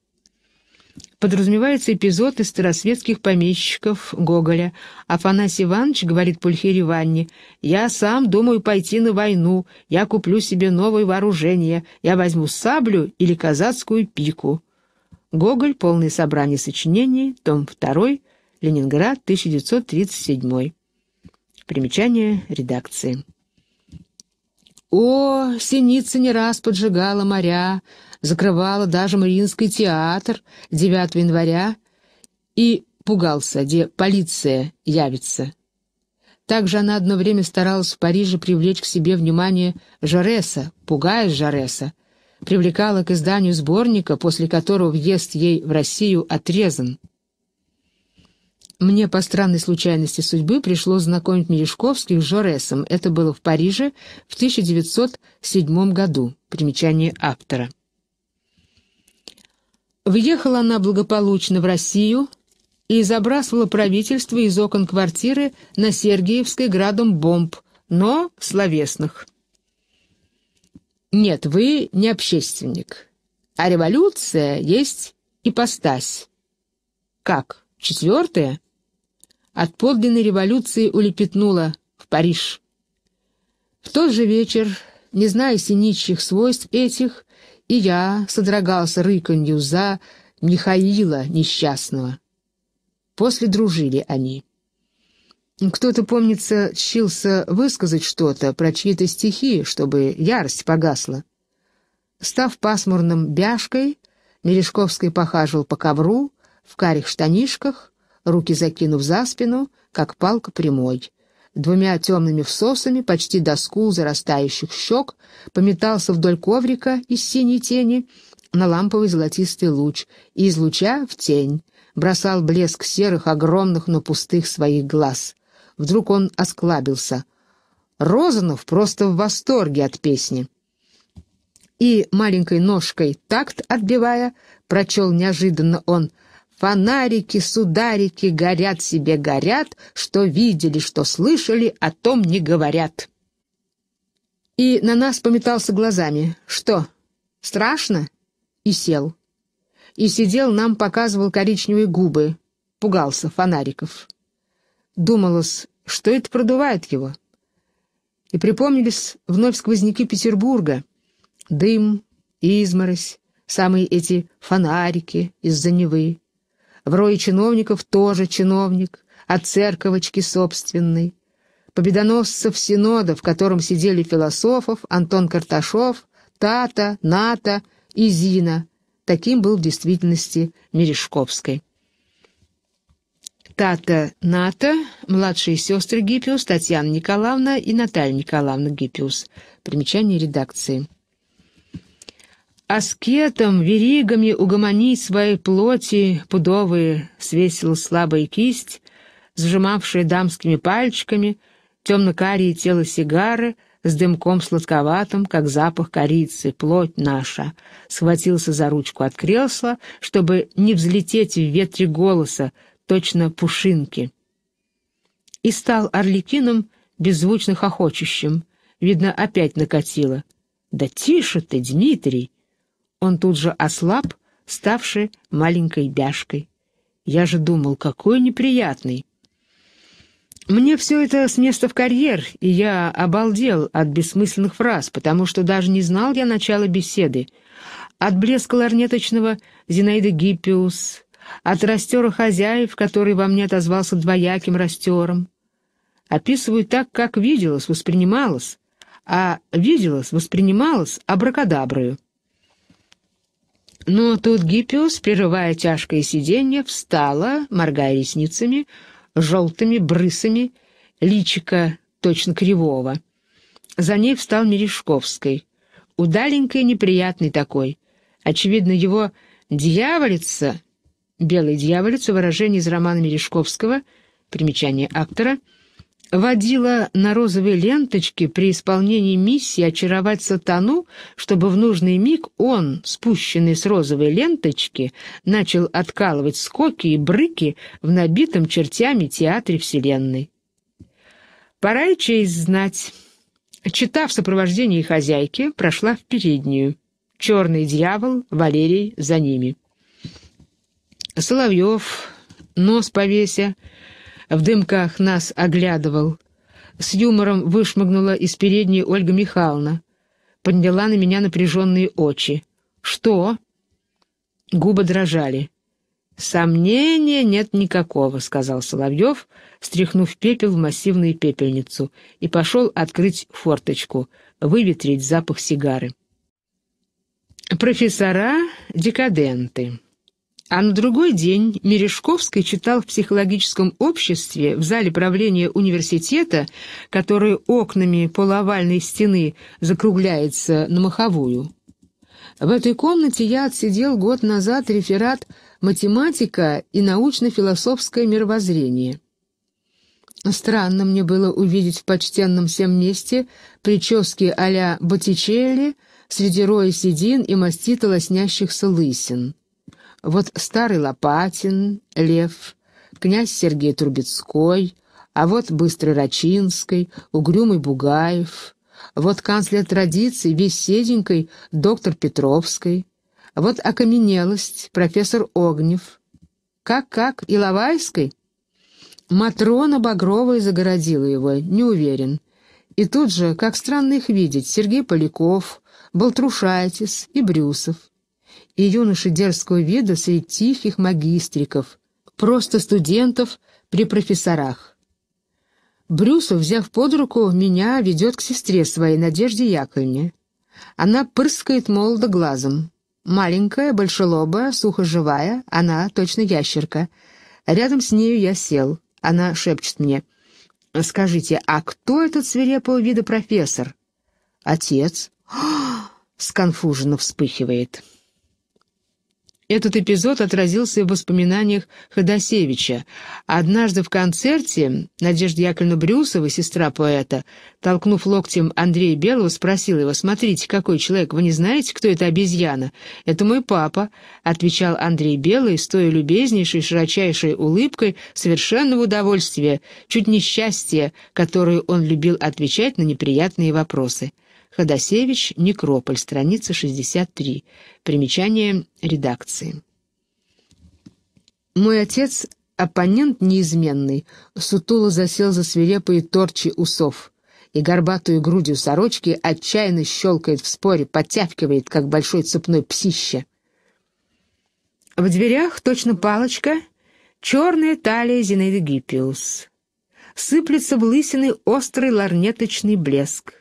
Подразумевается эпизод из старосветских помещиков Гоголя. Афанасий Иванович говорит Пульхере Ивановне, «Я сам думаю пойти на войну, я куплю себе новое вооружение, я возьму саблю или казацкую пику». Гоголь, полное собрание сочинений, том 2, Ленинград, 1937. Примечание редакции. О, Синица не раз поджигала моря, закрывала даже Мариинский театр 9 января и пугался, где полиция явится. Также она одно время старалась в Париже привлечь к себе внимание Жореса, пугая Жореса, привлекала к изданию сборника, после которого въезд ей в Россию отрезан мне по странной случайности судьбы пришлось знакомить Мережковских с Жоресом. Это было в Париже в 1907 году. Примечание автора. Въехала она благополучно в Россию и забрасывала правительство из окон квартиры на Сергиевской градом бомб, но словесных. Нет, вы не общественник, а революция есть ипостась. Как? четвертая? от подлинной революции улепетнула в Париж. В тот же вечер, не зная синичьих свойств этих, и я содрогался рыканью за Михаила несчастного. После дружили они. Кто-то, помнится, чился высказать что-то про чьи-то стихи, чтобы ярость погасла. Став пасмурным бяшкой, Мережковский похаживал по ковру, в карих штанишках, руки закинув за спину, как палка прямой. Двумя темными всосами, почти до скул зарастающих щек, пометался вдоль коврика из синей тени на ламповый золотистый луч и из луча в тень, бросал блеск серых, огромных, но пустых своих глаз. Вдруг он осклабился. Розанов просто в восторге от песни. И маленькой ножкой, такт отбивая, прочел неожиданно он — Фонарики, сударики горят себе горят, что видели, что слышали, о том не говорят. И на нас пометался глазами. Что? Страшно? И сел. И сидел нам, показывал коричневые губы. Пугался фонариков. Думалось, что это продувает его. И припомнились вновь сквозняки Петербурга. Дым, изморозь, самые эти фонарики из-за Невы. В рое чиновников тоже чиновник, от церковочки собственной. Победоносцев Синода, в котором сидели философов, Антон Карташов, Тата, Ната и Зина. Таким был в действительности Мережковской. Тата Ната, младшие сестры Гиппиус, Татьяна Николаевна и Наталья Николаевна Гиппиус. Примечание редакции. Аскетом, веригами угомони свои плоти пудовые, свесил слабая кисть, сжимавшая дамскими пальчиками, темно-карие тело сигары с дымком сладковатым, как запах корицы, плоть наша, схватился за ручку от кресла, чтобы не взлететь в ветре голоса, точно пушинки. И стал орликином беззвучно хохочущим. Видно, опять накатило. «Да тише ты, Дмитрий!» Он тут же ослаб, ставший маленькой бяшкой. Я же думал, какой неприятный. Мне все это с места в карьер, и я обалдел от бессмысленных фраз, потому что даже не знал я начала беседы. От блеска ларнеточного Зинаида Гиппиус, от растера хозяев, который во мне отозвался двояким растером. Описываю так, как виделось, воспринималось, а виделось, воспринималось абракадаброю. Но тут Гиппиус, прерывая тяжкое сиденье, встала, моргая ресницами, желтыми брысами, личика точно кривого. За ней встал Мережковский, удаленький неприятный такой. Очевидно, его «дьяволица», белый дьяволица, выражение из романа Мережковского, примечание автора — водила на розовой ленточке при исполнении миссии очаровать сатану, чтобы в нужный миг он, спущенный с розовой ленточки, начал откалывать скоки и брыки в набитом чертями театре Вселенной. Пора и честь знать. Чита в сопровождении хозяйки прошла в переднюю. Черный дьявол, Валерий за ними. Соловьев, нос повеся, в дымках нас оглядывал. С юмором вышмыгнула из передней Ольга Михайловна. Подняла на меня напряженные очи. «Что?» Губы дрожали. «Сомнения нет никакого», — сказал Соловьев, стряхнув пепел в массивную пепельницу, и пошел открыть форточку, выветрить запах сигары. «Профессора — декаденты». А на другой день Мережковский читал в психологическом обществе в зале правления университета, который окнами полуовальной стены закругляется на маховую. В этой комнате я отсидел год назад реферат «Математика и научно-философское мировоззрение». Странно мне было увидеть в почтенном всем месте прически а-ля Боттичелли среди роя седин и мастита лоснящихся лысин. Вот старый Лопатин, Лев, князь Сергей Трубецкой, а вот быстрый Рачинский, угрюмый Бугаев, вот канцлер традиций, весь седенькой, доктор Петровской, вот окаменелость, профессор Огнев. Как-как, Иловайской? Матрона Багровой загородила его, не уверен. И тут же, как странно их видеть, Сергей Поляков, Болтрушайтис и Брюсов и юноши дерзкого вида среди тихих магистриков, просто студентов при профессорах. Брюсов, взяв под руку, меня ведет к сестре своей, Надежде Яковлевне. Она пырскает молодо глазом. Маленькая, большелобая, сухоживая, она точно ящерка. Рядом с нею я сел. Она шепчет мне. «Скажите, а кто этот свирепого вида профессор?» «Отец». «О!» — сконфуженно вспыхивает. Этот эпизод отразился в воспоминаниях Ходосевича. Однажды в концерте Надежда Яковлевна Брюсова, сестра поэта, толкнув локтем Андрея Белого, спросила его, «Смотрите, какой человек, вы не знаете, кто это обезьяна?» «Это мой папа», — отвечал Андрей Белый, стоя любезнейшей, широчайшей улыбкой, совершенного удовольствия, чуть не счастье, которое он любил отвечать на неприятные вопросы. Ходосевич, Некрополь, страница 63. Примечание редакции. Мой отец, оппонент неизменный, сутуло засел за свирепые торчи усов и горбатую грудью сорочки отчаянно щелкает в споре, подтягивает как большой цепной псище. В дверях, точно палочка, черная талия Зинаиды Гиппиус. Сыплется в лысины острый ларнеточный блеск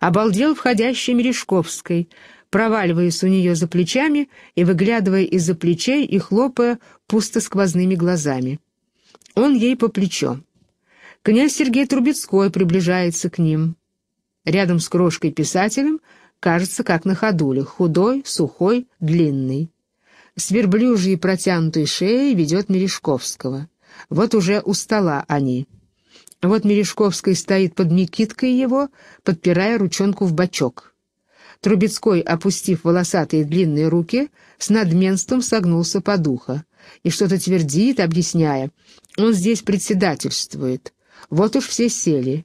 обалдел входящей Мережковской, проваливаясь у нее за плечами и выглядывая из-за плечей и хлопая пустосквозными глазами. Он ей по плечо. Князь Сергей Трубецкой приближается к ним. Рядом с крошкой-писателем, кажется, как на ходуле, худой, сухой, длинный. С верблюжьей протянутой шеей ведет Мережковского. Вот уже у стола они. Вот Мережковский стоит под Микиткой его, подпирая ручонку в бачок. Трубецкой, опустив волосатые длинные руки, с надменством согнулся под духа и что-то твердит, объясняя. Он здесь председательствует. Вот уж все сели.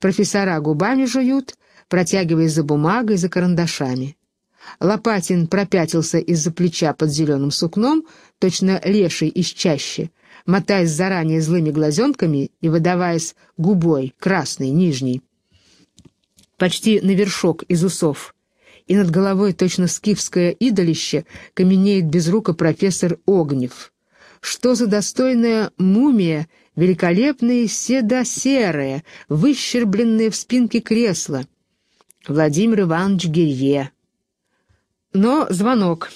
Профессора губами жуют, протягивая за бумагой, за карандашами. Лопатин пропятился из-за плеча под зеленым сукном, точно леший из чащи, мотаясь заранее злыми глазенками и выдаваясь губой, красной, нижней. Почти на вершок из усов. И над головой точно скифское идолище каменеет без рука профессор Огнев. Что за достойная мумия, великолепные седосерые, выщербленные в спинке кресла. Владимир Иванович Гирье. Но звонок.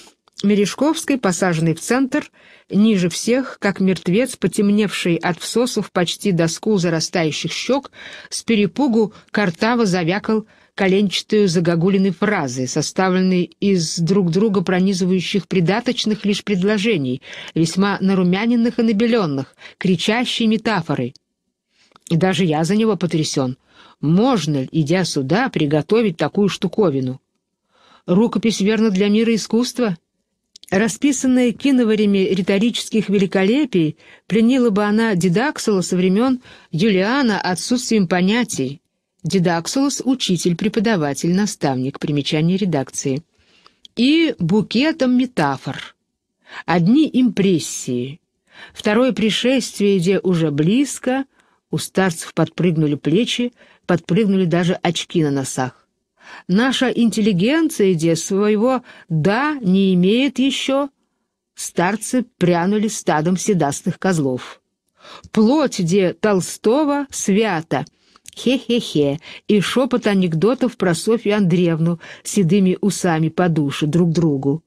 Мережковский, посаженный в центр, ниже всех, как мертвец, потемневший от всосов почти до скул зарастающих щек, с перепугу картаво завякал коленчатую загогулиной фразы, составленные из друг друга пронизывающих придаточных лишь предложений, весьма нарумяненных и набеленных, кричащей метафоры. И даже я за него потрясен. Можно ли, идя сюда, приготовить такую штуковину? Рукопись верно для мира искусства — Расписанная киноварями риторических великолепий, пленила бы она Дидаксула со времен Юлиана отсутствием понятий. Дидаксулос — учитель, преподаватель, наставник, примечание редакции. И букетом метафор. Одни импрессии. Второе пришествие, где уже близко, у старцев подпрыгнули плечи, подпрыгнули даже очки на носах. Наша интеллигенция де своего «да» не имеет еще. Старцы прянули стадом седастых козлов. Плоть де Толстого свята. Хе-хе-хе. И шепот анекдотов про Софью Андреевну седыми усами по душе друг другу.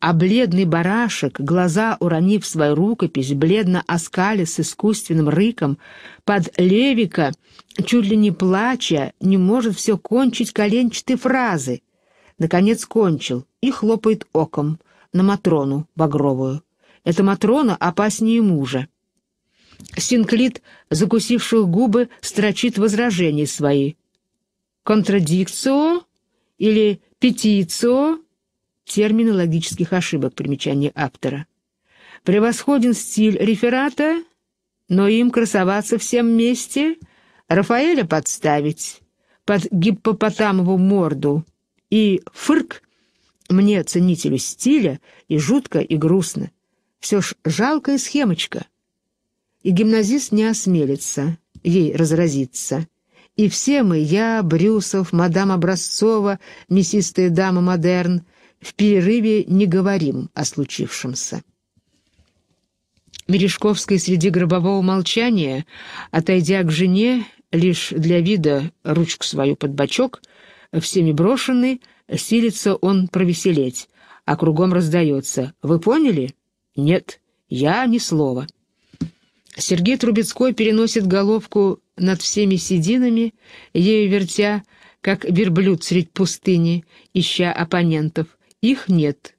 А бледный барашек, глаза уронив свою рукопись, бледно оскали с искусственным рыком, под левика — чуть ли не плача, не может все кончить коленчатой фразы. Наконец кончил и хлопает оком на Матрону Багровую. Эта Матрона опаснее мужа. Синклит, закусивших губы, строчит возражения свои. «Контрадикцио» или «петицио» — термины логических ошибок примечания автора. Превосходен стиль реферата, но им красоваться всем вместе — Рафаэля подставить под гиппопотамову морду. И фырк мне, ценителю стиля, и жутко, и грустно. Все ж жалкая схемочка. И гимназист не осмелится ей разразиться. И все мы, я, Брюсов, мадам Образцова, мясистая дама Модерн, в перерыве не говорим о случившемся. Мережковский среди гробового молчания, отойдя к жене, лишь для вида ручку свою под бочок, всеми брошенный, силится он провеселеть, а кругом раздается. «Вы поняли?» «Нет, я ни слова». Сергей Трубецкой переносит головку над всеми сединами, ею вертя, как верблюд средь пустыни, ища оппонентов. Их нет.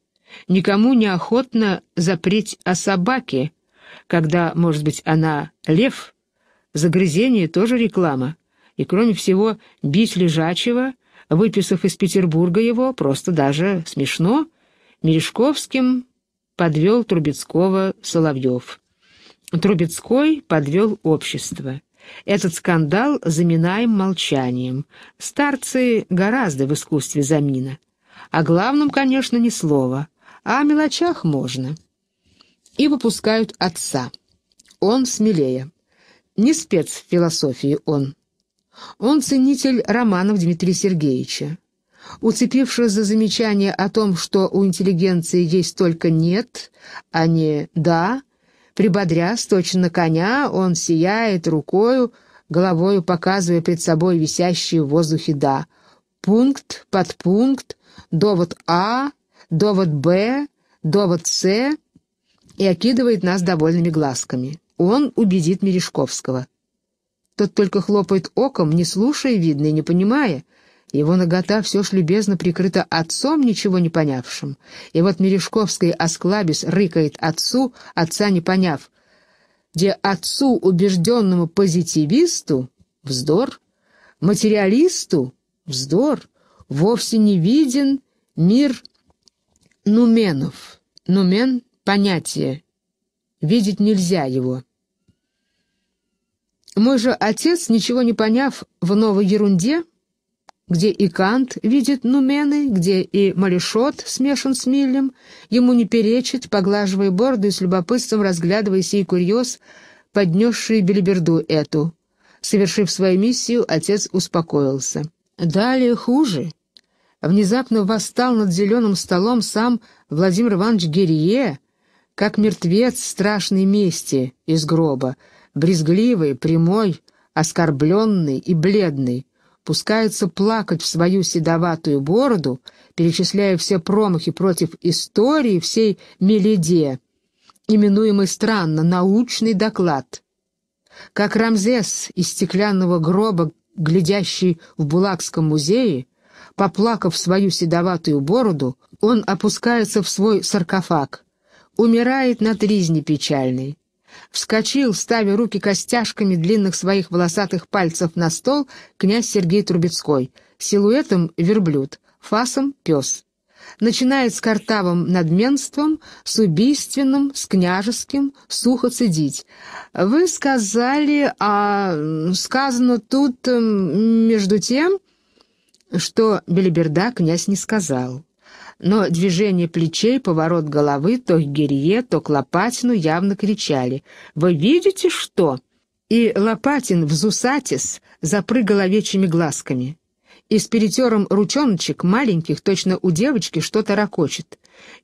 Никому неохотно запреть о собаке, когда, может быть, она лев? Загрызение тоже реклама. И, кроме всего, бить лежачего, выписав из Петербурга его, просто даже смешно, Мережковским подвел Трубецкого Соловьев. Трубецкой подвел общество. Этот скандал заминаем молчанием. Старцы гораздо в искусстве замина. О главном, конечно, ни слова, а о мелочах можно и выпускают отца. Он смелее. Не спец в философии он. Он ценитель романов Дмитрия Сергеевича. Уцепившись за замечание о том, что у интеллигенции есть только «нет», а не «да», прибодрясь точно коня, он сияет рукою, головою показывая пред собой висящие в воздухе «да». Пункт, под пункт, довод А, довод Б, довод С — и окидывает нас довольными глазками. Он убедит Мережковского. Тот только хлопает оком, не слушая, видно, и не понимая. Его нагота все ж любезно прикрыта отцом, ничего не понявшим. И вот Мережковский осклабис рыкает отцу, отца не поняв, где отцу, убежденному позитивисту, вздор, материалисту, вздор, вовсе не виден мир Нуменов. Нумен понятие. Видеть нельзя его. Мой же отец, ничего не поняв в новой ерунде, где и Кант видит нумены, где и Малишот смешан с Миллем, ему не перечит, поглаживая бороду и с любопытством разглядывая сей курьез, поднесший белиберду эту. Совершив свою миссию, отец успокоился. Далее хуже. Внезапно восстал над зеленым столом сам Владимир Иванович Герье как мертвец страшной мести из гроба, брезгливый, прямой, оскорбленный и бледный, пускается плакать в свою седоватую бороду, перечисляя все промахи против истории всей Мелиде, именуемый странно «научный доклад». Как Рамзес из стеклянного гроба, глядящий в Булакском музее, поплакав свою седоватую бороду, он опускается в свой саркофаг, умирает на тризне печальный. Вскочил, ставя руки костяшками длинных своих волосатых пальцев на стол, князь Сергей Трубецкой, силуэтом верблюд, фасом пес. Начинает с картавым надменством, с убийственным, с княжеским, сухо цедить. Вы сказали, а сказано тут между тем, что Белиберда князь не сказал но движение плечей, поворот головы то к Гирье, то к Лопатину явно кричали «Вы видите что?» И Лопатин в зусатис запрыгал овечьими глазками. И с перетером ручоночек маленьких точно у девочки что-то ракочет.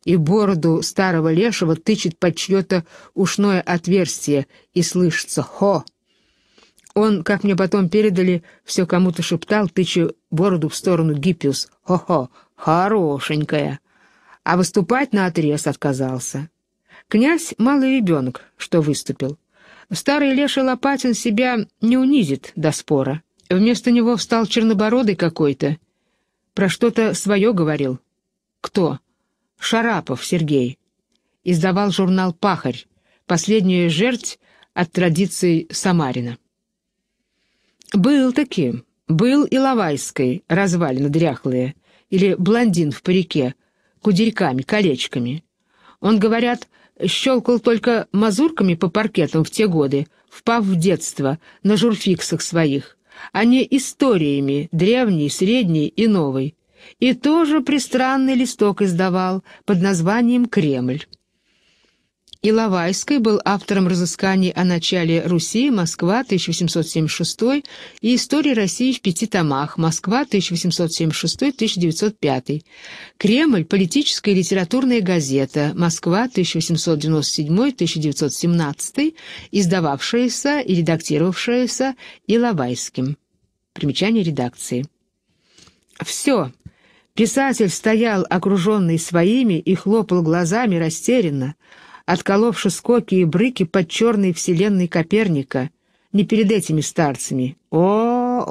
И бороду старого лешего тычет под чье-то ушное отверстие, и слышится «Хо!». Он, как мне потом передали, все кому-то шептал, тыча бороду в сторону Гиппиус «Хо-хо! Хорошенькая. А выступать на отрез отказался. Князь — малый ребенок, что выступил. Старый Леша Лопатин себя не унизит до спора. Вместо него встал чернобородый какой-то. Про что-то свое говорил. Кто? Шарапов Сергей. Издавал журнал «Пахарь», последнюю жерть от традиций Самарина. Был таким, был и Лавайской, развалины дряхлые или блондин в парике, кудельками, колечками. Он, говорят, щелкал только мазурками по паркетам в те годы, впав в детство, на журфиксах своих, а не историями древней, средней и новой. И тоже пристранный листок издавал под названием «Кремль». Иловайской был автором разысканий о начале Руси, Москва, 1876, и истории России в пяти томах, Москва, 1876-1905. Кремль, политическая и литературная газета, Москва, 1897-1917, издававшаяся и редактировавшаяся Иловайским. Примечание редакции. «Все», Писатель стоял, окруженный своими, и хлопал глазами растерянно отколовши скоки и брыки под черной вселенной Коперника, не перед этими старцами. О,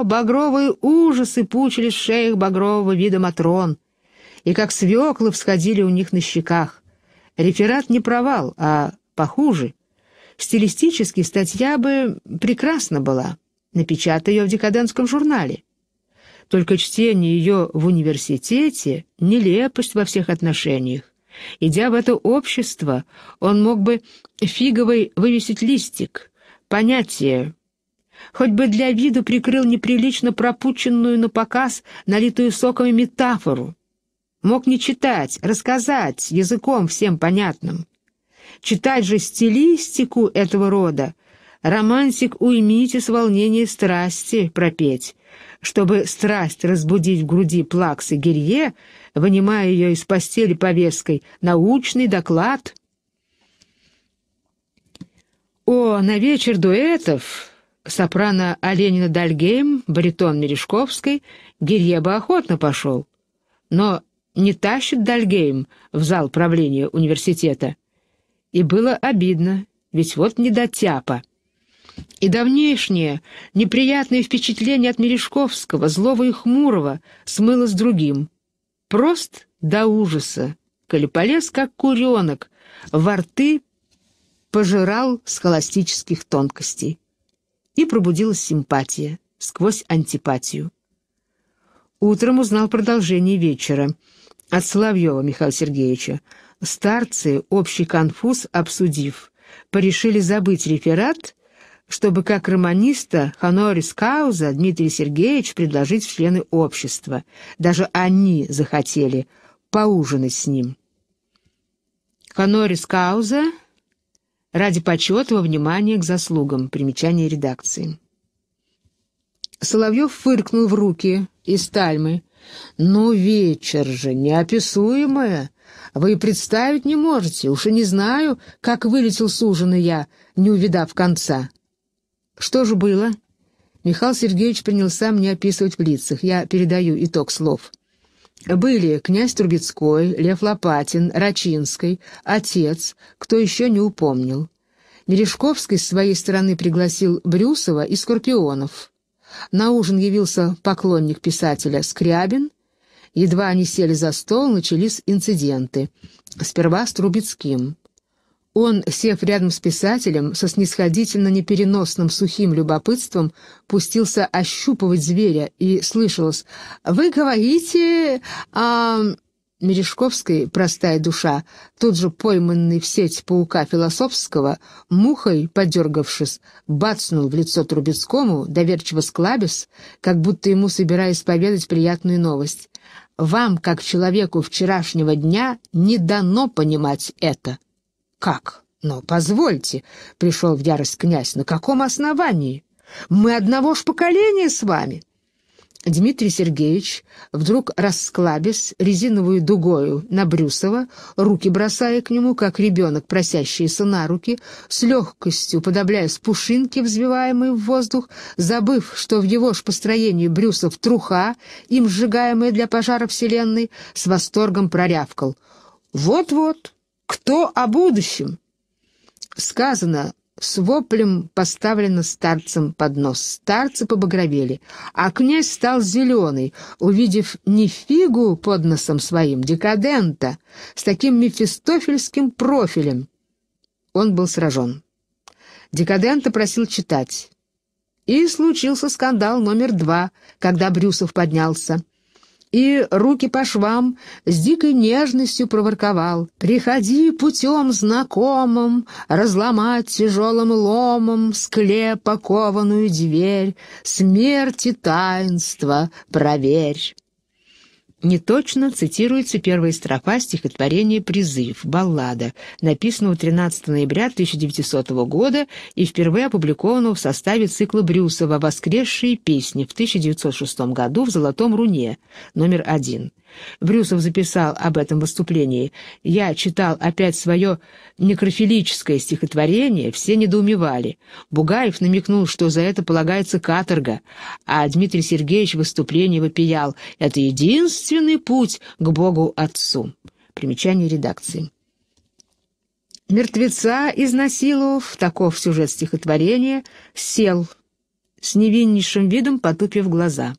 о, багровые ужасы пучили с шеях багрового вида Матрон, и как свеклы всходили у них на щеках. Реферат не провал, а похуже. Стилистически статья бы прекрасна была, напечатай ее в декадентском журнале. Только чтение ее в университете — нелепость во всех отношениях. Идя в это общество, он мог бы фиговой вывесить листик, понятие, хоть бы для виду прикрыл неприлично пропученную на показ, налитую соками метафору. Мог не читать, рассказать языком всем понятным. Читать же стилистику этого рода, романтик уймите с волнения страсти пропеть, чтобы страсть разбудить в груди плаксы Герье — вынимая ее из постели повесткой. «Научный доклад». О, на вечер дуэтов сопрано Оленина Дальгейм, баритон Мережковской, Гирье охотно пошел. Но не тащит Дальгейм в зал правления университета. И было обидно, ведь вот недотяпа. И давнешнее, неприятное впечатление от Мережковского, злого и хмурого, смыло с другим. Прост до ужаса, колеполез, как куренок, во рты пожирал схоластических тонкостей. И пробудилась симпатия сквозь антипатию. Утром узнал продолжение вечера от Соловьева Михаила Сергеевича. Старцы, общий конфуз обсудив, порешили забыть реферат чтобы как романиста Ханорис Кауза Дмитрий Сергеевич предложить в члены общества. Даже они захотели поужинать с ним. Ханорис Кауза ради почетного внимания к заслугам. Примечание редакции. Соловьев фыркнул в руки из тальмы. «Ну, вечер же, неописуемое! Вы представить не можете, уж и не знаю, как вылетел с ужина я, не увидав конца». Что же было? Михаил Сергеевич принялся мне описывать в лицах. Я передаю итог слов. Были князь Трубецкой, Лев Лопатин, Рачинский, отец, кто еще не упомнил. Мережковский с своей стороны пригласил Брюсова и Скорпионов. На ужин явился поклонник писателя Скрябин. Едва они сели за стол, начались инциденты. Сперва с Трубецким. Он, сев рядом с писателем, со снисходительно непереносным сухим любопытством, пустился ощупывать зверя, и слышалось «Вы говорите о...» а, Мережковской, простая душа, тут же пойманный в сеть паука философского, мухой, подергавшись, бацнул в лицо Трубецкому, доверчиво склабис, как будто ему собираясь поведать приятную новость. «Вам, как человеку вчерашнего дня, не дано понимать это». «Как? Но позвольте!» — пришел в ярость князь. «На каком основании? Мы одного ж поколения с вами!» Дмитрий Сергеевич, вдруг расклабясь резиновую дугою на Брюсова, руки бросая к нему, как ребенок, просящийся на руки, с легкостью подобляясь пушинке, взбиваемые в воздух, забыв, что в его ж построении Брюсов труха, им сжигаемая для пожара Вселенной, с восторгом прорявкал. «Вот-вот, кто о будущем? Сказано, с воплем поставлено старцем под нос. Старцы побагровели, а князь стал зеленый, увидев не фигу под носом своим, декадента, с таким мефистофельским профилем. Он был сражен. Декадента просил читать. И случился скандал номер два, когда Брюсов поднялся и руки по швам с дикой нежностью проворковал. «Приходи путем знакомым, разломать тяжелым ломом склепокованную дверь, смерти таинства проверь». Неточно цитируется первая строфа стихотворения «Призыв», баллада, написанного 13 ноября 1900 года и впервые опубликованного в составе цикла Брюсова «Воскресшие песни» в 1906 году в «Золотом руне» номер один. Брюсов записал об этом выступлении. Я читал опять свое некрофилическое стихотворение, все недоумевали. Бугаев намекнул, что за это полагается каторга, а Дмитрий Сергеевич в выступлении вопиял «Это единственный путь к Богу Отцу». Примечание редакции. Мертвеца изнасиловав, таков сюжет стихотворения, сел с невиннейшим видом потупив глаза.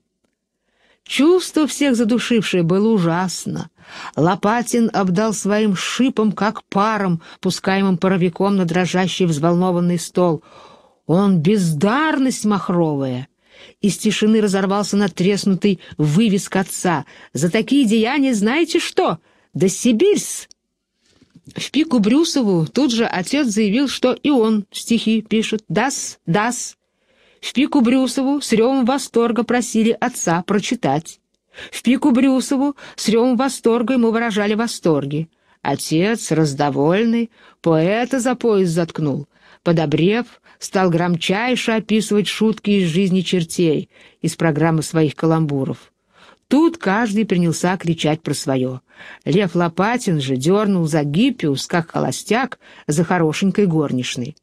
Чувство всех задушившее было ужасно. Лопатин обдал своим шипом, как паром, пускаемым паровиком на дрожащий взволнованный стол. Он бездарность махровая. Из тишины разорвался натреснутый вывеск отца. «За такие деяния знаете что? Да сибирь В пику Брюсову тут же отец заявил, что и он стихи пишет. «Дас, дас!» В пику Брюсову с ревом восторга просили отца прочитать. В пику Брюсову с ревом восторга ему выражали восторги. Отец, раздовольный, поэта за пояс заткнул. Подобрев, стал громчайше описывать шутки из жизни чертей, из программы своих каламбуров. Тут каждый принялся кричать про свое. Лев Лопатин же дернул за Гиппиус, как холостяк, за хорошенькой горничной.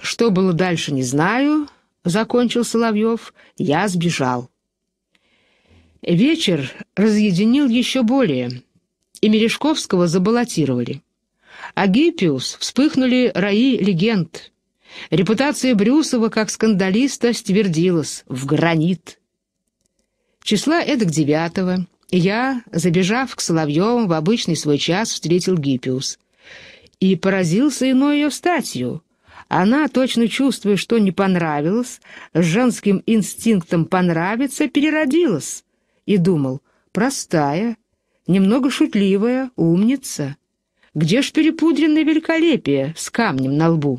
Что было дальше, не знаю, закончил Соловьев, я сбежал. Вечер разъединил еще более, и Мережковского забаллотировали. А Гиппиус вспыхнули раи легенд. Репутация Брюсова как скандалиста ствердилась в гранит. Числа эдак девятого я, забежав к Соловьевым в обычный свой час, встретил Гиппиус. И поразился иной ее статью — она, точно чувствуя, что не понравилось, женским инстинктом понравится, переродилась. И думал, простая, немного шутливая, умница. Где ж перепудренное великолепие с камнем на лбу?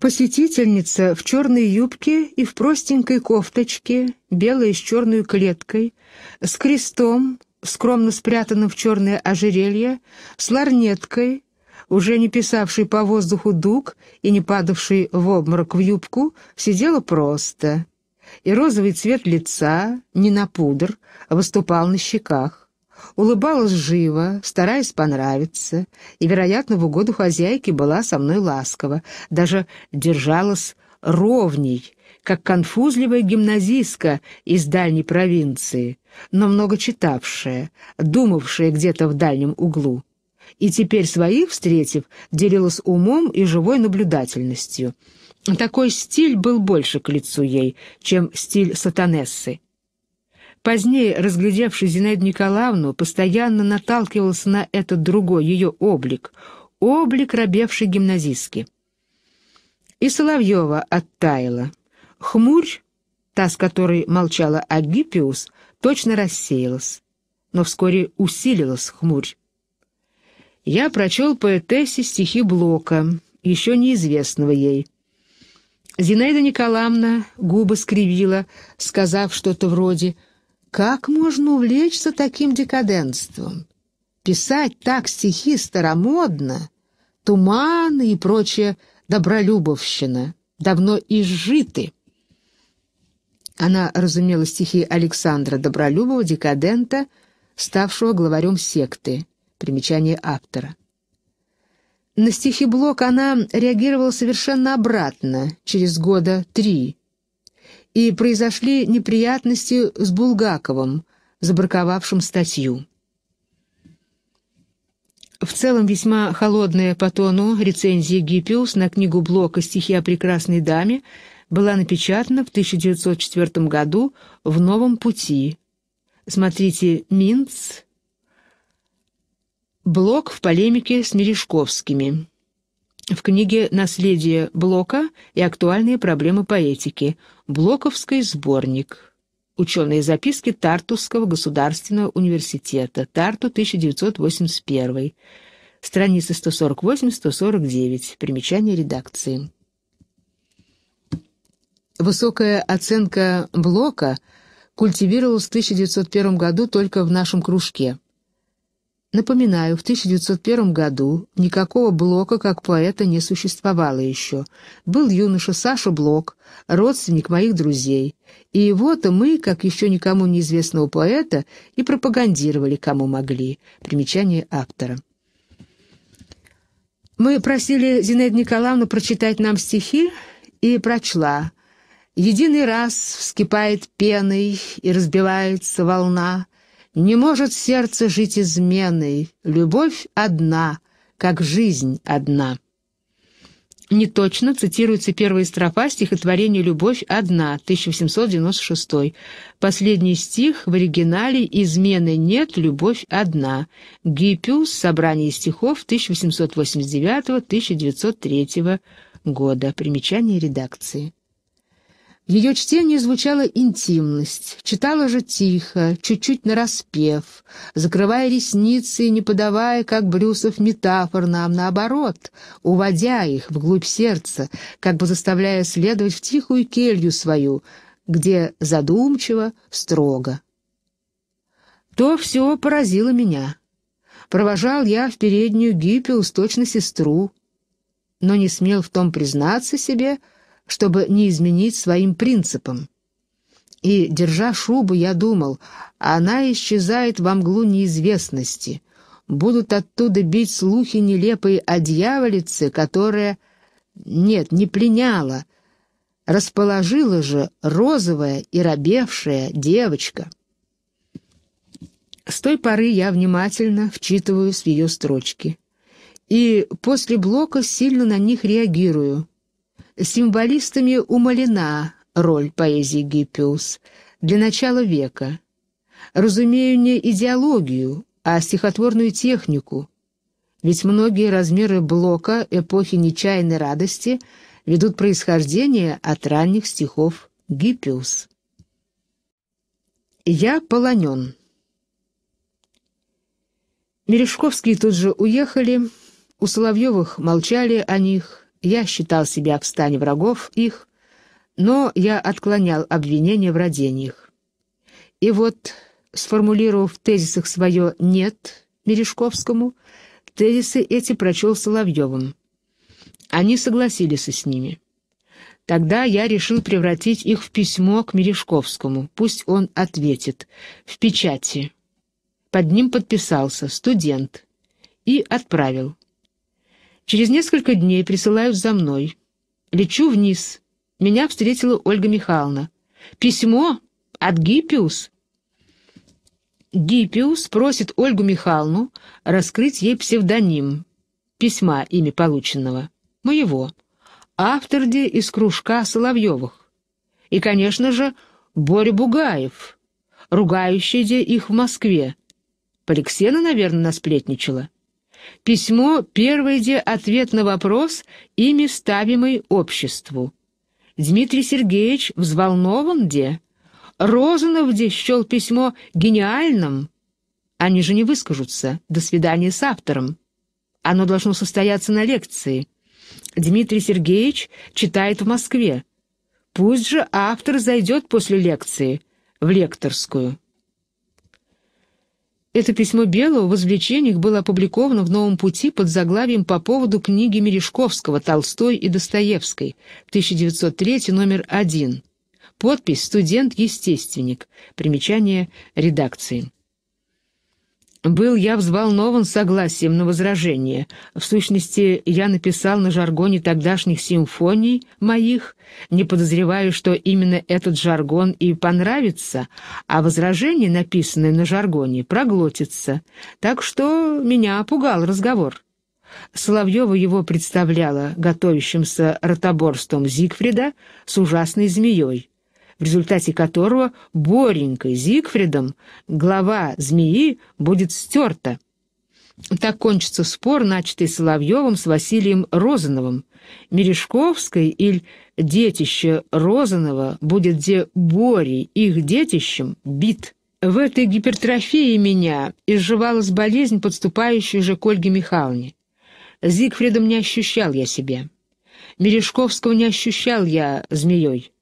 Посетительница в черной юбке и в простенькой кофточке, белой с черной клеткой, с крестом, скромно спрятанным в черное ожерелье, с ларнеткой, уже не писавший по воздуху дуг и не падавший в обморок в юбку, сидела просто, и розовый цвет лица, не на пудр, а выступал на щеках. Улыбалась живо, стараясь понравиться, и, вероятно, в угоду хозяйки была со мной ласкова, даже держалась ровней, как конфузливая гимназистка из дальней провинции, но много читавшая, думавшая где-то в дальнем углу и теперь своих встретив, делилась умом и живой наблюдательностью. Такой стиль был больше к лицу ей, чем стиль сатанессы. Позднее, разглядевший Зинаиду Николаевну, постоянно наталкивался на этот другой ее облик, облик рабевшей гимназистки. И Соловьева оттаяла. Хмурь, та, с которой молчала Агиппиус, точно рассеялась, но вскоре усилилась хмурь я прочел поэтессе стихи Блока, еще неизвестного ей. Зинаида Николаевна губы скривила, сказав что-то вроде «Как можно увлечься таким декаденством? Писать так стихи старомодно, туманы и прочее добролюбовщина, давно изжиты». Она разумела стихи Александра Добролюбова, декадента, ставшего главарем секты. Примечание автора. На стихи-блок она реагировала совершенно обратно, через года три. И произошли неприятности с Булгаковым, забраковавшим статью. В целом весьма холодная по тону рецензия Гиппиус на книгу Блока «Стихи о прекрасной даме» была напечатана в 1904 году в «Новом пути». Смотрите «Минц», Блок в полемике с Мережковскими. В книге «Наследие Блока и актуальные проблемы поэтики» Блоковский сборник. Ученые записки Тартусского государственного университета. Тарту, 1981. Страницы 148-149. Примечание редакции. Высокая оценка Блока культивировалась в 1901 году только в нашем кружке – Напоминаю, в 1901 году никакого Блока как поэта не существовало еще. Был юноша Саша Блок, родственник моих друзей, и его-то мы, как еще никому неизвестного поэта, и пропагандировали, кому могли. Примечание автора. Мы просили Зинаиду Николаевну прочитать нам стихи, и прочла. «Единый раз вскипает пеной и разбивается волна, не может сердце жить изменой, любовь одна, как жизнь одна. Не Неточно цитируется первая строфа стихотворения «Любовь одна» 1896. Последний стих в оригинале «Измены нет, любовь одна». Гиппиус. Собрание стихов 1889-1903 года. Примечание редакции. Ее чтение звучала интимность, читала же тихо, чуть-чуть нараспев, закрывая ресницы и не подавая, как Брюсов, метафор нам наоборот, уводя их вглубь сердца, как бы заставляя следовать в тихую келью свою, где задумчиво, строго. То все поразило меня. Провожал я в переднюю Гиппиус точно сестру, но не смел в том признаться себе, — чтобы не изменить своим принципам. И, держа шубу, я думал, она исчезает во мглу неизвестности. Будут оттуда бить слухи нелепые о дьяволице, которая... Нет, не пленяла. Расположила же розовая и робевшая девочка. С той поры я внимательно вчитываюсь в ее строчки. И после блока сильно на них реагирую — символистами умалена роль поэзии Гиппиус для начала века. Разумею, не идеологию, а стихотворную технику, ведь многие размеры блока эпохи нечаянной радости ведут происхождение от ранних стихов Гиппиус. «Я полонен». Мережковские тут же уехали, у Соловьевых молчали о них — я считал себя в стане врагов их, но я отклонял обвинения в родениях. И вот, сформулировав в тезисах свое «нет» Мережковскому, тезисы эти прочел Соловьевым. Они согласились с ними. Тогда я решил превратить их в письмо к Мережковскому, пусть он ответит, в печати. Под ним подписался «студент» и отправил. Через несколько дней присылают за мной. Лечу вниз. Меня встретила Ольга Михайловна. Письмо от Гиппиус. Гиппиус просит Ольгу Михайловну раскрыть ей псевдоним письма ими полученного, моего, авторде из кружка Соловьевых. И, конечно же, Боря Бугаев, ругающийся их в Москве. Поликсена, наверное, насплетничала. Письмо первое де ответ на вопрос, ими ставимый обществу. Дмитрий Сергеевич взволнован де. Розанов де счел письмо гениальным. Они же не выскажутся. До свидания с автором. Оно должно состояться на лекции. Дмитрий Сергеевич читает в Москве. Пусть же автор зайдет после лекции в лекторскую. Это письмо Белого в извлечениях было опубликовано в «Новом пути» под заглавием по поводу книги Мережковского «Толстой и Достоевской» 1903, номер 1. Подпись «Студент-естественник». Примечание редакции. Был я взволнован согласием на возражение. В сущности, я написал на жаргоне тогдашних симфоний моих, не подозревая, что именно этот жаргон и понравится, а возражение, написанное на жаргоне, проглотится. Так что меня опугал разговор. Соловьева его представляла готовящимся ротоборством Зигфрида с ужасной змеей в результате которого Боренькой Зигфридом глава змеи будет стерта. Так кончится спор, начатый Соловьевым с Василием Розановым. Мережковской или детище Розанова будет где Бори, их детищем бит. В этой гипертрофии меня изживалась болезнь, подступающая же к Ольге Михайловне. Зигфридом не ощущал я себя. Мережковского не ощущал я змеей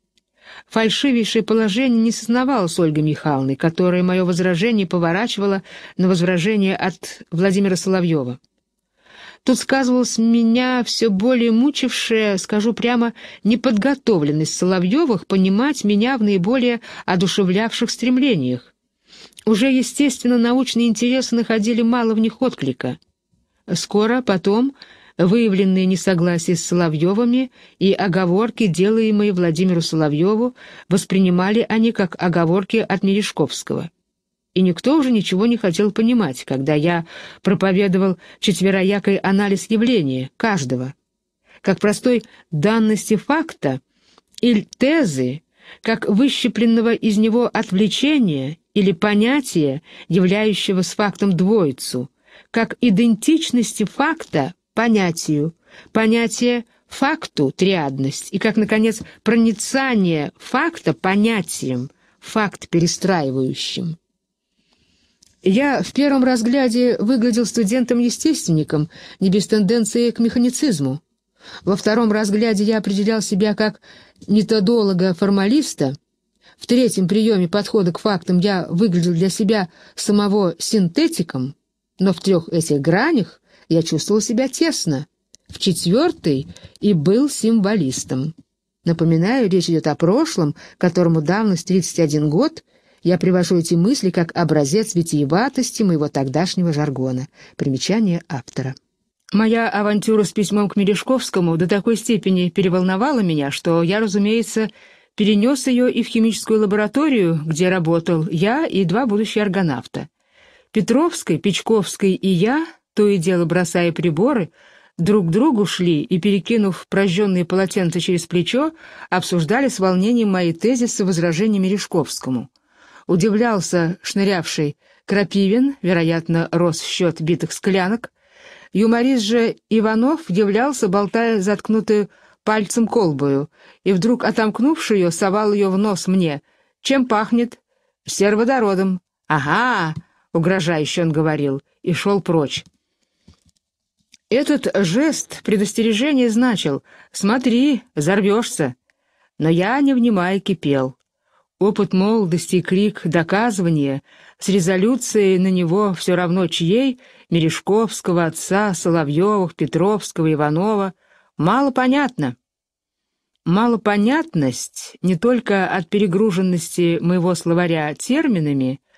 фальшивейшее положение не сознавала с Ольгой Михайловной, которая мое возражение поворачивала на возражение от Владимира Соловьева. Тут сказывалась меня все более мучившая, скажу прямо, неподготовленность Соловьевых понимать меня в наиболее одушевлявших стремлениях. Уже, естественно, научные интересы находили мало в них отклика. Скоро, потом, выявленные несогласия с Соловьевыми и оговорки, делаемые Владимиру Соловьеву, воспринимали они как оговорки от Нерешковского. И никто уже ничего не хотел понимать, когда я проповедовал четвероякой анализ явления, каждого, как простой данности факта или тезы, как выщепленного из него отвлечения или понятия, являющего с фактом двоицу, как идентичности факта понятию, понятие факту – триадность, и как, наконец, проницание факта понятием, факт перестраивающим. Я в первом разгляде выглядел студентом-естественником, не без тенденции к механицизму. Во втором разгляде я определял себя как методолога-формалиста. В третьем приеме подхода к фактам я выглядел для себя самого синтетиком, но в трех этих гранях я чувствовал себя тесно. В четвертой и был символистом. Напоминаю, речь идет о прошлом, которому давность 31 год. Я привожу эти мысли как образец витиеватости моего тогдашнего жаргона. Примечание автора. Моя авантюра с письмом к Мережковскому до такой степени переволновала меня, что я, разумеется, перенес ее и в химическую лабораторию, где работал я и два будущих аргонавта. Петровской, Печковской и я то и дело бросая приборы, друг к другу шли и, перекинув прожженные полотенца через плечо, обсуждали с волнением мои тезисы возражениями Решковскому. Удивлялся шнырявший Крапивин, вероятно, рос в счет битых склянок. Юморист же Иванов удивлялся, болтая заткнутую пальцем колбою, и вдруг, отомкнувши ее, совал ее в нос мне. «Чем пахнет?» «Серводородом». «Ага!» — угрожающе он говорил, и шел прочь. Этот жест предостережения значил «Смотри, взорвешься». Но я, не внимая, кипел. Опыт молодости и крик доказывания с резолюцией на него все равно чьей, Мережковского, отца, Соловьевых, Петровского, Иванова, мало понятно. Малопонятность не только от перегруженности моего словаря терминами —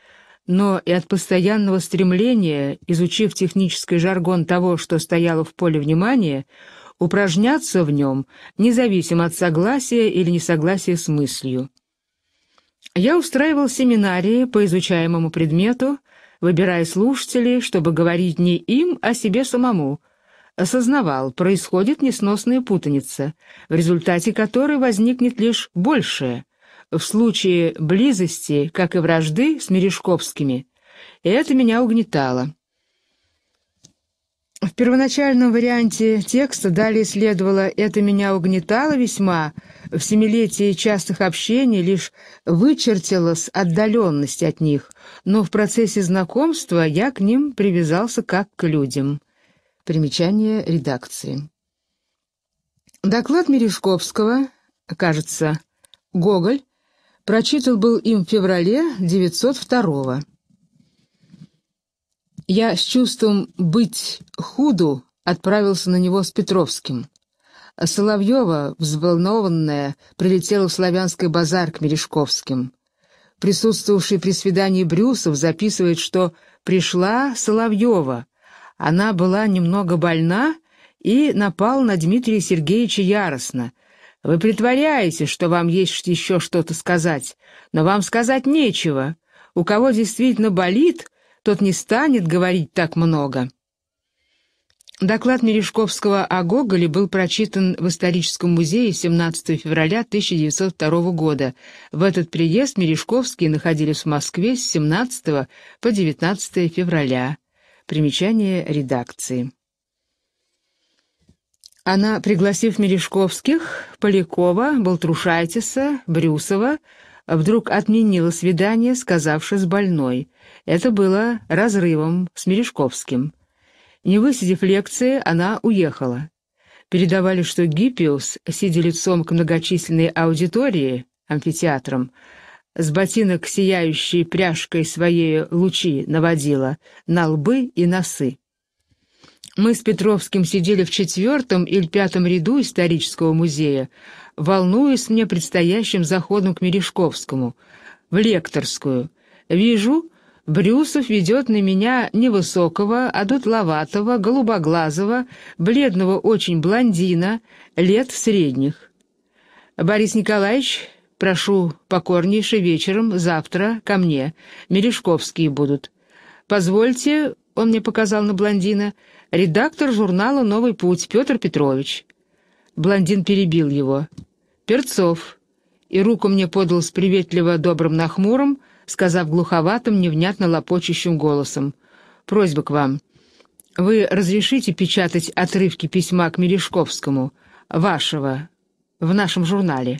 но и от постоянного стремления, изучив технический жаргон того, что стояло в поле внимания, упражняться в нем, независимо от согласия или несогласия с мыслью. Я устраивал семинарии по изучаемому предмету, выбирая слушателей, чтобы говорить не им, а себе самому. Осознавал, происходит несносная путаница, в результате которой возникнет лишь большее — в случае близости, как и вражды с Мережковскими, и это меня угнетало. В первоначальном варианте текста далее следовало «это меня угнетало весьма», в семилетии частых общений лишь вычертилась отдаленность от них, но в процессе знакомства я к ним привязался как к людям. Примечание редакции. Доклад Мережковского, кажется, Гоголь, прочитан был им в феврале 902 -го. Я с чувством «быть худу» отправился на него с Петровским. Соловьева, взволнованная, прилетела в славянский базар к Мережковским. Присутствовавший при свидании Брюсов записывает, что пришла Соловьева. Она была немного больна и напала на Дмитрия Сергеевича яростно — вы притворяетесь, что вам есть еще что-то сказать, но вам сказать нечего. У кого действительно болит, тот не станет говорить так много. Доклад Мережковского о Гоголе был прочитан в Историческом музее 17 февраля 1902 года. В этот приезд Мережковские находились в Москве с 17 по 19 февраля. Примечание редакции. Она, пригласив Мережковских, Полякова, Болтрушайтиса, Брюсова, вдруг отменила свидание, сказавши с больной. Это было разрывом с Мережковским. Не высидев лекции, она уехала. Передавали, что Гиппиус, сидя лицом к многочисленной аудитории, амфитеатром, с ботинок сияющей пряжкой своей лучи наводила на лбы и носы. Мы с Петровским сидели в четвертом или пятом ряду исторического музея, волнуясь мне предстоящим заходом к Мережковскому, в лекторскую. Вижу, Брюсов ведет на меня невысокого, а одутловатого, голубоглазого, бледного очень блондина, лет средних. «Борис Николаевич, прошу покорнейше вечером, завтра, ко мне. Мережковские будут. Позвольте, — он мне показал на блондина, редактор журнала «Новый путь» Петр Петрович. Блондин перебил его. «Перцов». И руку мне подал с приветливо добрым нахмуром, сказав глуховатым, невнятно лопочущим голосом. «Просьба к вам. Вы разрешите печатать отрывки письма к Мережковскому, вашего, в нашем журнале?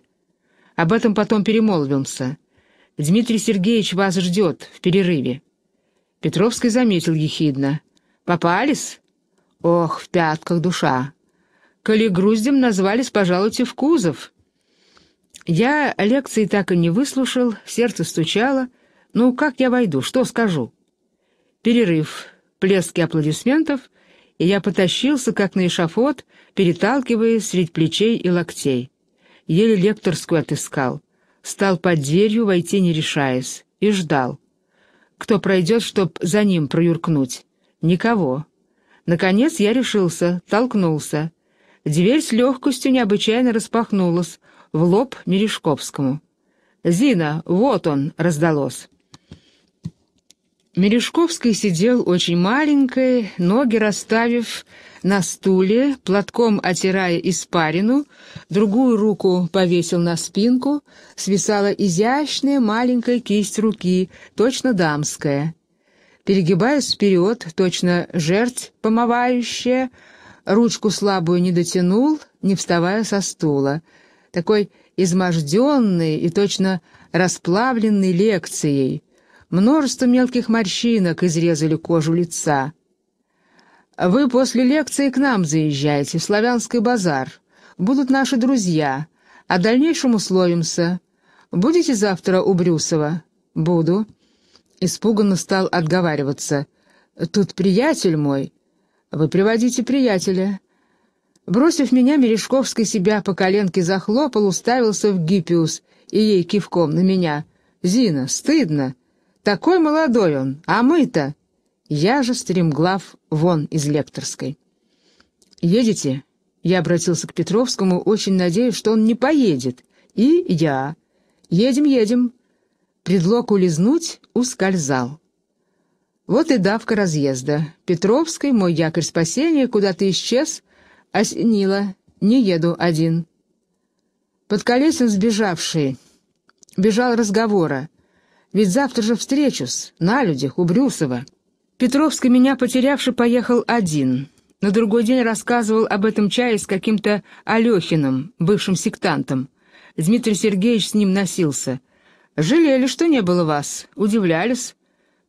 Об этом потом перемолвимся. Дмитрий Сергеевич вас ждет в перерыве». Петровский заметил ехидно. «Попались?» Ох, в пятках душа! Коли груздем назвались, пожалуйте, в кузов. Я лекции так и не выслушал, сердце стучало. Ну, как я войду, что скажу? Перерыв, плески аплодисментов, и я потащился, как на эшафот, переталкиваясь средь плечей и локтей. Еле лекторскую отыскал. Стал под дверью, войти не решаясь, и ждал. Кто пройдет, чтоб за ним проюркнуть? Никого. Наконец я решился, толкнулся. Дверь с легкостью необычайно распахнулась в лоб Мережковскому. «Зина, вот он!» — раздалось. Мережковский сидел очень маленькой, ноги расставив на стуле, платком отирая испарину, другую руку повесил на спинку, свисала изящная маленькая кисть руки, точно дамская перегибаясь вперед, точно жерть помывающая, ручку слабую не дотянул, не вставая со стула. Такой изможденный и точно расплавленный лекцией. Множество мелких морщинок изрезали кожу лица. «Вы после лекции к нам заезжаете, в Славянский базар. Будут наши друзья. О дальнейшем условимся. Будете завтра у Брюсова?» «Буду». Испуганно стал отговариваться. «Тут приятель мой». «Вы приводите приятеля». Бросив меня, Мережковский себя по коленке захлопал, уставился в гиппиус и ей кивком на меня. «Зина, стыдно! Такой молодой он, а мы-то...» Я же стремглав вон из лекторской. «Едете?» Я обратился к Петровскому, очень надеюсь, что он не поедет. «И я. Едем, едем. Предлог улизнуть ускользал. Вот и давка разъезда. Петровской, мой якорь спасения, куда ты исчез, осенила, не еду один. Под колесом сбежавший, бежал разговора. Ведь завтра же встречусь, на людях, у Брюсова. Петровский, меня потерявший, поехал один. На другой день рассказывал об этом чае с каким-то Алехиным, бывшим сектантом. Дмитрий Сергеевич с ним носился — Жалели, что не было вас, удивлялись.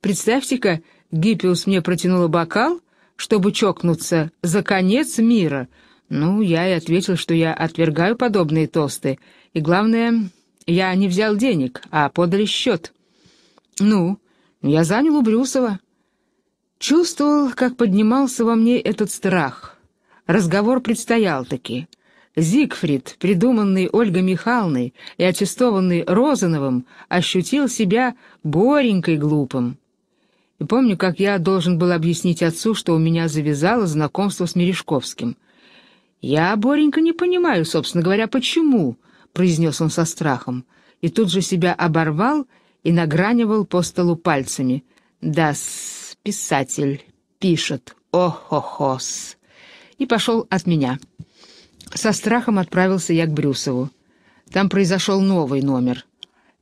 Представьте-ка, Гиппиус мне протянула бокал, чтобы чокнуться за конец мира. Ну, я и ответил, что я отвергаю подобные тосты. И главное, я не взял денег, а подали счет. Ну, я занял у Брюсова. Чувствовал, как поднимался во мне этот страх. Разговор предстоял таки. Зигфрид, придуманный Ольгой Михайловной и аттестованный Розановым, ощутил себя боренькой глупым. И помню, как я должен был объяснить отцу, что у меня завязало знакомство с Мережковским. «Я, Боренька, не понимаю, собственно говоря, почему», — произнес он со страхом, и тут же себя оборвал и награнивал по столу пальцами. да писатель, пишет, о-хо-хос», и пошел от меня. Со страхом отправился я к Брюсову. Там произошел новый номер.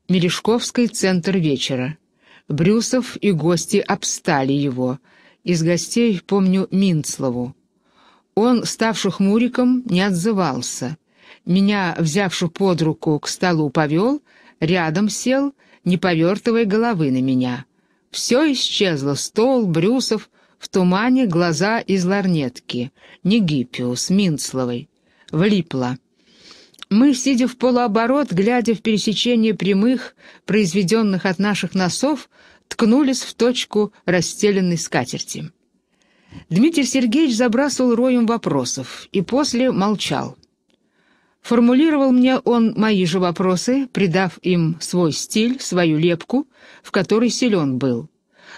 Мережковский центр вечера. Брюсов и гости обстали его. Из гостей помню Минцлову. Он, ставших хмуриком не отзывался. Меня, взявши под руку, к столу повел, рядом сел, не повертывая головы на меня. Все исчезло — стол, Брюсов, в тумане глаза из ларнетки, Не Негипиус, Минцловой влипла. Мы, сидя в полуоборот, глядя в пересечение прямых, произведенных от наших носов, ткнулись в точку расстеленной скатерти. Дмитрий Сергеевич забрасывал роем вопросов и после молчал. Формулировал мне он мои же вопросы, придав им свой стиль, свою лепку, в которой силен был.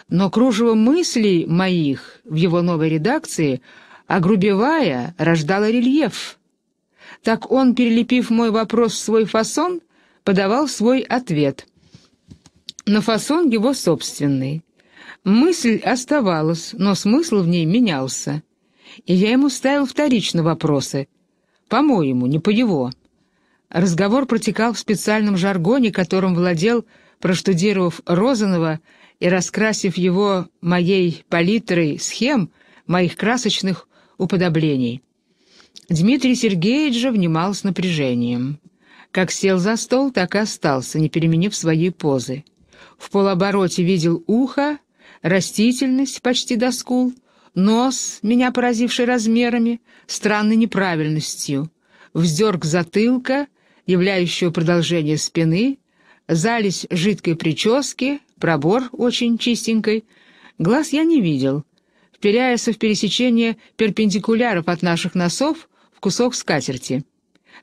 Но кружево мыслей моих в его новой редакции, огрубевая, рождало рельеф, так он, перелепив мой вопрос в свой фасон, подавал свой ответ. На фасон его собственный. Мысль оставалась, но смысл в ней менялся. И я ему ставил вторично вопросы. По-моему, не по его. Разговор протекал в специальном жаргоне, которым владел, проштудировав Розанова и раскрасив его моей палитрой схем моих красочных уподоблений. Дмитрий Сергеевич же внимал с напряжением. Как сел за стол, так и остался, не переменив своей позы. В полобороте видел ухо, растительность почти до скул, нос, меня поразивший размерами, странной неправильностью, вздерг затылка, являющего продолжение спины, залезь жидкой прически, пробор очень чистенькой. Глаз я не видел. Вперяясь в пересечение перпендикуляров от наших носов, кусок скатерти.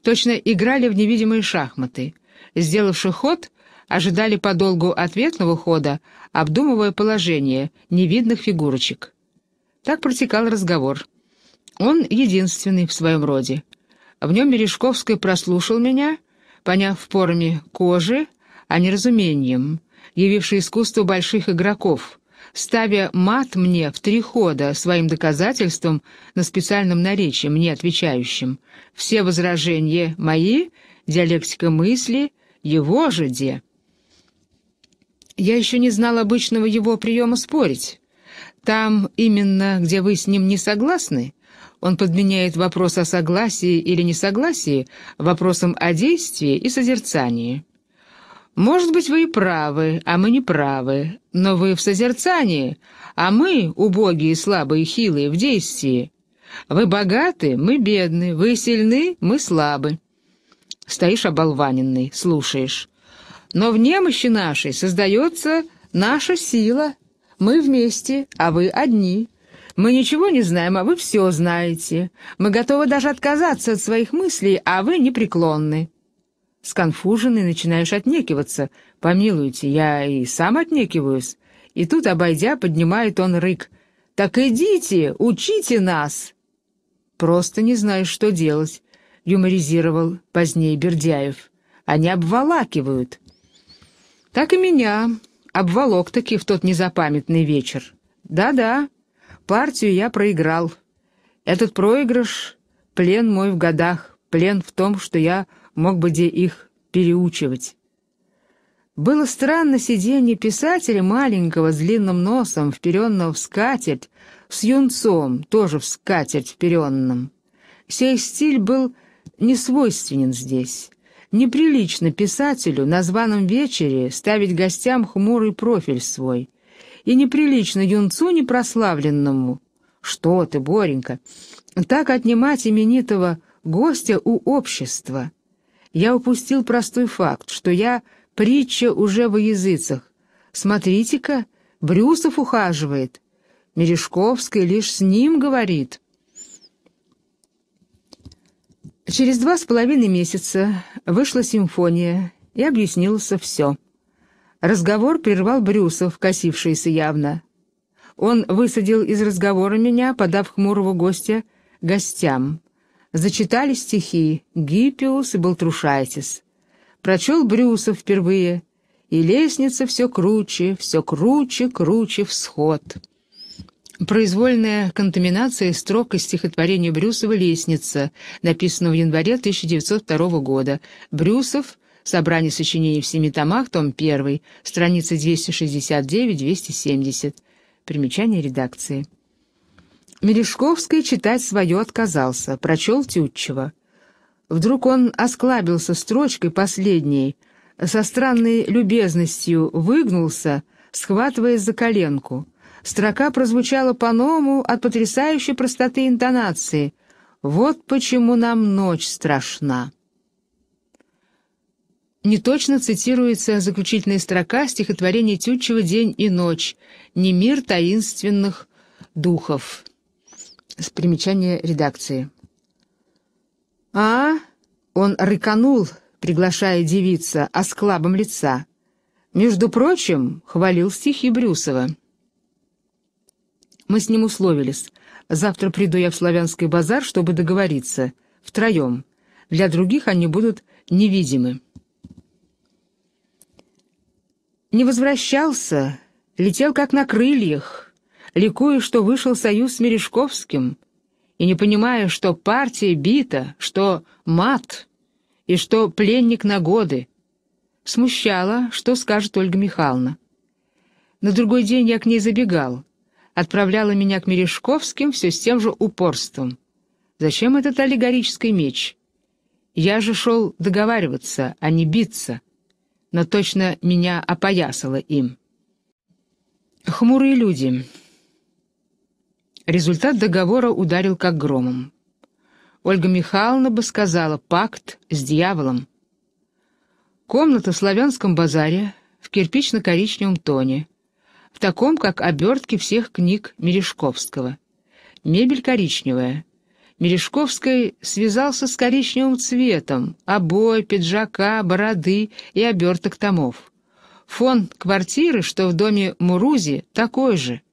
Точно играли в невидимые шахматы. Сделавши ход, ожидали подолгу ответного хода, обдумывая положение невидных фигурочек. Так протекал разговор. Он единственный в своем роде. В нем Мережковский прослушал меня, поняв в форме кожи, а не разумением, явивший искусство больших игроков — ставя мат мне в три хода своим доказательством на специальном наречии, мне отвечающим. Все возражения мои, диалектика мысли, его же де. Я еще не знал обычного его приема спорить. Там именно, где вы с ним не согласны, он подменяет вопрос о согласии или несогласии вопросом о действии и созерцании. Может быть, вы и правы, а мы не правы, но вы в созерцании, а мы, убогие, слабые, хилые, в действии. Вы богаты, мы бедны, вы сильны, мы слабы. Стоишь оболваненный, слушаешь. Но в немощи нашей создается наша сила. Мы вместе, а вы одни. Мы ничего не знаем, а вы все знаете. Мы готовы даже отказаться от своих мыслей, а вы непреклонны сконфуженный, начинаешь отнекиваться. «Помилуйте, я и сам отнекиваюсь». И тут, обойдя, поднимает он рык. «Так идите, учите нас!» «Просто не знаешь, что делать», — юморизировал позднее Бердяев. «Они обволакивают». «Так и меня. Обволок-таки в тот незапамятный вечер. Да-да, партию я проиграл. Этот проигрыш — плен мой в годах, плен в том, что я мог бы где их переучивать. Было странно сиденье писателя маленького с длинным носом, вперенного в скатерть, с юнцом, тоже в скатерть вперенным. Сей стиль был несвойственен здесь. Неприлично писателю на званом вечере ставить гостям хмурый профиль свой. И неприлично юнцу непрославленному. Что ты, Боренька, так отнимать именитого гостя у общества я упустил простой факт, что я притча уже во языцах. Смотрите-ка, Брюсов ухаживает. Мережковский лишь с ним говорит. Через два с половиной месяца вышла симфония, и объяснился все. Разговор прервал Брюсов, косившийся явно. Он высадил из разговора меня, подав хмурого гостя гостям. Зачитали стихи Гиппиус и Балтрушайтис. Прочел Брюсов впервые. И лестница все круче, все круче, круче всход. Произвольная контаминация строк из стихотворения Брюсова «Лестница», написанного в январе 1902 года. Брюсов, собрание сочинений в семи томах, том 1, страницы 269-270. Примечание редакции. Мережковский читать свое отказался, прочел Тютчева. Вдруг он осклабился строчкой последней, со странной любезностью выгнулся, схватываясь за коленку. Строка прозвучала по-новому от потрясающей простоты интонации. «Вот почему нам ночь страшна». Неточно цитируется заключительная строка стихотворения Тютчева «День и ночь», «Не мир таинственных духов» с примечания редакции. «А?» — он рыканул, приглашая девица осклабом а лица. Между прочим, хвалил стихи Брюсова. Мы с ним условились. Завтра приду я в Славянский базар, чтобы договориться. Втроем. Для других они будут невидимы. Не возвращался, летел как на крыльях ликуя, что вышел союз с Мережковским, и не понимая, что партия бита, что мат, и что пленник на годы. смущала, что скажет Ольга Михайловна. На другой день я к ней забегал. Отправляла меня к Мережковским все с тем же упорством. Зачем этот аллегорический меч? Я же шел договариваться, а не биться. Но точно меня опоясало им. Хмурые люди. Результат договора ударил как громом. Ольга Михайловна бы сказала «пакт с дьяволом». Комната в славянском базаре в кирпично-коричневом тоне, в таком, как обертки всех книг Мережковского. Мебель коричневая. Мережковский связался с коричневым цветом, обои, пиджака, бороды и оберток томов. Фон квартиры, что в доме Мурузи, такой же —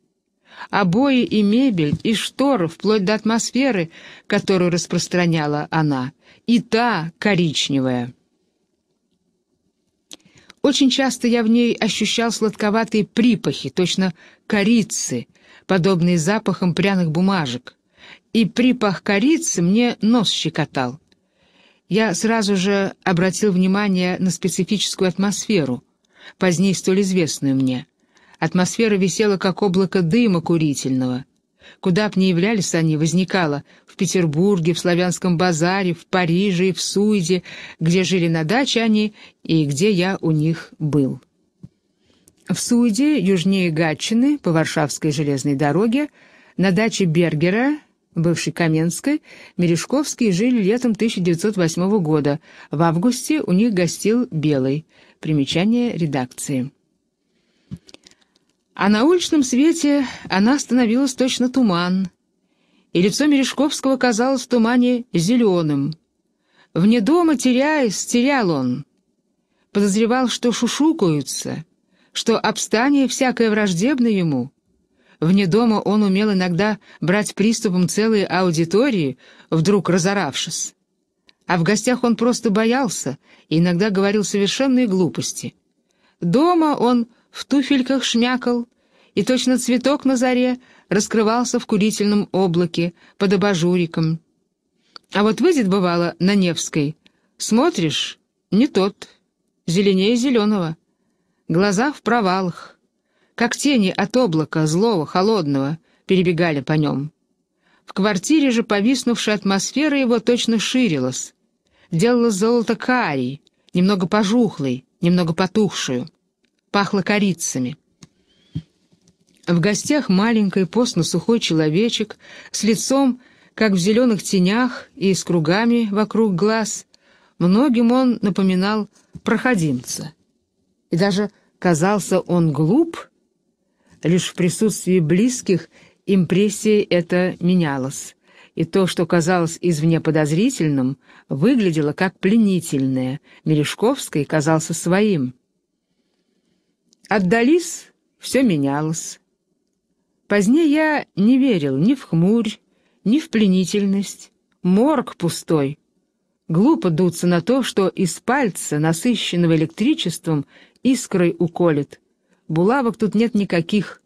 обои и мебель, и шторы, вплоть до атмосферы, которую распространяла она, и та коричневая. Очень часто я в ней ощущал сладковатые припахи, точно корицы, подобные запахам пряных бумажек. И припах корицы мне нос щекотал. Я сразу же обратил внимание на специфическую атмосферу, позднее столь известную мне. Атмосфера висела, как облако дыма курительного. Куда б ни являлись они, возникало в Петербурге, в Славянском базаре, в Париже и в Суиде, где жили на даче они и где я у них был. В Суиде, южнее Гатчины, по Варшавской железной дороге, на даче Бергера, бывшей Каменской, Мережковские жили летом 1908 года. В августе у них гостил Белый. Примечание редакции. А на уличном свете она становилась точно туман, и лицо Мережковского казалось в тумане зеленым. Вне дома, теряясь, терял он. Подозревал, что шушукаются, что обстание всякое враждебно ему. Вне дома он умел иногда брать приступом целые аудитории, вдруг разоравшись. А в гостях он просто боялся и иногда говорил совершенные глупости. Дома он в туфельках шмякал, и точно цветок на заре раскрывался в курительном облаке под абажуриком. А вот выйдет, бывало, на Невской, смотришь — не тот, зеленее зеленого, глаза в провалах, как тени от облака, злого, холодного, перебегали по нем. В квартире же повиснувшая атмосфера его точно ширилась, делала золото карий, немного пожухлый, немного потухшую пахло корицами. В гостях маленький, постно-сухой человечек с лицом, как в зеленых тенях и с кругами вокруг глаз. Многим он напоминал проходимца. И даже казался он глуп, лишь в присутствии близких импрессии это менялось и то, что казалось извне подозрительным, выглядело как пленительное. Мережковский казался своим. Отдались, все менялось. Позднее я не верил ни в хмурь, ни в пленительность. Морг пустой. Глупо дуться на то, что из пальца, насыщенного электричеством, искрой уколет. Булавок тут нет никаких.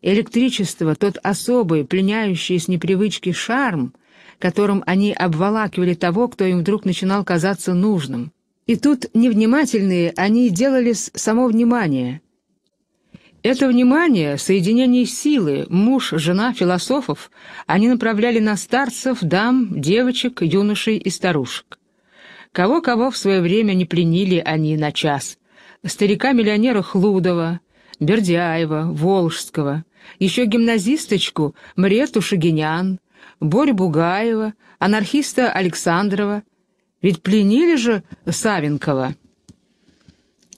Электричество, тот особый, пленяющий с непривычки шарм, которым они обволакивали того, кто им вдруг начинал казаться нужным. И тут невнимательные они делали само внимание. Это внимание, соединение силы, муж, жена, философов, они направляли на старцев, дам, девочек, юношей и старушек. Кого-кого в свое время не пленили они на час. Старика-миллионера Хлудова, Бердяева, Волжского, еще гимназисточку Мрету Шагинян, Борь Бугаева, анархиста Александрова, ведь пленили же Савенкова.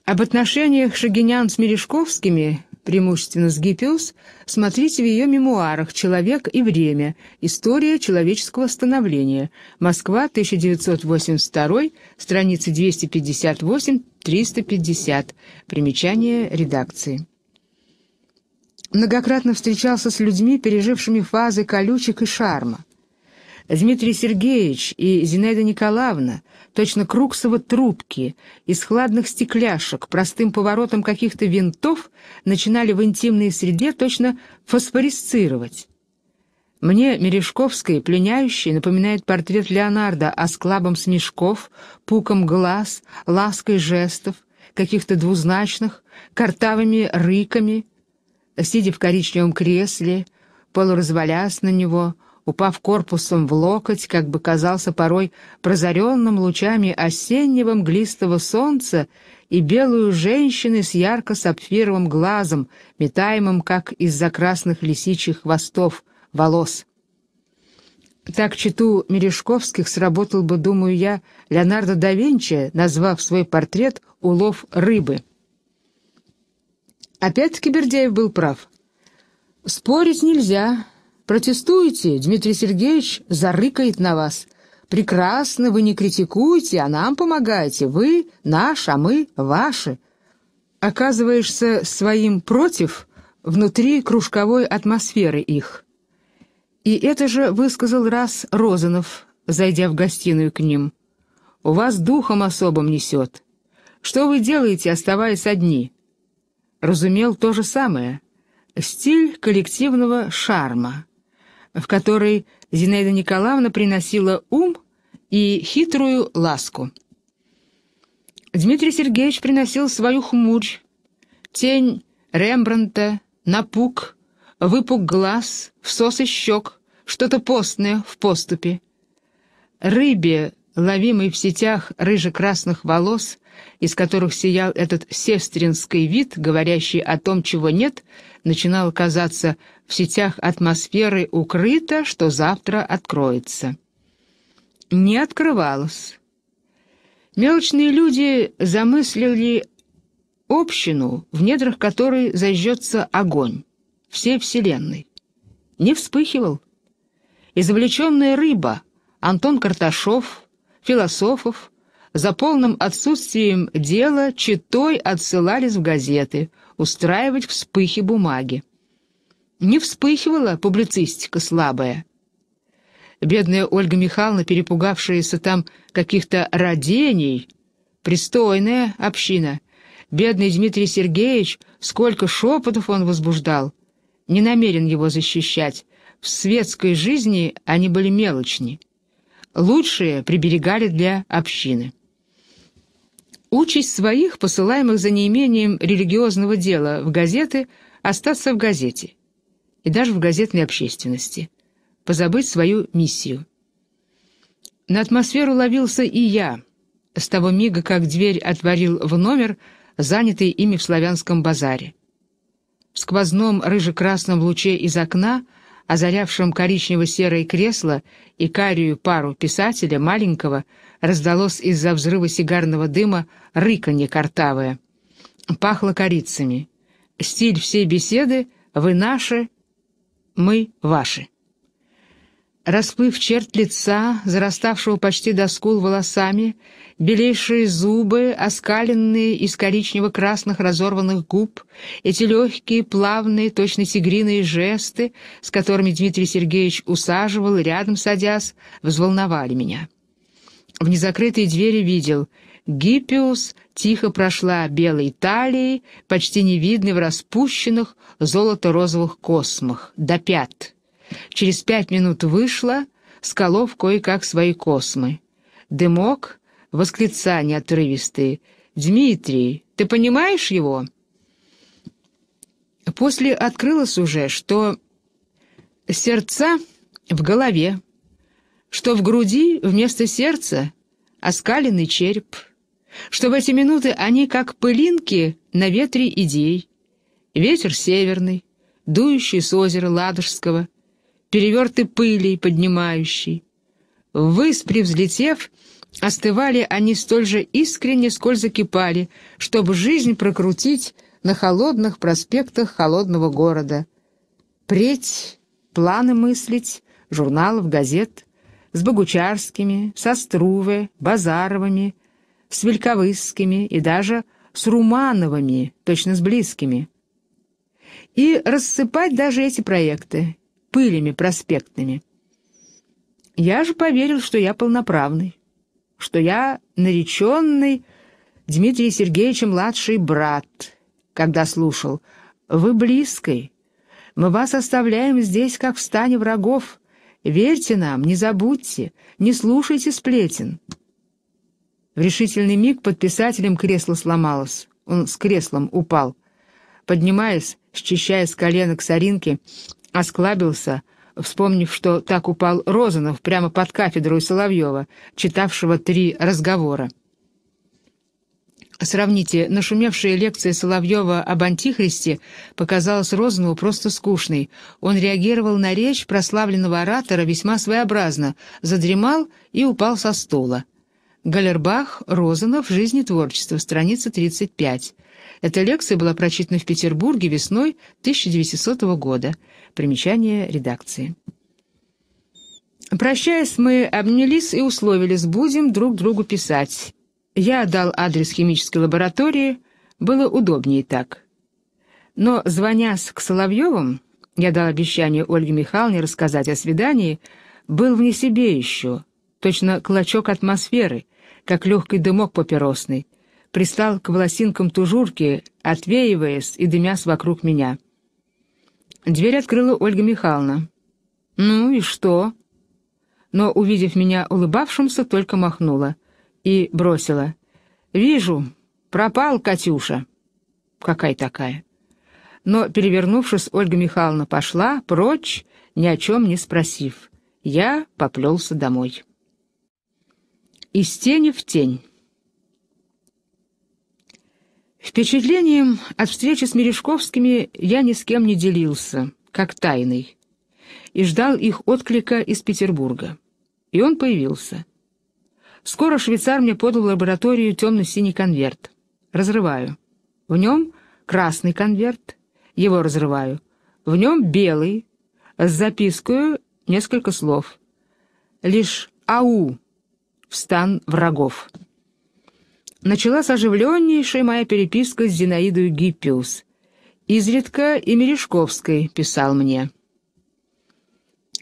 Об отношениях Шагинян с Мережковскими, преимущественно с Гиппиус, смотрите в ее мемуарах «Человек и время. История человеческого становления. Москва, 1982, страницы 258-350. Примечание редакции. Многократно встречался с людьми, пережившими фазы колючек и шарма. Дмитрий Сергеевич и Зинаида Николаевна, точно круксово трубки, из хладных стекляшек, простым поворотом каких-то винтов, начинали в интимной среде точно фосфорисцировать. Мне Мережковский, пленяющая, напоминает портрет Леонардо осклабом а смешков, пуком глаз, лаской жестов, каких-то двузначных, картавыми рыками, сидя в коричневом кресле, полуразвалясь на него — упав корпусом в локоть, как бы казался порой прозаренным лучами осеннего мглистого солнца и белую женщины с ярко-сапфировым глазом, метаемым, как из-за красных лисичьих хвостов, волос. Так читу Мережковских сработал бы, думаю я, Леонардо да Винчи, назвав свой портрет «Улов рыбы». Опять-таки Бердяев был прав. Спорить нельзя, Протестуете, Дмитрий Сергеевич зарыкает на вас. Прекрасно, вы не критикуете, а нам помогаете. Вы наш, а мы ваши. Оказываешься своим против внутри кружковой атмосферы их. И это же высказал раз Розанов, зайдя в гостиную к ним. «У вас духом особым несет. Что вы делаете, оставаясь одни?» Разумел то же самое. Стиль коллективного шарма в которой Зинаида Николаевна приносила ум и хитрую ласку. Дмитрий Сергеевич приносил свою хмурь, тень Рембранта, напуг, выпук глаз, всос и щек, что-то постное в поступе. Рыбе, ловимой в сетях рыже-красных волос, из которых сиял этот сестринский вид, говорящий о том, чего нет, начинал казаться в сетях атмосферы укрыто, что завтра откроется. Не открывалось. Мелочные люди замыслили общину, в недрах которой зажжется огонь всей Вселенной. Не вспыхивал. Извлеченная рыба, Антон Карташов, Философов, за полным отсутствием дела читой отсылались в газеты, устраивать вспыхи бумаги. Не вспыхивала публицистика слабая. Бедная Ольга Михайловна, перепугавшаяся там каких-то родений, пристойная община. Бедный Дмитрий Сергеевич, сколько шепотов он возбуждал. Не намерен его защищать. В светской жизни они были мелочни лучшие приберегали для общины. Участь своих, посылаемых за неимением религиозного дела в газеты, остаться в газете и даже в газетной общественности, позабыть свою миссию. На атмосферу ловился и я, с того мига, как дверь отворил в номер, занятый ими в славянском базаре. В сквозном рыже-красном луче из окна, озарявшем коричнево-серое кресло и карию пару писателя маленького, раздалось из-за взрыва сигарного дыма рыканье картавое. Пахло корицами. Стиль всей беседы «Вы наши, мы ваши». Расплыв черт лица, зараставшего почти до скул волосами, белейшие зубы, оскаленные из коричнево-красных разорванных губ, эти легкие, плавные, точно тигриные жесты, с которыми Дмитрий Сергеевич усаживал, рядом садясь, взволновали меня. В незакрытой двери видел. Гиппиус тихо прошла белой талией, почти невидной в распущенных золото-розовых космах, до пят. Через пять минут вышла, сколов кое-как свои космы. Дымок, восклицание отрывистые. «Дмитрий, ты понимаешь его?» После открылось уже, что сердца в голове, что в груди вместо сердца оскаленный череп, что в эти минуты они как пылинки на ветре идей. Ветер северный, дующий с озера Ладожского, переверты пыли поднимающий. Ввысь превзлетев, остывали они столь же искренне, сколь закипали, чтобы жизнь прокрутить на холодных проспектах холодного города. Преть, планы мыслить, журналов, газет — с Богучарскими, со Струве, Базаровыми, с Вельковысскими и даже с Румановыми, точно с близкими. И рассыпать даже эти проекты пылями проспектными. Я же поверил, что я полноправный, что я нареченный Дмитрий Сергеевич младший брат, когда слушал «Вы близкой, мы вас оставляем здесь, как в стане врагов, Верьте нам, не забудьте, не слушайте сплетен». В решительный миг под писателем кресло сломалось. Он с креслом упал. Поднимаясь, счищая с коленок соринки, осклабился, вспомнив, что так упал Розанов прямо под кафедрой Соловьева, читавшего три разговора. Сравните, нашумевшая лекция Соловьева об Антихристе показалась Розанову просто скучной. Он реагировал на речь прославленного оратора весьма своеобразно, задремал и упал со стула. Галербах, Розанов, «Жизнь и творчество», страница 35. Эта лекция была прочитана в Петербурге весной 1900 года. Примечание редакции. Прощаясь, мы обнялись и условились, будем друг другу писать. Я дал адрес химической лаборатории, было удобнее так. Но, звоня к Соловьевым, я дал обещание Ольге Михайловне рассказать о свидании, был вне себе еще, точно клочок атмосферы, как легкий дымок папиросный, пристал к волосинкам тужурки, отвеиваясь и дымясь вокруг меня. Дверь открыла Ольга Михайловна. «Ну и что?» Но, увидев меня улыбавшимся, только махнула и бросила. «Вижу, пропал Катюша». «Какая такая?» Но, перевернувшись, Ольга Михайловна пошла прочь, ни о чем не спросив. Я поплелся домой. Из тени в тень. Впечатлением от встречи с Мережковскими я ни с кем не делился, как тайный, и ждал их отклика из Петербурга. И он появился — Скоро швейцар мне подал в лабораторию темно-синий конверт. Разрываю. В нем красный конверт. Его разрываю. В нем белый. С запиской несколько слов. Лишь «Ау!» встан врагов. Началась оживленнейшая моя переписка с Зинаидой Гиппиус. Изредка и Мережковской писал мне.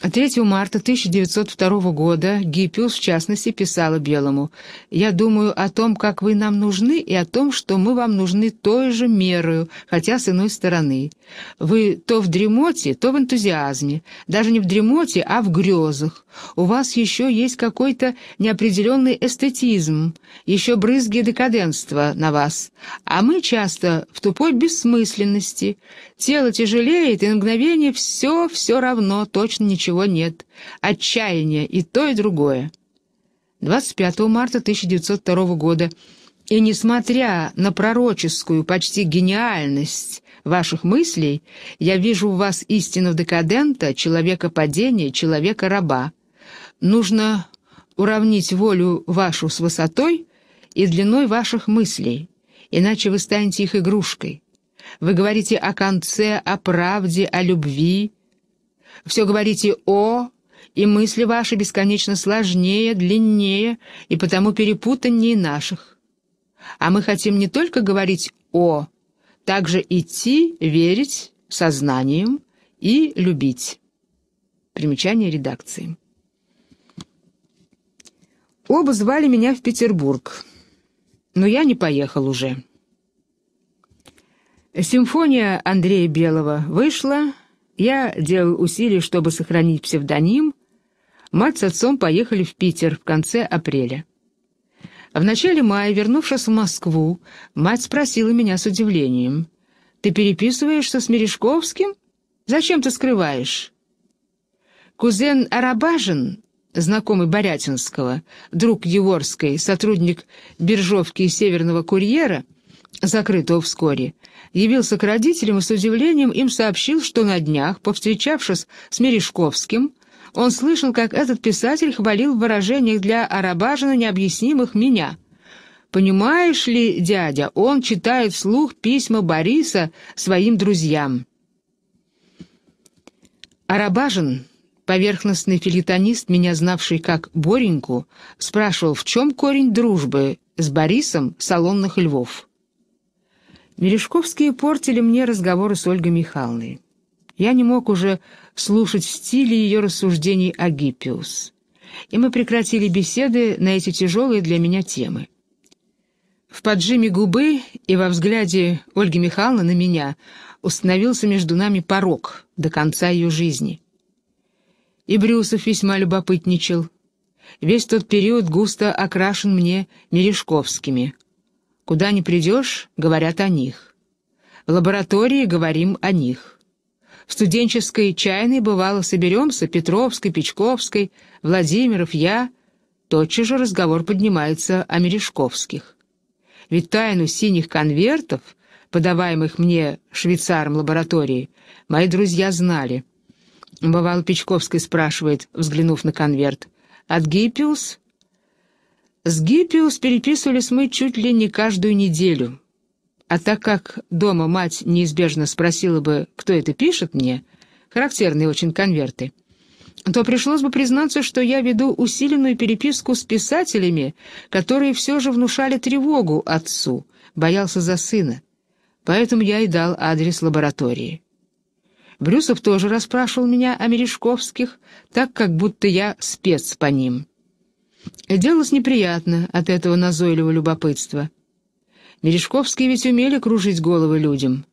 3 марта 1902 года Гиппиус, в частности, писала Белому, «Я думаю о том, как вы нам нужны, и о том, что мы вам нужны той же мерою, хотя с иной стороны. Вы то в дремоте, то в энтузиазме, даже не в дремоте, а в грезах. У вас еще есть какой-то неопределенный эстетизм, еще брызги декаденства на вас, а мы часто в тупой бессмысленности. Тело тяжелеет, и на мгновение все-все равно, точно ничего нет. Отчаяние и то, и другое. 25 марта 1902 года. И несмотря на пророческую почти гениальность ваших мыслей, я вижу в вас истину декадента, человека падения, человека раба. Нужно уравнить волю вашу с высотой и длиной ваших мыслей, иначе вы станете их игрушкой. Вы говорите о конце, о правде, о любви. Все говорите «о», и мысли ваши бесконечно сложнее, длиннее и потому перепутаннее наших. А мы хотим не только говорить «о», также идти, верить сознанием и любить. Примечание редакции. Оба звали меня в Петербург, но я не поехал уже. Симфония Андрея Белого вышла, я делал усилия, чтобы сохранить псевдоним. Мать с отцом поехали в Питер в конце апреля. В начале мая, вернувшись в Москву, мать спросила меня с удивлением. «Ты переписываешься с Мережковским? Зачем ты скрываешь?» Кузен Арабажин знакомый Борятинского, друг Еворской, сотрудник Биржовки и Северного курьера, закрытого вскоре, явился к родителям и с удивлением им сообщил, что на днях, повстречавшись с Мережковским, он слышал, как этот писатель хвалил в выражениях для Арабажина необъяснимых меня. «Понимаешь ли, дядя, он читает вслух письма Бориса своим друзьям». Арабажин Поверхностный филитонист, меня знавший как Бореньку, спрашивал, в чем корень дружбы с Борисом Салонных Львов. Мережковские портили мне разговоры с Ольгой Михайловной. Я не мог уже слушать в стиле ее рассуждений о Гиппиус. И мы прекратили беседы на эти тяжелые для меня темы. В поджиме губы и во взгляде Ольги Михайловны на меня установился между нами порог до конца ее жизни — и Брюсов весьма любопытничал. Весь тот период густо окрашен мне Мережковскими. Куда ни придешь, говорят о них. В лаборатории говорим о них. В студенческой чайной бывало соберемся, Петровской, Печковской, Владимиров, я. Тотчас же разговор поднимается о Мережковских. Ведь тайну синих конвертов, подаваемых мне швейцаром лаборатории, мои друзья знали — Бывал Печковский спрашивает, взглянув на конверт. «От Гиппиус?» «С Гиппиус переписывались мы чуть ли не каждую неделю. А так как дома мать неизбежно спросила бы, кто это пишет мне, характерные очень конверты, то пришлось бы признаться, что я веду усиленную переписку с писателями, которые все же внушали тревогу отцу, боялся за сына. Поэтому я и дал адрес лаборатории». Брюсов тоже расспрашивал меня о Мережковских, так как будто я спец по ним. Делалось неприятно от этого назойливого любопытства. Мережковские ведь умели кружить головы людям.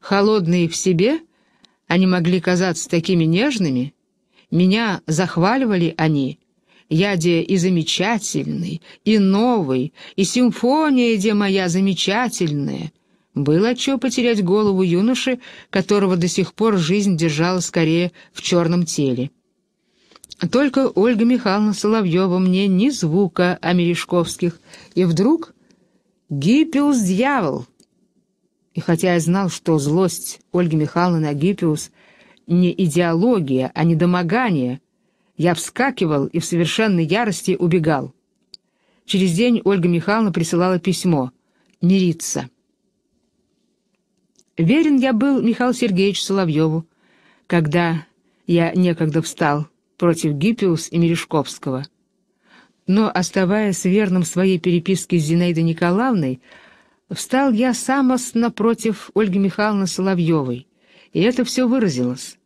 Холодные в себе, они могли казаться такими нежными. Меня захваливали они. Я де и замечательный, и новый, и симфония де моя замечательная — было отчего потерять голову юноши, которого до сих пор жизнь держала скорее в черном теле. Только Ольга Михайловна Соловьева мне ни звука о Мережковских. И вдруг «Гиппиус дьявол!» И хотя я знал, что злость Ольги Михайловны на Гиппиус не идеология, а недомогание, я вскакивал и в совершенной ярости убегал. Через день Ольга Михайловна присылала письмо «Мириться». Верен я был Михаил Сергеевич Соловьеву, когда я некогда встал против Гиппиус и Мережковского. Но, оставаясь верным своей переписке с Зинаидой Николаевной, встал я самостно против Ольги Михайловны Соловьевой, и это все выразилось.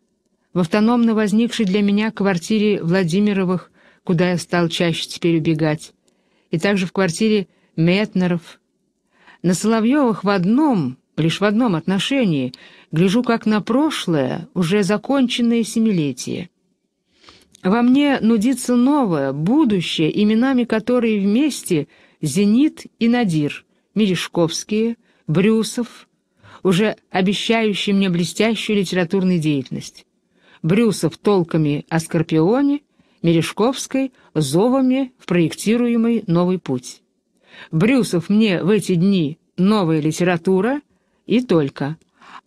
В автономно возникшей для меня квартире Владимировых, куда я стал чаще теперь убегать, и также в квартире Метнеров. На Соловьевых в одном Лишь в одном отношении гляжу как на прошлое, уже законченное семилетие. Во мне нудится новое, будущее, именами которые вместе «Зенит» и «Надир», «Мережковские», «Брюсов», уже обещающий мне блестящую литературную деятельность. Брюсов толками о Скорпионе, Мережковской зовами в проектируемый новый путь. Брюсов мне в эти дни новая литература — и только.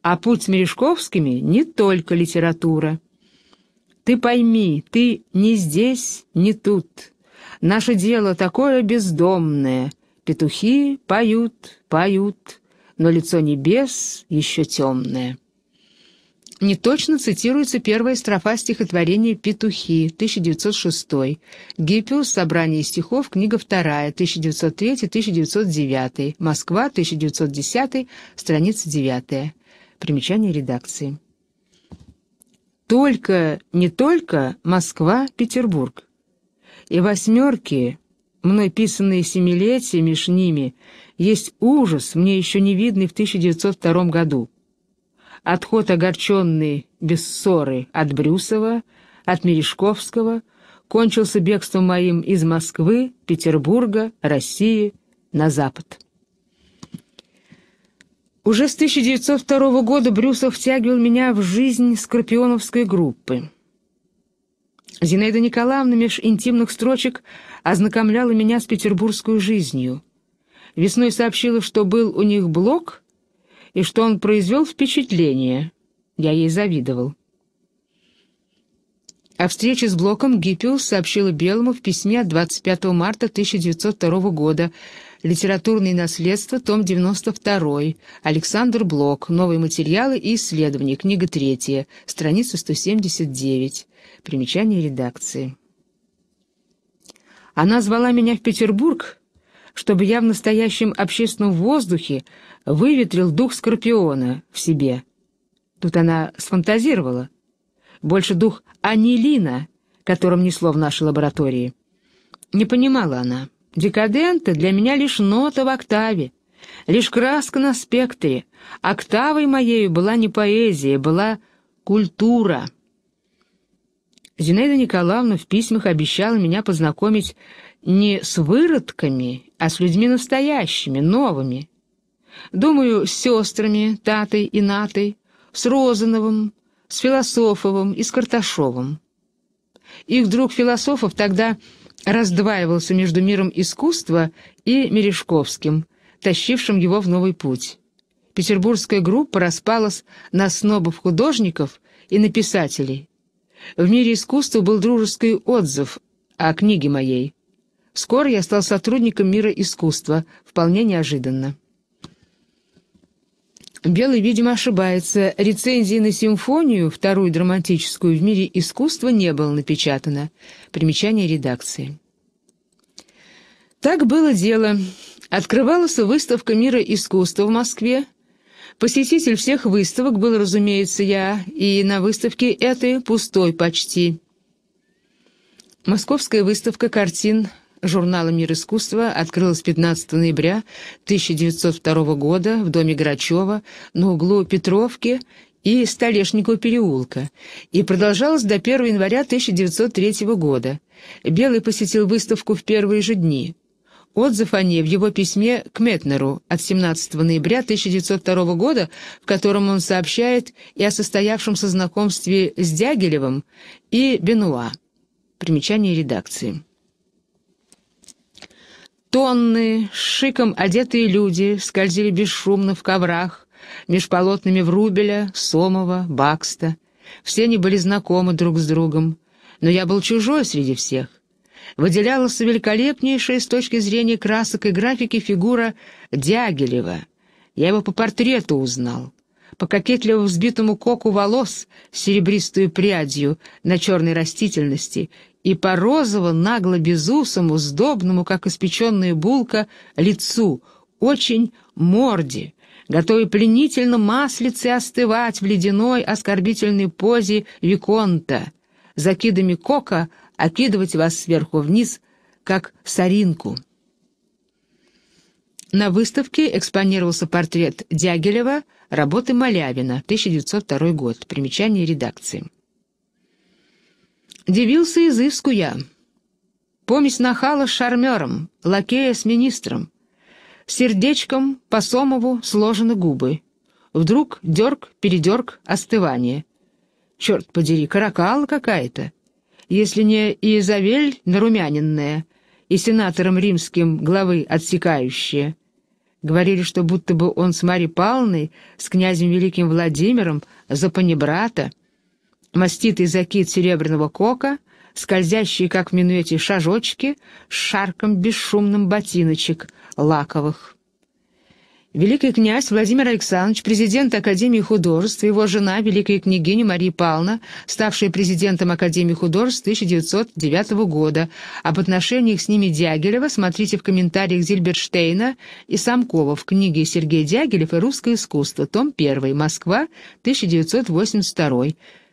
А путь с Мережковскими — не только литература. Ты пойми, ты не здесь, не тут. Наше дело такое бездомное. Петухи поют, поют, но лицо небес еще темное. Неточно цитируется первая строфа стихотворения «Петухи» 1906, «Гиппиус. Собрание стихов. Книга 2. 1903-1909. Москва. 1910. Страница 9». Примечание редакции. Только, не только Москва, Петербург. И восьмерки, мной писанные семилетия меж ними, есть ужас, мне еще не видный в 1902 году. Отход огорченный, без ссоры, от Брюсова, от Мережковского, кончился бегством моим из Москвы, Петербурга, России на Запад. Уже с 1902 года Брюсов втягивал меня в жизнь скорпионовской группы. Зинаида Николаевна меж интимных строчек ознакомляла меня с петербургской жизнью. Весной сообщила, что был у них блок — и что он произвел впечатление. Я ей завидовал. О встрече с Блоком Гиппиус сообщила Белому в письме от 25 марта 1902 года. «Литературное наследство, том 92. Александр Блок. Новые материалы и исследования. Книга 3. Страница 179. Примечание редакции». Она звала меня в Петербург чтобы я в настоящем общественном воздухе выветрил дух Скорпиона в себе. Тут она сфантазировала. Больше дух анилина, которым несло в нашей лаборатории. Не понимала она. Декаденты для меня лишь нота в октаве, лишь краска на спектре. Октавой моею была не поэзия, была культура. Зинаида Николаевна в письмах обещала меня познакомить не с выродками, а с людьми настоящими, новыми. Думаю, с сестрами Татой и Натой, с Розановым, с Философовым и с Карташовым. Их друг Философов тогда раздваивался между миром искусства и Мережковским, тащившим его в новый путь. Петербургская группа распалась на снобов художников и на писателей. В мире искусства был дружеский отзыв о книге моей. Скоро я стал сотрудником мира искусства, вполне неожиданно. Белый, видимо, ошибается. Рецензии на симфонию, вторую драматическую в мире искусства, не было напечатано. Примечание редакции. Так было дело. Открывалась выставка мира искусства в Москве. Посетитель всех выставок был, разумеется, я, и на выставке этой пустой почти. Московская выставка картин журнала «Мир искусства» открылась 15 ноября 1902 года в доме Грачева на углу Петровки и Столешникова переулка и продолжалась до 1 января 1903 года. Белый посетил выставку в первые же дни. Отзыв о ней в его письме к Метнеру от 17 ноября 1902 года, в котором он сообщает и о состоявшемся знакомстве с Дягилевым и Бенуа. Примечание редакции. Тонны, шиком одетые люди скользили бесшумно в коврах, меж полотнами Врубеля, Сомова, Бакста. Все они были знакомы друг с другом, но я был чужой среди всех. Выделялась великолепнейшая с точки зрения красок и графики фигура Дягилева. Я его по портрету узнал, по кокетливо взбитому коку волос с серебристую прядью на черной растительности и по розово, нагло безусому, сдобному, как испеченная булка, лицу, очень морде, готовый пленительно маслице остывать в ледяной оскорбительной позе Виконта, закидами кока окидывать вас сверху вниз, как соринку. На выставке экспонировался портрет Дягилева, работы Малявина, 1902 год, примечание редакции. Дивился изыску я. Помесь нахала с шармером, лакея с министром. Сердечком по Сомову сложены губы. Вдруг дерг-передерг остывание. Черт подери, каракал какая-то. Если не Иезавель нарумяненная и сенатором римским главы отсекающая. Говорили, что будто бы он с Мари Павловной, с князем Великим Владимиром, за панибрата — маститый закид серебряного кока, скользящие, как в минуете шажочки с шарком бесшумным ботиночек лаковых. Великий князь Владимир Александрович, президент Академии художеств, его жена, великая княгиня Мария Павловна, ставшая президентом Академии художеств 1909 года. Об отношениях с ними Дягилева смотрите в комментариях Зильберштейна и Самкова в книге «Сергей Дягилев и русское искусство», том 1, Москва, 1982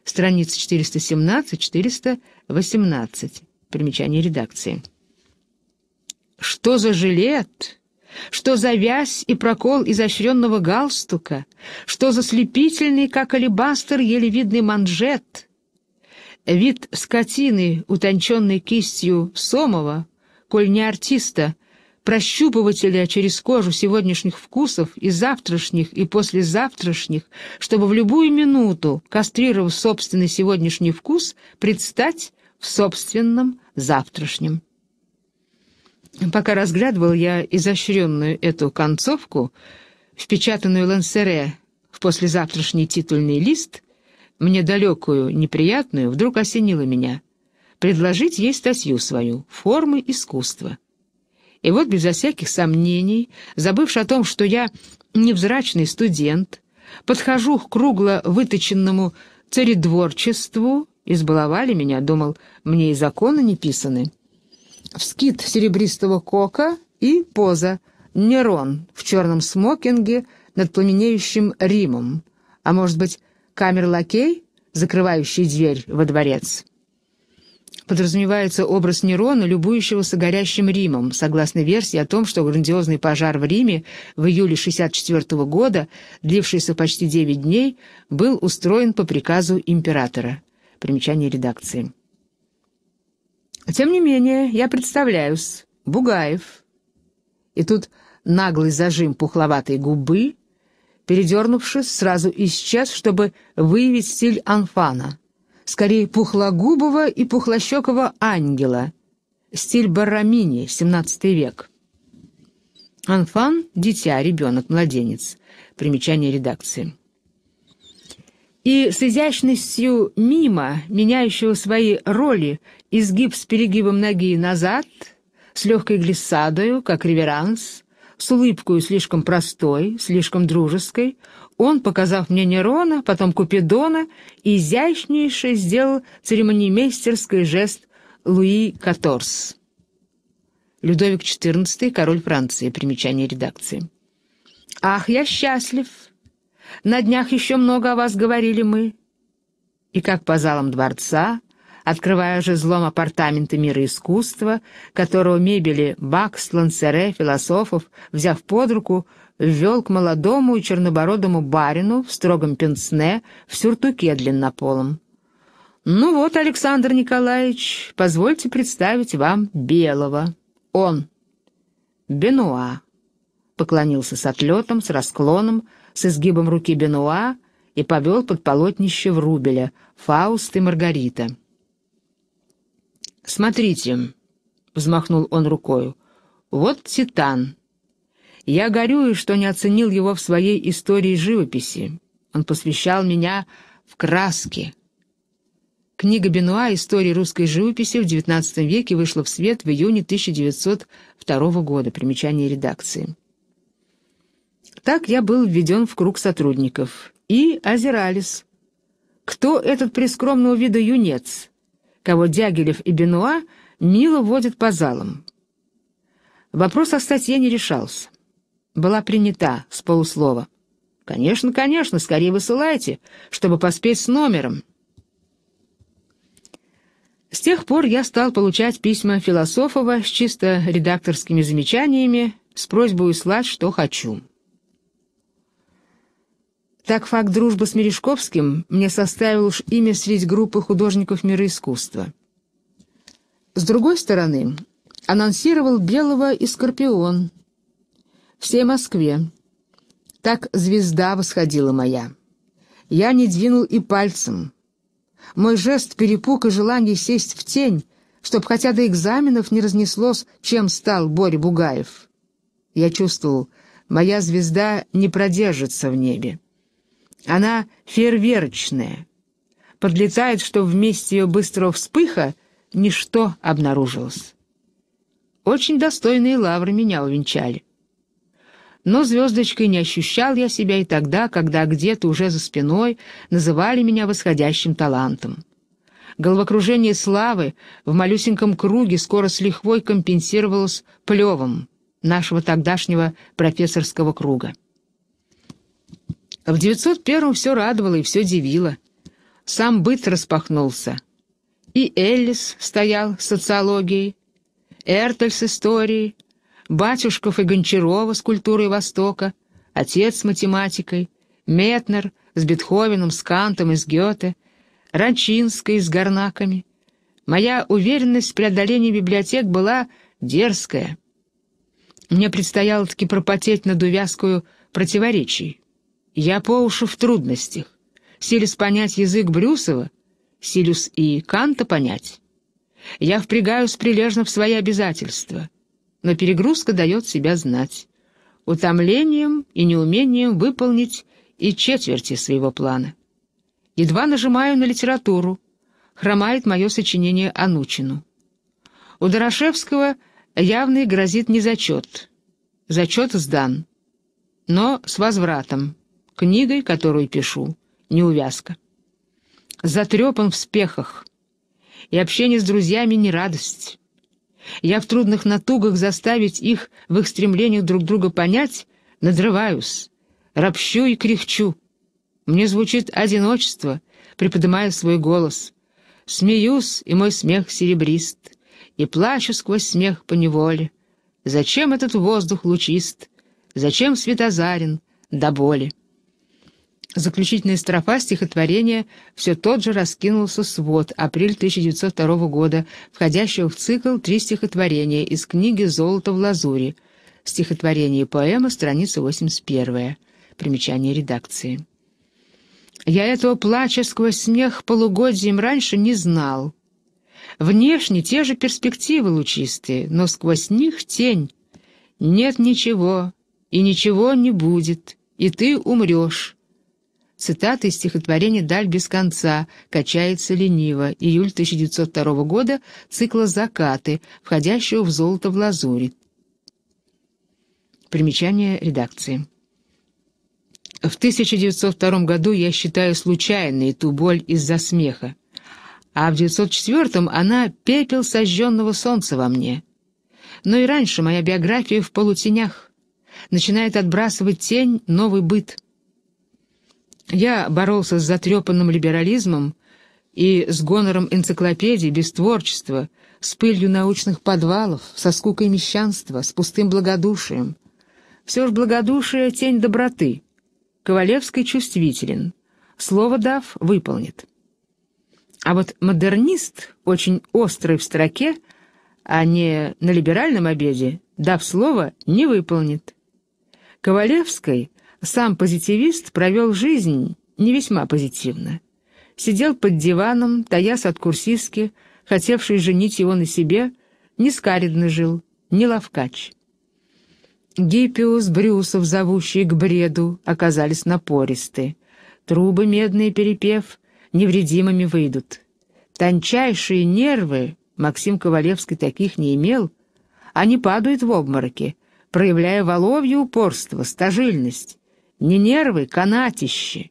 страницы 417-418, примечание редакции. «Что за жилет? Что за вязь и прокол изощренного галстука? Что за слепительный, как алебастер, еле видный манжет?» Вид скотины, утонченной кистью Сомова, коль не артиста, прощупывателя через кожу сегодняшних вкусов и завтрашних, и послезавтрашних, чтобы в любую минуту, кастрировав собственный сегодняшний вкус, предстать в собственном завтрашнем. Пока разглядывал я изощренную эту концовку, впечатанную Лансере в послезавтрашний титульный лист, мне далекую, неприятную, вдруг осенило меня. Предложить ей статью свою «Формы искусства». И вот безо всяких сомнений, забывши о том, что я невзрачный студент, подхожу к кругло выточенному царедворчеству, избаловали меня, думал, мне и законы не писаны. Вскид серебристого кока и поза. Нерон в черном смокинге над пламенеющим Римом. А может быть, камер-лакей, закрывающий дверь во дворец? подразумевается образ Нерона, любующегося горящим Римом, согласно версии о том, что грандиозный пожар в Риме в июле 64 года, длившийся почти 9 дней, был устроен по приказу императора. Примечание редакции. Тем не менее, я представляюсь, Бугаев. И тут наглый зажим пухловатой губы, передернувшись, сразу исчез, чтобы выявить стиль Анфана — скорее пухлогубого и пухлощекого ангела, стиль Баррамини, XVII век. Анфан – дитя, ребенок, младенец. Примечание редакции. И с изящностью мимо, меняющего свои роли, изгиб с перегибом ноги назад, с легкой глиссадою, как реверанс, с улыбкой слишком простой, слишком дружеской, он, показав мне Нерона, потом Купидона, изящнейше сделал церемонимейстерский жест Луи Каторс. Людовик XIV, король Франции, примечание редакции. «Ах, я счастлив! На днях еще много о вас говорили мы». И как по залам дворца, открывая же злом апартаменты мира искусства, которого мебели Бакс, Лансере, философов, взяв под руку, ввел к молодому и чернобородому барину в строгом пенсне в сюртуке длиннополом. «Ну вот, Александр Николаевич, позвольте представить вам Белого. Он Бенуа», — поклонился с отлетом, с расклоном, с изгибом руки Бенуа и повел под полотнище в рубеля Фауст и Маргарита. «Смотрите», — взмахнул он рукою, — «вот Титан». Я горюю, что не оценил его в своей истории живописи. Он посвящал меня в краски. Книга Бенуа «История русской живописи» в XIX веке вышла в свет в июне 1902 года. Примечание редакции. Так я был введен в круг сотрудников. И озирались. Кто этот прескромного вида юнец, кого Дягилев и Бенуа мило водят по залам? Вопрос о статье не решался была принята с полуслова. «Конечно, конечно, скорее высылайте, чтобы поспеть с номером». С тех пор я стал получать письма Философова с чисто редакторскими замечаниями, с просьбой услать, что хочу. Так факт дружбы с Мережковским мне составил уж имя среди группы художников мира искусства. С другой стороны, анонсировал Белого и Скорпион — всей Москве. Так звезда восходила моя. Я не двинул и пальцем. Мой жест перепуг и желание сесть в тень, чтоб хотя до экзаменов не разнеслось, чем стал Боря Бугаев. Я чувствовал, моя звезда не продержится в небе. Она фейерверочная. Подлетает, что вместе ее быстрого вспыха ничто обнаружилось. Очень достойные лавры меня увенчали. Но звездочкой не ощущал я себя и тогда, когда где-то уже за спиной называли меня восходящим талантом. Головокружение славы в малюсеньком круге скоро с лихвой компенсировалось плевом нашего тогдашнего профессорского круга. В 901-м все радовало и все дивило. Сам быт распахнулся. И Эллис стоял с социологией, Эртель с историей, Батюшков и Гончарова с культурой Востока, отец с математикой, Метнер с Бетховеном, с Кантом и с Гёте, Ранчинской с Гарнаками. Моя уверенность в преодолении библиотек была дерзкая. Мне предстояло таки пропотеть над увязкую противоречий. Я по уши в трудностях. Силюсь понять язык Брюсова, силюсь и Канта понять. Я впрягаюсь прилежно в свои обязательства — но перегрузка дает себя знать. Утомлением и неумением выполнить и четверти своего плана. Едва нажимаю на литературу, хромает мое сочинение Анучину. У Дорошевского явный грозит незачет. Зачет сдан, но с возвратом, книгой, которую пишу, неувязка. Затрепан в спехах, и общение с друзьями не радость. Я в трудных натугах заставить их в их стремлениях друг друга понять, надрываюсь, ропщу и кряхчу. Мне звучит одиночество, приподнимая свой голос. Смеюсь, и мой смех серебрист, и плачу сквозь смех по неволе. Зачем этот воздух лучист? Зачем светозарен до боли? Заключительная строфа стихотворения все тот же раскинулся свод апрель 1902 года, входящего в цикл «Три стихотворения» из книги «Золото в лазури». Стихотворение и поэма, страница 81. Примечание редакции. «Я этого плача сквозь смех полугодием раньше не знал. Внешне те же перспективы лучистые, но сквозь них тень. Нет ничего, и ничего не будет, и ты умрешь» Цитата из стихотворения «Даль без конца», «Качается лениво», июль 1902 года, цикла «Закаты», входящего в «Золото в лазури». Примечание редакции. В 1902 году я считаю случайной ту боль из-за смеха, а в 1904 она — пепел сожженного солнца во мне. Но и раньше моя биография в полутенях начинает отбрасывать тень новый быт — я боролся с затрепанным либерализмом и с гонором энциклопедий без творчества, с пылью научных подвалов, со скукой мещанства, с пустым благодушием. Все же благодушие — тень доброты. Ковалевский чувствителен. Слово дав — выполнит. А вот модернист, очень острый в строке, а не на либеральном обеде, дав слово, не выполнит. Ковалевский сам позитивист провел жизнь не весьма позитивно. Сидел под диваном, таясь от курсистки, хотевшей женить его на себе, не скаридно жил, не ловкач. Гиппиус, Брюсов, зовущие к бреду, оказались напористы. Трубы медные перепев невредимыми выйдут. Тончайшие нервы, Максим Ковалевский таких не имел, они падают в обмороке, проявляя воловье упорство, стажильность не нервы, канатище.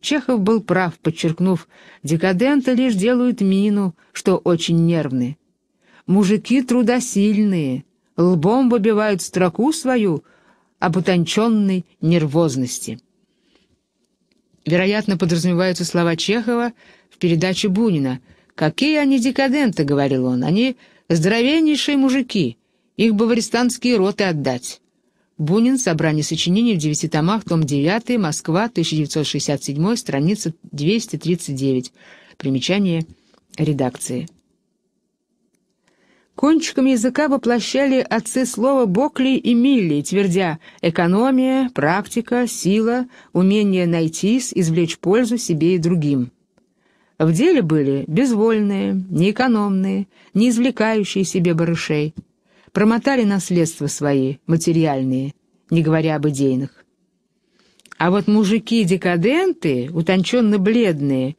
Чехов был прав, подчеркнув, декаденты лишь делают мину, что очень нервны. Мужики трудосильные, лбом выбивают строку свою об утонченной нервозности. Вероятно, подразумеваются слова Чехова в передаче Бунина. «Какие они декаденты», — говорил он, — «они здоровеннейшие мужики, их бы в арестантские роты отдать». Бунин, собрание сочинений в девяти томах, том 9, Москва, 1967, страница 239. Примечание редакции. Кончиками языка воплощали отцы слова Бокли и Милли, твердя «экономия, практика, сила, умение найтись, извлечь пользу себе и другим». В деле были безвольные, неэкономные, не извлекающие себе барышей – промотали наследства свои, материальные, не говоря об идейных. А вот мужики-декаденты, утонченно-бледные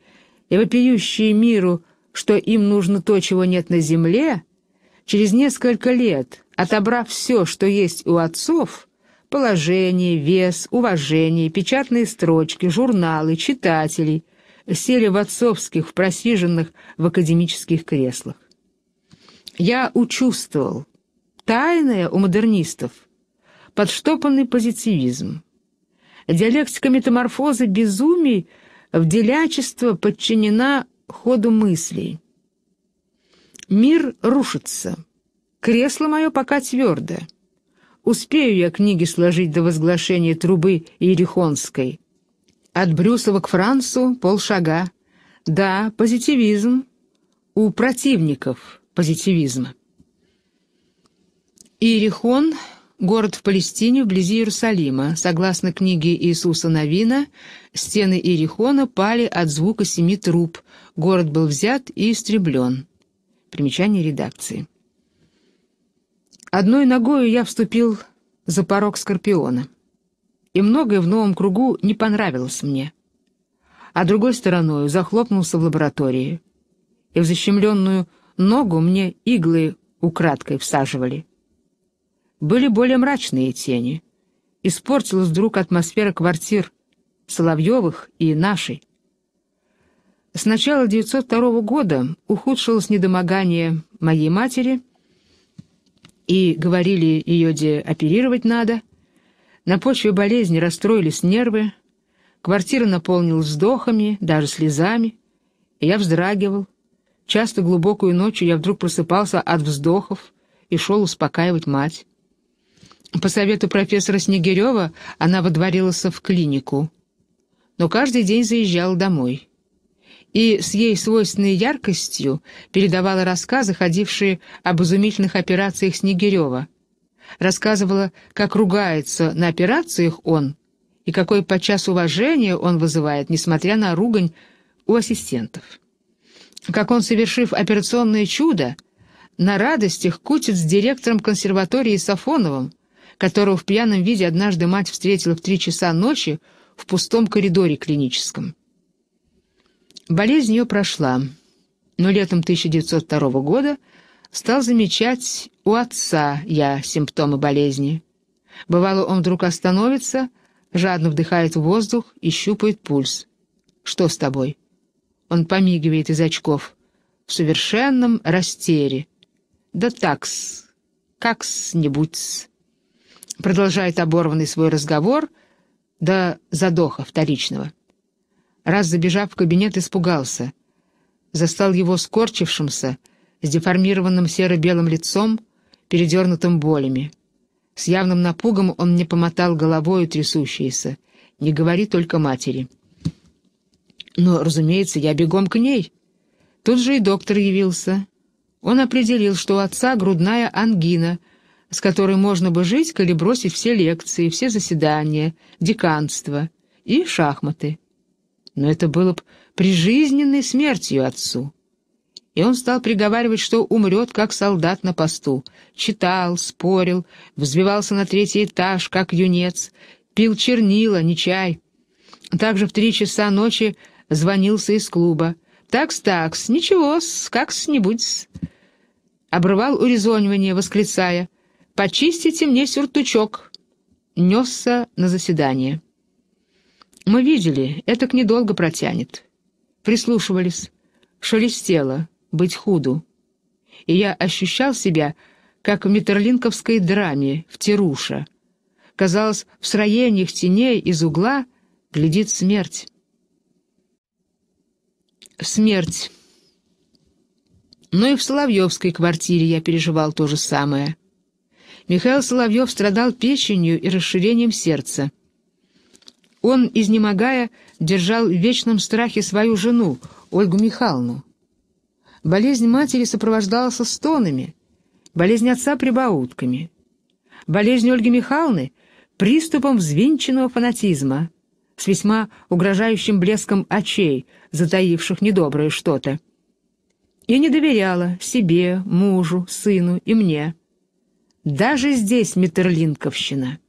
и вопиющие миру, что им нужно то, чего нет на земле, через несколько лет, отобрав все, что есть у отцов, положение, вес, уважение, печатные строчки, журналы, читателей, сели в отцовских, в просиженных в академических креслах. Я учувствовал, тайное у модернистов — подштопанный позитивизм. Диалектика метаморфозы безумий в делячество подчинена ходу мыслей. Мир рушится. Кресло мое пока твердо. Успею я книги сложить до возглашения трубы Иерихонской. От Брюсова к Францу полшага. Да, позитивизм. У противников позитивизма. Иерихон — город в Палестине вблизи Иерусалима. Согласно книге Иисуса Новина, стены Иерихона пали от звука семи труб. Город был взят и истреблен. Примечание редакции. Одной ногою я вступил за порог Скорпиона. И многое в новом кругу не понравилось мне. А другой стороной захлопнулся в лаборатории. И в защемленную ногу мне иглы украдкой всаживали были более мрачные тени. Испортилась вдруг атмосфера квартир Соловьевых и нашей. С начала 1902 года ухудшилось недомогание моей матери, и говорили ее, где оперировать надо. На почве болезни расстроились нервы, квартира наполнилась вздохами, даже слезами, и я вздрагивал. Часто глубокую ночью я вдруг просыпался от вздохов и шел успокаивать мать. По совету профессора Снегирева она водворилась в клинику, но каждый день заезжала домой. И с ей свойственной яркостью передавала рассказы, ходившие об изумительных операциях Снегирева. Рассказывала, как ругается на операциях он и какой подчас уважение он вызывает, несмотря на ругань у ассистентов. Как он, совершив операционное чудо, на радостях кутит с директором консерватории Сафоновым, которого в пьяном виде однажды мать встретила в три часа ночи в пустом коридоре клиническом. Болезнь ее прошла, но летом 1902 года стал замечать у отца я симптомы болезни. Бывало, он вдруг остановится, жадно вдыхает воздух и щупает пульс. «Что с тобой?» Он помигивает из очков. В совершенном растере. «Да такс, как-с-нибудь». Продолжает оборванный свой разговор до задоха вторичного. Раз, забежав в кабинет, испугался. Застал его скорчившимся, с деформированным серо-белым лицом, передернутым болями. С явным напугом он мне помотал головою трясущейся. «Не говори только матери». Но, разумеется, я бегом к ней. Тут же и доктор явился. Он определил, что у отца грудная ангина — с которой можно бы жить, коли бросить все лекции, все заседания, деканство и шахматы. Но это было бы прижизненной смертью отцу. И он стал приговаривать, что умрет, как солдат на посту. Читал, спорил, взбивался на третий этаж, как юнец, пил чернила, не чай. Также в три часа ночи звонился из клуба. «Такс-такс, ничего-с, как-с-нибудь-с». Обрывал урезонивание, восклицая — «Почистите мне сюртучок», — несся на заседание. Мы видели, это к недолго протянет. Прислушивались, шелестело, быть худу. И я ощущал себя, как в метерлинковской драме, в Тируша. Казалось, в сроениях теней из угла глядит смерть. Смерть. Но ну и в Соловьевской квартире я переживал то же самое — Михаил Соловьев страдал печенью и расширением сердца. Он, изнемогая, держал в вечном страхе свою жену, Ольгу Михайловну. Болезнь матери сопровождалась стонами, болезнь отца — прибаутками. Болезнь Ольги Михайловны — приступом взвинченного фанатизма, с весьма угрожающим блеском очей, затаивших недоброе что-то. Я не доверяла себе, мужу, сыну и мне. Даже здесь Метерлинковщина.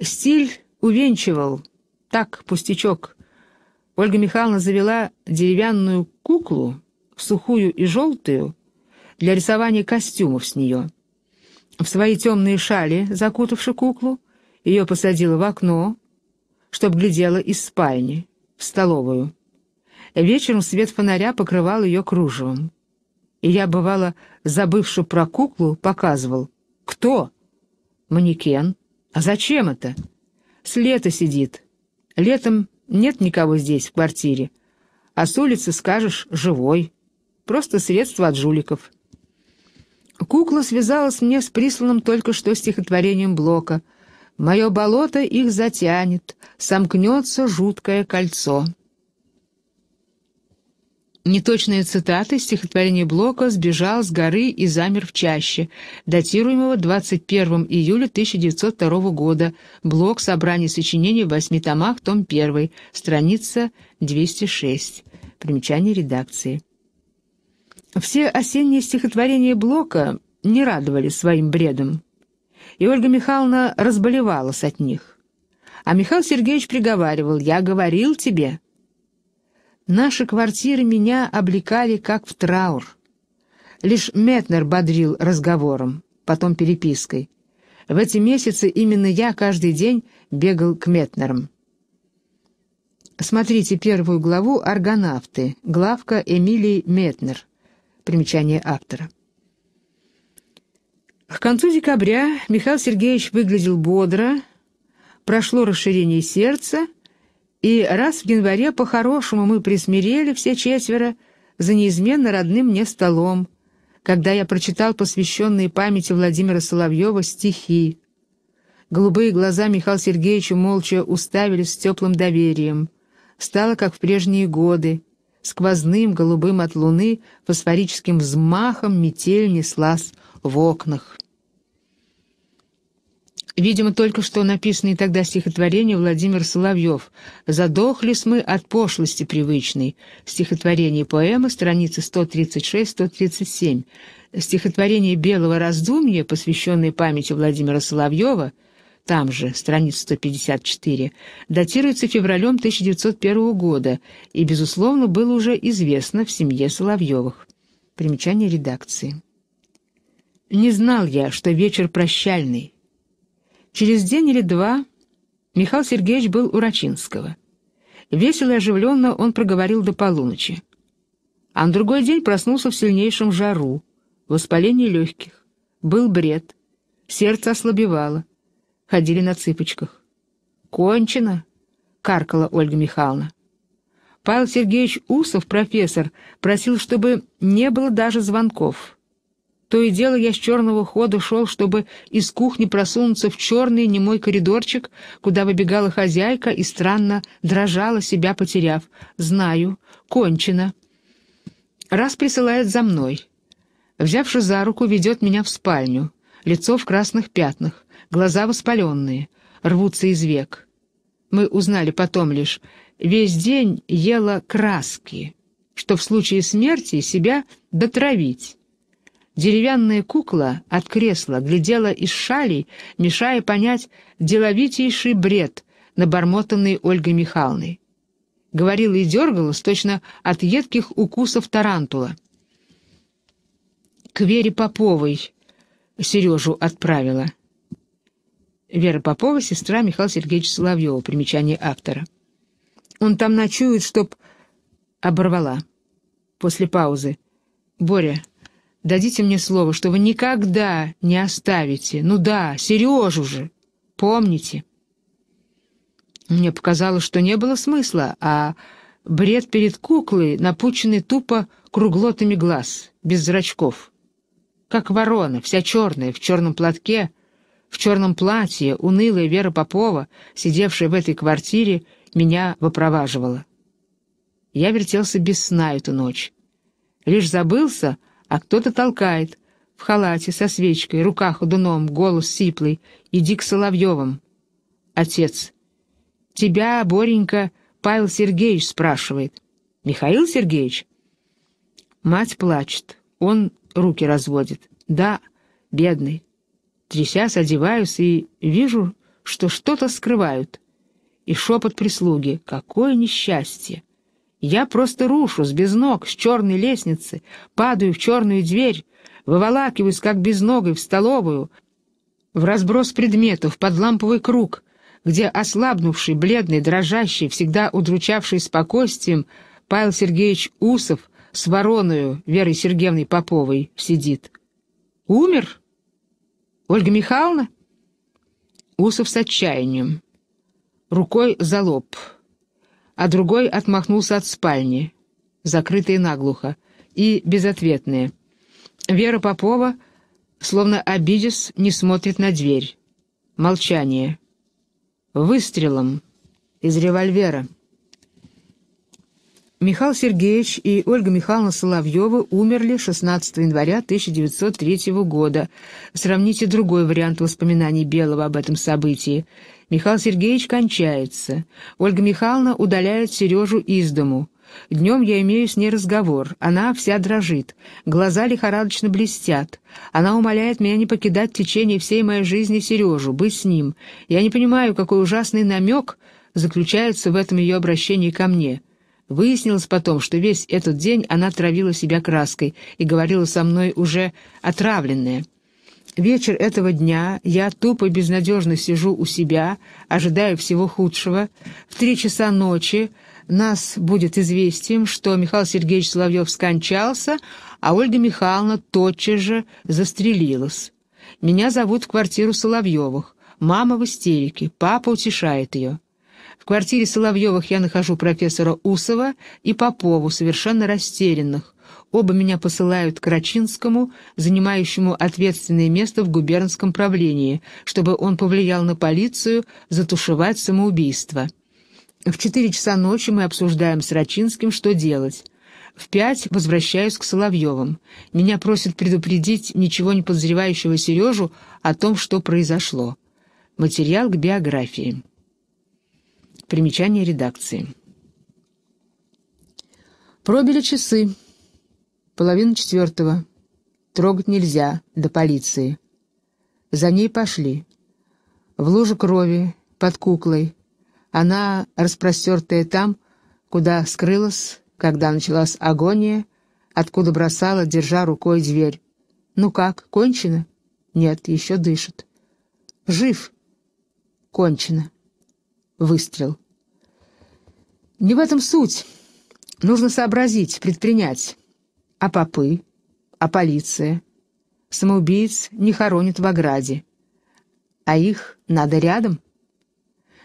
Стиль увенчивал. Так, пустячок. Ольга Михайловна завела деревянную куклу, сухую и желтую, для рисования костюмов с нее. В свои темные шали, закутавши куклу, ее посадила в окно, чтоб глядела из спальни, в столовую. Вечером свет фонаря покрывал ее кружевом и я, бывало, забывшую про куклу, показывал. «Кто?» «Манекен». «А зачем это?» «С лета сидит. Летом нет никого здесь, в квартире. А с улицы скажешь «живой». Просто средство от жуликов». Кукла связалась мне с присланным только что стихотворением Блока. «Мое болото их затянет, сомкнется жуткое кольцо». Неточные цитаты стихотворения Блока «Сбежал с горы и замер в чаще», датируемого 21 июля 1902 года, блок «Собрание сочинений в восьми томах», том 1, страница 206, примечание редакции. Все осенние стихотворения Блока не радовали своим бредом, и Ольга Михайловна разболевалась от них. А Михаил Сергеевич приговаривал «Я говорил тебе», Наши квартиры меня облекали как в траур. Лишь Метнер бодрил разговором, потом перепиской. В эти месяцы именно я каждый день бегал к Метнерам. Смотрите первую главу «Аргонавты», главка Эмилии Метнер. Примечание автора. К концу декабря Михаил Сергеевич выглядел бодро, прошло расширение сердца — и раз в январе по-хорошему мы присмирели все четверо за неизменно родным мне столом, когда я прочитал посвященные памяти Владимира Соловьева стихи. Голубые глаза Михаила Сергеевича молча уставились с теплым доверием. Стало, как в прежние годы. Сквозным голубым от луны фосфорическим взмахом метель неслась в окнах. Видимо, только что написанное тогда стихотворение Владимир Соловьев «Задохлись мы от пошлости привычной». Стихотворение поэмы, страницы 136-137. Стихотворение «Белого раздумья», посвященное памяти Владимира Соловьева, там же, страница 154, датируется февралем 1901 года и, безусловно, было уже известно в семье Соловьевых. Примечание редакции. «Не знал я, что вечер прощальный, Через день или два Михаил Сергеевич был у Рачинского. Весело и оживленно он проговорил до полуночи. А на другой день проснулся в сильнейшем жару, воспалении легких. Был бред, сердце ослабевало, ходили на цыпочках. «Кончено!» — каркала Ольга Михайловна. Павел Сергеевич Усов, профессор, просил, чтобы не было даже звонков. То и дело я с черного хода шел, чтобы из кухни просунуться в черный немой коридорчик, куда выбегала хозяйка и странно дрожала, себя потеряв. Знаю, кончено. Раз присылает за мной. Взявши за руку, ведет меня в спальню. Лицо в красных пятнах, глаза воспаленные, рвутся из век. Мы узнали потом лишь, весь день ела краски, что в случае смерти себя дотравить. Деревянная кукла от кресла глядела из шалей, мешая понять деловитейший бред, набормотанный Ольгой Михайловной. Говорила и дергалась точно от едких укусов тарантула. К Вере Поповой Сережу отправила. Вера Попова — сестра Михаила Сергеевича Соловьева, примечание автора. Он там ночует, чтоб... Оборвала. После паузы. «Боря, Дадите мне слово, что вы никогда не оставите. Ну да, Сережу же. Помните. Мне показалось, что не было смысла, а бред перед куклой, напученный тупо круглотами глаз, без зрачков. Как ворона, вся черная, в черном платке, в черном платье, унылая Вера Попова, сидевшая в этой квартире, меня выпроваживала. Я вертелся без сна эту ночь. Лишь забылся — а кто-то толкает, в халате, со свечкой, рука ходуном, голос сиплый, иди к Соловьевым. Отец. Тебя, Боренька, Павел Сергеевич спрашивает. Михаил Сергеевич? Мать плачет, он руки разводит. Да, бедный. Трясясь, одеваюсь и вижу, что что-то скрывают. И шепот прислуги. Какое несчастье! Я просто рушусь без ног, с черной лестницы, падаю в черную дверь, выволакиваюсь, как без безногой, в столовую, в разброс предметов, под ламповый круг, где ослабнувший, бледный, дрожащий, всегда удручавший спокойствием, Павел Сергеевич Усов с вороною Верой Сергеевной Поповой сидит. «Умер? Ольга Михайловна?» Усов с отчаянием. Рукой за лоб а другой отмахнулся от спальни, закрытые наглухо, и безответные. Вера Попова, словно обидясь, не смотрит на дверь. Молчание. Выстрелом из револьвера. Михаил Сергеевич и Ольга Михайловна Соловьева умерли 16 января 1903 года. Сравните другой вариант воспоминаний Белого об этом событии. Михаил Сергеевич кончается. Ольга Михайловна удаляет Сережу из дому. Днем я имею с ней разговор. Она вся дрожит, глаза лихорадочно блестят. Она умоляет меня не покидать в течение всей моей жизни Сережу, быть с ним. Я не понимаю, какой ужасный намек заключается в этом ее обращении ко мне. Выяснилось потом, что весь этот день она травила себя краской и говорила со мной уже отравленная. Вечер этого дня я тупо безнадежно сижу у себя, ожидая всего худшего. В три часа ночи нас будет известием, что Михаил Сергеевич Соловьев скончался, а Ольга Михайловна тотчас же застрелилась. Меня зовут в квартиру Соловьевых. Мама в истерике, папа утешает ее. В квартире Соловьевых я нахожу профессора Усова и Попову, совершенно растерянных. Оба меня посылают к Рачинскому, занимающему ответственное место в губернском правлении, чтобы он повлиял на полицию затушевать самоубийство. В четыре часа ночи мы обсуждаем с Рачинским, что делать. В пять возвращаюсь к Соловьевым. Меня просят предупредить ничего не подозревающего Сережу о том, что произошло. Материал к биографии. Примечание редакции. Пробили часы. Половина четвертого. Трогать нельзя, до полиции. За ней пошли. В луже крови, под куклой. Она, распростертая там, куда скрылась, когда началась агония, откуда бросала, держа рукой дверь. «Ну как, кончено?» «Нет, еще дышит». «Жив!» «Кончено». Выстрел. «Не в этом суть. Нужно сообразить, предпринять». А попы? А полиция? Самоубийц не хоронят в ограде. А их надо рядом.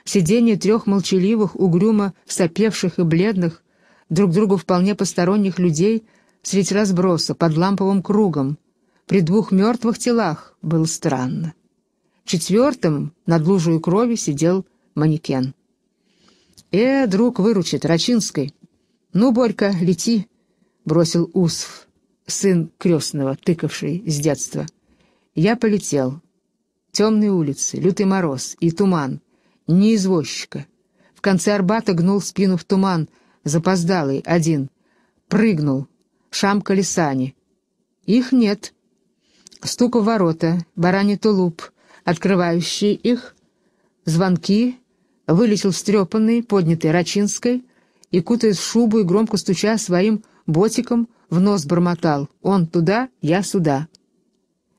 Сидение трех молчаливых, угрюмо сопевших и бледных, друг другу вполне посторонних людей среди разброса под ламповым кругом, при двух мертвых телах, было странно. Четвертым над лужей крови сидел манекен. «Э, друг выручит, Рачинской! Ну, Борька, лети!» бросил Усф, сын крестного, тыкавший с детства. Я полетел. Темные улицы, лютый мороз и туман. Ни извозчика. В конце Арбата гнул спину в туман, запоздалый, один. Прыгнул. Шамкали сани. Их нет. Стук у ворота, Барани тулуп, открывающий их. Звонки. Вылетел встрепанный, поднятый Рачинской, и, кутаясь в шубу и громко стуча своим ботиком в нос бормотал «Он туда, я сюда».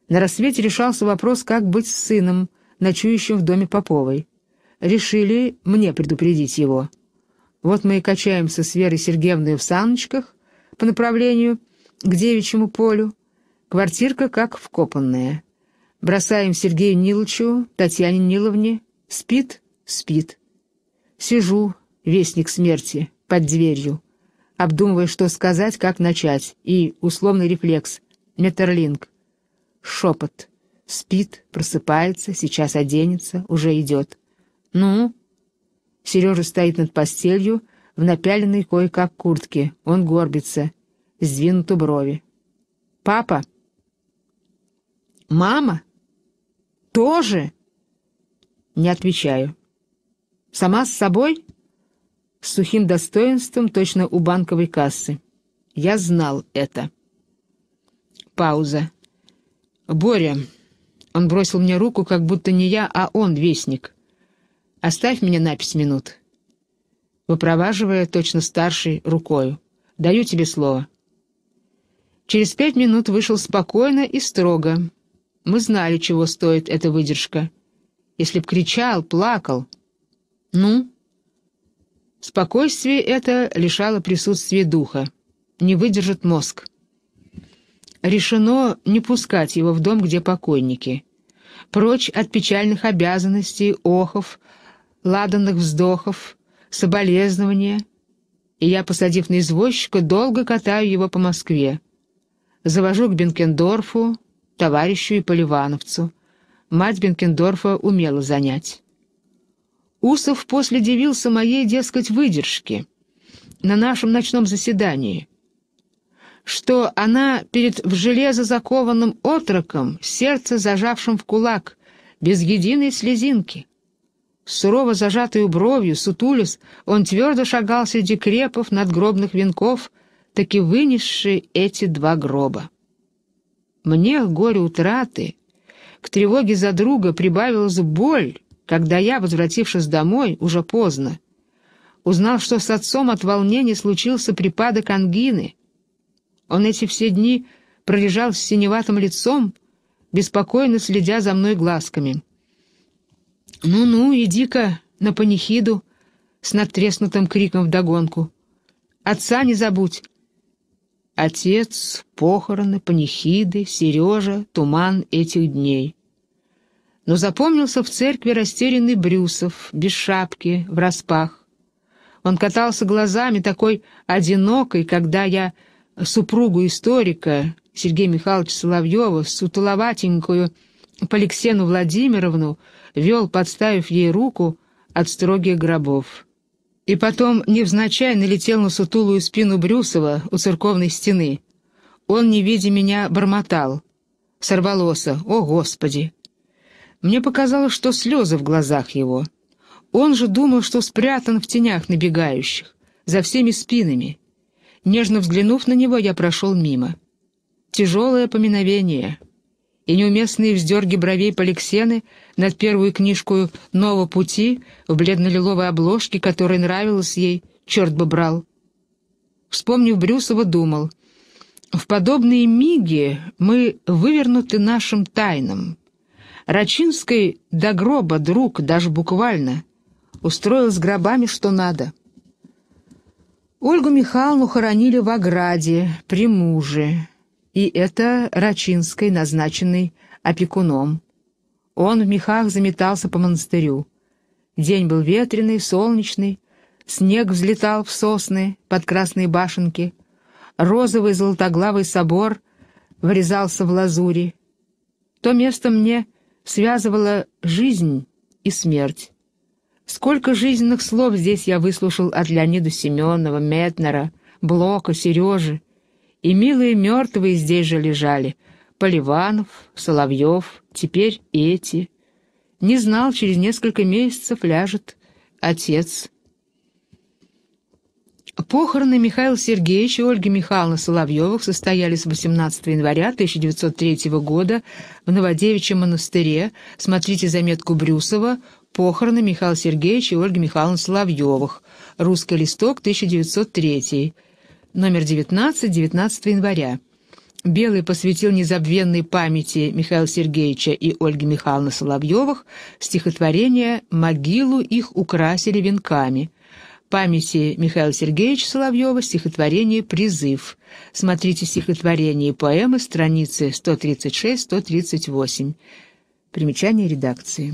На рассвете решался вопрос, как быть с сыном, ночующим в доме Поповой. Решили мне предупредить его. Вот мы и качаемся с Верой Сергеевной в саночках по направлению к девичьему полю. Квартирка как вкопанная. Бросаем Сергею Ниловичу, Татьяне Ниловне. Спит? Спит. Сижу, вестник смерти, под дверью обдумывая, что сказать, как начать, и условный рефлекс, метерлинг, шепот. Спит, просыпается, сейчас оденется, уже идет. «Ну?» Сережа стоит над постелью, в напяленной кое-как куртке. Он горбится, сдвинуты брови. «Папа?» «Мама?» «Тоже?» Не отвечаю. «Сама с собой?» с сухим достоинством, точно у банковой кассы. Я знал это. Пауза. «Боря!» Он бросил мне руку, как будто не я, а он, вестник. «Оставь меня на пять минут». Выпроваживая, точно старший, рукою. «Даю тебе слово». Через пять минут вышел спокойно и строго. Мы знали, чего стоит эта выдержка. Если б кричал, плакал. «Ну?» Спокойствие это лишало присутствия духа. Не выдержит мозг. Решено не пускать его в дом, где покойники. Прочь от печальных обязанностей, охов, ладанных вздохов, соболезнования. И я, посадив на извозчика, долго катаю его по Москве. Завожу к Бенкендорфу, товарищу и поливановцу. Мать Бенкендорфа умела занять. Усов после дивился моей, дескать, выдержке на нашем ночном заседании, что она перед в железо закованным отроком, сердце зажавшим в кулак, без единой слезинки. Сурово зажатую бровью, сутулис, он твердо шагал среди крепов надгробных венков, таки вынесшие эти два гроба. Мне горе утраты, к тревоге за друга прибавилась боль, когда я, возвратившись домой, уже поздно, узнал, что с отцом от волнения случился припадок ангины. Он эти все дни пролежал с синеватым лицом, беспокойно следя за мной глазками. «Ну-ну, иди-ка на панихиду!» — с надтреснутым криком вдогонку. «Отца не забудь!» Отец, похороны, панихиды, Сережа, туман этих дней но запомнился в церкви растерянный Брюсов, без шапки, в распах. Он катался глазами такой одинокой, когда я супругу историка Сергея Михайловича Соловьева, сутуловатенькую Поликсену Владимировну, вел, подставив ей руку от строгих гробов. И потом невзначай налетел на сутулую спину Брюсова у церковной стены. Он, не видя меня, бормотал. Сорвалося. «О, Господи!» Мне показалось, что слезы в глазах его. Он же думал, что спрятан в тенях набегающих, за всеми спинами. Нежно взглянув на него, я прошел мимо. Тяжелое поминовение и неуместные вздерги бровей Поликсены над первую книжку «Нового пути» в бледно-лиловой обложке, которая нравилась ей, черт бы брал. Вспомнив Брюсова, думал, «В подобные миги мы вывернуты нашим тайнам, Рачинский до гроба друг, даже буквально. Устроил с гробами что надо. Ольгу Михайловну хоронили в ограде, при муже. И это Рачинской, назначенный опекуном. Он в мехах заметался по монастырю. День был ветреный, солнечный, снег взлетал в сосны под красные башенки, розовый золотоглавый собор врезался в лазури. То место мне связывала жизнь и смерть. Сколько жизненных слов здесь я выслушал от Леонида Семенова, Метнера, Блока, Сережи. И милые мертвые здесь же лежали. Поливанов, Соловьев, теперь эти. Не знал, через несколько месяцев ляжет отец Похороны Михаила Сергеевича и Ольги Михайловны Соловьевых состоялись 18 января 1903 года в Новодевичьем монастыре. Смотрите заметку Брюсова «Похороны Михаила Сергеевича и Ольги Михайловны Соловьевых. Русский листок, 1903. Номер 19, 19 января». Белый посвятил незабвенной памяти Михаила Сергеевича и Ольги Михайловны Соловьевых стихотворение «Могилу их украсили венками» памяти Михаила Сергеевича Соловьева стихотворение «Призыв». Смотрите стихотворение и поэмы, страницы 136-138. Примечание редакции.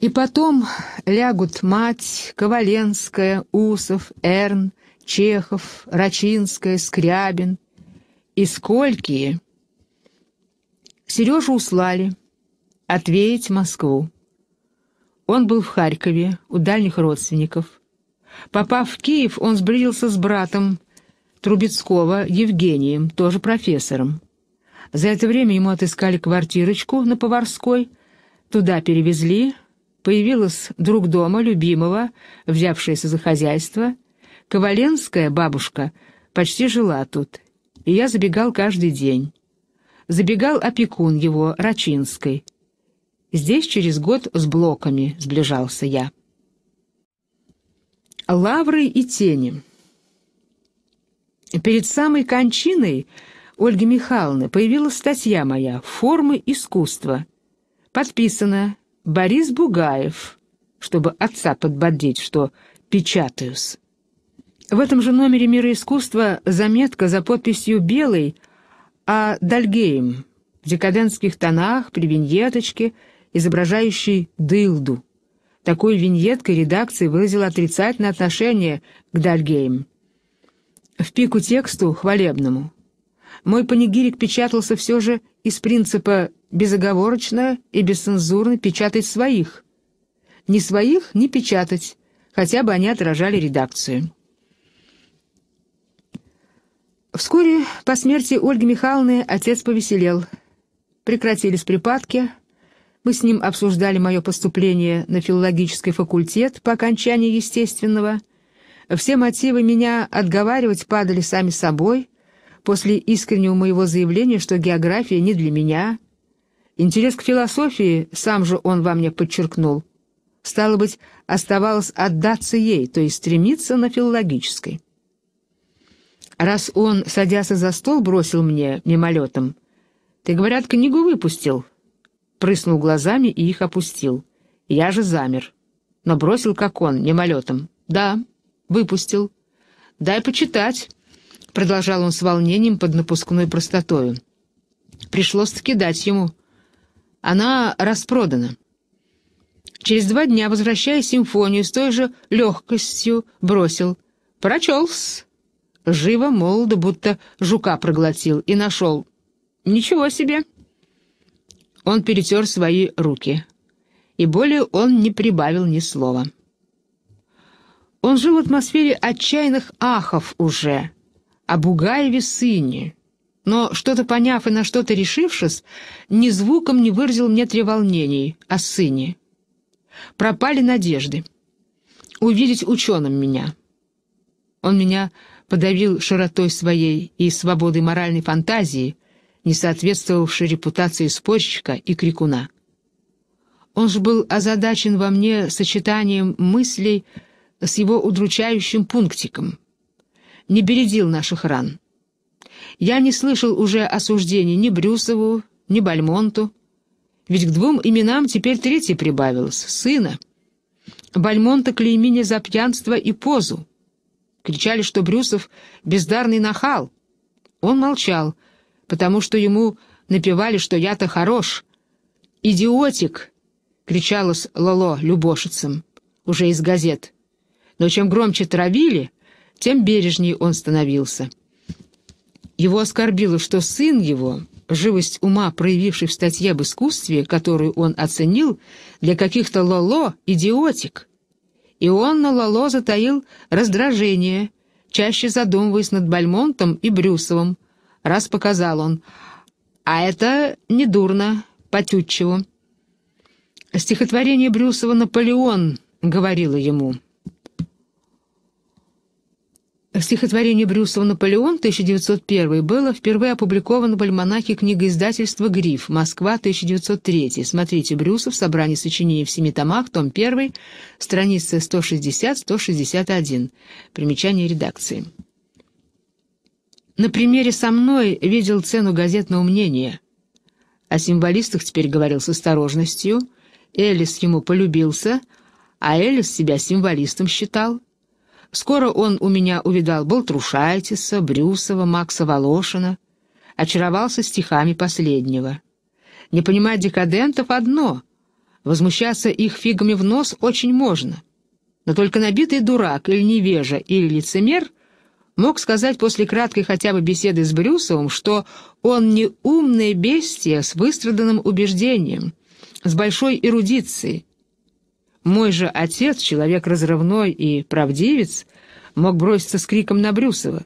И потом лягут мать, Коваленская, Усов, Эрн, Чехов, Рачинская, Скрябин. И сколькие? Сережу услали. Отвеять Москву. Он был в Харькове, у дальних родственников. Попав в Киев, он сблизился с братом Трубецкого, Евгением, тоже профессором. За это время ему отыскали квартирочку на Поварской, туда перевезли, появилась друг дома, любимого, взявшаяся за хозяйство. Коваленская бабушка почти жила тут, и я забегал каждый день. Забегал опекун его, Рачинской — Здесь через год с блоками сближался я. Лавры и тени. Перед самой кончиной Ольги Михайловны появилась статья моя «Формы искусства». Подписано «Борис Бугаев», чтобы отца подбодрить, что «печатаюсь». В этом же номере «Мира искусства» заметка за подписью «Белый» о Дальгеем в декадентских тонах, при виньеточке – изображающий дылду. Такой виньеткой редакции выразила отрицательное отношение к Дальгейм. В пику тексту хвалебному. Мой панигирик печатался все же из принципа безоговорочно и бесцензурно печатать своих. не своих не печатать, хотя бы они отражали редакцию. Вскоре по смерти Ольги Михайловны отец повеселел. Прекратились припадки, мы с ним обсуждали мое поступление на филологический факультет по окончании естественного. Все мотивы меня отговаривать падали сами собой, после искреннего моего заявления, что география не для меня. Интерес к философии сам же он во мне подчеркнул. Стало быть, оставалось отдаться ей, то есть стремиться на филологической. Раз он, садясь за стол, бросил мне мимолетом, «Ты, говорят, книгу выпустил» прыснул глазами и их опустил. Я же замер. Но бросил, как он, мимолетом. «Да, выпустил. Дай почитать», — продолжал он с волнением под напускной простотою. Пришлось-таки дать ему. Она распродана. Через два дня, возвращая симфонию, с той же легкостью бросил. прочел с, Живо, молодо, будто жука проглотил и нашел. «Ничего себе!» Он перетер свои руки. И более он не прибавил ни слова. Он жил в атмосфере отчаянных ахов уже, о Бугаеве сыне. Но, что-то поняв и на что-то решившись, ни звуком не выразил мне треволнений о сыне. Пропали надежды. Увидеть ученым меня. Он меня подавил широтой своей и свободой моральной фантазии — не соответствовавший репутации спорщика и крикуна. Он же был озадачен во мне сочетанием мыслей с его удручающим пунктиком. Не бередил наших ран. Я не слышал уже осуждений ни Брюсову, ни Бальмонту, ведь к двум именам теперь третий прибавилось — сына. Бальмонта клеймили за пьянство и позу. Кричали, что Брюсов — бездарный нахал. Он молчал — потому что ему напевали, что я-то хорош. «Идиотик!» — кричалось Лоло любошицам, уже из газет. Но чем громче травили, тем бережнее он становился. Его оскорбило, что сын его, живость ума, проявивший в статье об искусстве, которую он оценил, для каких-то Лоло — идиотик. И он на Лоло затаил раздражение, чаще задумываясь над Бальмонтом и Брюсовым, раз показал он. А это недурно, потютчево. Стихотворение Брюсова «Наполеон» говорило ему. Стихотворение Брюсова «Наполеон» 1901 было впервые опубликовано в альманахе книгоиздательства «Гриф», Москва, 1903. Смотрите Брюсов, собрание сочинений в семи томах, том 1, страницы 160-161. Примечание редакции. На примере со мной видел цену газетного мнения. О символистах теперь говорил с осторожностью. Элис ему полюбился, а Элис себя символистом считал. Скоро он у меня увидал Болтрушайтиса, Брюсова, Макса Волошина. Очаровался стихами последнего. Не понимать декадентов одно. Возмущаться их фигами в нос очень можно. Но только набитый дурак или невежа, или лицемер мог сказать после краткой хотя бы беседы с Брюсовым, что он не умное бестие с выстраданным убеждением, с большой эрудицией. Мой же отец, человек разрывной и правдивец, мог броситься с криком на Брюсова.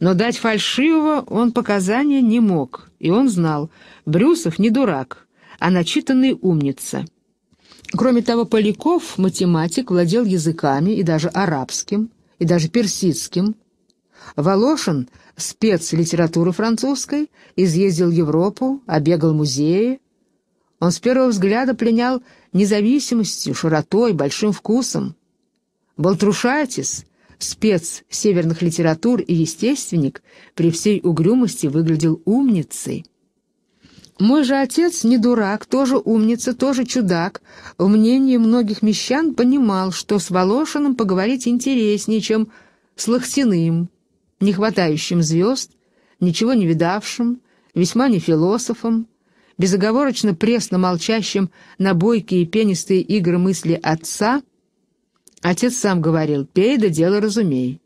Но дать фальшивого он показания не мог, и он знал, Брюсов не дурак, а начитанный умница. Кроме того, Поляков, математик, владел языками и даже арабским, и даже персидским, Волошин, спец литературы французской, изъездил Европу, обегал музеи. Он с первого взгляда пленял независимостью, широтой, большим вкусом. Балтрушайтис, спец северных литератур и естественник, при всей угрюмости выглядел умницей. Мой же отец не дурак, тоже умница, тоже чудак. В мнении многих мещан понимал, что с Волошиным поговорить интереснее, чем с Лохтиным, не хватающим звезд, ничего не видавшим, весьма не философом, безоговорочно пресно молчащим на бойкие пенистые игры мысли отца, отец сам говорил «пей да дело разумей».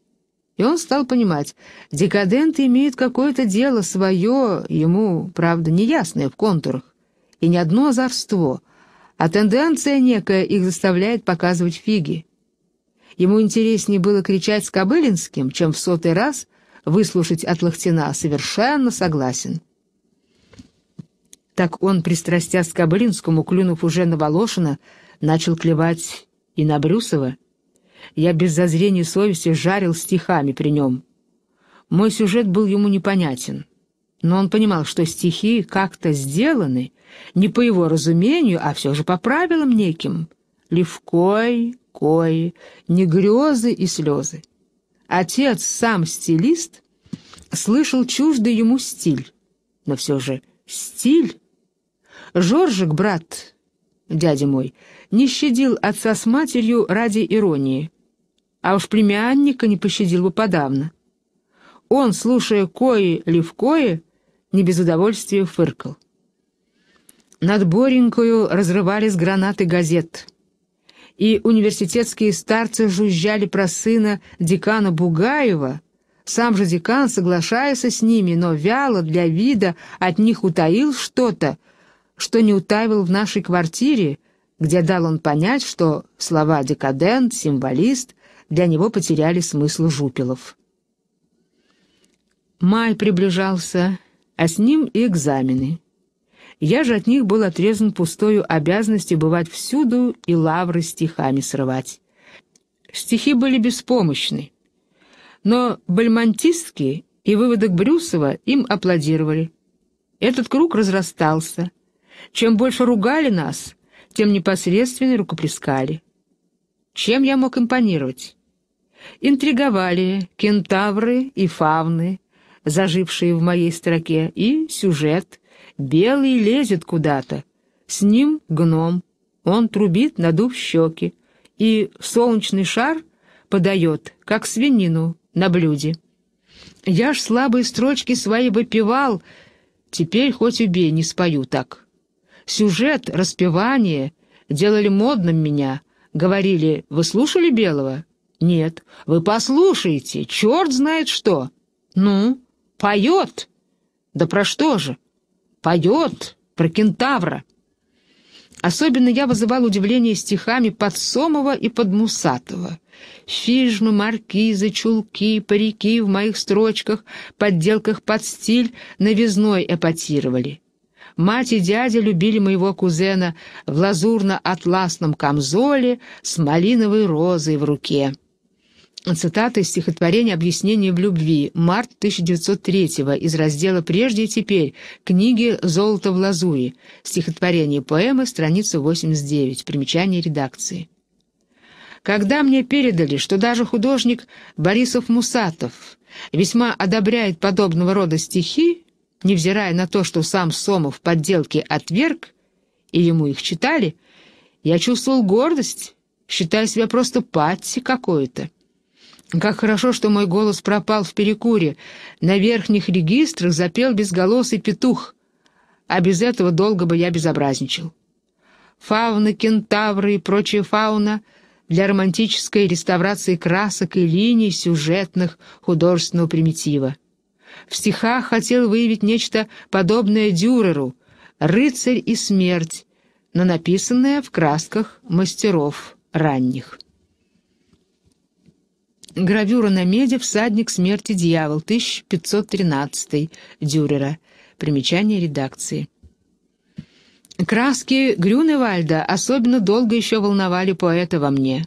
И он стал понимать, декаденты имеют какое-то дело свое, ему, правда, неясное в контурах, и не одно озорство, а тенденция некая их заставляет показывать фиги. Ему интереснее было кричать с Кобылинским, чем в сотый раз выслушать от Лохтина. Совершенно согласен. Так он, пристрастясь к Кобылинскому, клюнув уже на Волошина, начал клевать и на Брюсова. Я без зазрения совести жарил стихами при нем. Мой сюжет был ему непонятен. Но он понимал, что стихи как-то сделаны, не по его разумению, а все же по правилам неким. Левкой, покои, не грезы и слезы. Отец, сам стилист, слышал чуждый ему стиль, но все же стиль. Жоржик, брат, дядя мой, не щадил отца с матерью ради иронии, а уж племянника не пощадил бы подавно. Он, слушая кое-левкое, не без удовольствия фыркал. Над Боренькою разрывались гранаты газет — и университетские старцы жужжали про сына декана Бугаева, сам же декан соглашаясь с ними, но вяло, для вида, от них утаил что-то, что не утаивал в нашей квартире, где дал он понять, что слова «декадент», «символист» для него потеряли смысл Жупилов. Май приближался, а с ним и экзамены. Я же от них был отрезан пустою обязанностью бывать всюду и лавры стихами срывать. Стихи были беспомощны. Но бальмонтистки и выводок Брюсова им аплодировали. Этот круг разрастался. Чем больше ругали нас, тем непосредственно рукоплескали. Чем я мог импонировать? Интриговали кентавры и фавны, зажившие в моей строке, и сюжет — Белый лезет куда-то. С ним гном. Он трубит, надув щеки. И солнечный шар подает, как свинину на блюде. Я ж слабые строчки свои выпивал, теперь хоть убей, не спою так. Сюжет, распевание делали модным меня. Говорили, вы слушали Белого? Нет. Вы послушайте, черт знает что. Ну, поет. Да про что же? поет про кентавра. Особенно я вызывал удивление стихами Подсомова и Подмусатова. Фижмы, маркизы, чулки, парики в моих строчках, подделках под стиль новизной эпатировали. Мать и дядя любили моего кузена в лазурно-атласном камзоле с малиновой розой в руке. Цитата из стихотворения «Объяснение в любви», март 1903 го из раздела «Прежде и теперь» книги «Золото в лазури», стихотворение поэмы, страница 89, примечание редакции. Когда мне передали, что даже художник Борисов Мусатов весьма одобряет подобного рода стихи, невзирая на то, что сам Сомов подделки отверг, и ему их читали, я чувствовал гордость, считая себя просто патти какой-то. Как хорошо, что мой голос пропал в перекуре. На верхних регистрах запел безголосый петух, а без этого долго бы я безобразничал. Фауна, кентавры и прочая фауна для романтической реставрации красок и линий сюжетных художественного примитива. В стихах хотел выявить нечто подобное Дюреру «Рыцарь и смерть», но написанное в красках мастеров ранних. Гравюра на меди «Всадник смерти дьявол» 1513 Дюрера. Примечание редакции. Краски Грюневальда особенно долго еще волновали поэта во мне.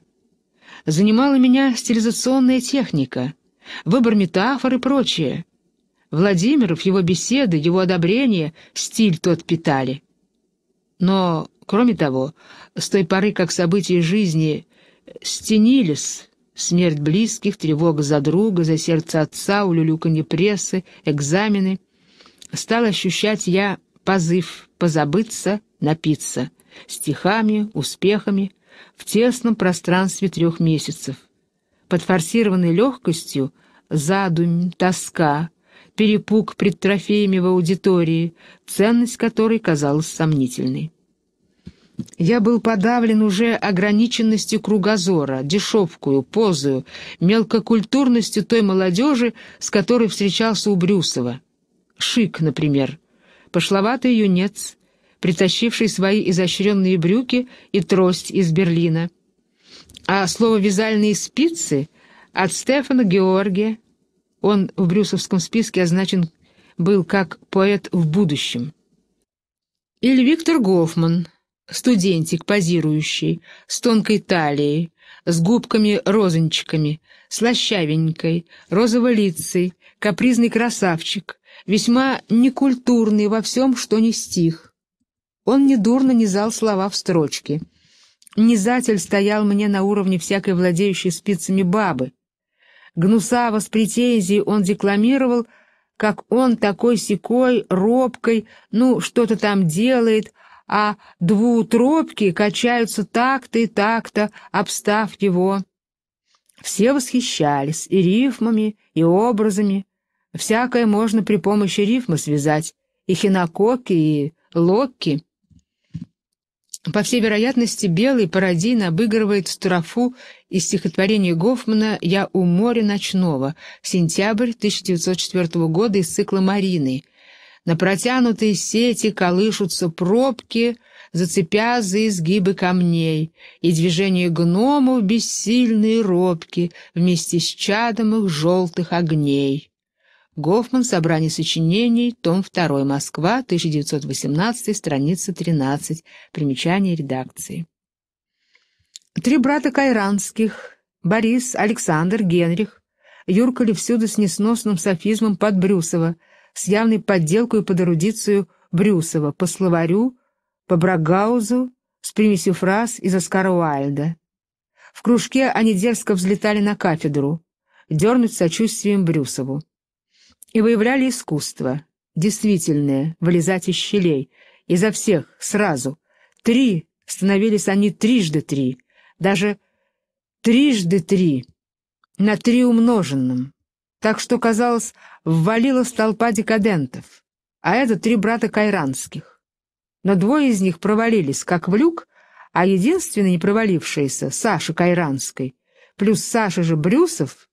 Занимала меня стилизационная техника, выбор метафор и прочее. Владимиров, его беседы, его одобрение, стиль тот питали. Но, кроме того, с той поры, как события жизни стенились, Смерть близких, тревога за друга, за сердце отца, улюлюканье прессы, экзамены. Стал ощущать я позыв позабыться, напиться. Стихами, успехами, в тесном пространстве трех месяцев. Под форсированной легкостью задумь, тоска, перепуг пред трофеями в аудитории, ценность которой казалась сомнительной. Я был подавлен уже ограниченностью кругозора, дешевкую, позою, мелкокультурностью той молодежи, с которой встречался у Брюсова. Шик, например, пошловатый юнец, притащивший свои изощренные брюки и трость из Берлина. А слово «вязальные спицы» от Стефана Георгия, он в брюсовском списке означен был как поэт в будущем. Или Виктор Гофман — Студентик, позирующий, с тонкой талией, с губками-розончиками, слащавенькой, розоволицей, капризный красавчик, весьма некультурный во всем, что не стих. Он недурно низал слова в строчке, Низатель стоял мне на уровне всякой владеющей спицами бабы. Гнусаво с претензией он декламировал, как он такой-сякой, робкой, ну, что-то там делает — а двутропки качаются так-то и так-то, обстав его. Все восхищались и рифмами, и образами. Всякое можно при помощи рифма связать, и хинококи, и локки. По всей вероятности, Белый Пародин обыгрывает строфу из стихотворения Гофмана «Я у моря ночного» сентябрь 1904 года из цикла «Марины», на протянутой сети колышутся пробки, зацепя за изгибы камней, и движения гномов бессильные робки вместе с чадом их желтых огней. Гофман, собрание сочинений, том 2, Москва, 1918, страница 13, примечание редакции. Три брата Кайранских, Борис, Александр, Генрих, юркали всюду с несносным софизмом под Брюсова — с явной подделкой под эрудицию Брюсова по словарю, по Брагаузу, с примесью фраз из Оскара Уайльда. В кружке они дерзко взлетали на кафедру, дернуть сочувствием Брюсову. И выявляли искусство, действительное, вылезать из щелей, изо всех, сразу. Три, становились они трижды три, даже трижды три, на три умноженном так что, казалось, ввалилась толпа декадентов, а это три брата кайранских. Но двое из них провалились, как в люк, а единственный не провалившийся, Саша Кайранской, плюс Саша же Брюсов,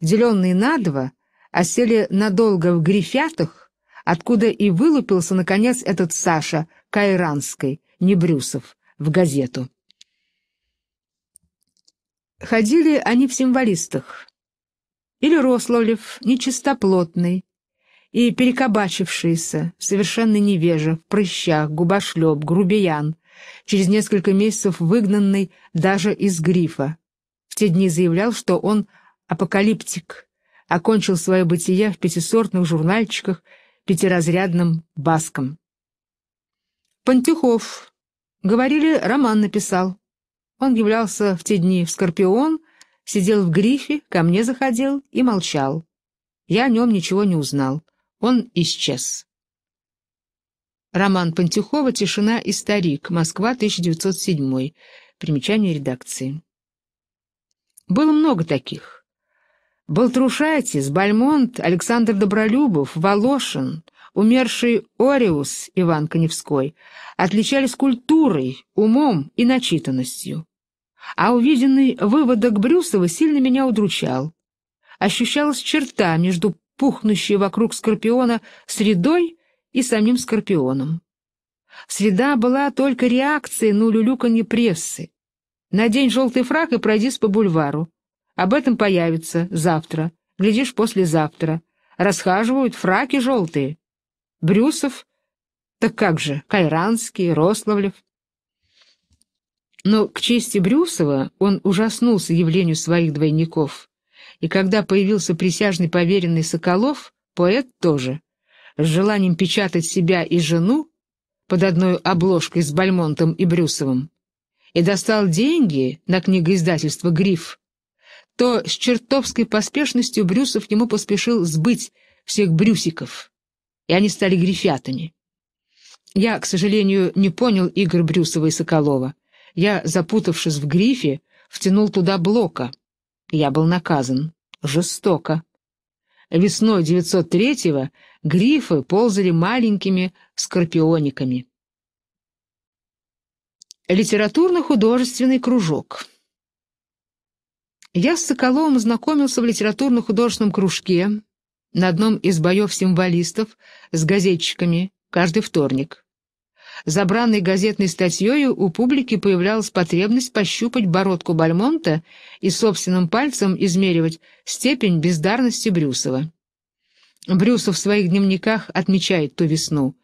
деленные на два, осели надолго в грифятах, откуда и вылупился, наконец, этот Саша Кайранской, не Брюсов, в газету. Ходили они в символистах, или Рославлев, нечистоплотный и перекобачившийся, совершенно невежа, в прыщах, губошлеп, грубиян, через несколько месяцев выгнанный даже из грифа. В те дни заявлял, что он апокалиптик, окончил свое бытие в пятисортных журнальчиках пятиразрядным баском. Пантюхов. Говорили, роман написал. Он являлся в те дни в «Скорпион», Сидел в грифе, ко мне заходил и молчал. Я о нем ничего не узнал. Он исчез. Роман Пантюхова «Тишина и старик. Москва, 1907». Примечание редакции. Было много таких. Был Трушайтис, Бальмонт, Александр Добролюбов, Волошин, умерший Ориус Иван Коневской, отличались культурой, умом и начитанностью а увиденный выводок Брюсова сильно меня удручал. Ощущалась черта между пухнущей вокруг Скорпиона средой и самим Скорпионом. Среда была только реакцией на улюлюканье прессы. Надень желтый фраг и пройдись по бульвару. Об этом появится завтра, глядишь, послезавтра. Расхаживают фраки желтые. Брюсов, так как же, Кайранский, Рославлев — но к чести Брюсова он ужаснулся явлению своих двойников. И когда появился присяжный поверенный Соколов, поэт тоже, с желанием печатать себя и жену под одной обложкой с Бальмонтом и Брюсовым, и достал деньги на книгоиздательство «Гриф», то с чертовской поспешностью Брюсов ему поспешил сбыть всех брюсиков, и они стали грифятами. Я, к сожалению, не понял игр Брюсова и Соколова. Я, запутавшись в грифе, втянул туда блока. Я был наказан. Жестоко. Весной 903-го грифы ползали маленькими скорпиониками. Литературно-художественный кружок Я с Соколовым знакомился в литературно-художественном кружке на одном из боев символистов с газетчиками каждый вторник. За газетной статьей у публики появлялась потребность пощупать бородку Бальмонта и собственным пальцем измеривать степень бездарности Брюсова. Брюсов в своих дневниках отмечает ту весну.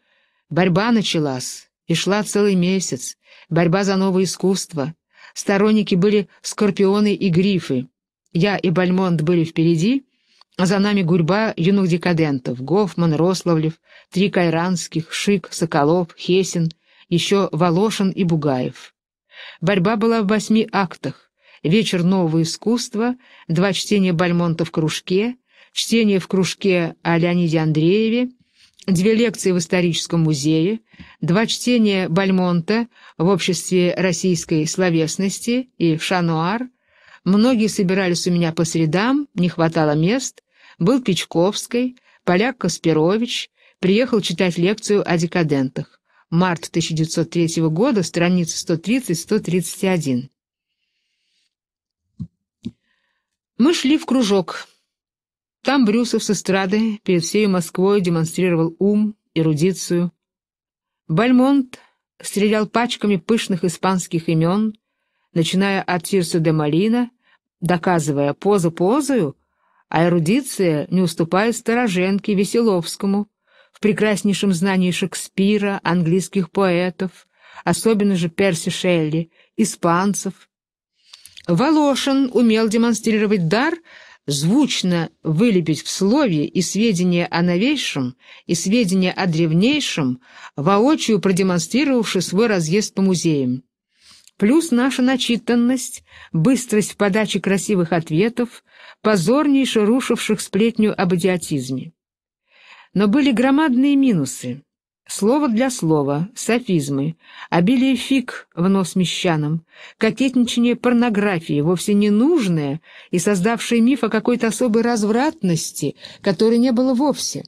Борьба началась и шла целый месяц. Борьба за новое искусство. Сторонники были скорпионы и грифы. Я и Бальмонт были впереди, за нами гурьба юных декадентов — Гофман, Рославлев, три кайранских, Шик, Соколов, Хесин, еще Волошин и Бугаев. Борьба была в восьми актах. Вечер нового искусства, два чтения Бальмонта в кружке, чтение в кружке о Леониде Андрееве, две лекции в историческом музее, два чтения Бальмонта в обществе российской словесности и в Шануар. Многие собирались у меня по средам, не хватало мест, был Печковский, поляк Каспирович, приехал читать лекцию о декадентах. Март 1903 года, страница 130-131. Мы шли в кружок. Там Брюсов с эстрады перед всей Москвой демонстрировал ум, эрудицию. Бальмонт стрелял пачками пышных испанских имен, начиная от Тирса де Малина, доказывая позу позою, а эрудиция не уступает Стороженке, Веселовскому, в прекраснейшем знании Шекспира, английских поэтов, особенно же Перси Шелли, испанцев. Волошин умел демонстрировать дар, звучно вылепить в слове и сведения о новейшем, и сведения о древнейшем, воочию продемонстрировавши свой разъезд по музеям. Плюс наша начитанность, быстрость в подаче красивых ответов, позорнейше рушивших сплетню об идиотизме. Но были громадные минусы. Слово для слова, софизмы, обилие фиг в нос мещанам, кокетничание порнографии, вовсе ненужное и создавшее миф о какой-то особой развратности, которой не было вовсе,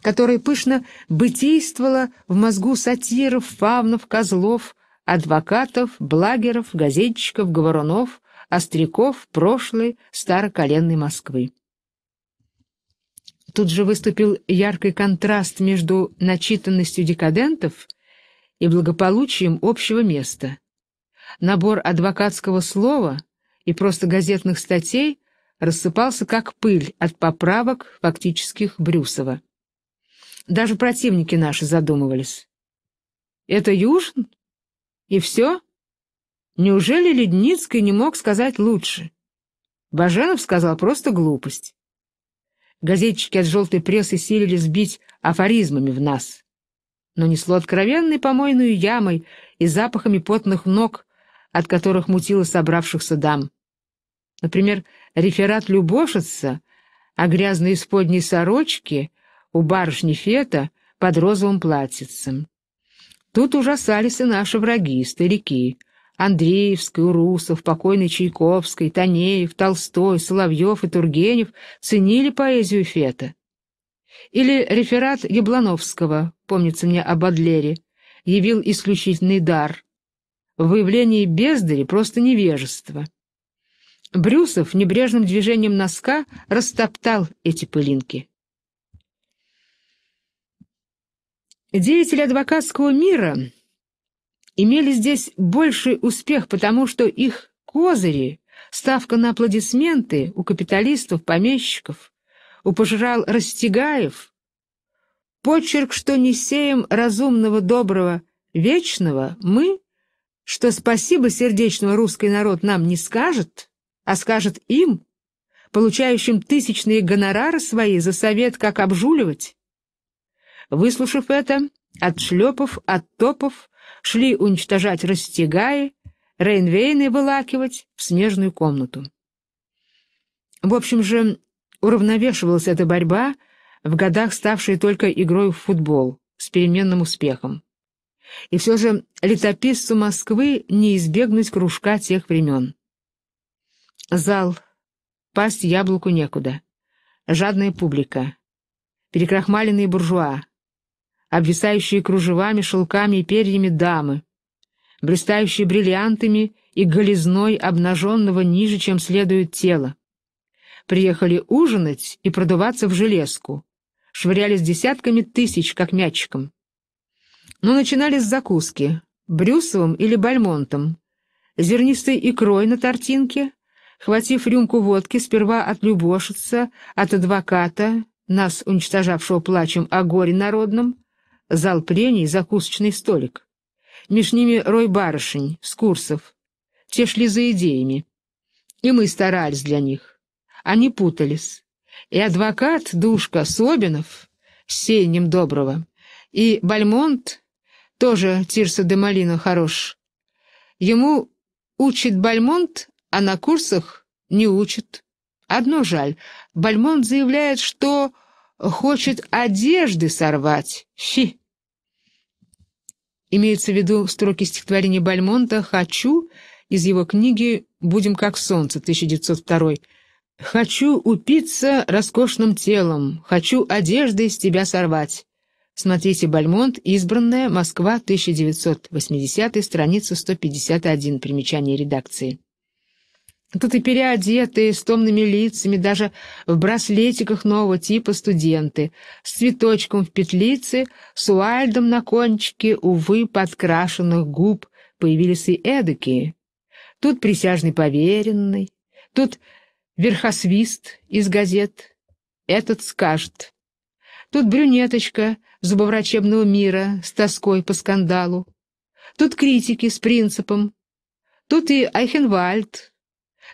которая пышно бытействовала в мозгу сатиров, фавнов, козлов, адвокатов, благеров, газетчиков, говорунов, остряков прошлой староколенной Москвы. Тут же выступил яркий контраст между начитанностью декадентов и благополучием общего места. Набор адвокатского слова и просто газетных статей рассыпался как пыль от поправок фактических Брюсова. Даже противники наши задумывались. «Это Южин? И все?» Неужели Ледницкий не мог сказать лучше? Баженов сказал просто глупость. Газетчики от желтой прессы силили сбить афоризмами в нас. Но несло откровенной помойную ямой и запахами потных ног, от которых мутило собравшихся дам. Например, реферат любошица о грязной исподней сорочке у барышни Фета под розовым платьицем. Тут ужасались и наши враги, старики, Андреевский, Урусов, покойный Чайковский, Танеев, Толстой, Соловьев и Тургенев ценили поэзию Фета. Или реферат Яблановского, помнится мне об Адлере, явил исключительный дар. В выявлении бездари просто невежество. Брюсов небрежным движением носка растоптал эти пылинки. Деятели адвокатского мира имели здесь больший успех, потому что их козыри, ставка на аплодисменты у капиталистов, помещиков, у пожирал Растегаев, почерк, что не сеем разумного, доброго, вечного, мы, что спасибо сердечного русский народ нам не скажет, а скажет им, получающим тысячные гонорары свои за совет, как обжуливать. Выслушав это, от шлепов, от шли уничтожать растягаи, рейнвейны вылакивать в снежную комнату. В общем же, уравновешивалась эта борьба, в годах ставшей только игрой в футбол, с переменным успехом. И все же летописцу Москвы не избегнуть кружка тех времен. Зал. Пасть яблоку некуда. Жадная публика. Перекрахмаленные буржуа обвисающие кружевами, шелками и перьями дамы, блистающие бриллиантами и голизной обнаженного ниже, чем следует тела. Приехали ужинать и продуваться в железку. Швырялись десятками тысяч, как мячиком. Но ну, начинали с закуски. Брюсовым или бальмонтом. Зернистой икрой на тортинке, хватив рюмку водки сперва от любошица, от адвоката, нас уничтожавшего плачем о горе народном, зал прений, закусочный столик. Меж ними рой барышень с курсов. Те шли за идеями. И мы старались для них. Они путались. И адвокат Душка Собинов с сеньем доброго, и Бальмонт, тоже Тирса де Малина хорош. Ему учит Бальмонт, а на курсах не учит. Одно жаль, Бальмонт заявляет, что хочет одежды сорвать. Фи! Имеется в виду строки стихотворения Бальмонта «Хочу» из его книги «Будем как солнце» 1902 «Хочу упиться роскошным телом, хочу одежды с тебя сорвать». Смотрите «Бальмонт. Избранная. Москва. 1980. Страница 151. Примечание редакции». Тут и переодетые, с томными лицами, даже в браслетиках нового типа студенты, с цветочком в петлице, с уальдом на кончике, увы, подкрашенных губ, появились и эдакие. Тут присяжный поверенный, тут верхосвист из газет, этот скажет. Тут брюнеточка зубоврачебного мира с тоской по скандалу. Тут критики с принципом. Тут и Айхенвальд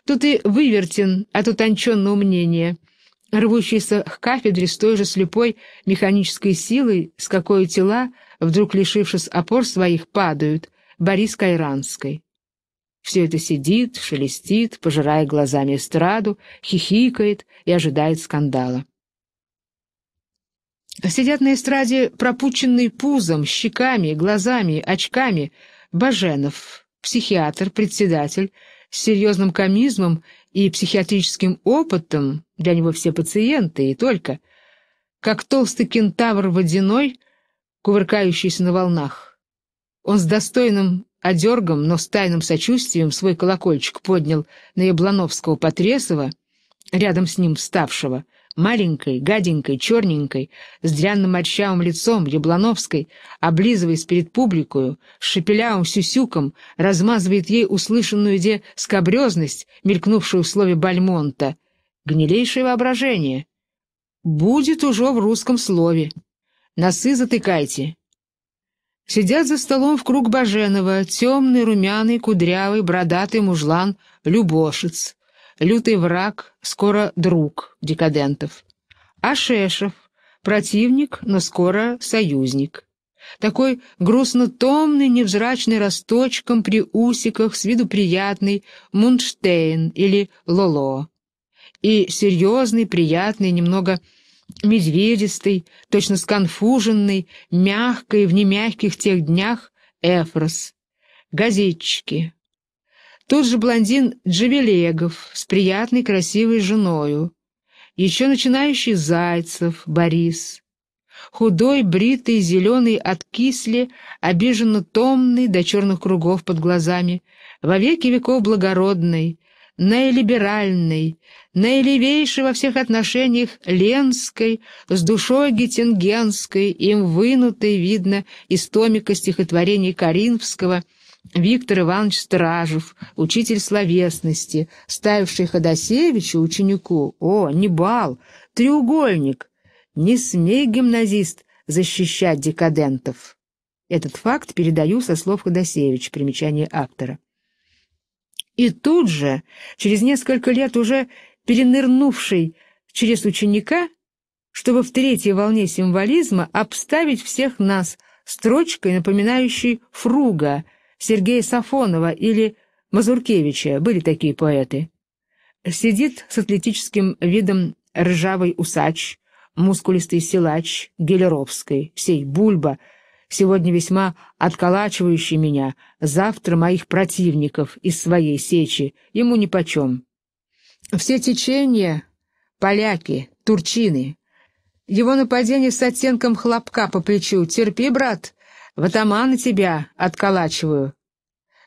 Тут и Вывертин от утонченного мнения, рвущийся к кафедре с той же слепой механической силой, с какой тела, вдруг лишившись опор своих, падают, Борис Кайранской. Все это сидит, шелестит, пожирая глазами эстраду, хихикает и ожидает скандала. Сидят на эстраде пропученный пузом, щеками, глазами, очками Баженов, психиатр, председатель, с серьезным комизмом и психиатрическим опытом, для него все пациенты и только, как толстый кентавр водяной, кувыркающийся на волнах. Он с достойным одергом, но с тайным сочувствием свой колокольчик поднял на Яблановского Потресова, рядом с ним вставшего — маленькой, гаденькой, черненькой, с дрянным морщавым лицом, Яблановской, облизываясь перед публикою, с шепелявым сюсюком, размазывает ей услышанную де скобрезность, мелькнувшую в слове Бальмонта. Гнилейшее воображение. Будет уже в русском слове. Носы затыкайте. Сидят за столом в круг Баженова темный, румяный, кудрявый, бродатый мужлан, любошец лютый враг, скоро друг декадентов. а Шешев противник, но скоро союзник. Такой грустно-томный, невзрачный росточком при усиках, с виду приятный Мунштейн или Лоло. И серьезный, приятный, немного медведистый, точно сконфуженный, мягкой в немягких тех днях Эфрос. Газетчики, тот же блондин Джавелегов с приятной красивой женою. Еще начинающий Зайцев Борис. Худой, бритый, зеленый от кисли, обиженно томный до черных кругов под глазами, во веки веков благородный, наилиберальный, наилевейший во всех отношениях Ленской, с душой гетингенской, им вынутой, видно, из томика стихотворений Каринфского — Виктор Иванович Стражев, учитель словесности, ставивший Ходосевичу ученику, о, не бал, треугольник, не смей, гимназист, защищать декадентов. Этот факт передаю со слов Ходосевич, примечание автора. И тут же, через несколько лет уже перенырнувший через ученика, чтобы в третьей волне символизма обставить всех нас строчкой, напоминающей фруга — Сергея Сафонова или Мазуркевича, были такие поэты. Сидит с атлетическим видом ржавый усач, мускулистый силач Гелеровской, сей Бульба, сегодня весьма отколачивающий меня, завтра моих противников из своей сечи, ему нипочем. Все течения — поляки, турчины. Его нападение с оттенком хлопка по плечу. Терпи, брат, в атамана тебя отколачиваю.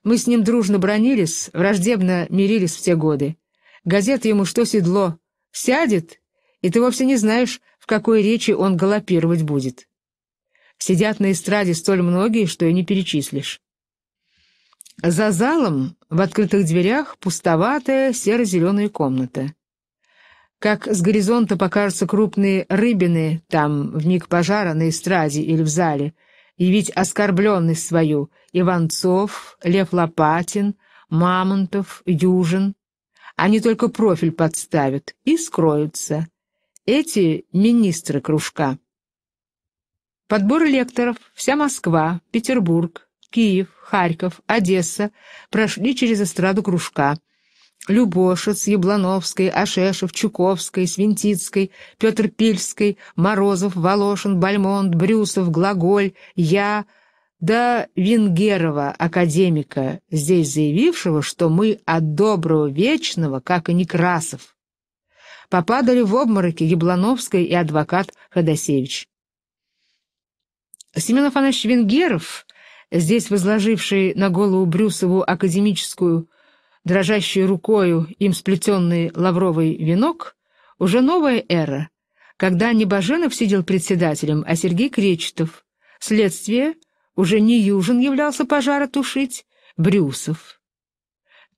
Мы с ним дружно бронились, враждебно мирились в те годы. Газета ему что седло. Сядет, и ты вовсе не знаешь, в какой речи он галопировать будет. Сидят на эстраде столь многие, что и не перечислишь. За залом в открытых дверях пустоватая серо-зеленая комната. Как с горизонта покажутся крупные рыбины там в миг пожара на эстраде или в зале — и ведь оскорбленность свою Иванцов, Лев Лопатин, Мамонтов, Южин. Они только профиль подставят и скроются. Эти — министры кружка. Подбор лекторов, вся Москва, Петербург, Киев, Харьков, Одесса прошли через эстраду кружка — Любошец, Яблановской, Ашешев, Чуковской, Свинтицкой, Петр Пильской, Морозов, Волошин, Бальмонт, Брюсов, Глаголь, я, да Венгерова, академика, здесь заявившего, что мы от доброго вечного, как и Некрасов. Попадали в обмороки Яблановская и адвокат Ходосевич. Семен Афанович Венгеров, здесь возложивший на голову Брюсову академическую дрожащей рукою им сплетенный лавровый венок, уже новая эра, когда не Баженов сидел председателем, а Сергей Кречетов. Следствие уже не Южин являлся пожара тушить, Брюсов.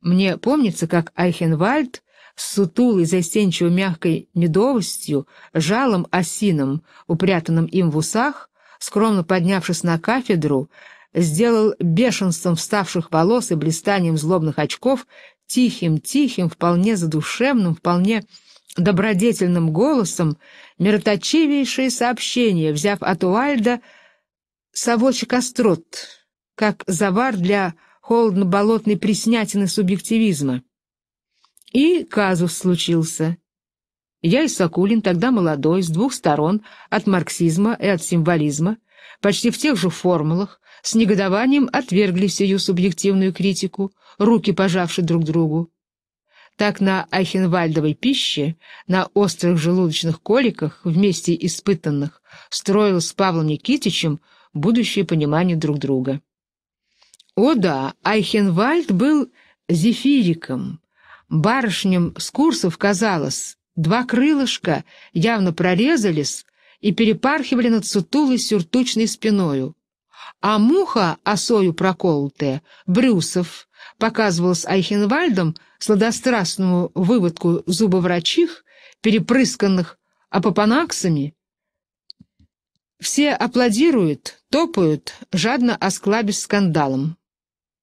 Мне помнится, как Айхенвальд с сутулой, застенчиво мягкой медовостью, жалом осином, упрятанным им в усах, скромно поднявшись на кафедру, сделал бешенством вставших волос и блистанием злобных очков тихим-тихим, вполне задушевным, вполне добродетельным голосом мироточивейшие сообщения, взяв от Уальда совочек острот, как завар для холодно-болотной приснятины субъективизма. И казус случился. Я и Сакулин, тогда молодой, с двух сторон, от марксизма и от символизма, почти в тех же формулах, с негодованием отвергли всю субъективную критику, руки пожавши друг другу. Так на Айхенвальдовой пище, на острых желудочных коликах, вместе испытанных, строил с Павлом Никитичем будущее понимание друг друга. О да, Айхенвальд был зефириком. Барышням с курсов казалось, два крылышка явно прорезались и перепархивали над сутулой сюртучной спиною а муха, осою проколотая, Брюсов, показывал с Айхенвальдом сладострастную выводку зубоврачих, перепрысканных апопанаксами. Все аплодируют, топают, жадно осклабясь скандалом.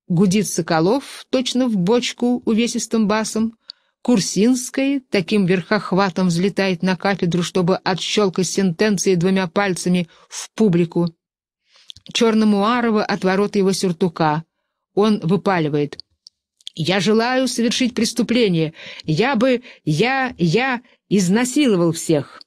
Гудит Соколов, точно в бочку увесистым басом. Курсинская таким верхохватом взлетает на кафедру, чтобы отщелкать сентенции двумя пальцами в публику черному арову от ворот его сюртука. Он выпаливает. «Я желаю совершить преступление. Я бы... я... я изнасиловал всех».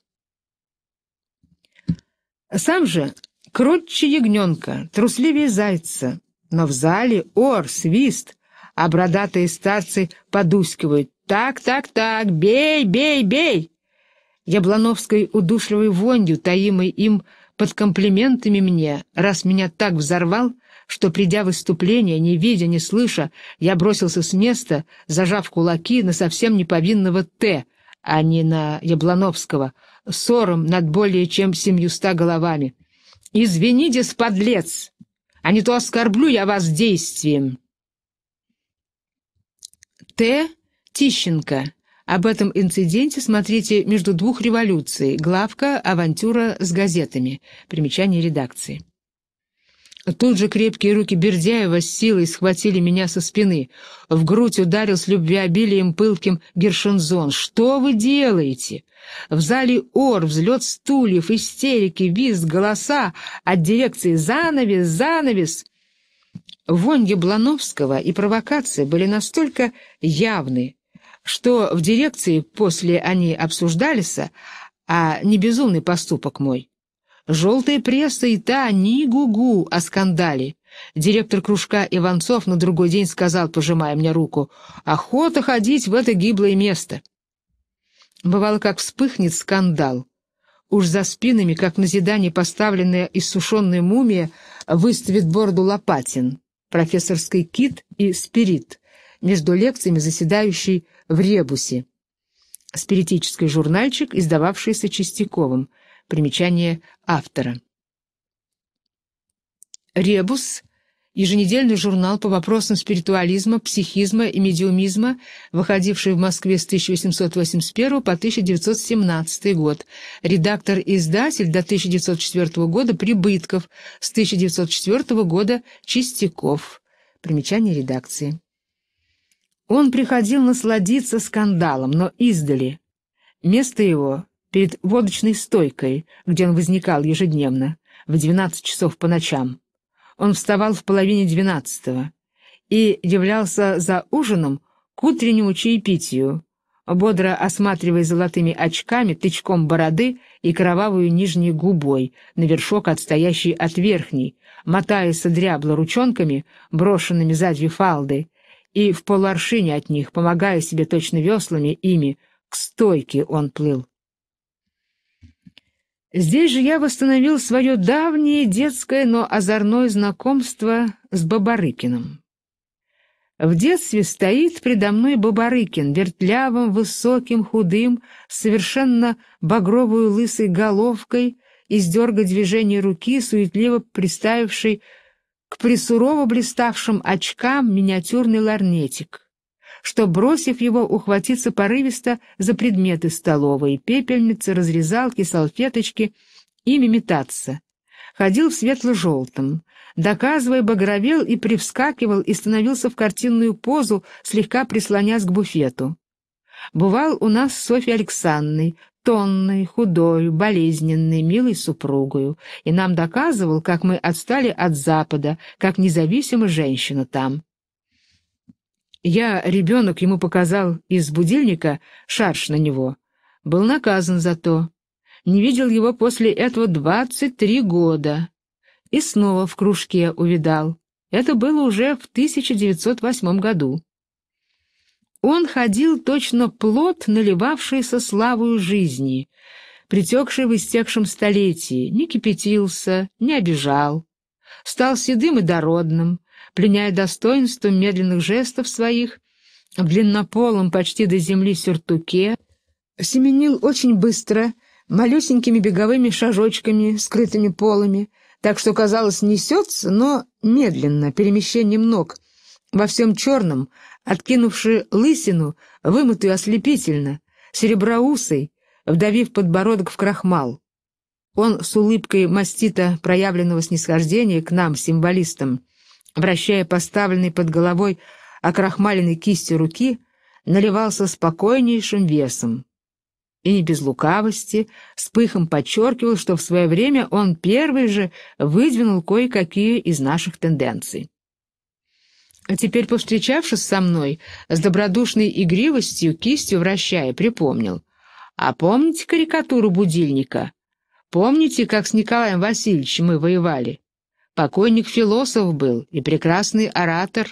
Сам же кротче ягненка, трусливее зайца. Но в зале ор, свист, а бродатые старцы подускивают. «Так, так, так, бей, бей, бей!» Яблановской удушливой вонью, таимой им под комплиментами мне, раз меня так взорвал, что, придя в выступление, не видя, не слыша, я бросился с места, зажав кулаки на совсем неповинного «Т», а не на Яблановского, ссором над более чем семьюста головами. «Извините, подлец, а не то оскорблю я вас действием». «Т. Тищенко. Об этом инциденте смотрите «Между двух революций. Главка. Авантюра с газетами». Примечание редакции. Тут же крепкие руки Бердяева с силой схватили меня со спины. В грудь ударил с любвеобилием пылким Гершинзон. «Что вы делаете?» В зале ор, взлет стульев, истерики, визг, голоса. От дирекции «Занавес! Занавес!» Вонь Яблановского и провокации были настолько явны, что в дирекции после они обсуждались, а не безумный поступок мой. Желтая пресса и та ни гу-гу о скандале. Директор кружка Иванцов на другой день сказал, пожимая мне руку, «Охота ходить в это гиблое место». Бывало, как вспыхнет скандал. Уж за спинами, как на назидание поставленная иссушенная мумия, выставит борду Лопатин, профессорский кит и спирит, между лекциями заседающий в «Ребусе», спиритический журнальчик, издававшийся Чистяковым, примечание автора. «Ребус» — еженедельный журнал по вопросам спиритуализма, психизма и медиумизма, выходивший в Москве с 1881 по 1917 год, редактор и издатель до 1904 года Прибытков, с 1904 года Чистяков, примечание редакции. Он приходил насладиться скандалом, но издали. Место его перед водочной стойкой, где он возникал ежедневно, в 12 часов по ночам. Он вставал в половине двенадцатого и являлся за ужином к утреннему чаепитию, бодро осматривая золотыми очками, тычком бороды и кровавую нижней губой, на вершок отстоящий от верхней, мотаясь дрябло ручонками, брошенными за две фалды, и в поларшине от них, помогая себе точно веслами ими, к стойке он плыл. Здесь же я восстановил свое давнее детское, но озорное знакомство с Бабарыкиным. В детстве стоит предо мной Бабарыкин, вертлявым, высоким, худым, с совершенно багровую лысой головкой, из дерга движения руки, суетливо приставивший к присурово блиставшим очкам миниатюрный ларнетик, что, бросив его, ухватиться порывисто за предметы столовой, пепельницы, разрезалки, салфеточки, ими метаться. Ходил в светло-желтом, доказывая, багровел и привскакивал и становился в картинную позу, слегка прислонясь к буфету. Бывал у нас с Софьей Александровной, тонной, худой, болезненной, милой супругою, и нам доказывал, как мы отстали от Запада, как независима женщина там. Я, ребенок, ему показал из будильника шарш на него. Был наказан за то. Не видел его после этого двадцать три года. И снова в кружке увидал. Это было уже в 1908 году. Он ходил точно плод, наливавшийся славою жизни, притекший в истекшем столетии, не кипятился, не обижал, стал седым и дородным, пленяя достоинством медленных жестов своих, в длиннополом почти до земли сюртуке, семенил очень быстро, малюсенькими беговыми шажочками, скрытыми полами, так что, казалось, несется, но медленно, перемещением ног — во всем черном, откинувший лысину, вымытую ослепительно, сереброусой, вдавив подбородок в крахмал. Он с улыбкой мастита проявленного снисхождения к нам, символистам, вращая поставленный под головой окрахмаленной кистью руки, наливался спокойнейшим весом. И не без лукавости, с пыхом подчеркивал, что в свое время он первый же выдвинул кое-какие из наших тенденций. А теперь, повстречавшись со мной, с добродушной игривостью кистью вращая, припомнил. «А помните карикатуру будильника? Помните, как с Николаем Васильевичем мы воевали? Покойник философ был и прекрасный оратор,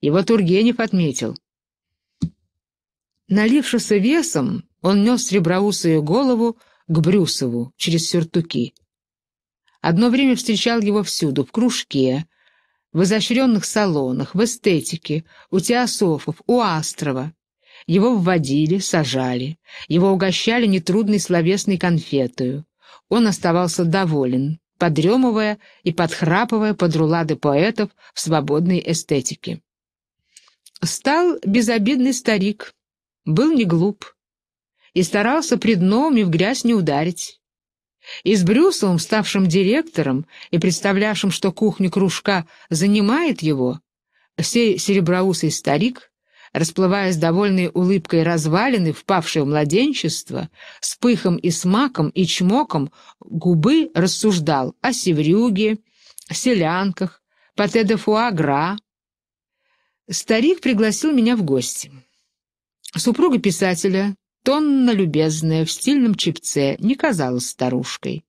его Тургенев отметил». Налившись весом, он нес реброусую голову к Брюсову через сюртуки. Одно время встречал его всюду, в кружке, в изощренных салонах, в эстетике, у теософов, у Астрова. Его вводили, сажали, его угощали нетрудной словесной конфетою. Он оставался доволен, подремывая и подхрапывая под рулады поэтов в свободной эстетике. Стал безобидный старик, был не глуп и старался при дном и в грязь не ударить. И с Брюсовым, ставшим директором и представлявшим, что кухня кружка занимает его, сей сереброусый старик, расплываясь довольной улыбкой развалины, впавшей в младенчество, с пыхом и смаком и чмоком губы рассуждал о севрюге, селянках, пате де фуагра. Старик пригласил меня в гости. Супруга писателя, тонна любезная, в стильном чепце, не казалась старушкой.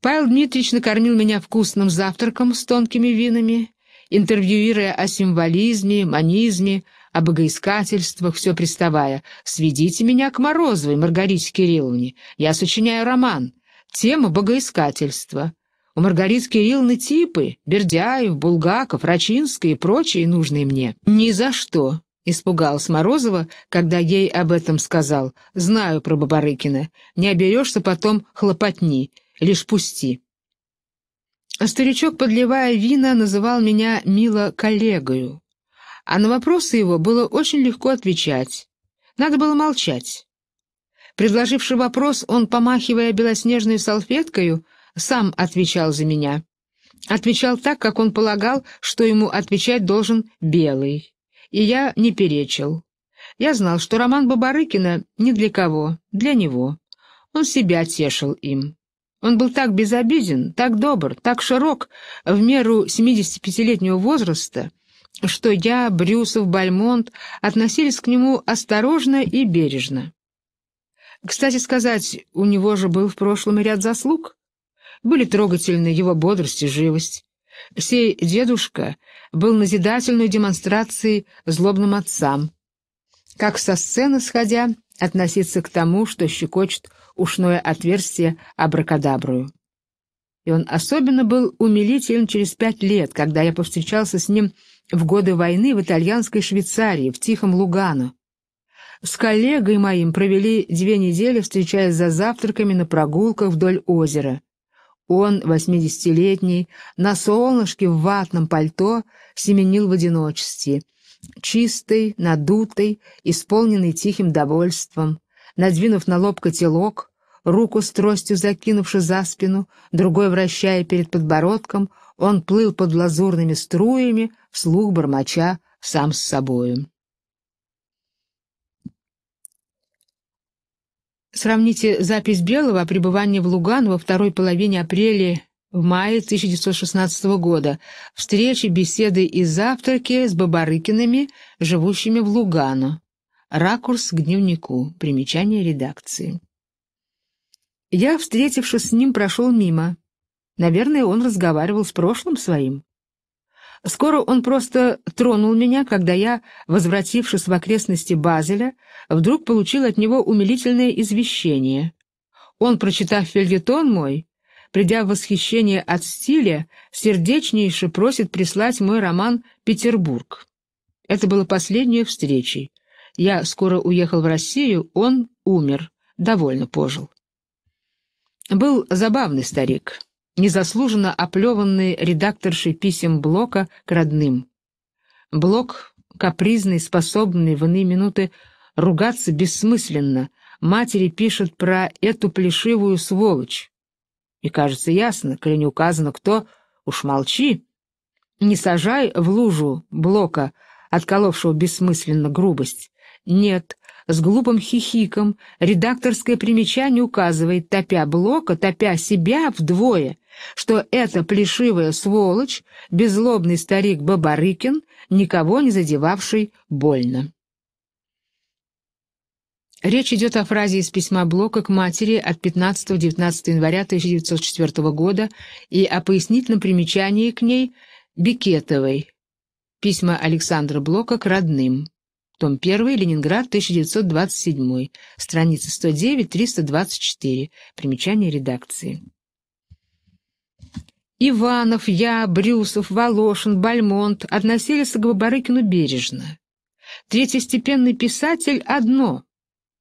Павел Дмитриевич накормил меня вкусным завтраком с тонкими винами, интервьюируя о символизме, манизме, о богоискательствах, все приставая. «Сведите меня к Морозовой, Маргарите Кирилловне. Я сочиняю роман. Тема богоискательства. У Маргариты Кирилловны типы — Бердяев, Булгаков, Рачинская и прочие нужные мне. Ни за что. Испугалась Морозова, когда ей об этом сказал. «Знаю про Бабарыкина. Не оберешься потом хлопотни, лишь пусти». А старичок, подливая вина, называл меня мило коллегою. А на вопросы его было очень легко отвечать. Надо было молчать. Предложивший вопрос, он, помахивая белоснежной салфеткою, сам отвечал за меня. Отвечал так, как он полагал, что ему отвечать должен белый и я не перечил. Я знал, что роман Бабарыкина не для кого, для него. Он себя тешил им. Он был так безобиден, так добр, так широк в меру 75-летнего возраста, что я, Брюсов, Бальмонт относились к нему осторожно и бережно. Кстати сказать, у него же был в прошлом ряд заслуг. Были трогательны его бодрость и живость. Сей дедушка был назидательной демонстрацией злобным отцам, как со сцены сходя относиться к тому, что щекочет ушное отверстие абракадабрую. И он особенно был умилителен через пять лет, когда я повстречался с ним в годы войны в итальянской Швейцарии, в Тихом Лугано. С коллегой моим провели две недели, встречаясь за завтраками на прогулках вдоль озера. Он, восьмидесятилетний, на солнышке в ватном пальто семенил в одиночестве, чистый, надутый, исполненный тихим довольством, надвинув на лоб котелок, руку с тростью закинувши за спину, другой вращая перед подбородком, он плыл под лазурными струями, вслух бормоча сам с собою. Сравните запись Белого о пребывании в Луган во второй половине апреля в мае 1916 года, встречи, беседы и завтраки с Бабарыкиными, живущими в Лугано. Ракурс к дневнику. Примечание редакции. Я, встретившись с ним, прошел мимо. Наверное, он разговаривал с прошлым своим. Скоро он просто тронул меня, когда я, возвратившись в окрестности Базеля, вдруг получил от него умилительное извещение. Он, прочитав фельетон мой, придя в восхищение от стиля, сердечнейше просит прислать мой роман «Петербург». Это было последней встречей. Я скоро уехал в Россию, он умер, довольно пожил. Был забавный старик незаслуженно оплеванный редакторшей писем Блока к родным. Блок, капризный, способный в иные минуты ругаться бессмысленно, матери пишет про эту плешивую сволочь. И кажется ясно, коли не указано кто, уж молчи. Не сажай в лужу Блока, отколовшего бессмысленно грубость. Нет, с глупым хихиком, редакторское примечание указывает, топя Блока, топя себя вдвое, что эта плешивая сволочь, беззлобный старик Бабарыкин, никого не задевавший больно. Речь идет о фразе из письма Блока к матери от 15-19 января 1904 года и о пояснительном примечании к ней Бикетовой. Письма Александра Блока к родным том 1, Ленинград, 1927, страница 109-324, примечание редакции. Иванов, я, Брюсов, Волошин, Бальмонт относились к Бабарыкину бережно. Третьестепенный писатель — одно,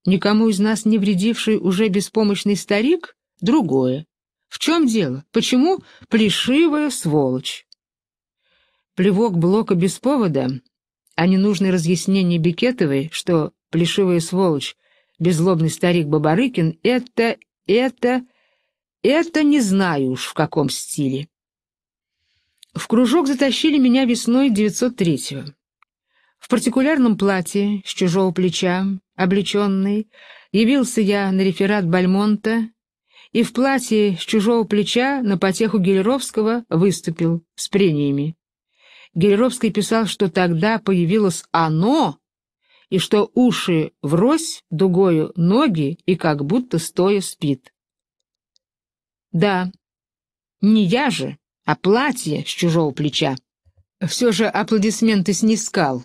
никому из нас не вредивший уже беспомощный старик — другое. В чем дело? Почему плешивая сволочь? Плевок Блока без повода а ненужные разъяснения Бикетовой, что плешивая сволочь, беззлобный старик Бабарыкин, это, это, это не знаю уж в каком стиле. В кружок затащили меня весной 903-го. В партикулярном платье, с чужого плеча, облеченный, явился я на реферат Бальмонта, и в платье с чужого плеча на потеху Гелеровского выступил с прениями. Гелеровский писал, что тогда появилось оно, и что уши врозь дугою, ноги и как будто стоя спит. Да, не я же, а платье с чужого плеча. Все же аплодисменты снискал,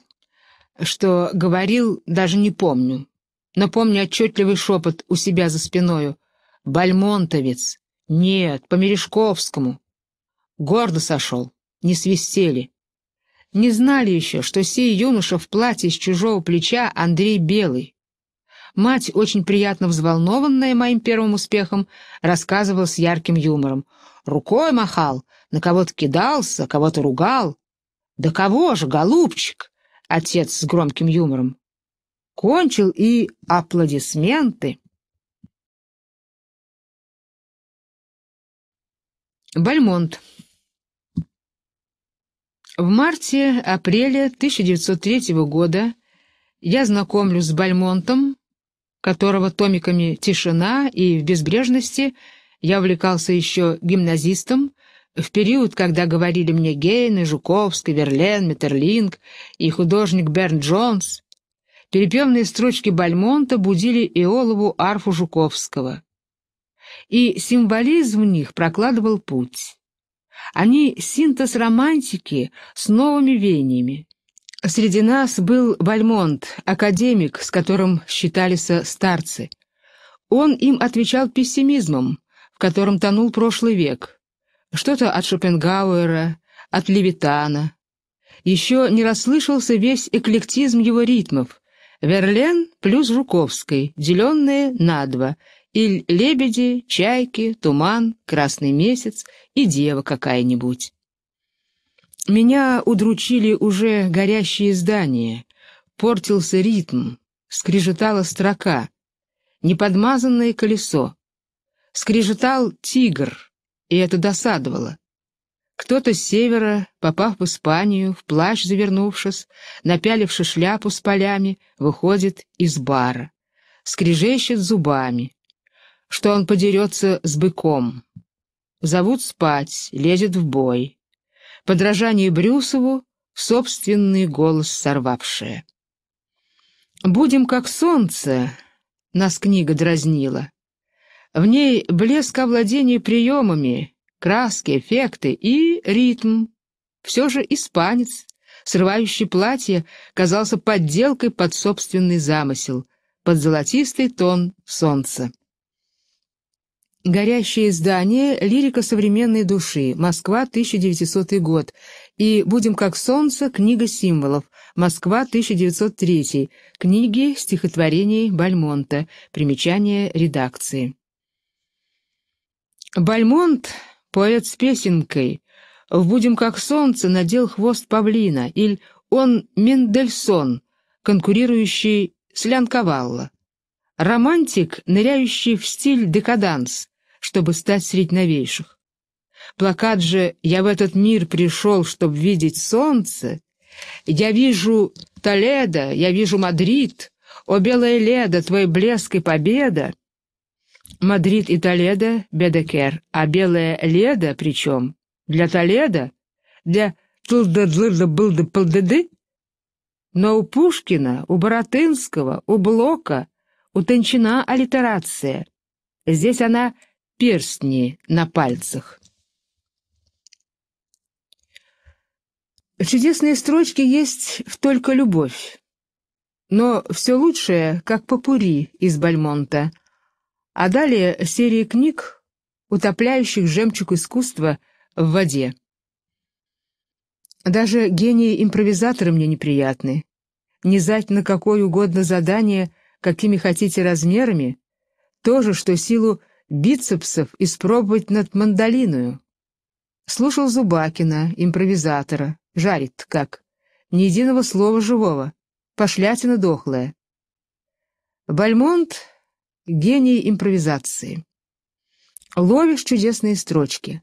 что говорил, даже не помню. Но помню отчетливый шепот у себя за спиною. «Бальмонтовец! Нет, по Мережковскому!» Гордо сошел, не свистели не знали еще, что сей юноша в платье с чужого плеча Андрей Белый. Мать, очень приятно взволнованная моим первым успехом, рассказывала с ярким юмором. Рукой махал, на кого-то кидался, кого-то ругал. «Да кого же, голубчик!» — отец с громким юмором. Кончил и аплодисменты. Бальмонт. В марте-апреле 1903 года я знакомлюсь с Бальмонтом, которого томиками «Тишина» и «В безбрежности» я увлекался еще гимназистом, в период, когда говорили мне Гейн и Жуковский, Верлен, Метерлинг и художник Берн Джонс, перепевные строчки Бальмонта будили Иолову арфу Жуковского. И символизм в них прокладывал путь. Они синтез романтики с новыми веяниями. Среди нас был Бальмонт, академик, с которым считались старцы. Он им отвечал пессимизмом, в котором тонул прошлый век. Что-то от Шопенгауэра, от Левитана. Еще не расслышался весь эклектизм его ритмов. Верлен плюс Жуковский, деленные на два, и лебеди, чайки, туман, красный месяц и дева какая-нибудь. Меня удручили уже горящие здания, портился ритм, скрежетала строка, неподмазанное колесо. Скрежетал тигр, и это досадовало. Кто-то с севера, попав в Испанию, в плащ завернувшись, напяливши шляпу с полями, выходит из бара. Скрежещет зубами что он подерется с быком. Зовут спать, лезет в бой. Подражание Брюсову — собственный голос сорвавшее. «Будем как солнце», — нас книга дразнила. В ней блеск овладения приемами, краски, эффекты и ритм. Все же испанец, срывающий платье, казался подделкой под собственный замысел, под золотистый тон солнца. «Горящее здание. Лирика современной души. Москва, 1900 год». И «Будем как солнце. Книга символов. Москва, 1903. Книги стихотворений Бальмонта. Примечание редакции». Бальмонт, поэт с песенкой, в «Будем как солнце» надел хвост павлина, или он Мендельсон, конкурирующий с Лянковалло. Романтик, ныряющий в стиль декаданс, чтобы стать среди новейших. Плакат же «Я в этот мир пришел, чтобы видеть солнце», «Я вижу Толедо, я вижу Мадрид», «О белое ледо, твой блеск и победа», Мадрид и Толедо — Бедекер, а белое ледо причем для Толедо, для тылда Но у Пушкина, у Боротынского, у Блока утончена аллитерация. Здесь она перстни на пальцах. Чудесные строчки есть в «Только любовь». Но все лучшее, как попури из Бальмонта. А далее серии книг, утопляющих жемчуг искусства в воде. Даже гении-импровизаторы мне неприятны. Низать на какое угодно задание, какими хотите размерами, тоже, что силу бицепсов испробовать над мандолиною. Слушал Зубакина, импровизатора, жарит как. Ни единого слова живого, пошлятина дохлая. Бальмонт — гений импровизации. Ловишь чудесные строчки.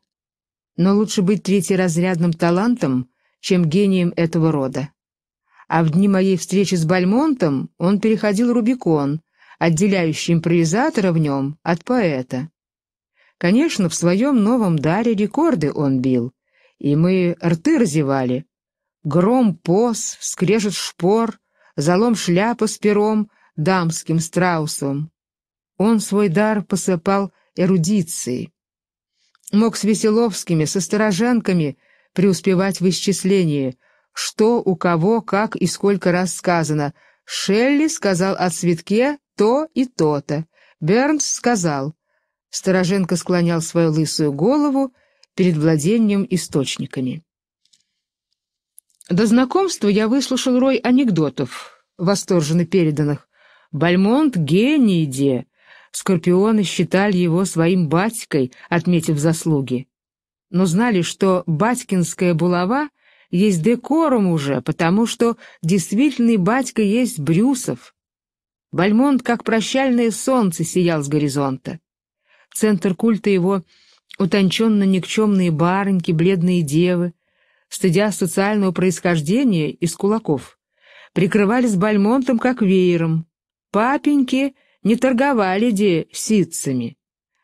Но лучше быть третьеразрядным талантом, чем гением этого рода. А в дни моей встречи с Бальмонтом он переходил Рубикон — отделяющий импровизатора в нем от поэта. Конечно, в своем новом даре рекорды он бил, и мы рты разевали. Гром пос, скрежет шпор, залом шляпа с пером, дамским страусом. Он свой дар посыпал эрудицией. Мог с Веселовскими, со Стороженками преуспевать в исчислении, что у кого, как и сколько раз сказано. Шелли сказал о цветке то и то-то. Бернс сказал. Стороженко склонял свою лысую голову перед владением источниками. До знакомства я выслушал рой анекдотов, восторженно переданных. Бальмонт — гений, де. Скорпионы считали его своим батькой, отметив заслуги. Но знали, что батькинская булава есть декором уже, потому что действительный батька есть Брюсов, Бальмонт, как прощальное солнце, сиял с горизонта. Центр культа его — утонченно-никчемные барыньки, бледные девы, стыдя социального происхождения из кулаков, прикрывались Бальмонтом как веером. Папеньки не торговали де ситцами,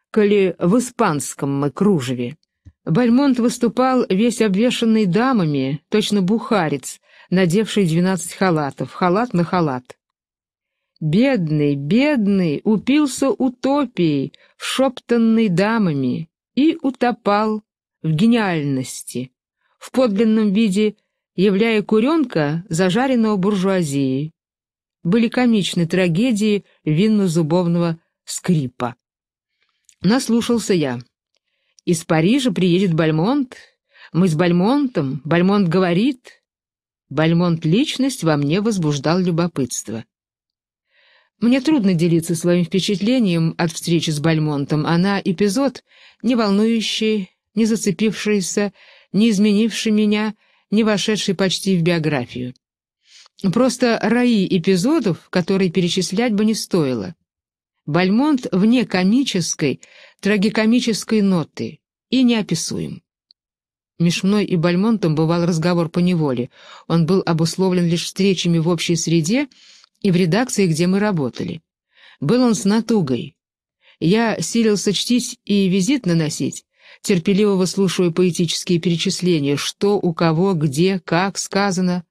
коли в испанском мы кружеве. Бальмонт выступал весь обвешанный дамами, точно бухарец, надевший двенадцать халатов, халат на халат. Бедный, бедный, упился утопией, вшептанной дамами, и утопал в гениальности, в подлинном виде являя куренка, зажаренного буржуазии. Были комичны трагедии винно-зубовного скрипа. Наслушался я. Из Парижа приедет Бальмонт. Мы с Бальмонтом. Бальмонт говорит. Бальмонт личность во мне возбуждал любопытство. Мне трудно делиться своим впечатлением от встречи с Бальмонтом. Она — эпизод, не волнующий, не зацепившийся, не изменивший меня, не вошедший почти в биографию. Просто раи эпизодов, которые перечислять бы не стоило. Бальмонт вне комической, трагикомической ноты и неописуем. Меж мной и Бальмонтом бывал разговор по неволе. Он был обусловлен лишь встречами в общей среде и в редакции, где мы работали. Был он с натугой. Я силился чтить и визит наносить, терпеливо выслушивая поэтические перечисления, что у кого, где, как сказано,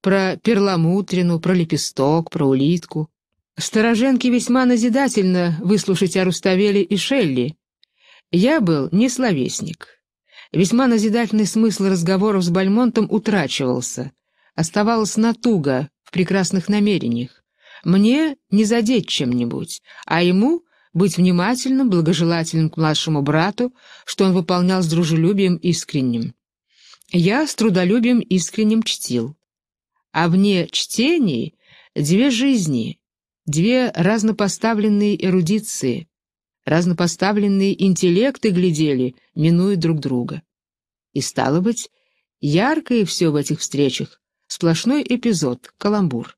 про перламутрину, про лепесток, про улитку. Стороженки весьма назидательно выслушать о Руставеле и Шелли. Я был не словесник. Весьма назидательный смысл разговоров с Бальмонтом утрачивался. Оставалась натуга, прекрасных намерениях. Мне не задеть чем-нибудь, а ему быть внимательным, благожелательным к младшему брату, что он выполнял с дружелюбием искренним. Я с трудолюбием искренним чтил. А вне чтений две жизни, две разнопоставленные эрудиции, разнопоставленные интеллекты глядели, минуя друг друга. И стало быть, яркое все в этих встречах, Сплошной эпизод, каламбур.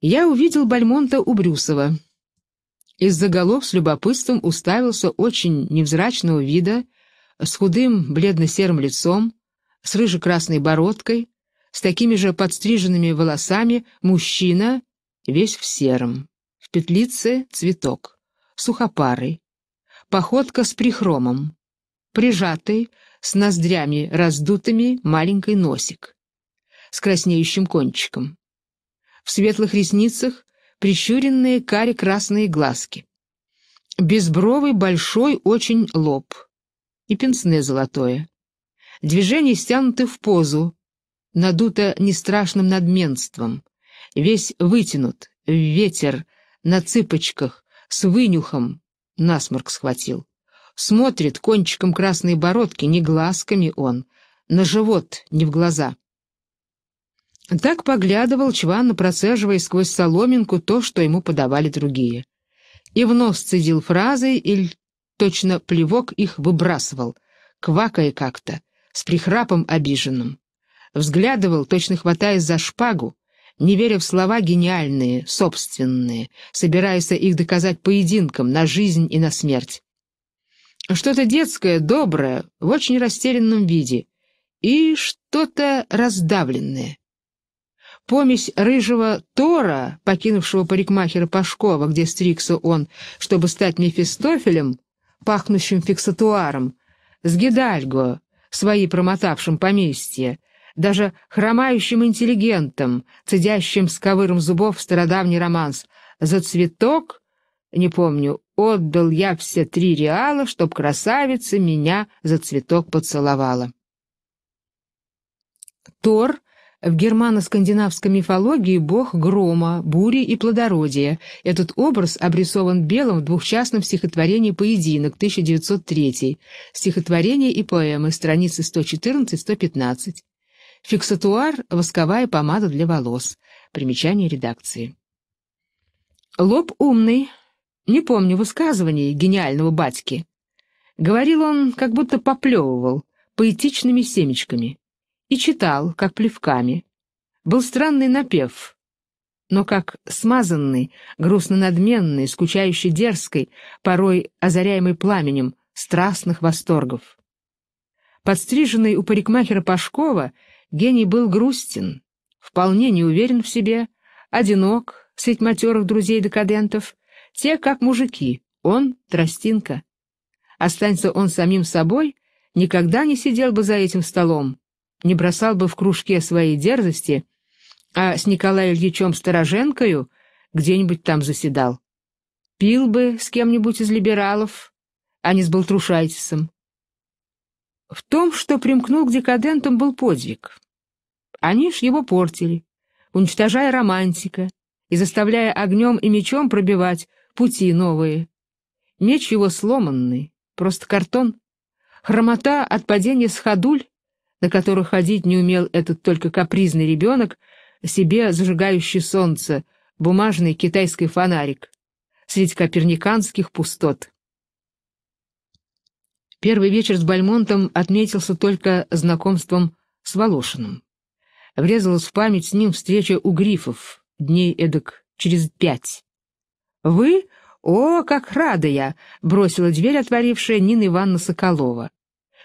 Я увидел Бальмонта у Брюсова. Из-за голов с любопытством уставился очень невзрачного вида, с худым бледно-серым лицом, с рыже-красной бородкой, с такими же подстриженными волосами мужчина, весь в сером, в петлице цветок, сухопарый, походка с прихромом, прижатый, с ноздрями раздутыми маленький носик с краснеющим кончиком. В светлых ресницах прищуренные каре-красные глазки. Безбровый большой очень лоб. И пенсне золотое. Движения стянуты в позу, надуто нестрашным надменством. Весь вытянут, в ветер, на цыпочках, с вынюхом, насморк схватил. Смотрит кончиком красной бородки, не глазками он, на живот, не в глаза. Так поглядывал Чван, процеживая сквозь соломинку то, что ему подавали другие. И вновь сцедил фразой или точно плевок их выбрасывал, квакая как-то, с прихрапом обиженным. Взглядывал, точно хватаясь за шпагу, не веря в слова гениальные, собственные, собираясь их доказать поединком на жизнь и на смерть. Что-то детское, доброе, в очень растерянном виде, и что-то раздавленное помесь рыжего Тора, покинувшего парикмахера Пашкова, где стригся он, чтобы стать Мефистофелем, пахнущим фиксатуаром, с Гидальго, свои промотавшим поместье, даже хромающим интеллигентом, цедящим с ковыром зубов стародавний романс «За цветок», не помню, отдал я все три реала, чтоб красавица меня за цветок поцеловала. Тор в германо-скандинавской мифологии бог грома, бури и плодородия. Этот образ обрисован Белым в двухчастном стихотворении «Поединок» 1903, стихотворение и поэмы, страницы 114-115. Фиксатуар – восковая помада для волос. Примечание редакции. Лоб умный. Не помню высказываний гениального батьки. Говорил он, как будто поплевывал, поэтичными семечками и читал, как плевками. Был странный напев, но как смазанный, грустно-надменный, скучающий дерзкой, порой озаряемый пламенем страстных восторгов. Подстриженный у парикмахера Пашкова, гений был грустен, вполне не уверен в себе, одинок, средь матерых друзей-декадентов, те как мужики, он — тростинка. Останется он самим собой, никогда не сидел бы за этим столом, не бросал бы в кружке своей дерзости, а с Николаем Ильичом Стороженкою где-нибудь там заседал. Пил бы с кем-нибудь из либералов, а не с Балтрушайтисом. В том, что примкнул к декадентам, был подвиг. Они ж его портили, уничтожая романтика и заставляя огнем и мечом пробивать пути новые. Меч его сломанный, просто картон. Хромота от падения с ходуль на которых ходить не умел этот только капризный ребенок, себе зажигающий солнце, бумажный китайский фонарик среди коперниканских пустот. Первый вечер с Бальмонтом отметился только знакомством с Волошиным. Врезалась в память с ним встреча у грифов, дней эдак через пять. «Вы? О, как рада я!» — бросила дверь, отворившая Нина Ивановна Соколова.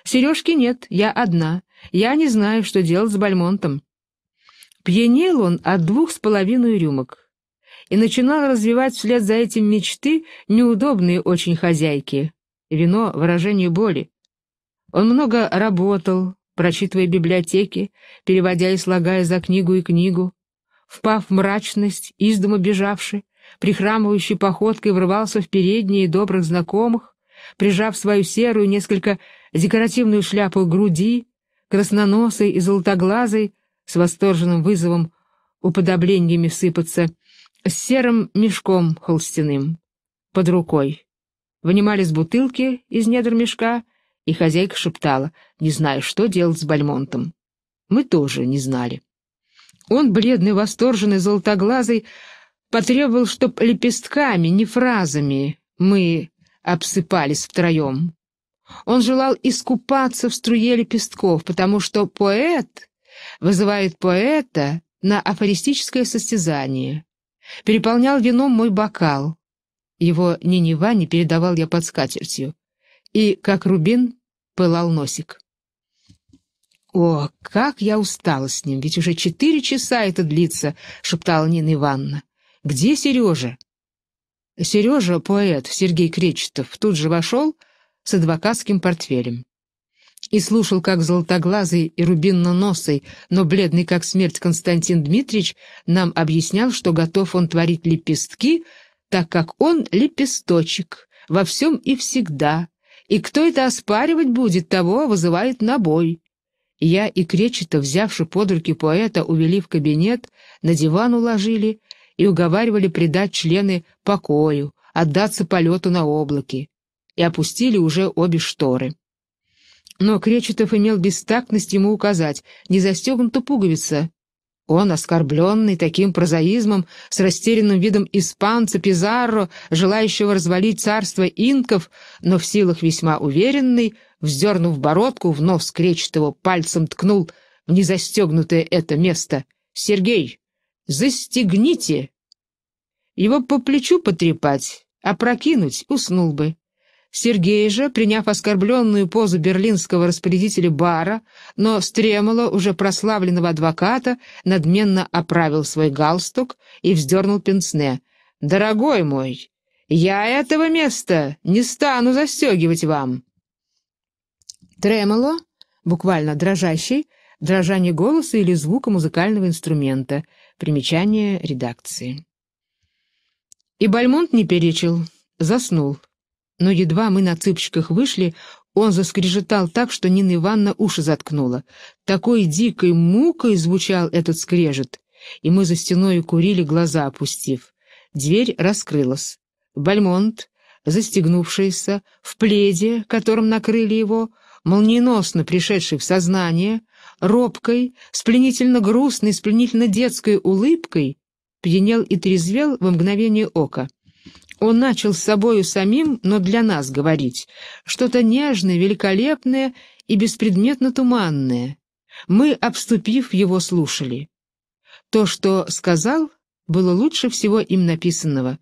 «Сережки нет, я одна. Я не знаю, что делать с Бальмонтом. Пьянел он от двух с половиной рюмок и начинал развивать вслед за этим мечты неудобные очень хозяйки. Вино — выражение боли. Он много работал, прочитывая библиотеки, переводя и слагая за книгу и книгу. Впав в мрачность, из дома бежавший, прихрамывающей походкой врывался в передние добрых знакомых, прижав свою серую, несколько декоративную шляпу к груди, красноносый и золотоглазый, с восторженным вызовом уподоблениями сыпаться, с серым мешком холстяным под рукой. Вынимали с бутылки из недр мешка, и хозяйка шептала, не зная, что делать с Бальмонтом. Мы тоже не знали. Он, бледный, восторженный, золотоглазый, потребовал, чтоб лепестками, не фразами, мы обсыпались втроем. Он желал искупаться в струе лепестков, потому что поэт вызывает поэта на афористическое состязание. Переполнял вином мой бокал. Его ни Нева не передавал я под скатертью. И, как рубин, пылал носик. «О, как я устала с ним, ведь уже четыре часа это длится», — шептала Нина Ивановна. «Где Сережа?» Сережа, поэт Сергей Кречетов, тут же вошел с адвокатским портфелем. И слушал, как золотоглазый и рубинно-носый, но бледный как смерть Константин Дмитриевич нам объяснял, что готов он творить лепестки, так как он лепесточек, во всем и всегда, и кто это оспаривать будет, того вызывает на бой. Я и Кречета, взявши под руки поэта, увели в кабинет, на диван уложили и уговаривали придать члены покою, отдаться полету на облаке и опустили уже обе шторы. Но Кречетов имел бестактность ему указать, не застегнута пуговица. Он, оскорбленный таким прозаизмом, с растерянным видом испанца Пизарро, желающего развалить царство инков, но в силах весьма уверенный, вздернув бородку, вновь нос Кречетова пальцем ткнул в незастегнутое это место. «Сергей, застегните!» Его по плечу потрепать, прокинуть уснул бы. Сергей же, приняв оскорбленную позу берлинского распорядителя бара, но стремало уже прославленного адвоката, надменно оправил свой галстук и вздернул пенсне. «Дорогой мой, я этого места не стану застегивать вам!» Тремоло, буквально дрожащий, дрожание голоса или звука музыкального инструмента, примечание редакции. И Бальмонт не перечил, заснул. Но едва мы на цыпочках вышли, он заскрежетал так, что Нина Ивановна уши заткнула. Такой дикой мукой звучал этот скрежет, и мы за стеной курили, глаза опустив. Дверь раскрылась. Бальмонт, застегнувшийся, в пледе, которым накрыли его, молниеносно пришедший в сознание, робкой, спленительно грустной, спленительно детской улыбкой, пьянел и трезвел во мгновение ока. Он начал с собою самим, но для нас говорить, что-то нежное, великолепное и беспредметно туманное. Мы, обступив его, слушали. То, что сказал, было лучше всего им написанного,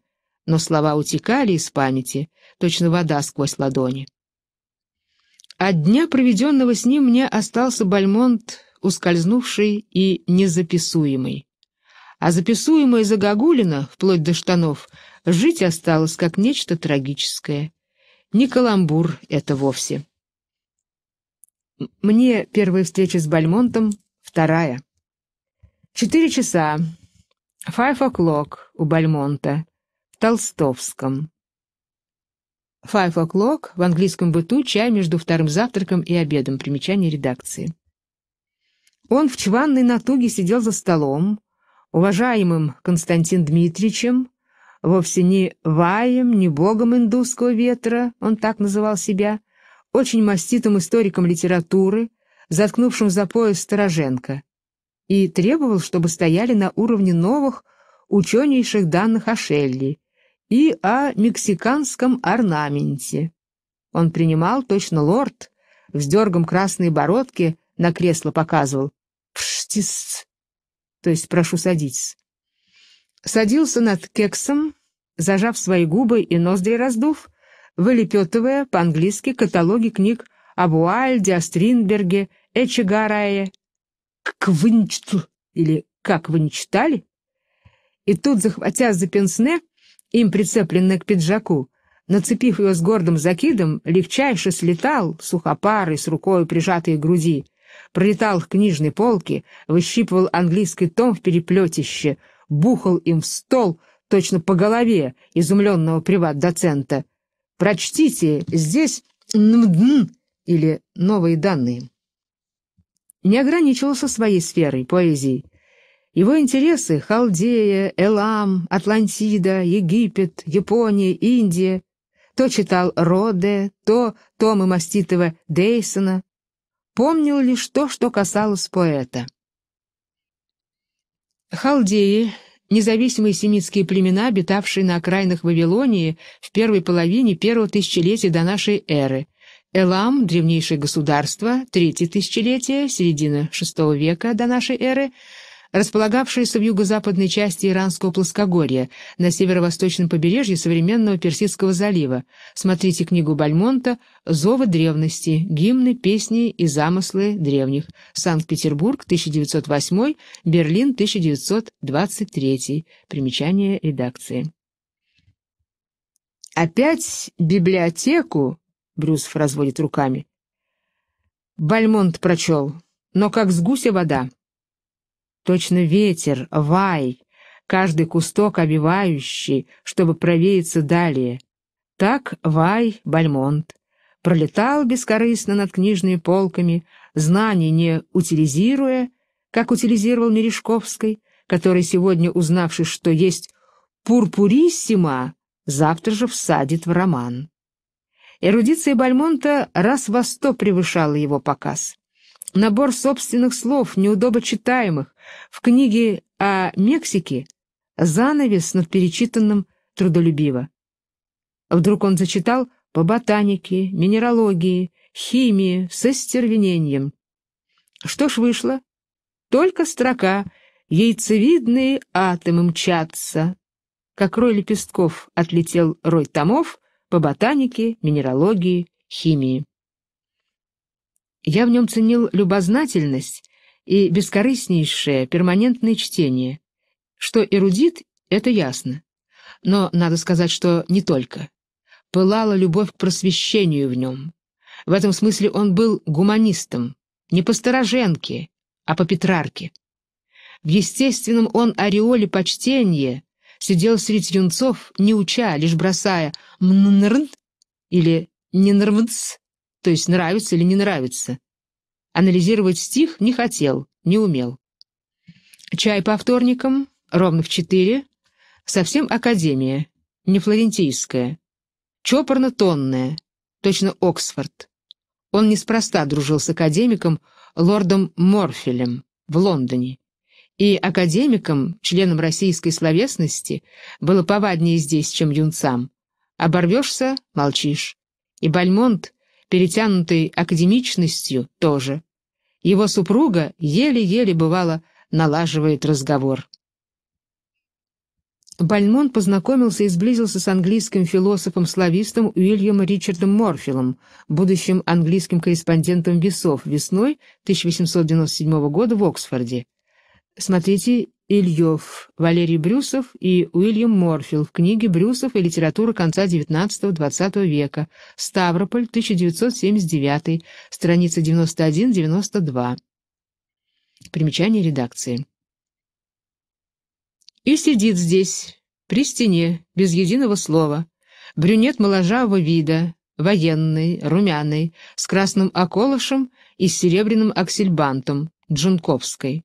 но слова утекали из памяти, точно вода сквозь ладони. От дня, проведенного с ним, мне остался Бальмонт, ускользнувший и незаписуемый. А записуемая Загогулина, вплоть до штанов, жить осталось как нечто трагическое. Не каламбур это вовсе. Мне первая встреча с Бальмонтом, вторая. Четыре часа. Five o'clock у Бальмонта. В Толстовском. Five o'clock в английском быту чай между вторым завтраком и обедом. Примечание редакции. Он в чванной натуге сидел за столом, уважаемым Константин Дмитриевичем, вовсе не Ваем, не богом индусского ветра, он так называл себя, очень маститым историком литературы, заткнувшим за пояс Стороженко, и требовал, чтобы стояли на уровне новых, ученейших данных о Шелли и о мексиканском орнаменте. Он принимал, точно лорд, вздергом красные бородки, на кресло показывал. «Пштист!» То есть, прошу садитесь садился над кексом, зажав свои губы и ноздри раздув, вылепетывая по-английски каталоги книг об Уальде, о Стринберге, Эчегарае. «Как вы не чту...» или «Как вы не читали?» И тут, захватя за пенсне, им прицепленное к пиджаку, нацепив ее с гордым закидом, легчайше слетал, сухопарый, с рукой прижатой к груди, пролетал к книжной полке, выщипывал английский том в переплетище — бухал им в стол, точно по голове изумленного приват-доцента. «Прочтите здесь НМДН» или «Новые данные». Не ограничивался своей сферой поэзии. Его интересы — Халдея, Элам, Атлантида, Египет, Япония, Индия. То читал Роде, то Тома Маститова Дейсона. Помнил лишь то, что касалось поэта. Халдеи, независимые семитские племена, обитавшие на окраинах Вавилонии в первой половине первого тысячелетия до нашей эры, Элам, древнейшее государство, третье тысячелетие, середина VI века до нашей эры, располагавшаяся в юго-западной части Иранского плоскогорья, на северо-восточном побережье современного Персидского залива. Смотрите книгу Бальмонта «Зовы древности. Гимны, песни и замыслы древних. Санкт-Петербург, 1908, Берлин, 1923». Примечание редакции. «Опять библиотеку?» — Брюсов разводит руками. Бальмонт прочел. «Но как с гуся вода» точно ветер, вай, каждый кусток обивающий, чтобы провеяться далее. Так вай Бальмонт пролетал бескорыстно над книжными полками, знаний не утилизируя, как утилизировал Мережковский, который, сегодня узнавший, что есть пурпуриссима, завтра же всадит в роман. Эрудиция Бальмонта раз во сто превышала его показ. Набор собственных слов, неудобо читаемых, в книге о Мексике занавес над перечитанным трудолюбиво. Вдруг он зачитал по ботанике, минералогии, химии с остервенением. Что ж вышло? Только строка «Яйцевидные атомы мчатся». Как рой лепестков отлетел рой томов по ботанике, минералогии, химии. Я в нем ценил любознательность и бескорыстнейшее перманентное чтение. Что эрудит, это ясно. Но надо сказать, что не только. Пылала любовь к просвещению в нем. В этом смысле он был гуманистом, не по Стороженке, а по Петрарке. В естественном он ореоле почтения сидел среди юнцов, не уча, лишь бросая «мнрн» или «ненрвнц», то есть «нравится» или «не нравится», Анализировать стих не хотел, не умел. Чай по вторникам, ровно в четыре, совсем академия, не флорентийская, чопорно-тонная, точно Оксфорд. Он неспроста дружил с академиком лордом Морфелем в Лондоне. И академикам, членам российской словесности, было поваднее здесь, чем юнцам. Оборвешься — молчишь. И Бальмонт, перетянутый академичностью, тоже. Его супруга еле-еле, бывало, налаживает разговор. Бальмон познакомился и сблизился с английским философом-славистом Уильямом Ричардом Морфилом, будущим английским корреспондентом «Весов» весной 1897 года в Оксфорде. Смотрите Ильев, Валерий Брюсов и Уильям Морфил в книге «Брюсов и литература конца XIX-XX века. Ставрополь, 1979, страница 91-92». Примечание редакции. И сидит здесь, при стене, без единого слова, брюнет моложавого вида, военный, румяный, с красным околышем и с серебряным аксельбантом, Джунковской.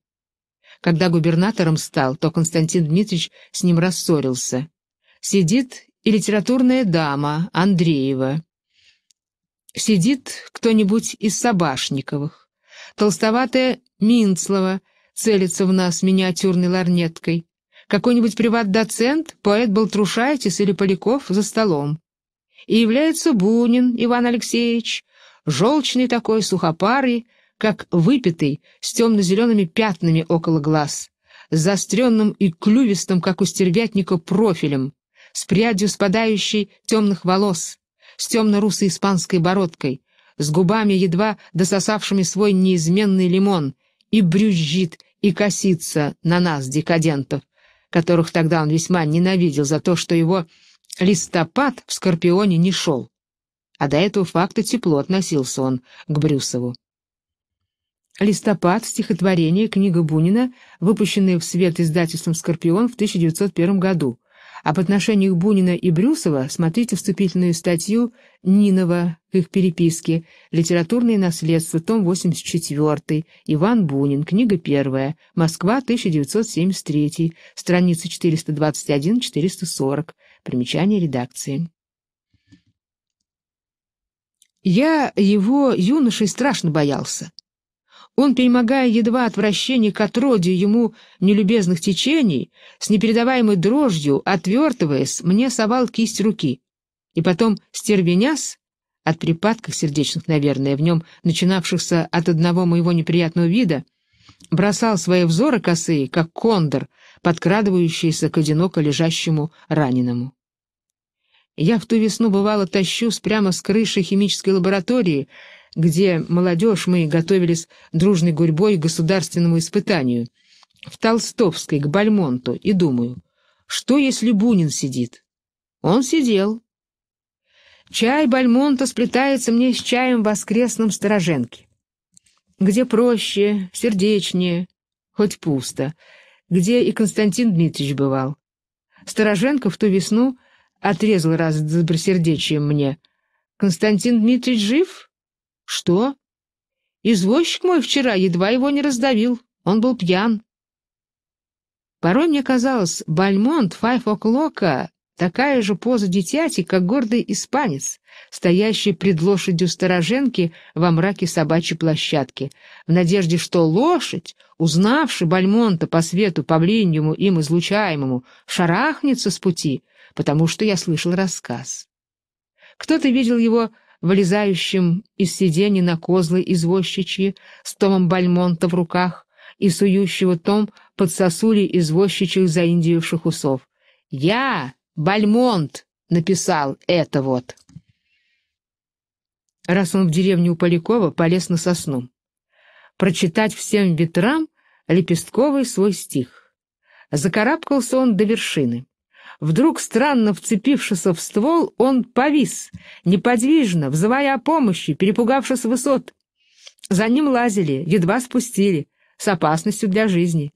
Когда губернатором стал, то Константин Дмитриевич с ним рассорился. Сидит и литературная дама Андреева. Сидит кто-нибудь из Собашниковых. Толстоватая Минцлова целится в нас миниатюрной ларнеткой. Какой-нибудь приват-доцент, поэт Болтрушайтис или Поляков за столом. И является Бунин Иван Алексеевич, желчный такой, сухопарый, как выпитый, с темно-зелеными пятнами около глаз, с заостренным и клювистым, как у стервятника, профилем, с прядью спадающей темных волос, с темно-русой испанской бородкой, с губами, едва дососавшими свой неизменный лимон, и брюзжит, и косится на нас, декадентов, которых тогда он весьма ненавидел за то, что его листопад в Скорпионе не шел. А до этого факта тепло относился он к Брюсову. «Листопад. Стихотворение. Книга Бунина», выпущенная в свет издательством «Скорпион» в 1901 году. Об а отношениях Бунина и Брюсова смотрите вступительную статью Нинова к их переписке «Литературное наследство», том 84, Иван Бунин, книга 1, Москва, 1973, страница 421-440, примечание редакции. Я его юношей страшно боялся. Он, перемогая едва отвращение к отродью ему нелюбезных течений, с непередаваемой дрожью, отвертываясь, мне совал кисть руки. И потом стервенясь, от припадков сердечных, наверное, в нем начинавшихся от одного моего неприятного вида, бросал свои взоры косые, как кондор, подкрадывающийся к одиноко лежащему раненому. Я в ту весну, бывало, тащусь прямо с крыши химической лаборатории, где молодежь мы готовились дружной гурьбой к государственному испытанию, в Толстовской, к Бальмонту, и думаю, что если Бунин сидит? Он сидел. Чай Бальмонта сплетается мне с чаем в воскресном стороженке, Где проще, сердечнее, хоть пусто, где и Константин Дмитриевич бывал. Стороженко в ту весну отрезал раз добросердечием мне. «Константин Дмитриевич жив?» Что? Извозчик мой вчера едва его не раздавил. Он был пьян. Порой мне казалось, Бальмонт Файфоклока такая же поза дитяти, как гордый испанец, стоящий пред лошадью стороженки во мраке собачьей площадки, в надежде, что лошадь, узнавши Бальмонта по свету по павлиньему им излучаемому, шарахнется с пути, потому что я слышал рассказ. Кто-то видел его вылезающим из сидений на козлы извозчичьи, с Томом Бальмонта в руках и сующего Том под сосули извозчичьих заиндививших усов. «Я, Бальмонт, написал это вот!» Раз он в деревне у Полякова, полез на сосну. Прочитать всем ветрам лепестковый свой стих. Закарабкался он до вершины. Вдруг, странно вцепившись в ствол, он повис, неподвижно, взывая о помощи, перепугавшись высот. За ним лазили, едва спустили, с опасностью для жизни.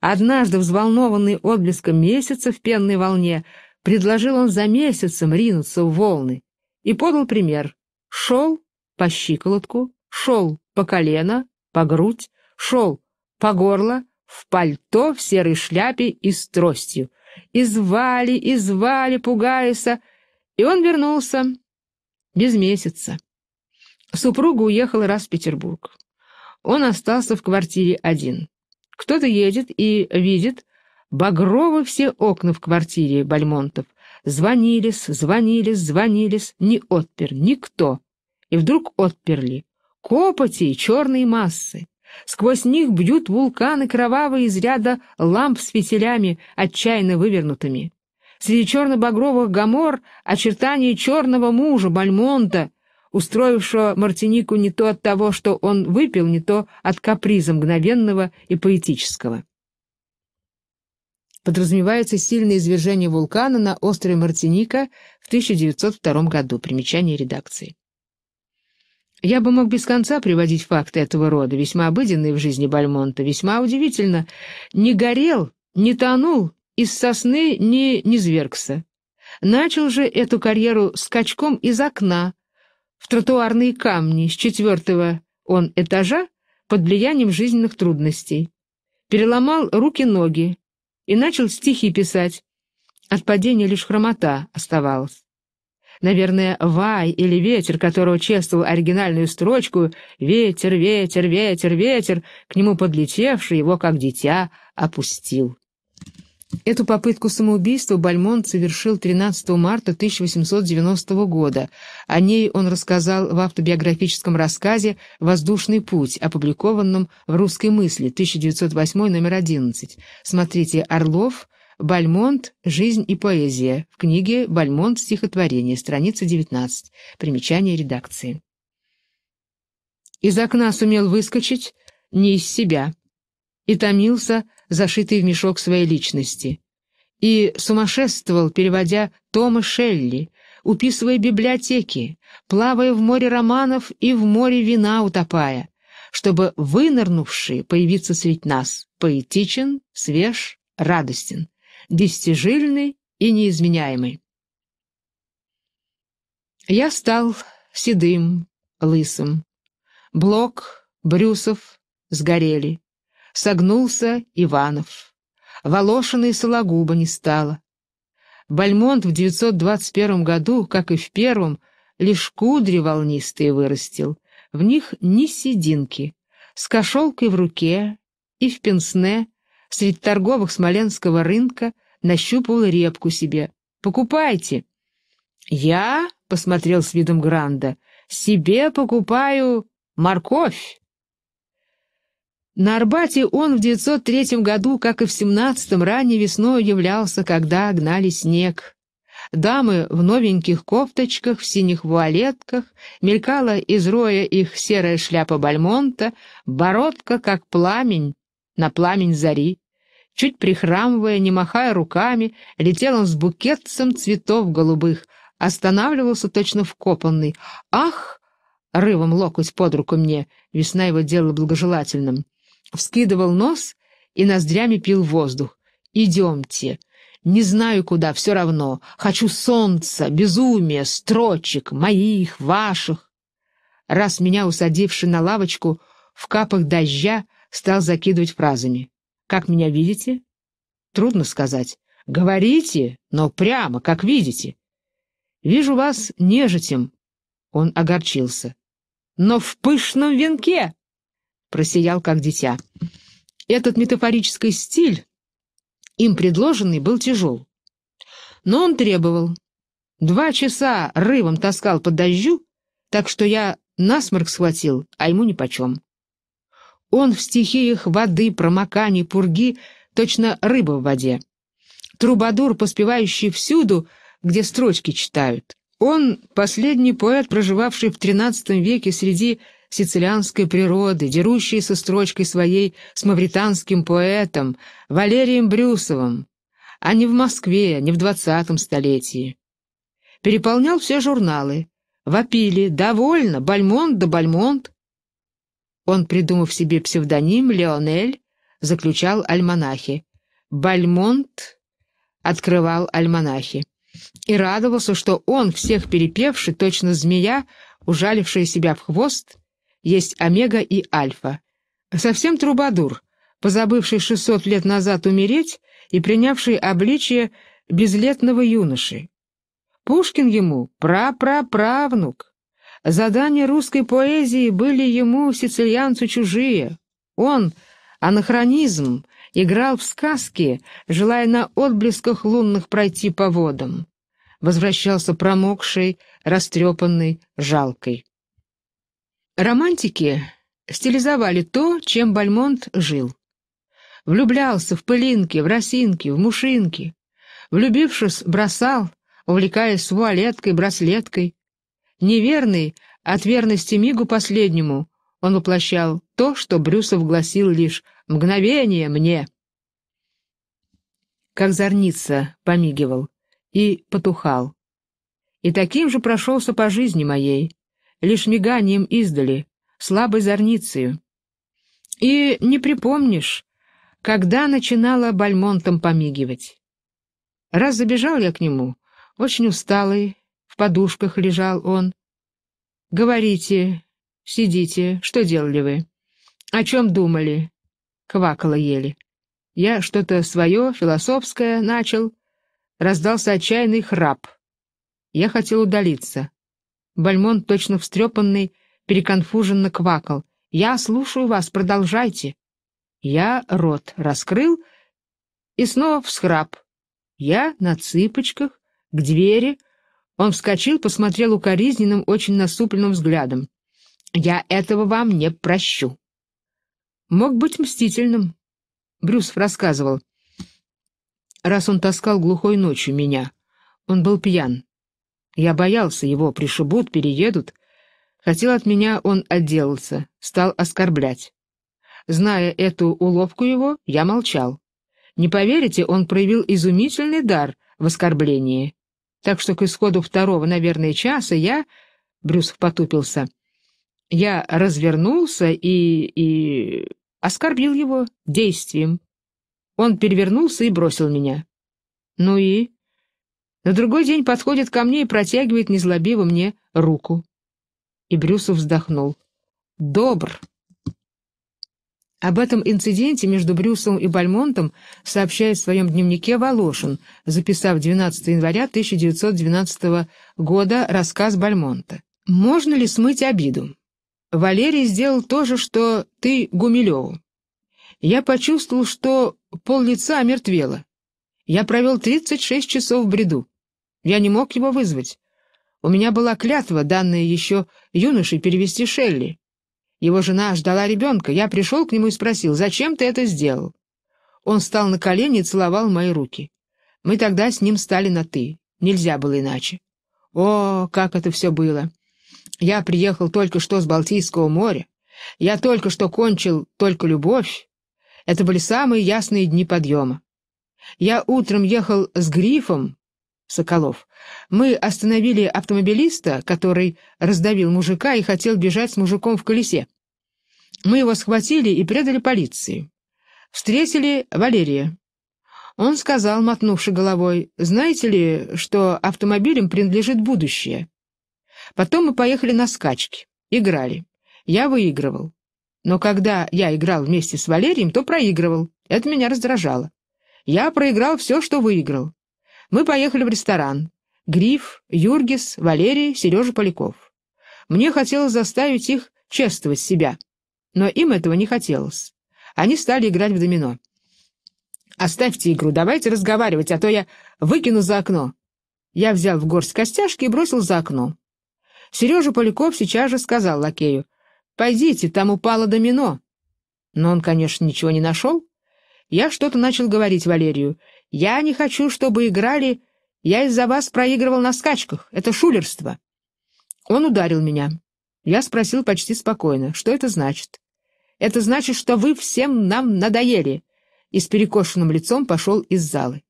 Однажды, взволнованный отблеском месяца в пенной волне, предложил он за месяцем ринуться в волны и подал пример. Шел по щиколотку, шел по колено, по грудь, шел по горло, в пальто, в серой шляпе и с тростью — и звали, и звали Пугайса, и он вернулся без месяца. Супруга уехала раз в Петербург. Он остался в квартире один. Кто-то едет и видит, багровы все окна в квартире Бальмонтов. Звонились, звонились, звонились, не отпер никто. И вдруг отперли. Копоти и черные массы. Сквозь них бьют вулканы кровавые из ряда ламп с фитилями, отчаянно вывернутыми. Среди черно-багровых гамор очертания черного мужа Бальмонта, устроившего Мартинику не то от того, что он выпил, не то от каприза мгновенного и поэтического. Подразумевается сильное извержение вулкана на острове Мартиника в 1902 году. Примечание редакции. Я бы мог без конца приводить факты этого рода, весьма обыденные в жизни Бальмонта, весьма удивительно. Не горел, не тонул, из сосны не низвергся. Начал же эту карьеру скачком из окна, в тротуарные камни с четвертого он этажа под влиянием жизненных трудностей. Переломал руки-ноги и начал стихи писать. От падения лишь хромота оставалась. Наверное, вай или ветер, которого чествовал оригинальную строчку «Ветер, ветер, ветер, ветер», к нему подлетевший его, как дитя, опустил. Эту попытку самоубийства Бальмонт совершил 13 марта 1890 года. О ней он рассказал в автобиографическом рассказе «Воздушный путь», опубликованном в «Русской мысли» 1908, номер 11. Смотрите «Орлов», Бальмонт «Жизнь и поэзия» в книге «Бальмонт. Стихотворение», страница 19, примечание редакции. Из окна сумел выскочить не из себя и томился, зашитый в мешок своей личности, и сумасшествовал, переводя Тома Шелли, уписывая библиотеки, плавая в море романов и в море вина утопая, чтобы вынырнувший появиться средь нас, поэтичен, свеж, радостен десятижильный и неизменяемый. Я стал седым, лысым. Блок, Брюсов сгорели. Согнулся Иванов. Волошина и Сологуба не стало. Бальмонт в 921 году, как и в первом, лишь кудри волнистые вырастил, в них ни сединки. С кошелкой в руке и в пенсне среди торговых смоленского рынка, нащупал репку себе. «Покупайте!» «Я?» — посмотрел с видом Гранда. «Себе покупаю морковь!» На Арбате он в 903 году, как и в 17 м ранней весной являлся, когда гнали снег. Дамы в новеньких кофточках, в синих вуалетках, мелькала из роя их серая шляпа Бальмонта, бородка, как пламень, на пламень зари. Чуть прихрамывая, не махая руками, летел он с букетцем цветов голубых, останавливался точно вкопанный. «Ах!» — рывом локоть под руку мне, весна его делала благожелательным. Вскидывал нос и ноздрями пил воздух. «Идемте!» Не знаю куда, все равно. Хочу солнца, безумия, строчек, моих, ваших. Раз меня, усадивши на лавочку, в капах дождя стал закидывать фразами. Как меня видите? Трудно сказать. Говорите, но прямо, как видите. Вижу вас нежитем. Он огорчился. Но в пышном венке! Просиял, как дитя. Этот метафорический стиль, им предложенный, был тяжел. Но он требовал. Два часа рывом таскал под дождю, так что я насморк схватил, а ему нипочем. Он в стихиях воды, промоканий, пурги, точно рыба в воде. Трубадур, поспевающий всюду, где строчки читают. Он — последний поэт, проживавший в XIII веке среди сицилианской природы, дерущий со строчкой своей с мавританским поэтом Валерием Брюсовым, а не в Москве, не в двадцатом столетии. Переполнял все журналы. Вопили «Довольно! Бальмонт да Бальмонт!» Он, придумав себе псевдоним Леонель, заключал альманахи. Бальмонт открывал альманахи. И радовался, что он, всех перепевший, точно змея, ужалившая себя в хвост, есть омега и альфа. Совсем трубадур, позабывший 600 лет назад умереть и принявший обличие безлетного юноши. Пушкин ему пра-пра-правнук. Задания русской поэзии были ему, сицилианцу, чужие. Он, анахронизм, играл в сказки, желая на отблесках лунных пройти по водам. Возвращался промокший, растрепанный, жалкой. Романтики стилизовали то, чем Бальмонт жил. Влюблялся в пылинки, в росинки, в мушинки. Влюбившись, бросал, увлекаясь вуалеткой, браслеткой, Неверный от верности мигу последнему, он воплощал то, что Брюсов гласил лишь «мгновение мне». Как зорница помигивал и потухал. И таким же прошелся по жизни моей, лишь миганием издали, слабой зорницею. И не припомнишь, когда начинала Бальмонтом помигивать. Раз забежал я к нему, очень усталый, подушках лежал он. «Говорите, сидите, что делали вы? О чем думали?» Квакала еле. Я что-то свое, философское, начал. Раздался отчаянный храп. Я хотел удалиться. Бальмон, точно встрепанный, переконфуженно квакал. «Я слушаю вас, продолжайте». Я рот раскрыл и снова всхрап. Я на цыпочках, к двери, он вскочил, посмотрел укоризненным, очень насупленным взглядом. «Я этого вам не прощу». Мог быть мстительным. Брюсов рассказывал. Раз он таскал глухой ночью меня. Он был пьян. Я боялся его, пришибут, переедут. Хотел от меня, он отделаться, стал оскорблять. Зная эту уловку его, я молчал. Не поверите, он проявил изумительный дар в оскорблении. Так что к исходу второго, наверное, часа я... Брюс потупился. Я развернулся и... и... оскорбил его действием. Он перевернулся и бросил меня. Ну и... На другой день подходит ко мне и протягивает незлобиво мне руку. И Брюсов вздохнул. «Добр!» Об этом инциденте между Брюсом и Бальмонтом сообщает в своем дневнике Волошин, записав 12 января 1912 года рассказ Бальмонта. «Можно ли смыть обиду? Валерий сделал то же, что ты Гумилеву. Я почувствовал, что пол лица омертвело. Я провел 36 часов в бреду. Я не мог его вызвать. У меня была клятва, данная еще юноше, перевести Шелли. Его жена ждала ребенка. Я пришел к нему и спросил, зачем ты это сделал? Он встал на колени и целовал мои руки. Мы тогда с ним стали на «ты». Нельзя было иначе. О, как это все было! Я приехал только что с Балтийского моря. Я только что кончил «Только любовь». Это были самые ясные дни подъема. Я утром ехал с грифом, Соколов. «Мы остановили автомобилиста, который раздавил мужика и хотел бежать с мужиком в колесе. Мы его схватили и предали полиции. Встретили Валерия. Он сказал, мотнувши головой, «Знаете ли, что автомобилям принадлежит будущее?» Потом мы поехали на скачки. Играли. Я выигрывал. Но когда я играл вместе с Валерием, то проигрывал. Это меня раздражало. Я проиграл все, что выиграл. Мы поехали в ресторан. Гриф, Юргис, Валерий, Сережа Поляков. Мне хотелось заставить их чествовать себя, но им этого не хотелось. Они стали играть в домино. «Оставьте игру, давайте разговаривать, а то я выкину за окно». Я взял в горсть костяшки и бросил за окно. Сережа Поляков сейчас же сказал лакею, «Пойдите, там упало домино». Но он, конечно, ничего не нашел. Я что-то начал говорить Валерию, я не хочу, чтобы играли. Я из-за вас проигрывал на скачках. Это шулерство. Он ударил меня. Я спросил почти спокойно, что это значит. Это значит, что вы всем нам надоели. И с перекошенным лицом пошел из залы.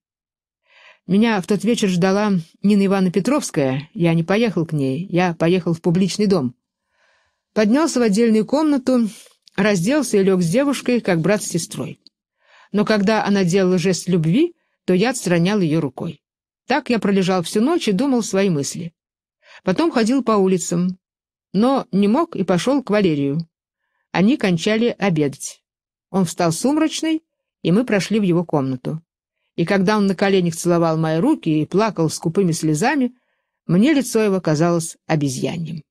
Меня в тот вечер ждала Нина Ивановна Петровская. Я не поехал к ней. Я поехал в публичный дом. Поднялся в отдельную комнату, разделся и лег с девушкой, как брат с сестрой. Но когда она делала жест любви, то я отстранял ее рукой. Так я пролежал всю ночь и думал свои мысли. Потом ходил по улицам, но не мог и пошел к Валерию. Они кончали обедать. Он встал сумрачный, и мы прошли в его комнату. И когда он на коленях целовал мои руки и плакал скупыми слезами, мне лицо его казалось обезьяньем.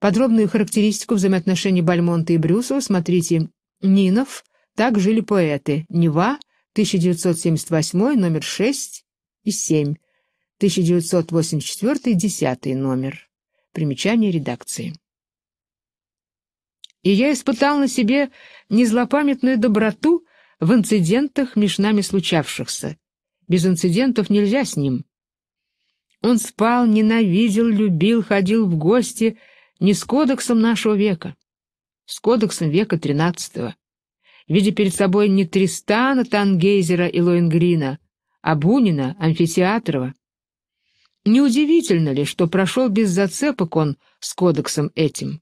Подробную характеристику взаимоотношений Бальмонта и Брюсова смотрите «Нинов», «Так жили поэты», «Нева», 1978 номер 6 и 7, 1984 10 номер. Примечание редакции. И я испытал на себе незлопамятную доброту в инцидентах, между нами случавшихся. Без инцидентов нельзя с ним. Он спал, ненавидел, любил, ходил в гости не с кодексом нашего века, с кодексом века тринадцатого видя перед собой не Тристана а Тангейзера и Лоингрина, а Бунина, Амфитеатрова. Неудивительно ли, что прошел без зацепок он с кодексом этим?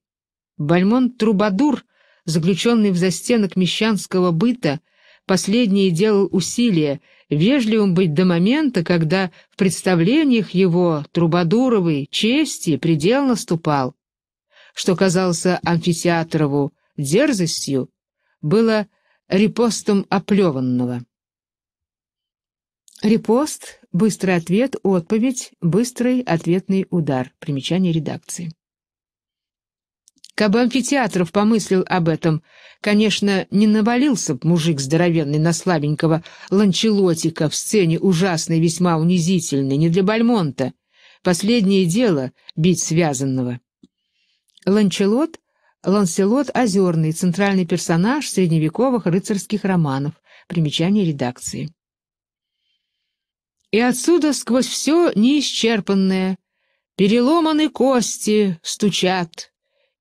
Бальмон Трубадур, заключенный в застенок мещанского быта, последнее делал усилия вежливым быть до момента, когда в представлениях его Трубадуровой чести предел наступал, что казался Амфитеатрову дерзостью, было репостом оплеванного. Репост — быстрый ответ, отповедь, быстрый ответный удар. Примечание редакции. Кабы амфитеатров помыслил об этом, конечно, не навалился б мужик здоровенный на слабенького ланчелотика в сцене ужасной, весьма унизительной, не для Бальмонта. Последнее дело — бить связанного. Ланчелот Ланселот Озерный, центральный персонаж средневековых рыцарских романов. Примечание редакции. И отсюда сквозь все неисчерпанное, переломаны кости стучат,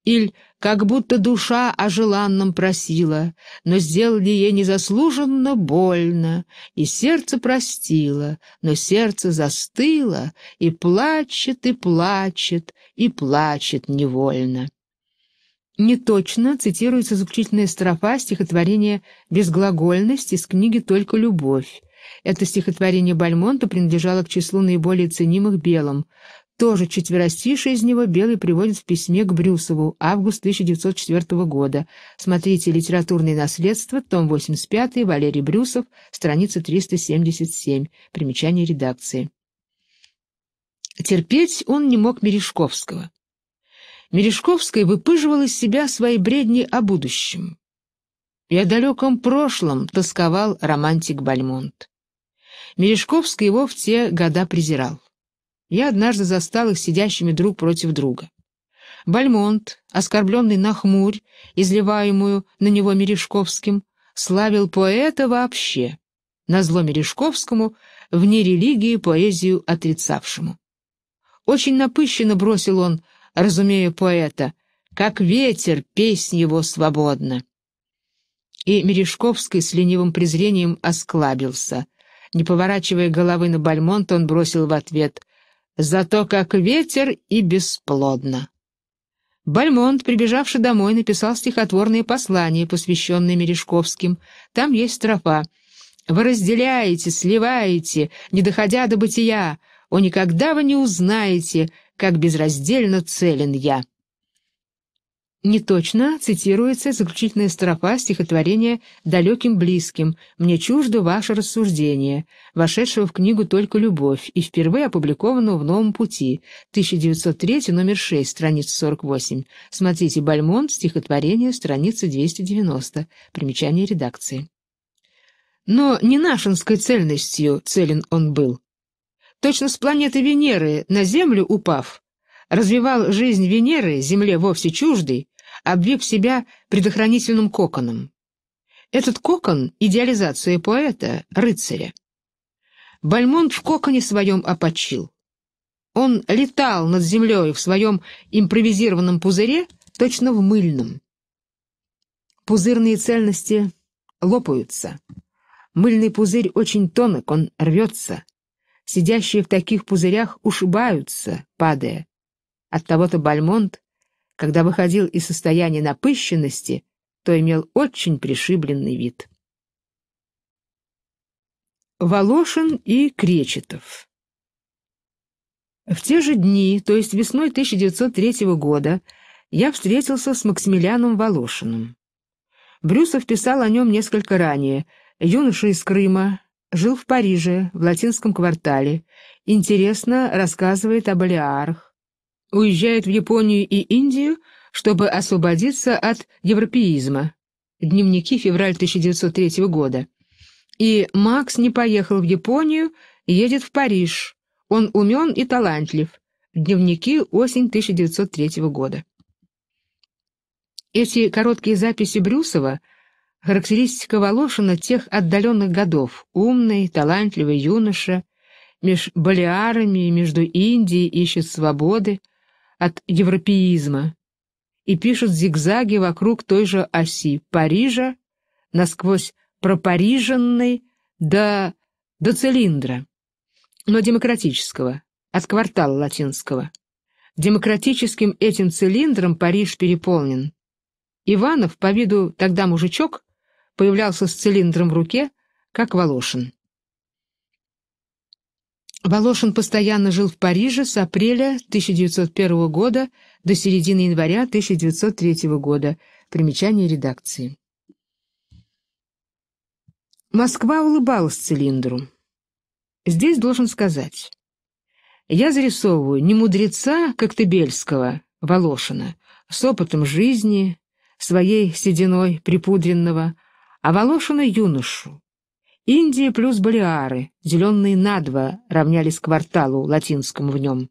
иль как будто душа о желанном просила, но сделали ей незаслуженно больно, и сердце простило, но сердце застыло, и плачет, и плачет, и плачет невольно неточно цитируется заключительная строфа стихотворения «Безглагольность» из книги «Только любовь». Это стихотворение Бальмонта принадлежало к числу наиболее ценимых белым. Тоже четверостишие из него Белый приводит в письме к Брюсову, август 1904 года. Смотрите «Литературное наследство», том 85, Валерий Брюсов, страница 377, примечание редакции. Терпеть он не мог Мережковского. Мережковская выпыживала из себя свои бредни о будущем. И о далеком прошлом тосковал романтик Бальмонт. Мережковский его в те года презирал. Я однажды застал их сидящими друг против друга. Бальмонт, оскорбленный на хмурь, изливаемую на него Мережковским, славил поэта вообще, назло Мережковскому, вне религии поэзию отрицавшему. Очень напыщенно бросил он разумею поэта, как ветер, песнь его свободна. И Мережковский с ленивым презрением осклабился. Не поворачивая головы на Бальмонт, он бросил в ответ «Зато как ветер и бесплодно». Бальмонт, прибежавший домой, написал стихотворное послание, посвященное Мережковским. Там есть строфа «Вы разделяете, сливаете, не доходя до бытия, о, никогда вы не узнаете, как безраздельно целен я. Неточно цитируется заключительная строфа стихотворения «Далеким близким. Мне чуждо ваше рассуждение», вошедшего в книгу «Только любовь» и впервые опубликованного в «Новом пути», 1903, номер 6, страница 48. Смотрите Бальмонт, стихотворение, страница 290, примечание редакции. Но не нашинской цельностью целен он был точно с планеты Венеры на Землю упав, развивал жизнь Венеры, Земле вовсе чуждой, обвив себя предохранительным коконом. Этот кокон — идеализация поэта, рыцаря. Бальмонт в коконе своем опочил. Он летал над землей в своем импровизированном пузыре, точно в мыльном. Пузырные цельности лопаются. Мыльный пузырь очень тонок, он рвется сидящие в таких пузырях, ушибаются, падая. Оттого-то Бальмонт, когда выходил из состояния напыщенности, то имел очень пришибленный вид. Волошин и Кречетов В те же дни, то есть весной 1903 года, я встретился с Максимилианом Волошиным. Брюсов писал о нем несколько ранее. Юноша из Крыма, Жил в Париже, в латинском квартале. Интересно рассказывает об Алиарах. Уезжает в Японию и Индию, чтобы освободиться от европеизма. Дневники февраль 1903 года. И Макс не поехал в Японию, едет в Париж. Он умен и талантлив. Дневники осень 1903 года. Эти короткие записи Брюсова Характеристика Волошина тех отдаленных годов — умный, талантливый юноша, меж Балиарами и между Индией ищет свободы от европеизма и пишет зигзаги вокруг той же оси Парижа, насквозь пропариженной до, до цилиндра, но демократического, от квартала латинского. Демократическим этим цилиндром Париж переполнен. Иванов, по виду тогда мужичок, появлялся с цилиндром в руке, как Волошин. Волошин постоянно жил в Париже с апреля 1901 года до середины января 1903 года. Примечание редакции. Москва улыбалась цилиндру. Здесь должен сказать. Я зарисовываю не мудреца Коктебельского, Волошина, с опытом жизни, своей сединой припудренного, а Волошина — юношу. Индия плюс Балиары, деленные на два, равнялись кварталу латинскому в нем.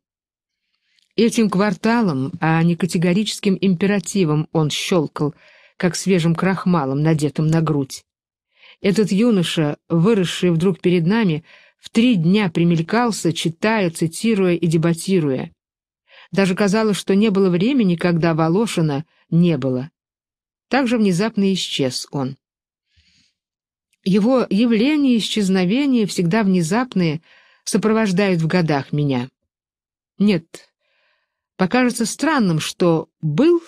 Этим кварталом, а не категорическим императивом он щелкал, как свежим крахмалом, надетым на грудь. Этот юноша, выросший вдруг перед нами, в три дня примелькался, читая, цитируя и дебатируя. Даже казалось, что не было времени, когда Волошина не было. Так же внезапно исчез он. Его явления и исчезновения, всегда внезапные, сопровождают в годах меня. Нет, покажется странным, что был,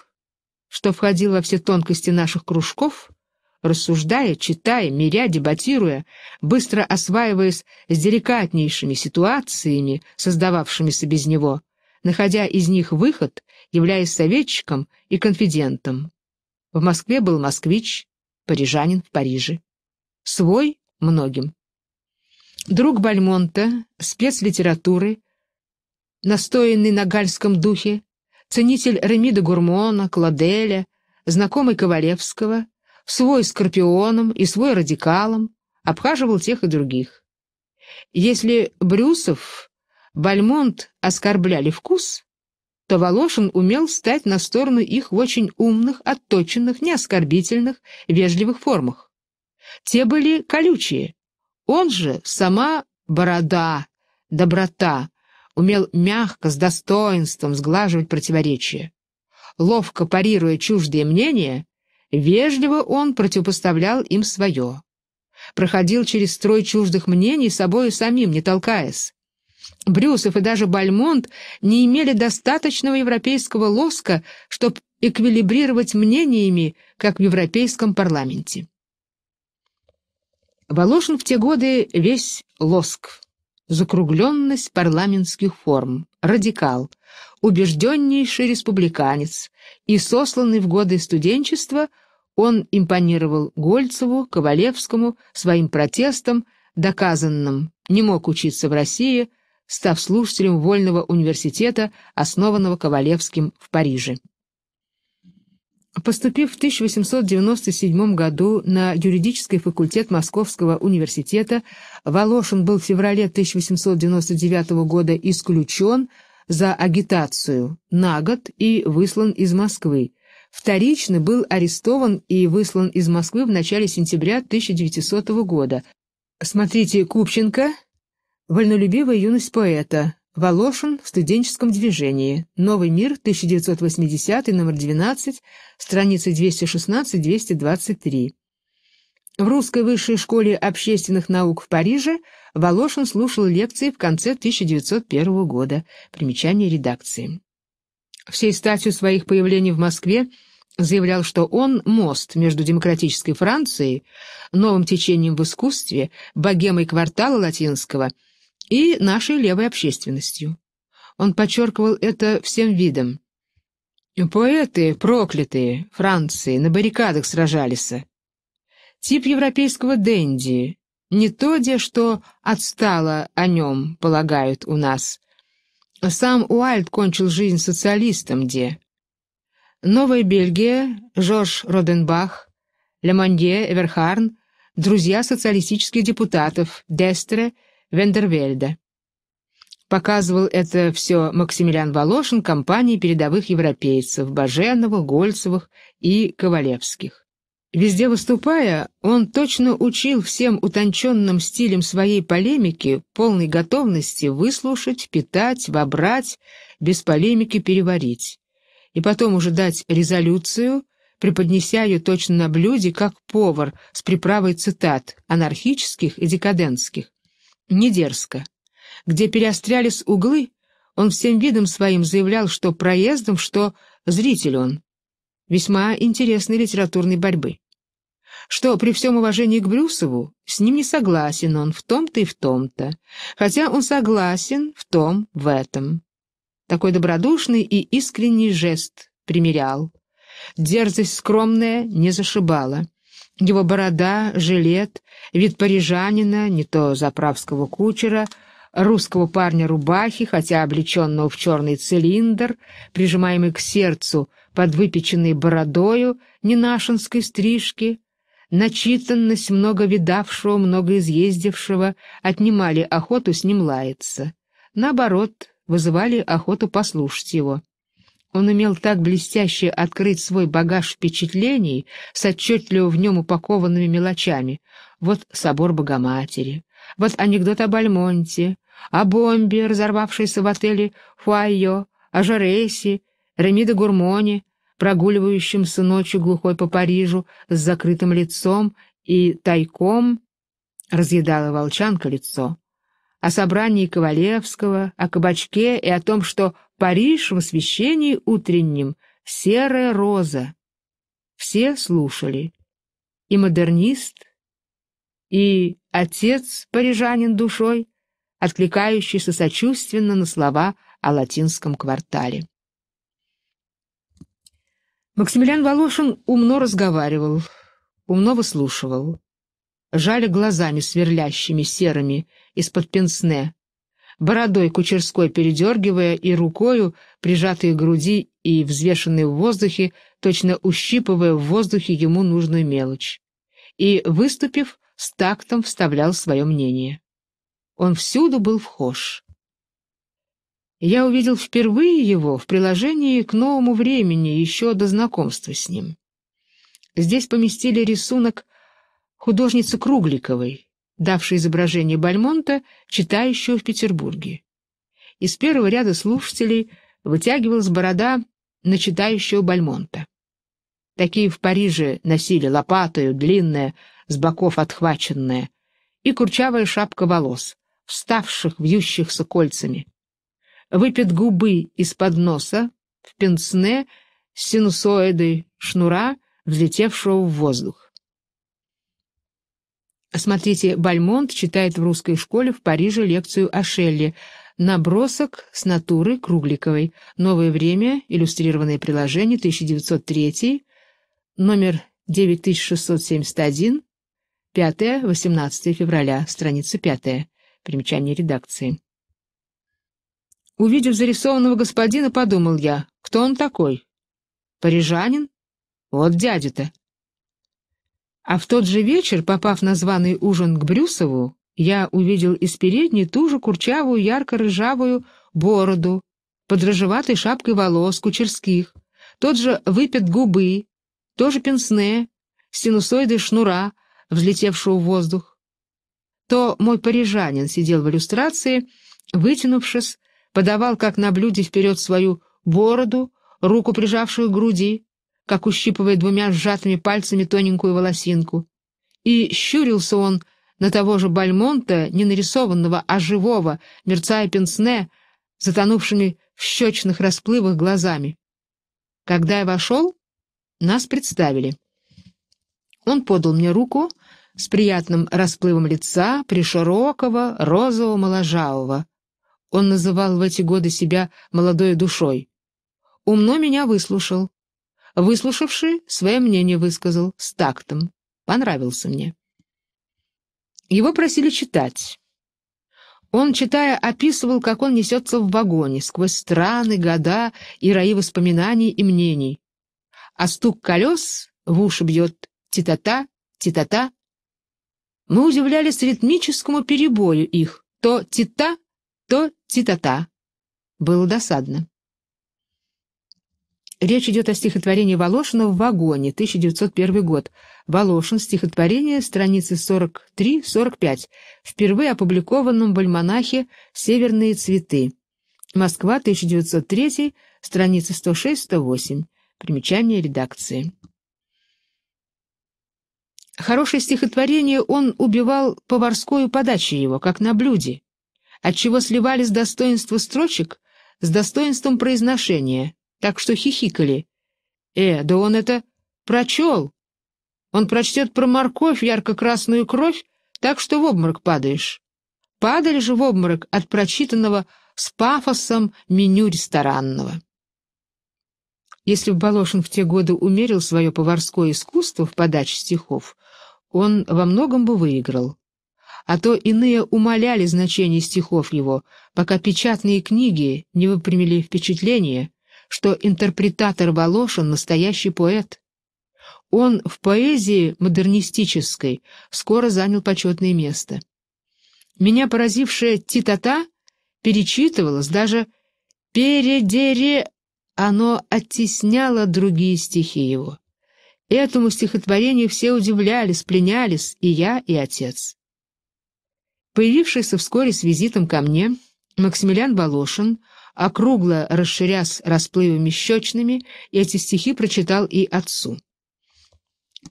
что входил во все тонкости наших кружков, рассуждая, читая, меря, дебатируя, быстро осваиваясь с деликатнейшими ситуациями, создававшимися без него, находя из них выход, являясь советчиком и конфидентом. В Москве был москвич, парижанин в Париже свой многим. Друг Бальмонта, спец литературы, настоянный на гальском духе, ценитель Ремида Гурмона, Кладеля, знакомый Ковалевского, свой скорпионом и свой радикалом, обхаживал тех и других. Если Брюсов, Бальмонт оскорбляли вкус, то Волошин умел стать на сторону их в очень умных, отточенных, неоскорбительных, вежливых формах. Те были колючие. Он же сама борода, доброта, умел мягко, с достоинством сглаживать противоречия. Ловко парируя чуждые мнения, вежливо он противопоставлял им свое. Проходил через строй чуждых мнений собою самим, не толкаясь. Брюсов и даже Бальмонт не имели достаточного европейского лоска, чтобы эквилибрировать мнениями, как в Европейском парламенте. Волошин в те годы весь лоск, закругленность парламентских форм, радикал, убежденнейший республиканец, и сосланный в годы студенчества он импонировал Гольцеву, Ковалевскому своим протестом, доказанным, не мог учиться в России, став слушателем Вольного университета, основанного Ковалевским в Париже. Поступив в 1897 году на юридический факультет Московского университета, Волошин был в феврале 1899 года исключен за агитацию на год и выслан из Москвы. Вторично был арестован и выслан из Москвы в начале сентября 1900 года. Смотрите Купченко «Вольнолюбивая юность поэта», Волошин в студенческом движении. Новый мир, 1980, номер 12, страницы 216-223. В Русской высшей школе общественных наук в Париже Волошин слушал лекции в конце 1901 года. Примечание редакции. Всей статью своих появлений в Москве заявлял, что он — мост между демократической Францией, новым течением в искусстве, богемой квартала латинского — и нашей левой общественностью. Он подчеркивал это всем видом. Поэты, проклятые, Франции, на баррикадах сражались. Тип европейского денди, не то де, что отстало о нем, полагают у нас. Сам Уальд кончил жизнь социалистом, де. Новая Бельгия, Жорж Роденбах, Лемонье, Эверхарн, друзья социалистических депутатов, Дестре — Вендервельда. Показывал это все Максимилиан Волошин компании передовых европейцев Баженова, Гольцевых и Ковалевских. Везде выступая, он точно учил всем утонченным стилем своей полемики полной готовности выслушать, питать, вобрать, без полемики переварить. И потом уже дать резолюцию, преподнеся ее точно на блюде, как повар, с приправой цитат анархических и декадентских, не дерзко. Где переострялись углы, он всем видом своим заявлял, что проездом, что зритель он. Весьма интересной литературной борьбы. Что при всем уважении к Брюсову, с ним не согласен он в том-то и в том-то, хотя он согласен в том, в этом. Такой добродушный и искренний жест примерял. Дерзость скромная не зашибала. Его борода, жилет, вид парижанина, не то заправского кучера, русского парня рубахи, хотя облеченного в черный цилиндр, прижимаемый к сердцу, под выпеченной бородою ненашинской стрижки, начитанность много видавшего, много изъездившего, отнимали охоту с ним лаяться. Наоборот, вызывали охоту послушать его. Он умел так блестяще открыть свой багаж впечатлений с отчетливо в нем упакованными мелочами. Вот собор Богоматери, вот анекдот о Бальмонте, о бомбе, разорвавшейся в отеле Фуайо, о Жаресе, Ремида Гурмоне, прогуливающемся ночью глухой по Парижу с закрытым лицом и тайком разъедала волчанка лицо, о собрании Ковалевского, о кабачке и о том, что Париж в освещении утреннем, серая роза. Все слушали. И модернист, и отец, парижанин душой, откликающийся сочувственно на слова о латинском квартале. Максимилиан Волошин умно разговаривал, умно выслушивал. Жали глазами сверлящими серыми из-под пенсне, бородой кучерской передергивая и рукою, прижатой к груди и взвешенной в воздухе, точно ущипывая в воздухе ему нужную мелочь. И, выступив, с тактом вставлял свое мнение. Он всюду был вхож. Я увидел впервые его в приложении к новому времени, еще до знакомства с ним. Здесь поместили рисунок художницы Кругликовой, давший изображение Бальмонта, читающего в Петербурге. Из первого ряда слушателей вытягивалась борода на читающего Бальмонта. Такие в Париже носили лопатою, длинная, с боков отхваченная, и курчавая шапка волос, вставших, вьющихся кольцами. Выпит губы из-под носа, в пенсне, с синусоидой шнура, взлетевшего в воздух. Смотрите, Бальмонт читает в русской школе в Париже лекцию о Шелле «Набросок с натуры Кругликовой. Новое время. Иллюстрированное приложение. 1903. Номер 9671. 5-18 февраля. Страница 5. Примечание редакции. Увидев зарисованного господина, подумал я, кто он такой? Парижанин? Вот дядя-то. А в тот же вечер, попав на званый ужин к Брюсову, я увидел из передней ту же курчавую ярко-рыжавую бороду, под рыжеватой шапкой волос кучерских, тот же выпит губы, тоже пенсне, синусоиды шнура, взлетевшего в воздух. То мой парижанин сидел в иллюстрации, вытянувшись, подавал как на блюде вперед свою бороду, руку прижавшую к груди, как ущипывая двумя сжатыми пальцами тоненькую волосинку. И щурился он на того же Бальмонта, не нарисованного, а живого, мерцая пенсне, затонувшими в щечных расплывах глазами. Когда я вошел, нас представили. Он подал мне руку с приятным расплывом лица, приширокого, розового, моложавого. Он называл в эти годы себя молодой душой. Умно меня выслушал, Выслушавший, свое мнение высказал с тактом. Понравился мне. Его просили читать. Он, читая, описывал, как он несется в вагоне, сквозь страны, года и раи воспоминаний и мнений. А стук колес в уши бьет титата, титата. Мы удивлялись ритмическому перебою их, то тита, то титата. Было досадно. Речь идет о стихотворении Волошина «В вагоне», 1901 год. Волошин, стихотворение, страницы 43-45, впервые опубликованном в альманахе «Северные цветы». Москва, 1903, страницы 106-108. Примечание редакции. Хорошее стихотворение он убивал поварскую подачу его, как на блюде, отчего сливались достоинство строчек с достоинством произношения, так что хихикали. «Э, да он это прочел! Он прочтет про морковь, ярко-красную кровь, так что в обморок падаешь. Падали же в обморок от прочитанного с пафосом меню ресторанного». Если бы Волошин в те годы умерил свое поварское искусство в подаче стихов, он во многом бы выиграл. А то иные умоляли значение стихов его, пока печатные книги не выпрямили впечатление, что интерпретатор Волошин — настоящий поэт. Он в поэзии модернистической скоро занял почетное место. Меня поразившая титата перечитывалась, даже передере... Оно оттесняло другие стихи его. Этому стихотворению все удивлялись, пленялись, и я, и отец. Появившийся вскоре с визитом ко мне, Максимилиан Волошин — округло расширясь расплывами щечными, эти стихи прочитал и отцу.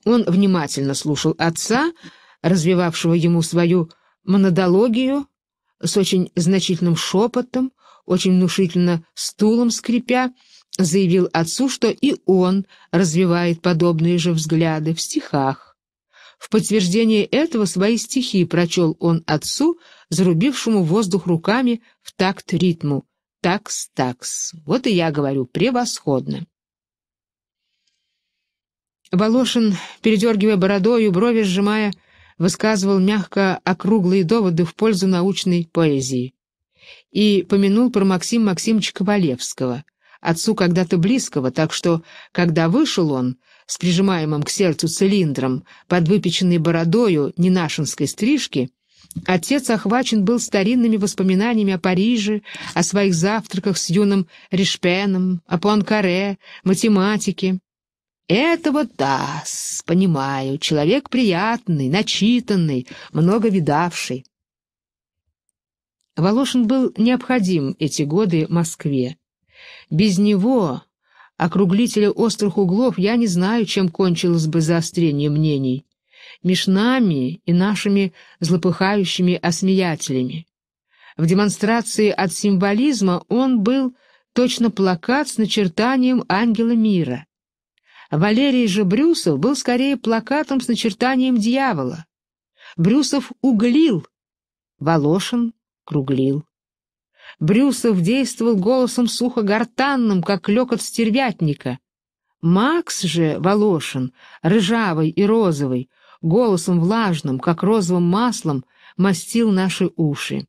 Он внимательно слушал отца, развивавшего ему свою монодологию, с очень значительным шепотом, очень внушительно стулом скрипя, заявил отцу, что и он развивает подобные же взгляды в стихах. В подтверждение этого свои стихи прочел он отцу, зарубившему воздух руками в такт ритму, Такс, такс. Вот и я говорю, превосходно. Волошин, передергивая бородою, брови сжимая, высказывал мягко округлые доводы в пользу научной поэзии. И помянул про Максима Максимовича Ковалевского, отцу когда-то близкого, так что, когда вышел он, с прижимаемым к сердцу цилиндром, под выпеченной бородою ненашинской стрижки, Отец охвачен был старинными воспоминаниями о Париже, о своих завтраках с юным Ришпеном, о Пуанкаре, математике. «Это вот да, понимаю, человек приятный, начитанный, много видавший». Волошин был необходим эти годы Москве. Без него, округлителя острых углов, я не знаю, чем кончилось бы заострение мнений мишнами и нашими злопыхающими осмеятелями. В демонстрации от символизма он был точно плакат с начертанием ангела мира. Валерий же Брюсов был скорее плакатом с начертанием дьявола. Брюсов углил, Волошин круглил. Брюсов действовал голосом сухо-гортанным, как лёкот стервятника. Макс же, Волошин, рыжавый и розовый, голосом влажным, как розовым маслом, мастил наши уши.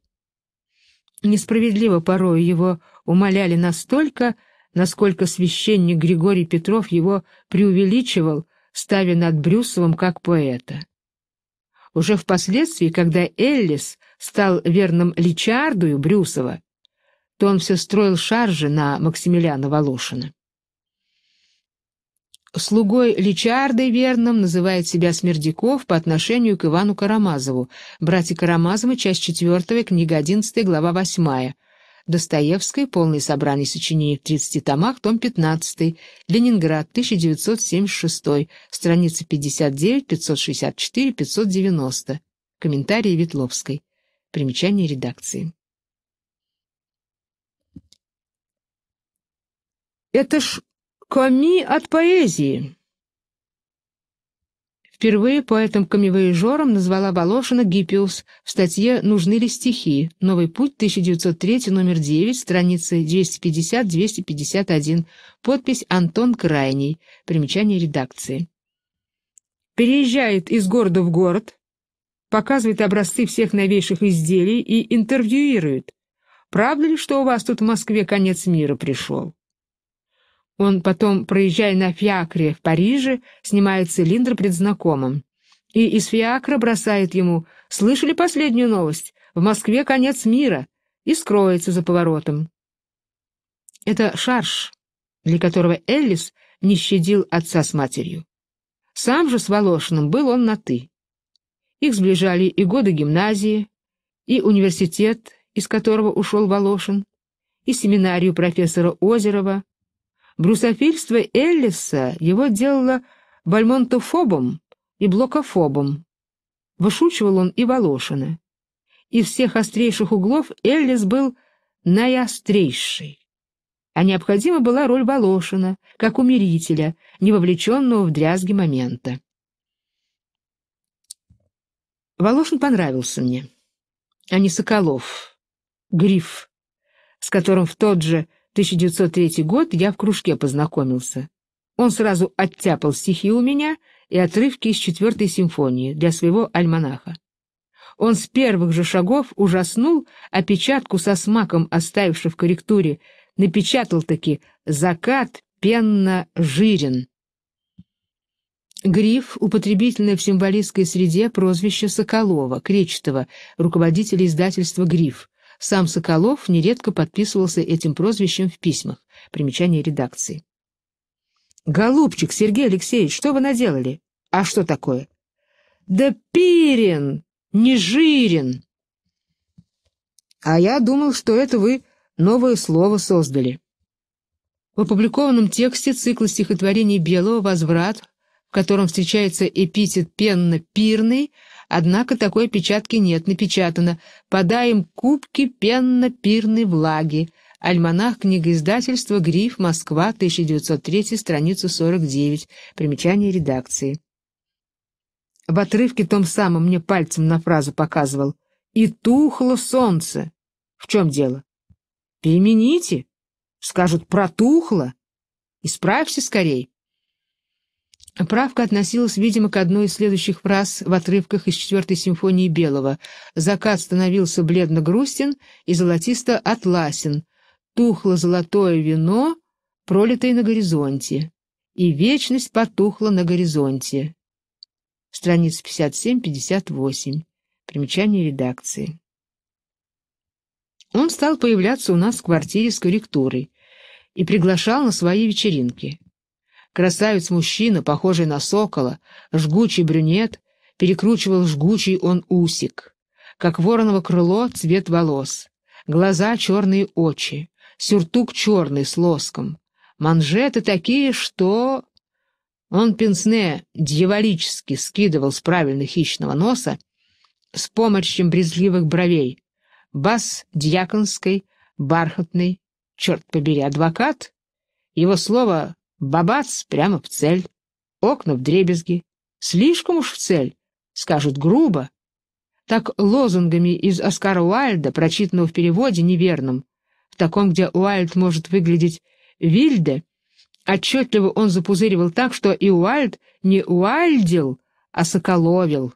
Несправедливо порой его умоляли настолько, насколько священник Григорий Петров его преувеличивал, ставя над Брюсовым как поэта. Уже впоследствии, когда Эллис стал верным Личардую Брюсова, то он все строил шаржи на Максимилиана Волошина. Слугой Личардой верным называет себя Смердяков по отношению к Ивану Карамазову. Братья Карамазовы, часть 4, книга 11, глава 8. Достоевской, полное собрание сочинений в 30 томах, том 15, Ленинград, 1976, страницы 59, 564, 590. Комментарии Ветловской. Примечание редакции. Это ж Коми от поэзии. Впервые поэтом-камевоежором назвала Волошина Гиппиус в статье «Нужны ли стихи?» «Новый путь», 1903, номер 9, страницы 250-251, подпись «Антон Крайний», примечание редакции. Переезжает из города в город, показывает образцы всех новейших изделий и интервьюирует. Правда ли, что у вас тут в Москве конец мира пришел? Он потом, проезжая на фиакре в Париже, снимает цилиндр пред знакомым. И из фиакра бросает ему «Слышали последнюю новость? В Москве конец мира!» и скроется за поворотом. Это шарш, для которого Эллис не щадил отца с матерью. Сам же с Волошиным был он на «ты». Их сближали и годы гимназии, и университет, из которого ушел Волошин, и семинарию профессора Озерова, Брюсофильство Эллиса его делало бальмонтофобом и блокофобом. Вышучивал он и Волошина. Из всех острейших углов Эллис был наиострейший. А необходима была роль Волошина, как умирителя, не вовлеченного в дрязги момента. Волошин понравился мне, а не Соколов, гриф, с которым в тот же 1903 год я в кружке познакомился. Он сразу оттяпал стихи у меня и отрывки из четвертой симфонии для своего альманаха. Он с первых же шагов ужаснул опечатку со смаком, оставивши в корректуре, напечатал-таки «Закат пенно-жирен». Гриф — употребительное в символистской среде прозвище Соколова, Кречетова, руководителя издательства «Гриф», сам Соколов нередко подписывался этим прозвищем в письмах. Примечание редакции. «Голубчик, Сергей Алексеевич, что вы наделали? А что такое?» «Да пирен, не жирен!» «А я думал, что это вы новое слово создали». В опубликованном тексте цикла стихотворений Белого «Возврат», в котором встречается эпитет пенно-пирный, Однако такой печатки нет, напечатано. Подаем кубки пенно-пирной влаги. Альманах книгоиздательства «Гриф. Москва. 1903. Страница 49». Примечание редакции. В отрывке том самом мне пальцем на фразу показывал. «И тухло солнце». В чем дело? Перемените. Скажут «протухло». Исправься скорей. Правка относилась, видимо, к одной из следующих фраз в отрывках из четвертой симфонии Белого. Закат становился бледно-грустен и золотисто-атласен, тухло золотое вино, пролитое на горизонте, и вечность потухла на горизонте. Страниц 57-58. Примечание редакции. Он стал появляться у нас в квартире с корректурой и приглашал на свои вечеринки. Красавец-мужчина, похожий на сокола, жгучий брюнет, перекручивал жгучий он усик. Как вороново крыло цвет волос, глаза черные очи, сюртук черный с лоском, манжеты такие, что... Он пенсне дьяволически скидывал с правильно хищного носа с помощью брезгливых бровей. Бас дьяконской, бархатный, черт побери, адвокат? Его слово Бабац прямо в цель. Окна в дребезги. Слишком уж в цель. Скажут грубо. Так лозунгами из Оскара Уайльда, прочитанного в переводе неверном, в таком, где Уайльд может выглядеть «Вильде», отчетливо он запузыривал так, что и Уайльд не Уайльдил, а Соколовил.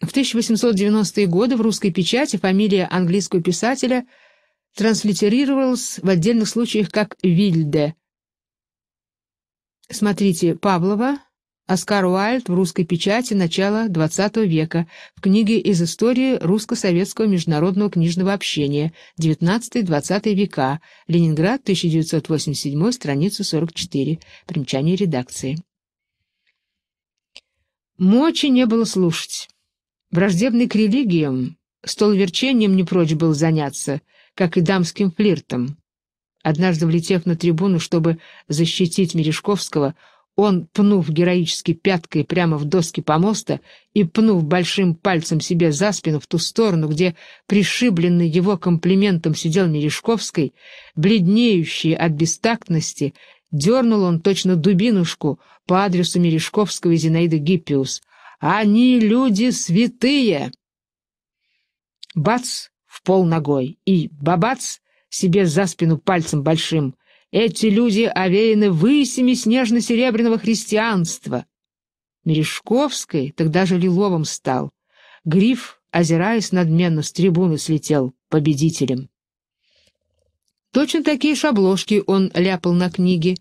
В 1890-е годы в русской печати фамилия английского писателя – транслитерировалось в отдельных случаях как «Вильде». Смотрите Павлова, Оскар Уайльд в русской печати начала XX века, в книге «Из истории русско-советского международного книжного общения. XIX-XX века. Ленинград, 1987, страница 44. Примечание редакции». Мочи не было слушать. Враждебный к религиям, столверчением не прочь был заняться — как и дамским флиртом. Однажды, влетев на трибуну, чтобы защитить Мережковского, он, пнув героически пяткой прямо в доски помоста и пнув большим пальцем себе за спину в ту сторону, где пришибленный его комплиментом сидел Мережковский, бледнеющий от бестактности, дернул он точно дубинушку по адресу Мережковского и Зинаиды Гиппиус. «Они люди святые!» Бац! в пол ногой и, бабац, себе за спину пальцем большим. Эти люди овеяны высями снежно-серебряного христианства. Мережковской тогда же лиловым стал. Гриф, озираясь надменно, с трибуны слетел победителем. Точно такие шаблошки он ляпал на книге,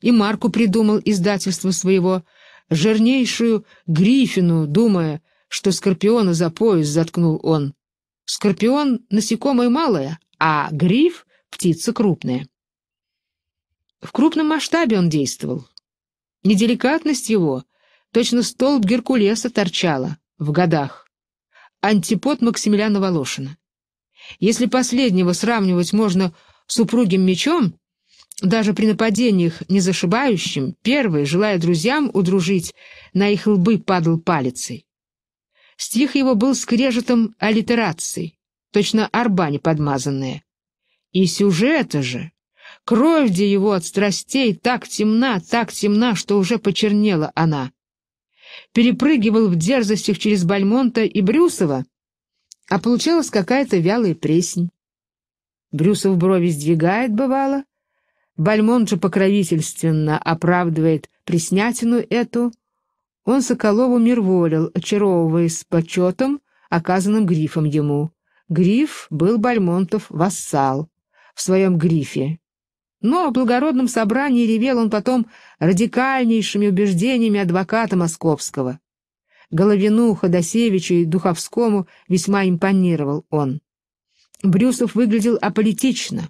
и марку придумал издательство своего, жирнейшую Грифину, думая, что Скорпиона за пояс заткнул он. Скорпион — насекомое малое, а гриф — птица крупная. В крупном масштабе он действовал. Неделикатность его точно столб Геркулеса торчала в годах. Антипод Максимилиана Волошина. Если последнего сравнивать можно с упругим мечом, даже при нападениях не зашибающим, первый, желая друзьям удружить, на их лбы падал палицей. Стих его был скрежетом аллитераций, точно арбани подмазанные. И сюжет же, кровь где его от страстей так темна, так темна, что уже почернела она. Перепрыгивал в дерзостях через Бальмонта и Брюсова, а получалась какая-то вялая преснь. Брюсов брови сдвигает, бывало. Бальмонт же покровительственно оправдывает преснятину эту — он Соколову мирволил, очаровываясь почетом, оказанным грифом ему. Гриф был Бальмонтов вассал в своем грифе. Но о благородном собрании ревел он потом радикальнейшими убеждениями адвоката Московского. Головину, Ходосевичу и Духовскому весьма импонировал он. Брюсов выглядел аполитично,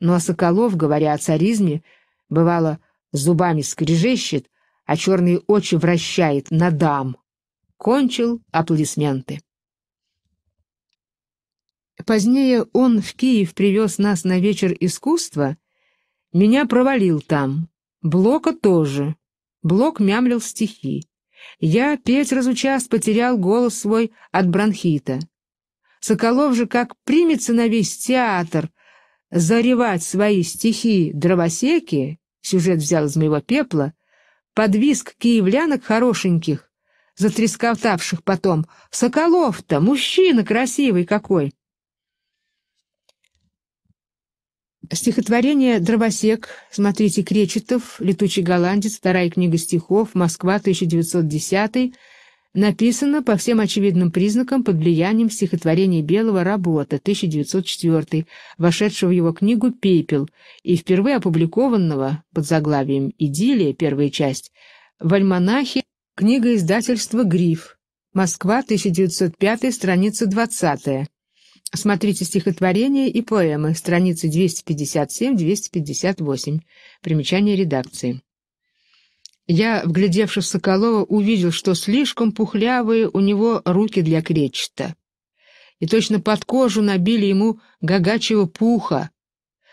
но ну, а Соколов, говоря о царизме, бывало, зубами скрежещет, а черные очи вращает на дам. Кончил аплодисменты. Позднее он в Киев привез нас на вечер искусства. Меня провалил там. Блока тоже. Блок мямлил стихи. Я петь разучас потерял голос свой от бронхита. Соколов же как примется на весь театр заревать свои стихи дровосеки, сюжет взял из моего пепла, Подвиск киевлянок хорошеньких, затрескавтавших потом. «Соколов-то, мужчина красивый какой!» Стихотворение «Дровосек», смотрите, Кречетов, «Летучий голландец», вторая книга стихов, Москва, 1910 написано по всем очевидным признакам под влиянием стихотворений Белого «Работа» 1904, вошедшего в его книгу «Пепел» и впервые опубликованного под заглавием «Идиллия. Первая часть» в альманахе книга издательства «Гриф», Москва, 1905, страница 20. Смотрите стихотворения и поэмы, страницы 257-258, примечание редакции. Я, вглядевшись в Соколова, увидел, что слишком пухлявые у него руки для кречета. И точно под кожу набили ему гагачьего пуха.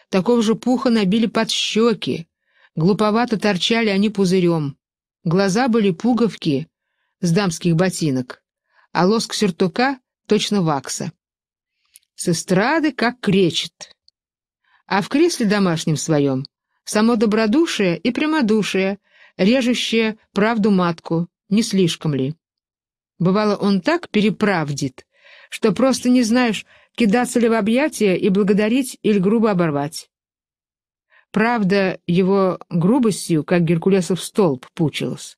Такого же пуха набили под щеки. Глуповато торчали они пузырем. Глаза были пуговки с дамских ботинок, а лоск сюртука — точно вакса. С эстрады как кречет. А в кресле домашнем своем — само добродушие и прямодушие — режущее правду матку, не слишком ли. Бывало, он так переправдит, что просто не знаешь, кидаться ли в объятия и благодарить или грубо оборвать. Правда, его грубостью, как Геркулесов столб, пучилась.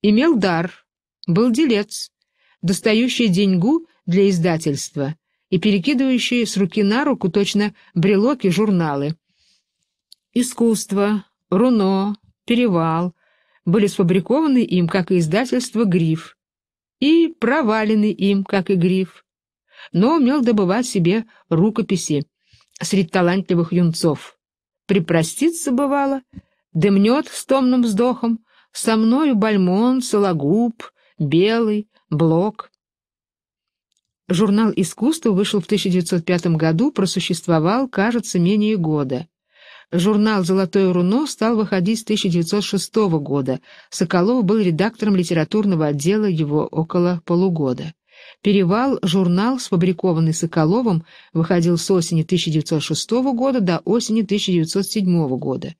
Имел дар, был делец, достающий деньгу для издательства и перекидывающий с руки на руку точно брелоки журналы. Искусство, руно, «Перевал» были сфабрикованы им, как и издательство «Гриф», и провалены им, как и «Гриф», но умел добывать себе рукописи среди талантливых юнцов. Припроститься бывало, дымнет с томным вздохом, со мною Бальмон, Сологуб, Белый, Блок. Журнал «Искусство» вышел в 1905 году, просуществовал, кажется, менее года. Журнал «Золотое руно» стал выходить с 1906 года. Соколов был редактором литературного отдела его около полугода. «Перевал» журнал, сфабрикованный Соколовым, выходил с осени 1906 года до осени 1907 года.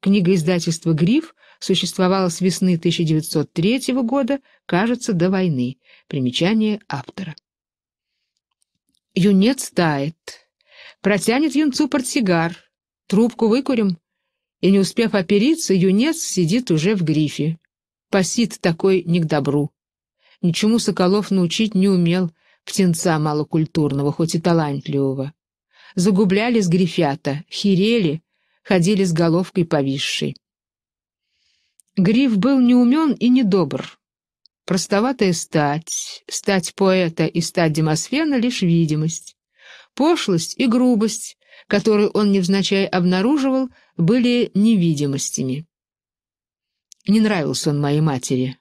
Книга издательства «Гриф» существовала с весны 1903 года, кажется, до войны. Примечание автора. Юнец тает. Протянет юнцу портсигар. Трубку выкурим. И не успев опериться, юнец сидит уже в грифе. Пасит такой не к добру. Ничему Соколов научить не умел, птенца малокультурного, хоть и талантливого. Загубляли с грифята, херели, ходили с головкой повисшей. Гриф был неумен и недобр. Простоватая стать, стать поэта и стать демосфена — лишь видимость. Пошлость и грубость которые он невзначай обнаруживал, были невидимостями. Не нравился он моей матери.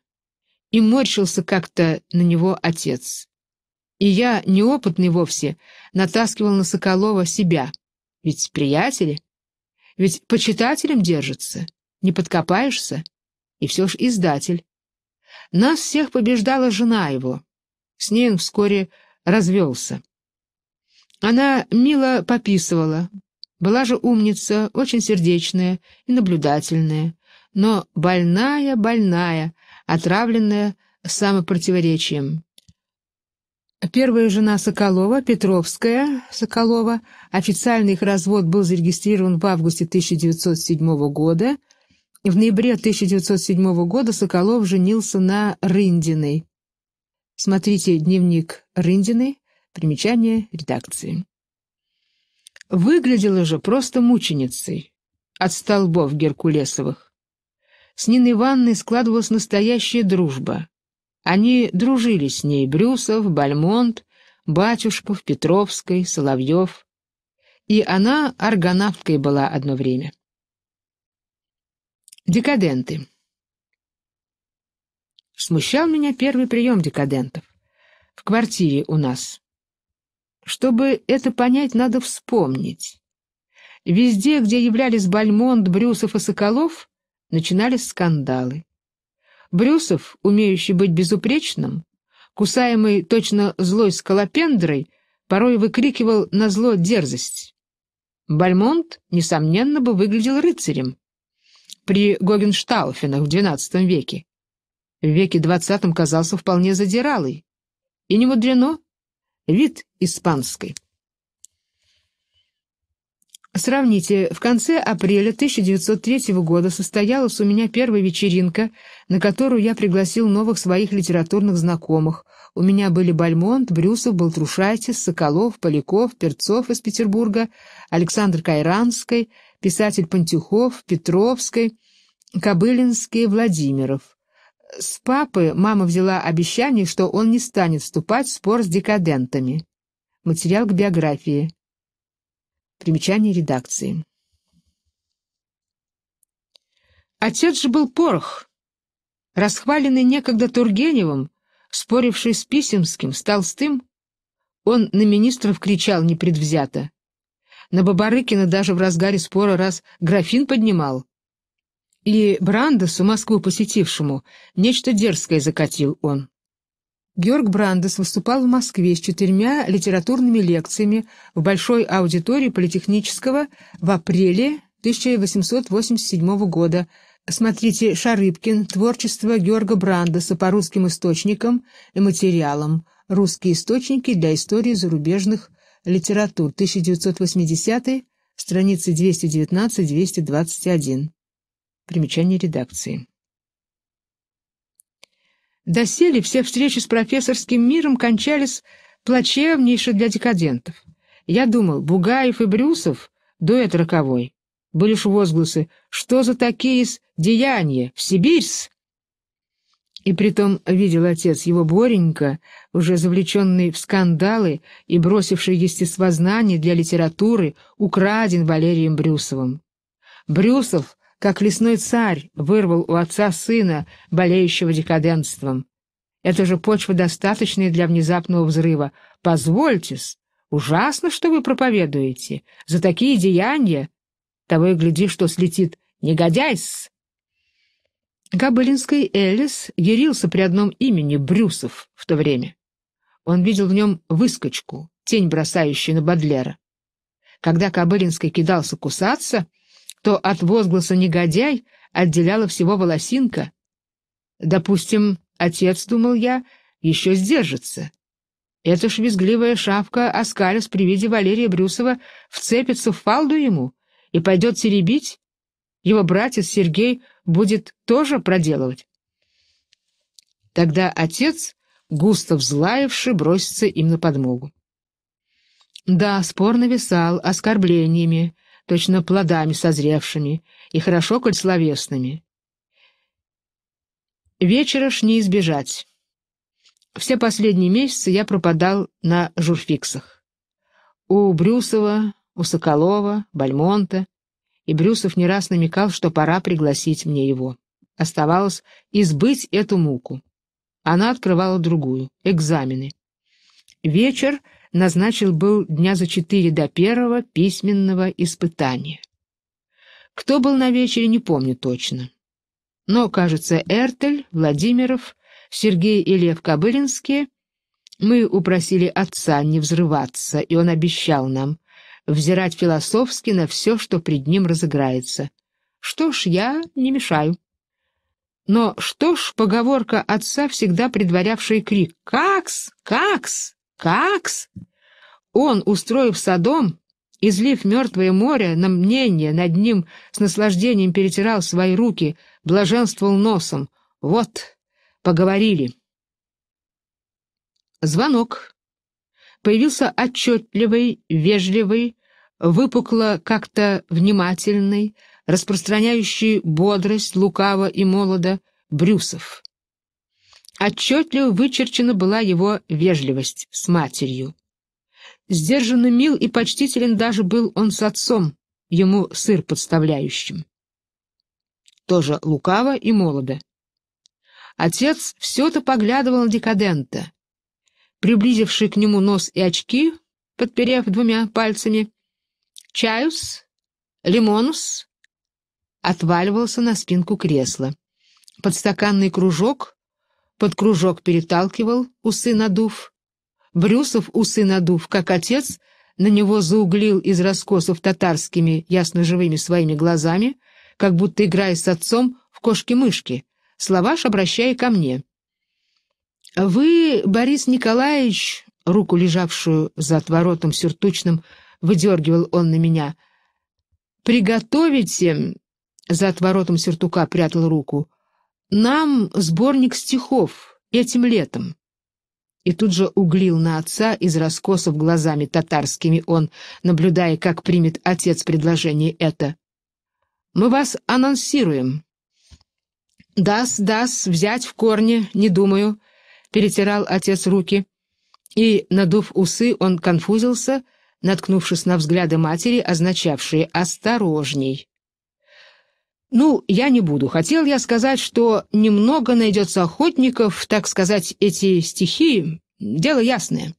И морщился как-то на него отец. И я, неопытный вовсе, натаскивал на Соколова себя. Ведь приятели, ведь почитателем держится, не подкопаешься. И все ж издатель. Нас всех побеждала жена его. С ней он вскоре развелся. Она мило пописывала. Была же умница, очень сердечная и наблюдательная, но больная-больная, отравленная самопротиворечием. Первая жена Соколова, Петровская Соколова, официальный их развод был зарегистрирован в августе 1907 года. В ноябре 1907 года Соколов женился на Рындиной. Смотрите дневник Рындиной, Примечание редакции. Выглядела же просто мученицей от столбов Геркулесовых. С Ниной Ивановной складывалась настоящая дружба. Они дружили с ней Брюсов, Бальмонт, Батюшков, Петровской, Соловьев. И она аргонавткой была одно время. Декаденты. Смущал меня первый прием декадентов. В квартире у нас. Чтобы это понять, надо вспомнить. Везде, где являлись Бальмонт, Брюсов и Соколов, начинались скандалы. Брюсов, умеющий быть безупречным, кусаемый точно злой скалопендрой, порой выкрикивал на зло дерзость. Бальмонт, несомненно, бы выглядел рыцарем при Гогенштауфенах в XII веке. В веке XX казался вполне задиралой. И не мудрено, Вид испанской. Сравните, в конце апреля 1903 года состоялась у меня первая вечеринка, на которую я пригласил новых своих литературных знакомых. У меня были Бальмонт, Брюсов, Балтрушайтис, Соколов, Поляков, Перцов из Петербурга, Александр Кайранский, писатель Пантюхов, Петровский, Кобылинский, Владимиров. С папы мама взяла обещание, что он не станет вступать в спор с декадентами. Материал к биографии. Примечание редакции. Отец же был Порох, расхваленный некогда Тургеневым, споривший с Писемским, с Толстым. Он на министров кричал непредвзято. На Бабарыкина даже в разгаре спора раз графин поднимал. И Брандесу, Москву посетившему, нечто дерзкое закатил он. Георг Брандес выступал в Москве с четырьмя литературными лекциями в Большой аудитории Политехнического в апреле 1887 года. Смотрите «Шарыпкин. Творчество Георга Брандеса по русским источникам и материалам. Русские источники для истории зарубежных литератур. 1980 страницы 219-221. Примечание редакции. Доселе все встречи с профессорским миром кончались плачевнейше для декадентов. Я думал, Бугаев и Брюсов — дуэт роковой. Были ж возгласы «Что за такие деяния? В сибирь И притом видел отец его Боренька, уже завлеченный в скандалы и бросивший естествознание для литературы, украден Валерием Брюсовым. Брюсов как лесной царь вырвал у отца сына, болеющего декаденством. Это же почва достаточная для внезапного взрыва. Позвольтесь, ужасно, что вы проповедуете. За такие деяния того и гляди, что слетит. Негодяйс! Габылинский Элис ярился при одном имени Брюсов в то время. Он видел в нем выскочку, тень, бросающую на Бадлера. Когда Кобылинский кидался кусаться, что от возгласа «негодяй» отделяла всего волосинка. Допустим, отец, думал я, еще сдержится. Эта ж визгливая шавка Аскалис при виде Валерия Брюсова вцепится в фалду ему и пойдет теребить. Его братец Сергей будет тоже проделывать. Тогда отец, густо взлаивши, бросится им на подмогу. Да, спор нависал оскорблениями, точно плодами созревшими, и хорошо, коль словесными. Вечера ж не избежать. Все последние месяцы я пропадал на журфиксах. У Брюсова, у Соколова, Бальмонта, и Брюсов не раз намекал, что пора пригласить мне его. Оставалось избыть эту муку. Она открывала другую — экзамены. Вечер — назначил был дня за четыре до первого письменного испытания. Кто был на вечере, не помню точно. Но, кажется, Эртель, Владимиров, Сергей и Лев Кобылинские мы упросили отца не взрываться, и он обещал нам взирать философски на все, что пред ним разыграется. Что ж, я не мешаю. Но что ж, поговорка отца, всегда предварявшая крик «Какс! Какс! Какс!» Он, устроив садом, излив мертвое море на мнение, над ним с наслаждением перетирал свои руки, блаженствовал носом. Вот, поговорили. Звонок. Появился отчетливый, вежливый, выпукло как-то внимательный, распространяющий бодрость, лукаво и молодо, Брюсов. Отчетливо вычерчена была его вежливость с матерью. Сдержанно мил и почтителен даже был он с отцом, ему сыр подставляющим. Тоже лукаво и молодо. Отец все-то поглядывал на декадента. Приблизивший к нему нос и очки, подперев двумя пальцами, «Чаюс? Лимонус?» отваливался на спинку кресла. Подстаканный кружок, под кружок переталкивал, усы надув, Брюсов, усы надув, как отец, на него зауглил из раскосов татарскими, ясно-живыми своими глазами, как будто играя с отцом в кошки-мышки, Словаш обращая ко мне. «Вы, Борис Николаевич, руку, лежавшую за отворотом сюртучным, выдергивал он на меня, приготовите...» За отворотом сюртука прятал руку. «Нам сборник стихов этим летом» и тут же углил на отца из раскосов глазами татарскими он, наблюдая, как примет отец предложение это. «Мы вас анонсируем». «Дас, дас, взять в корне, не думаю», — перетирал отец руки. И, надув усы, он конфузился, наткнувшись на взгляды матери, означавшие «осторожней». Ну, я не буду. Хотел я сказать, что немного найдется охотников, так сказать, эти стихи. Дело ясное.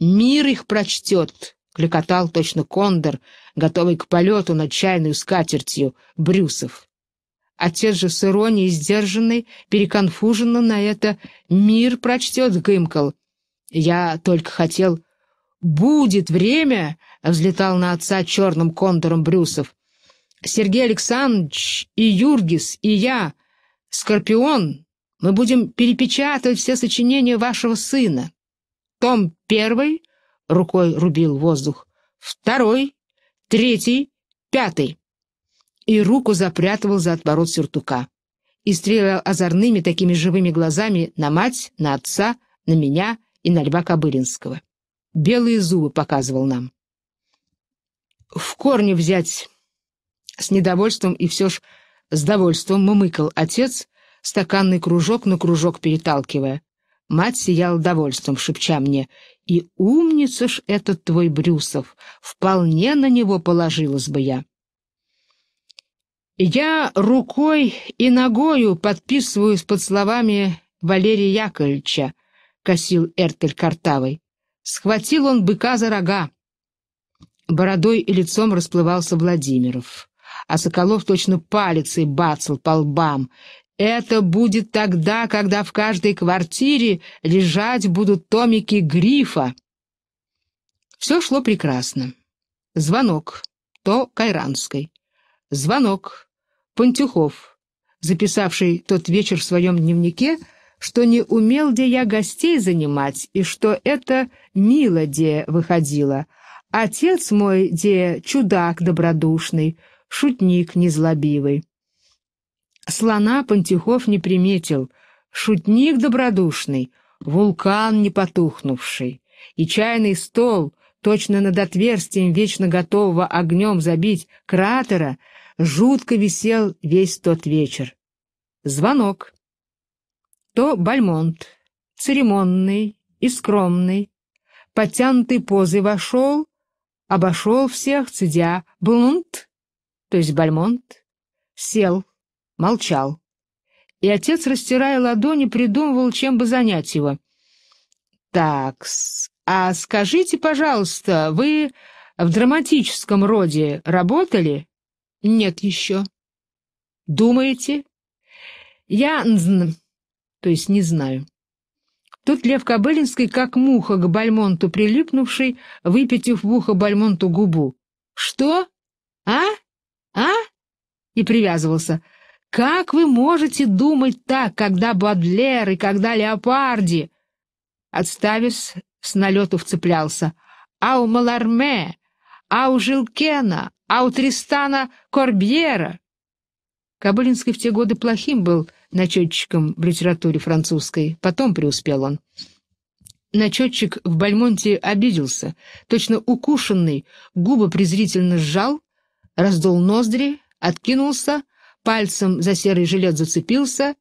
«Мир их прочтет», — кликотал точно кондор, готовый к полету над чайную скатертью, Брюсов. Отец же с иронией сдержанной, переконфуженно на это «Мир прочтет», — гымкал. Я только хотел «Будет время», — взлетал на отца черным кондором Брюсов. Сергей Александрович, и Юргис, и я, Скорпион, мы будем перепечатывать все сочинения вашего сына. Том первый рукой рубил воздух, второй, третий, пятый. И руку запрятывал за отворот сюртука. И стрелял озорными такими живыми глазами на мать, на отца, на меня и на Льва Кобылинского. Белые зубы показывал нам. В корне взять с недовольством и все ж с довольством мымыкал отец, стаканный кружок на кружок переталкивая. Мать сияла довольством, шепча мне, «И умница ж этот твой Брюсов! Вполне на него положилась бы я!» Я рукой и ногою подписываюсь под словами Валерия Яковлевича, косил Эртель картавый. Схватил он быка за рога. Бородой и лицом расплывался Владимиров а Соколов точно палицей бацал по лбам. Это будет тогда, когда в каждой квартире лежать будут томики грифа. Все шло прекрасно. Звонок. То Кайранской. Звонок. Пантюхов, записавший тот вечер в своем дневнике, что не умел где я гостей занимать, и что это мило где выходило. Отец мой где чудак добродушный — шутник незлобивый. Слона Пантюхов не приметил, шутник добродушный, вулкан не потухнувший, и чайный стол, точно над отверстием вечно готового огнем забить кратера, жутко висел весь тот вечер. Звонок. То Бальмонт, церемонный и скромный, подтянутой позой вошел, обошел всех, цедя «Блунт!» то есть Бальмонт, сел, молчал. И отец, растирая ладони, придумывал, чем бы занять его. Так, а скажите, пожалуйста, вы в драматическом роде работали?» «Нет еще». «Думаете?» «Я... то есть не знаю». Тут Лев Кобылинский, как муха к Бальмонту прилипнувший, выпитив в ухо Бальмонту губу. «Что? А?» А? И привязывался. Как вы можете думать так, когда Бадлер и когда Леопарди? Отставив, с налету вцеплялся. А у Маларме, а у Жилкена, а у Тристана Корбьера. Кобылинский в те годы плохим был начетчиком в литературе французской. Потом преуспел он. Начетчик в Бальмонте обиделся, точно укушенный, губы презрительно сжал, раздул ноздри, откинулся, пальцем за серый жилет зацепился,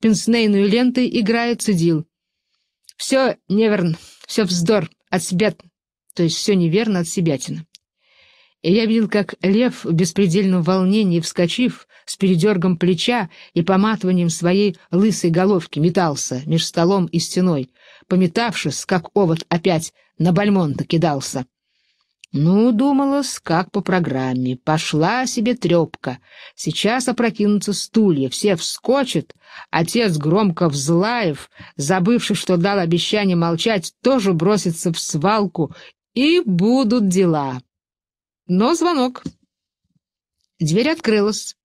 пенснейную лентой играя цедил. «Все неверно, все вздор, от себя, то есть все неверно от себятина». И я видел, как лев в беспредельном волнении, вскочив, с передергом плеча и поматыванием своей лысой головки метался меж столом и стеной, пометавшись, как овод опять на Бальмонта кидался. Ну, думалось, как по программе. Пошла себе трепка. Сейчас опрокинутся стулья, все вскочат. Отец громко взлаев, забывший, что дал обещание молчать, тоже бросится в свалку, и будут дела. Но звонок. Дверь открылась.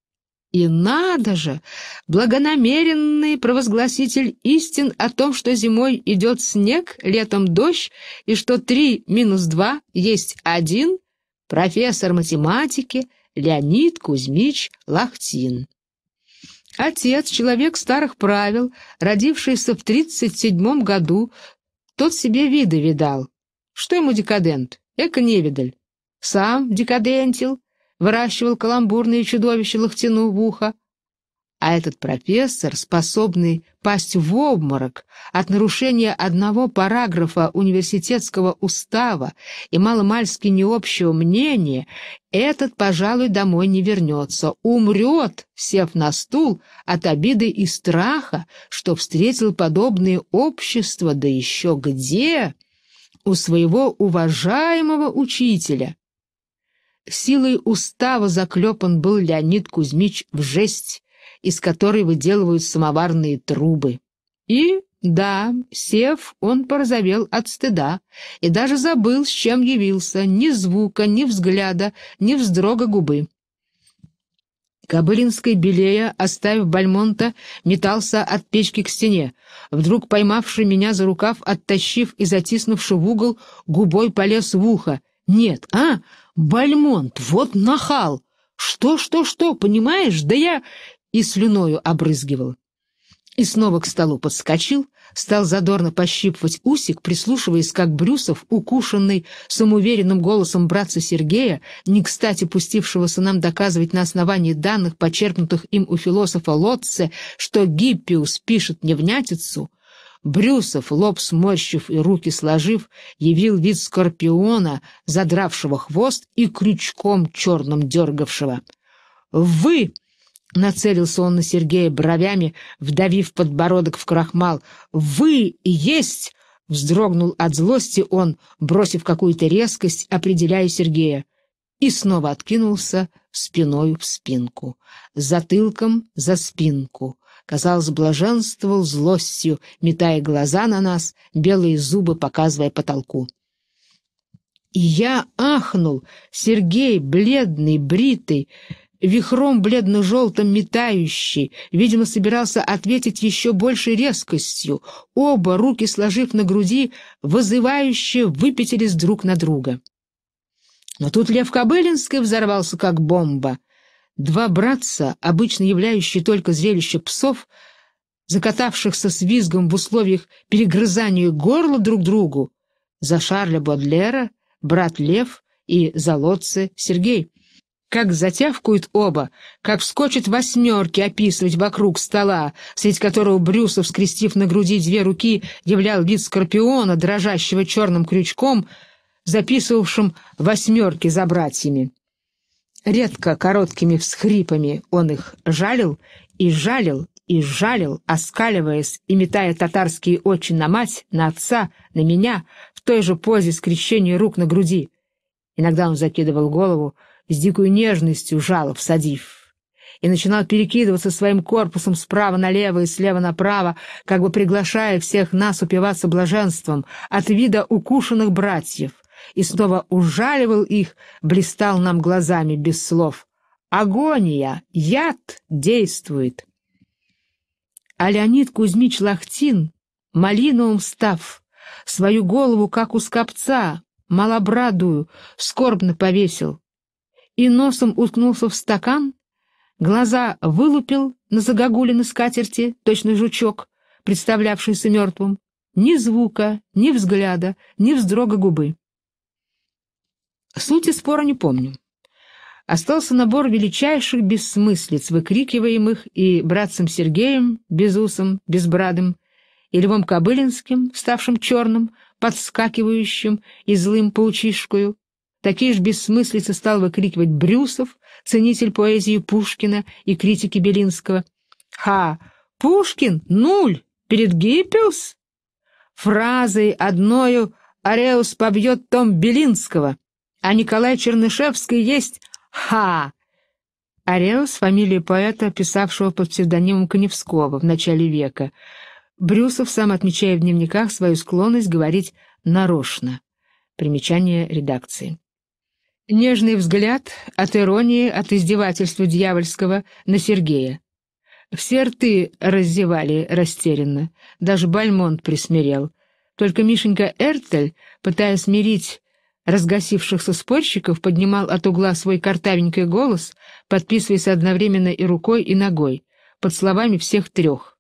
И надо же, благонамеренный провозгласитель истин о том, что зимой идет снег, летом дождь, и что 3 минус 2 есть 1, профессор математики Леонид Кузьмич Лахтин. Отец, человек старых правил, родившийся в 37 году, тот себе виды видал. Что ему декадент? Эко невидаль. Сам декадентил, выращивал каламбурные чудовища лохтяну в А этот профессор, способный пасть в обморок от нарушения одного параграфа университетского устава и маломальски необщего мнения, этот, пожалуй, домой не вернется, умрет, сев на стул от обиды и страха, что встретил подобные общества, да еще где, у своего уважаемого учителя. Силой устава заклепан был Леонид Кузьмич в жесть, из которой выделывают самоварные трубы. И, да, сев, он порозовел от стыда и даже забыл, с чем явился, ни звука, ни взгляда, ни вздрога губы. Кобылинской белея, оставив Бальмонта, метался от печки к стене. Вдруг поймавший меня за рукав, оттащив и затиснувши в угол, губой полез в ухо. «Нет, а? Бальмонт, вот нахал! Что-что-что, понимаешь? Да я...» И слюною обрызгивал. И снова к столу подскочил, стал задорно пощипывать усик, прислушиваясь, как Брюсов, укушенный самоуверенным голосом братца Сергея, не кстати пустившегося нам доказывать на основании данных, почерпнутых им у философа Лотце, что Гиппиус пишет невнятицу, Брюсов, лоб сморщив и руки сложив, явил вид скорпиона, задравшего хвост и крючком черным дергавшего. «Вы!» — нацелился он на Сергея бровями, вдавив подбородок в крахмал. «Вы есть!» — вздрогнул от злости он, бросив какую-то резкость, определяя Сергея и снова откинулся спиной в спинку, затылком за спинку, казалось, блаженствовал злостью, метая глаза на нас, белые зубы показывая потолку. И я ахнул, Сергей, бледный, бритый, вихром бледно-желтым метающий, видимо, собирался ответить еще большей резкостью. Оба, руки сложив на груди, вызывающе выпятились друг на друга. Но тут Лев Кобылинский взорвался, как бомба — Два братца, обычно являющие только зрелище псов, закатавшихся с визгом в условиях перегрызания горла друг другу, за Шарля Бодлера, брат Лев и за Лотце Сергей. Как затявкают оба, как вскочат восьмерки описывать вокруг стола, среди которого Брюсов, скрестив на груди две руки, являл вид скорпиона, дрожащего черным крючком, записывавшим восьмерки за братьями. Редко короткими всхрипами он их жалил и жалил и жалил, оскаливаясь и метая татарские очи на мать, на отца, на меня, в той же позе скрещения рук на груди. Иногда он закидывал голову, с дикой нежностью жалоб садив, и начинал перекидываться своим корпусом справа налево и слева направо, как бы приглашая всех нас упиваться блаженством от вида укушенных братьев и снова ужаливал их, блистал нам глазами без слов. Агония, яд действует. А Леонид Кузьмич Лахтин, малиновым став, свою голову, как у скопца, малобрадую, скорбно повесил и носом уткнулся в стакан, глаза вылупил на загогулиной скатерти, точно жучок, представлявшийся мертвым, ни звука, ни взгляда, ни вздрога губы. Сути спора не помню. Остался набор величайших бессмыслиц, выкрикиваемых и братцем Сергеем, безусом, безбрадым, и Львом Кобылинским, ставшим черным, подскакивающим и злым паучишкою. Такие же бессмыслицы стал выкрикивать Брюсов, ценитель поэзии Пушкина и критики Белинского. «Ха! Пушкин! Нуль! Перед Гиппиус!» Фразой одною Ареус побьет Том Белинского. А Николай Чернышевский есть... Ха! Ареус — фамилия поэта, писавшего под псевдонимом Коневского в начале века. Брюсов сам отмечает в дневниках свою склонность говорить «нарочно». Примечание редакции. Нежный взгляд от иронии, от издевательства дьявольского на Сергея. Все рты раздевали растерянно, даже Бальмонт присмирел. Только Мишенька Эртель, пытаясь смирить разгасившихся спорщиков поднимал от угла свой картавенький голос, подписываясь одновременно и рукой, и ногой, под словами всех трех.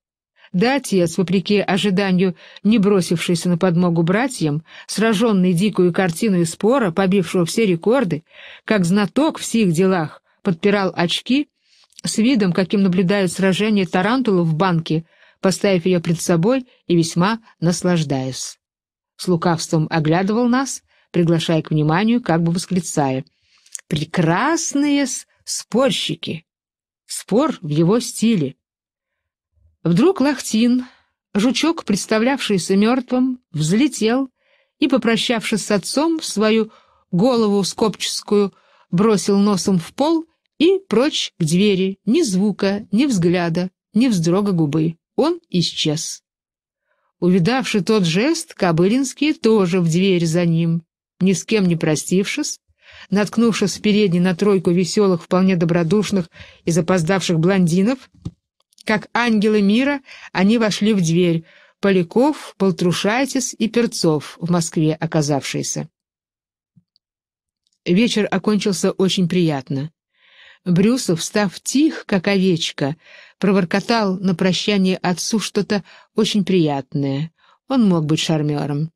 Да отец, вопреки ожиданию, не бросившийся на подмогу братьям, сраженный дикую картиной спора, побившего все рекорды, как знаток в сих делах, подпирал очки с видом, каким наблюдают сражение тарантула в банке, поставив ее пред собой и весьма наслаждаясь. С лукавством оглядывал нас — приглашая к вниманию, как бы восклицая. «Прекрасные спорщики!» Спор в его стиле. Вдруг Лахтин, жучок, представлявшийся мертвым, взлетел и, попрощавшись с отцом, свою голову скопческую бросил носом в пол и прочь к двери, ни звука, ни взгляда, ни вздрога губы. Он исчез. Увидавший тот жест, Кобылинский тоже в дверь за ним ни с кем не простившись, наткнувшись в на тройку веселых, вполне добродушных и запоздавших блондинов, как ангелы мира, они вошли в дверь, Поляков, Полтрушайтис и Перцов в Москве оказавшиеся. Вечер окончился очень приятно. Брюсов, став тих, как овечка, проворкотал на прощание отцу что-то очень приятное. Он мог быть шармером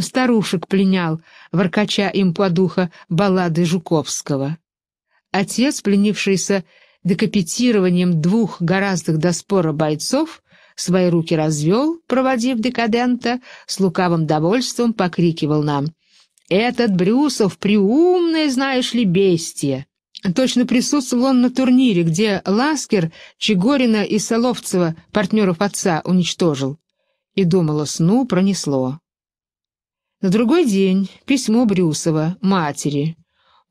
старушек пленял, воркача им по духа баллады Жуковского. Отец, пленившийся декапитированием двух гораздых до спора бойцов, свои руки развел, проводив декадента, с лукавым довольством покрикивал нам. «Этот Брюсов приумное, знаешь ли, бестие!» Точно присутствовал он на турнире, где Ласкер, Чегорина и Соловцева, партнеров отца, уничтожил. И думала, сну пронесло. На другой день письмо Брюсова, матери.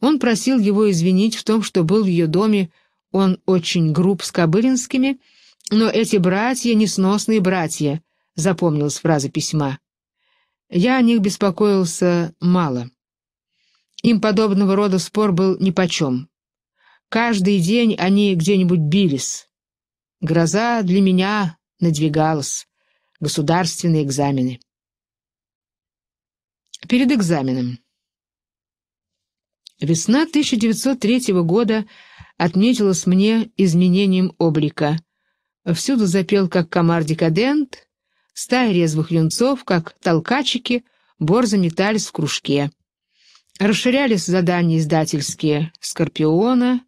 Он просил его извинить в том, что был в ее доме, он очень груб с Кобылинскими, но эти братья — несносные братья, — запомнилась фраза письма. Я о них беспокоился мало. Им подобного рода спор был нипочем. Каждый день они где-нибудь бились. Гроза для меня надвигалась. Государственные экзамены перед экзаменом. Весна 1903 года отметилась мне изменением облика. Всюду запел, как комар-декадент, стая резвых юнцов, как толкачики, борзо метались в кружке. Расширялись задания издательские «Скорпиона»,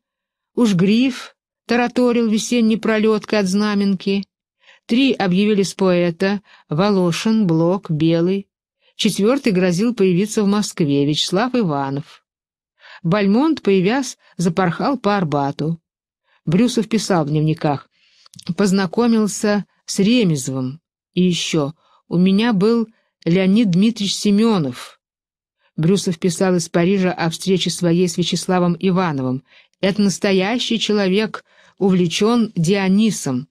«Уж гриф», тараторил весенней пролеткой от знаменки. Три объявились поэта — Волошин, Блок, Белый, Четвертый грозил появиться в Москве, Вячеслав Иванов. Бальмонт, появясь, запорхал по Арбату. Брюсов писал в дневниках. Познакомился с Ремезовым. И еще. У меня был Леонид Дмитриевич Семенов. Брюсов писал из Парижа о встрече своей с Вячеславом Ивановым. «Это настоящий человек, увлечен Дионисом.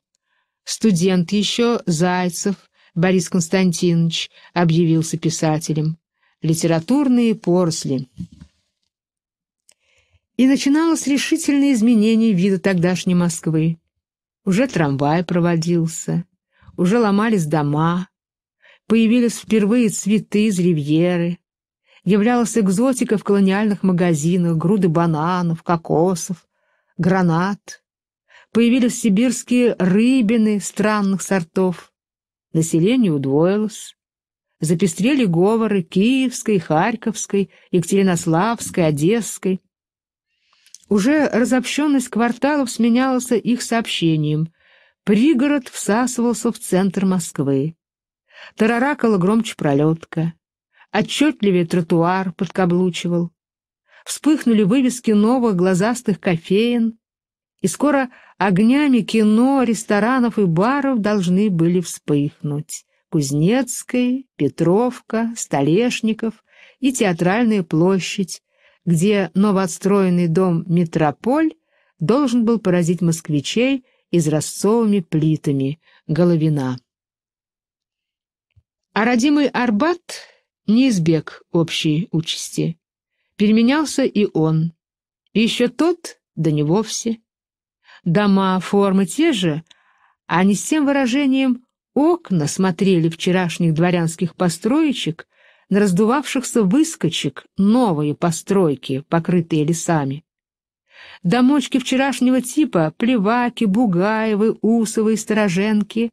Студент еще, Зайцев, Борис Константинович объявился писателем. Литературные поросли. И начиналось решительное изменение вида тогдашней Москвы. Уже трамвай проводился, уже ломались дома, появились впервые цветы из ривьеры, являлась экзотика в колониальных магазинах, груды бананов, кокосов, гранат. Появились сибирские рыбины странных сортов — население удвоилось. Запестрели говоры Киевской, Харьковской, Екатеринославской, Одесской. Уже разобщенность кварталов сменялась их сообщением. Пригород всасывался в центр Москвы. Тараракала громче пролетка. Отчетливее тротуар подкаблучивал. Вспыхнули вывески новых глазастых кофеин, и скоро огнями кино, ресторанов и баров должны были вспыхнуть. Кузнецкая, Петровка, Столешников и Театральная площадь, где новоотстроенный дом «Метрополь» должен был поразить москвичей изразцовыми плитами Головина. А родимый Арбат не избег общей участи. Переменялся и он. И еще тот, да него вовсе дома формы те же, а не с тем выражением «окна» смотрели вчерашних дворянских построечек на раздувавшихся выскочек новые постройки, покрытые лесами. Домочки вчерашнего типа — Плеваки, Бугаевы, усовые Стороженки.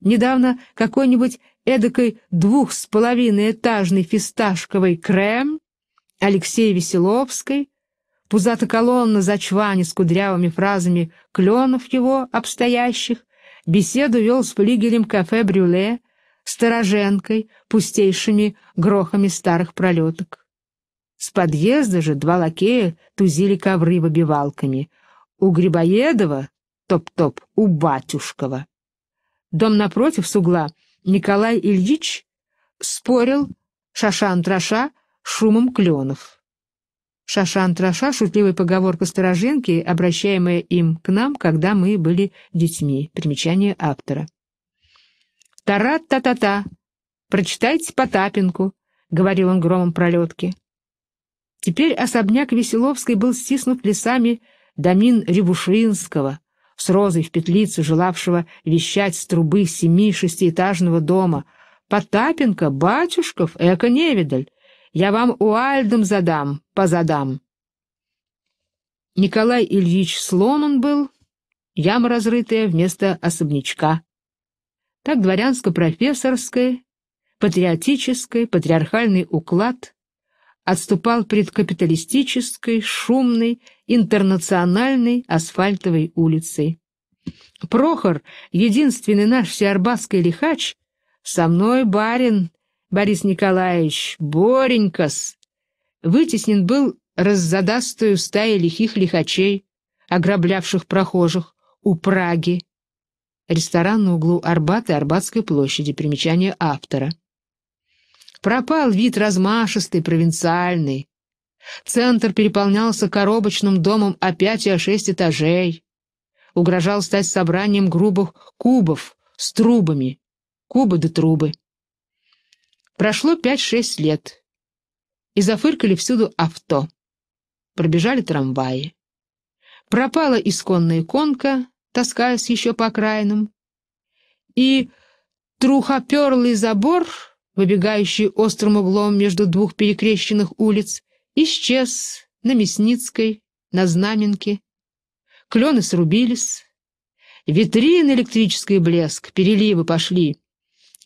Недавно какой-нибудь эдакой двух с половиной этажной фисташковой крем Алексея Веселовской — Пузата колонна за чвани с кудрявыми фразами кленов его обстоящих, беседу вел с флигелем кафе «Брюле», стороженкой, пустейшими грохами старых пролеток. С подъезда же два лакея тузили ковры выбивалками. У Грибоедова, топ-топ, у Батюшкова. Дом напротив с угла Николай Ильич спорил, шашан-траша, шумом кленов шашан-траша, шутливая поговорка стороженки, обращаемая им к нам, когда мы были детьми. Примечание автора. «Тара-та-та-та! Прочитайте Потапенку!» — говорил он громом пролетки. Теперь особняк Веселовской был стиснут лесами домин Рябушинского, с розой в петлице, желавшего вещать с трубы семи-шестиэтажного дома. «Потапенко, батюшков, эко-невидаль!» Я вам уальдом задам, позадам. Николай Ильич слон он был, яма разрытая вместо особнячка. Так дворянско-профессорской, патриотической, патриархальный уклад отступал пред капиталистической, шумной, интернациональной асфальтовой улицей. Прохор, единственный наш сиарбасский лихач, со мной барин — Борис Николаевич, Боренькас, вытеснен был раззадастую стаей лихих лихачей, ограблявших прохожих у Праги. Ресторан на углу Арбата и Арбатской площади, примечание автора. Пропал вид размашистый, провинциальный. Центр переполнялся коробочным домом о пять о шесть этажей. Угрожал стать собранием грубых кубов с трубами. Кубы да трубы. Прошло 5-6 лет, и зафыркали всюду авто. Пробежали трамваи. Пропала исконная иконка, таскаясь еще по окраинам. И трухоперлый забор, выбегающий острым углом между двух перекрещенных улиц, исчез на Мясницкой, на Знаменке. Клены срубились. Витрины электрический блеск, переливы пошли.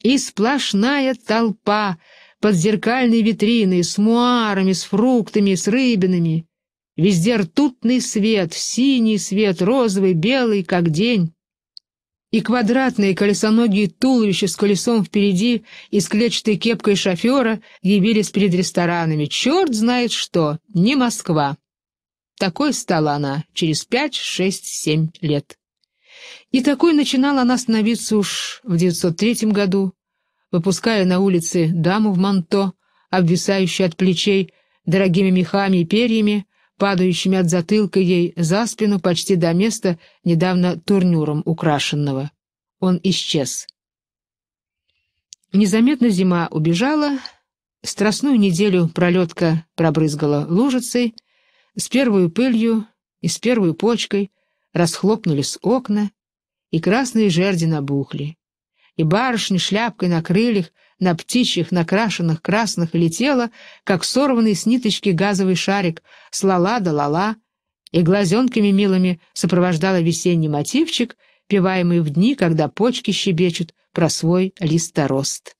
И сплошная толпа под зеркальной витриной, с муарами, с фруктами, с рыбинами. Везде ртутный свет, синий свет, розовый, белый, как день. И квадратные колесоногие туловища с колесом впереди и с клетчатой кепкой шофера явились перед ресторанами. Черт знает что, не Москва. Такой стала она через пять, шесть, семь лет. И такой начинала она становиться уж в 903 году, выпуская на улице даму в манто, обвисающую от плечей дорогими мехами и перьями, падающими от затылка ей за спину почти до места, недавно турнюром украшенного. Он исчез. Незаметно зима убежала, страстную неделю пролетка пробрызгала лужицей, с первой пылью и с первой почкой, расхлопнулись окна, и красные жерди набухли. И барышня шляпкой на крыльях, на птичьих, накрашенных красных летела, как сорванный с ниточки газовый шарик, слала да лала, и глазенками милыми сопровождала весенний мотивчик, певаемый в дни, когда почки щебечут про свой листорост.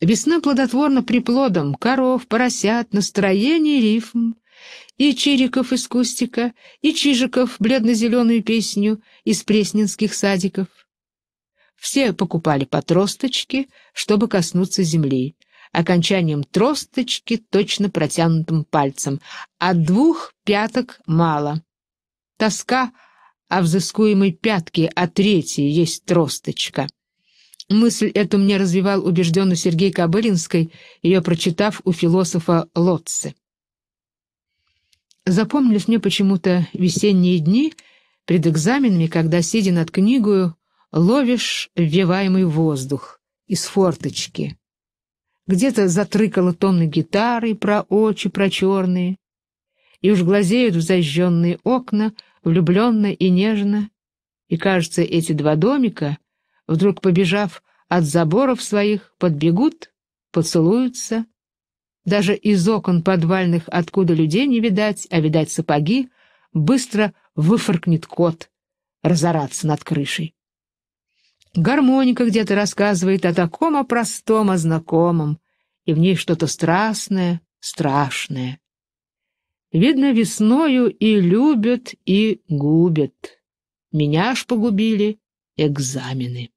Весна плодотворна приплодом коров, поросят, настроение рифм, и Чириков из Кустика, и Чижиков бледно-зеленую песню из пресненских садиков. Все покупали по тросточке, чтобы коснуться земли, окончанием тросточки точно протянутым пальцем, а двух пяток мало. Тоска о а взыскуемой пятке, а третьей есть тросточка. Мысль эту мне развивал убежденный Сергей Кобылинской, ее прочитав у философа Лотце. Запомнились мне почему-то весенние дни перед экзаменами, когда, сидя над книгою, ловишь ввиваемый воздух из форточки. Где-то затрыкало тонны гитары про очи, про черные, и уж глазеют в зажженные окна, влюбленно и нежно, и, кажется, эти два домика, вдруг побежав от заборов своих, подбегут, поцелуются, даже из окон подвальных, откуда людей не видать, а видать сапоги, быстро выфоркнет кот, разораться над крышей. Гармоника где-то рассказывает о таком, о простом, о знакомом, и в ней что-то страстное, страшное. Видно, весною и любят, и губят. Меня ж погубили экзамены.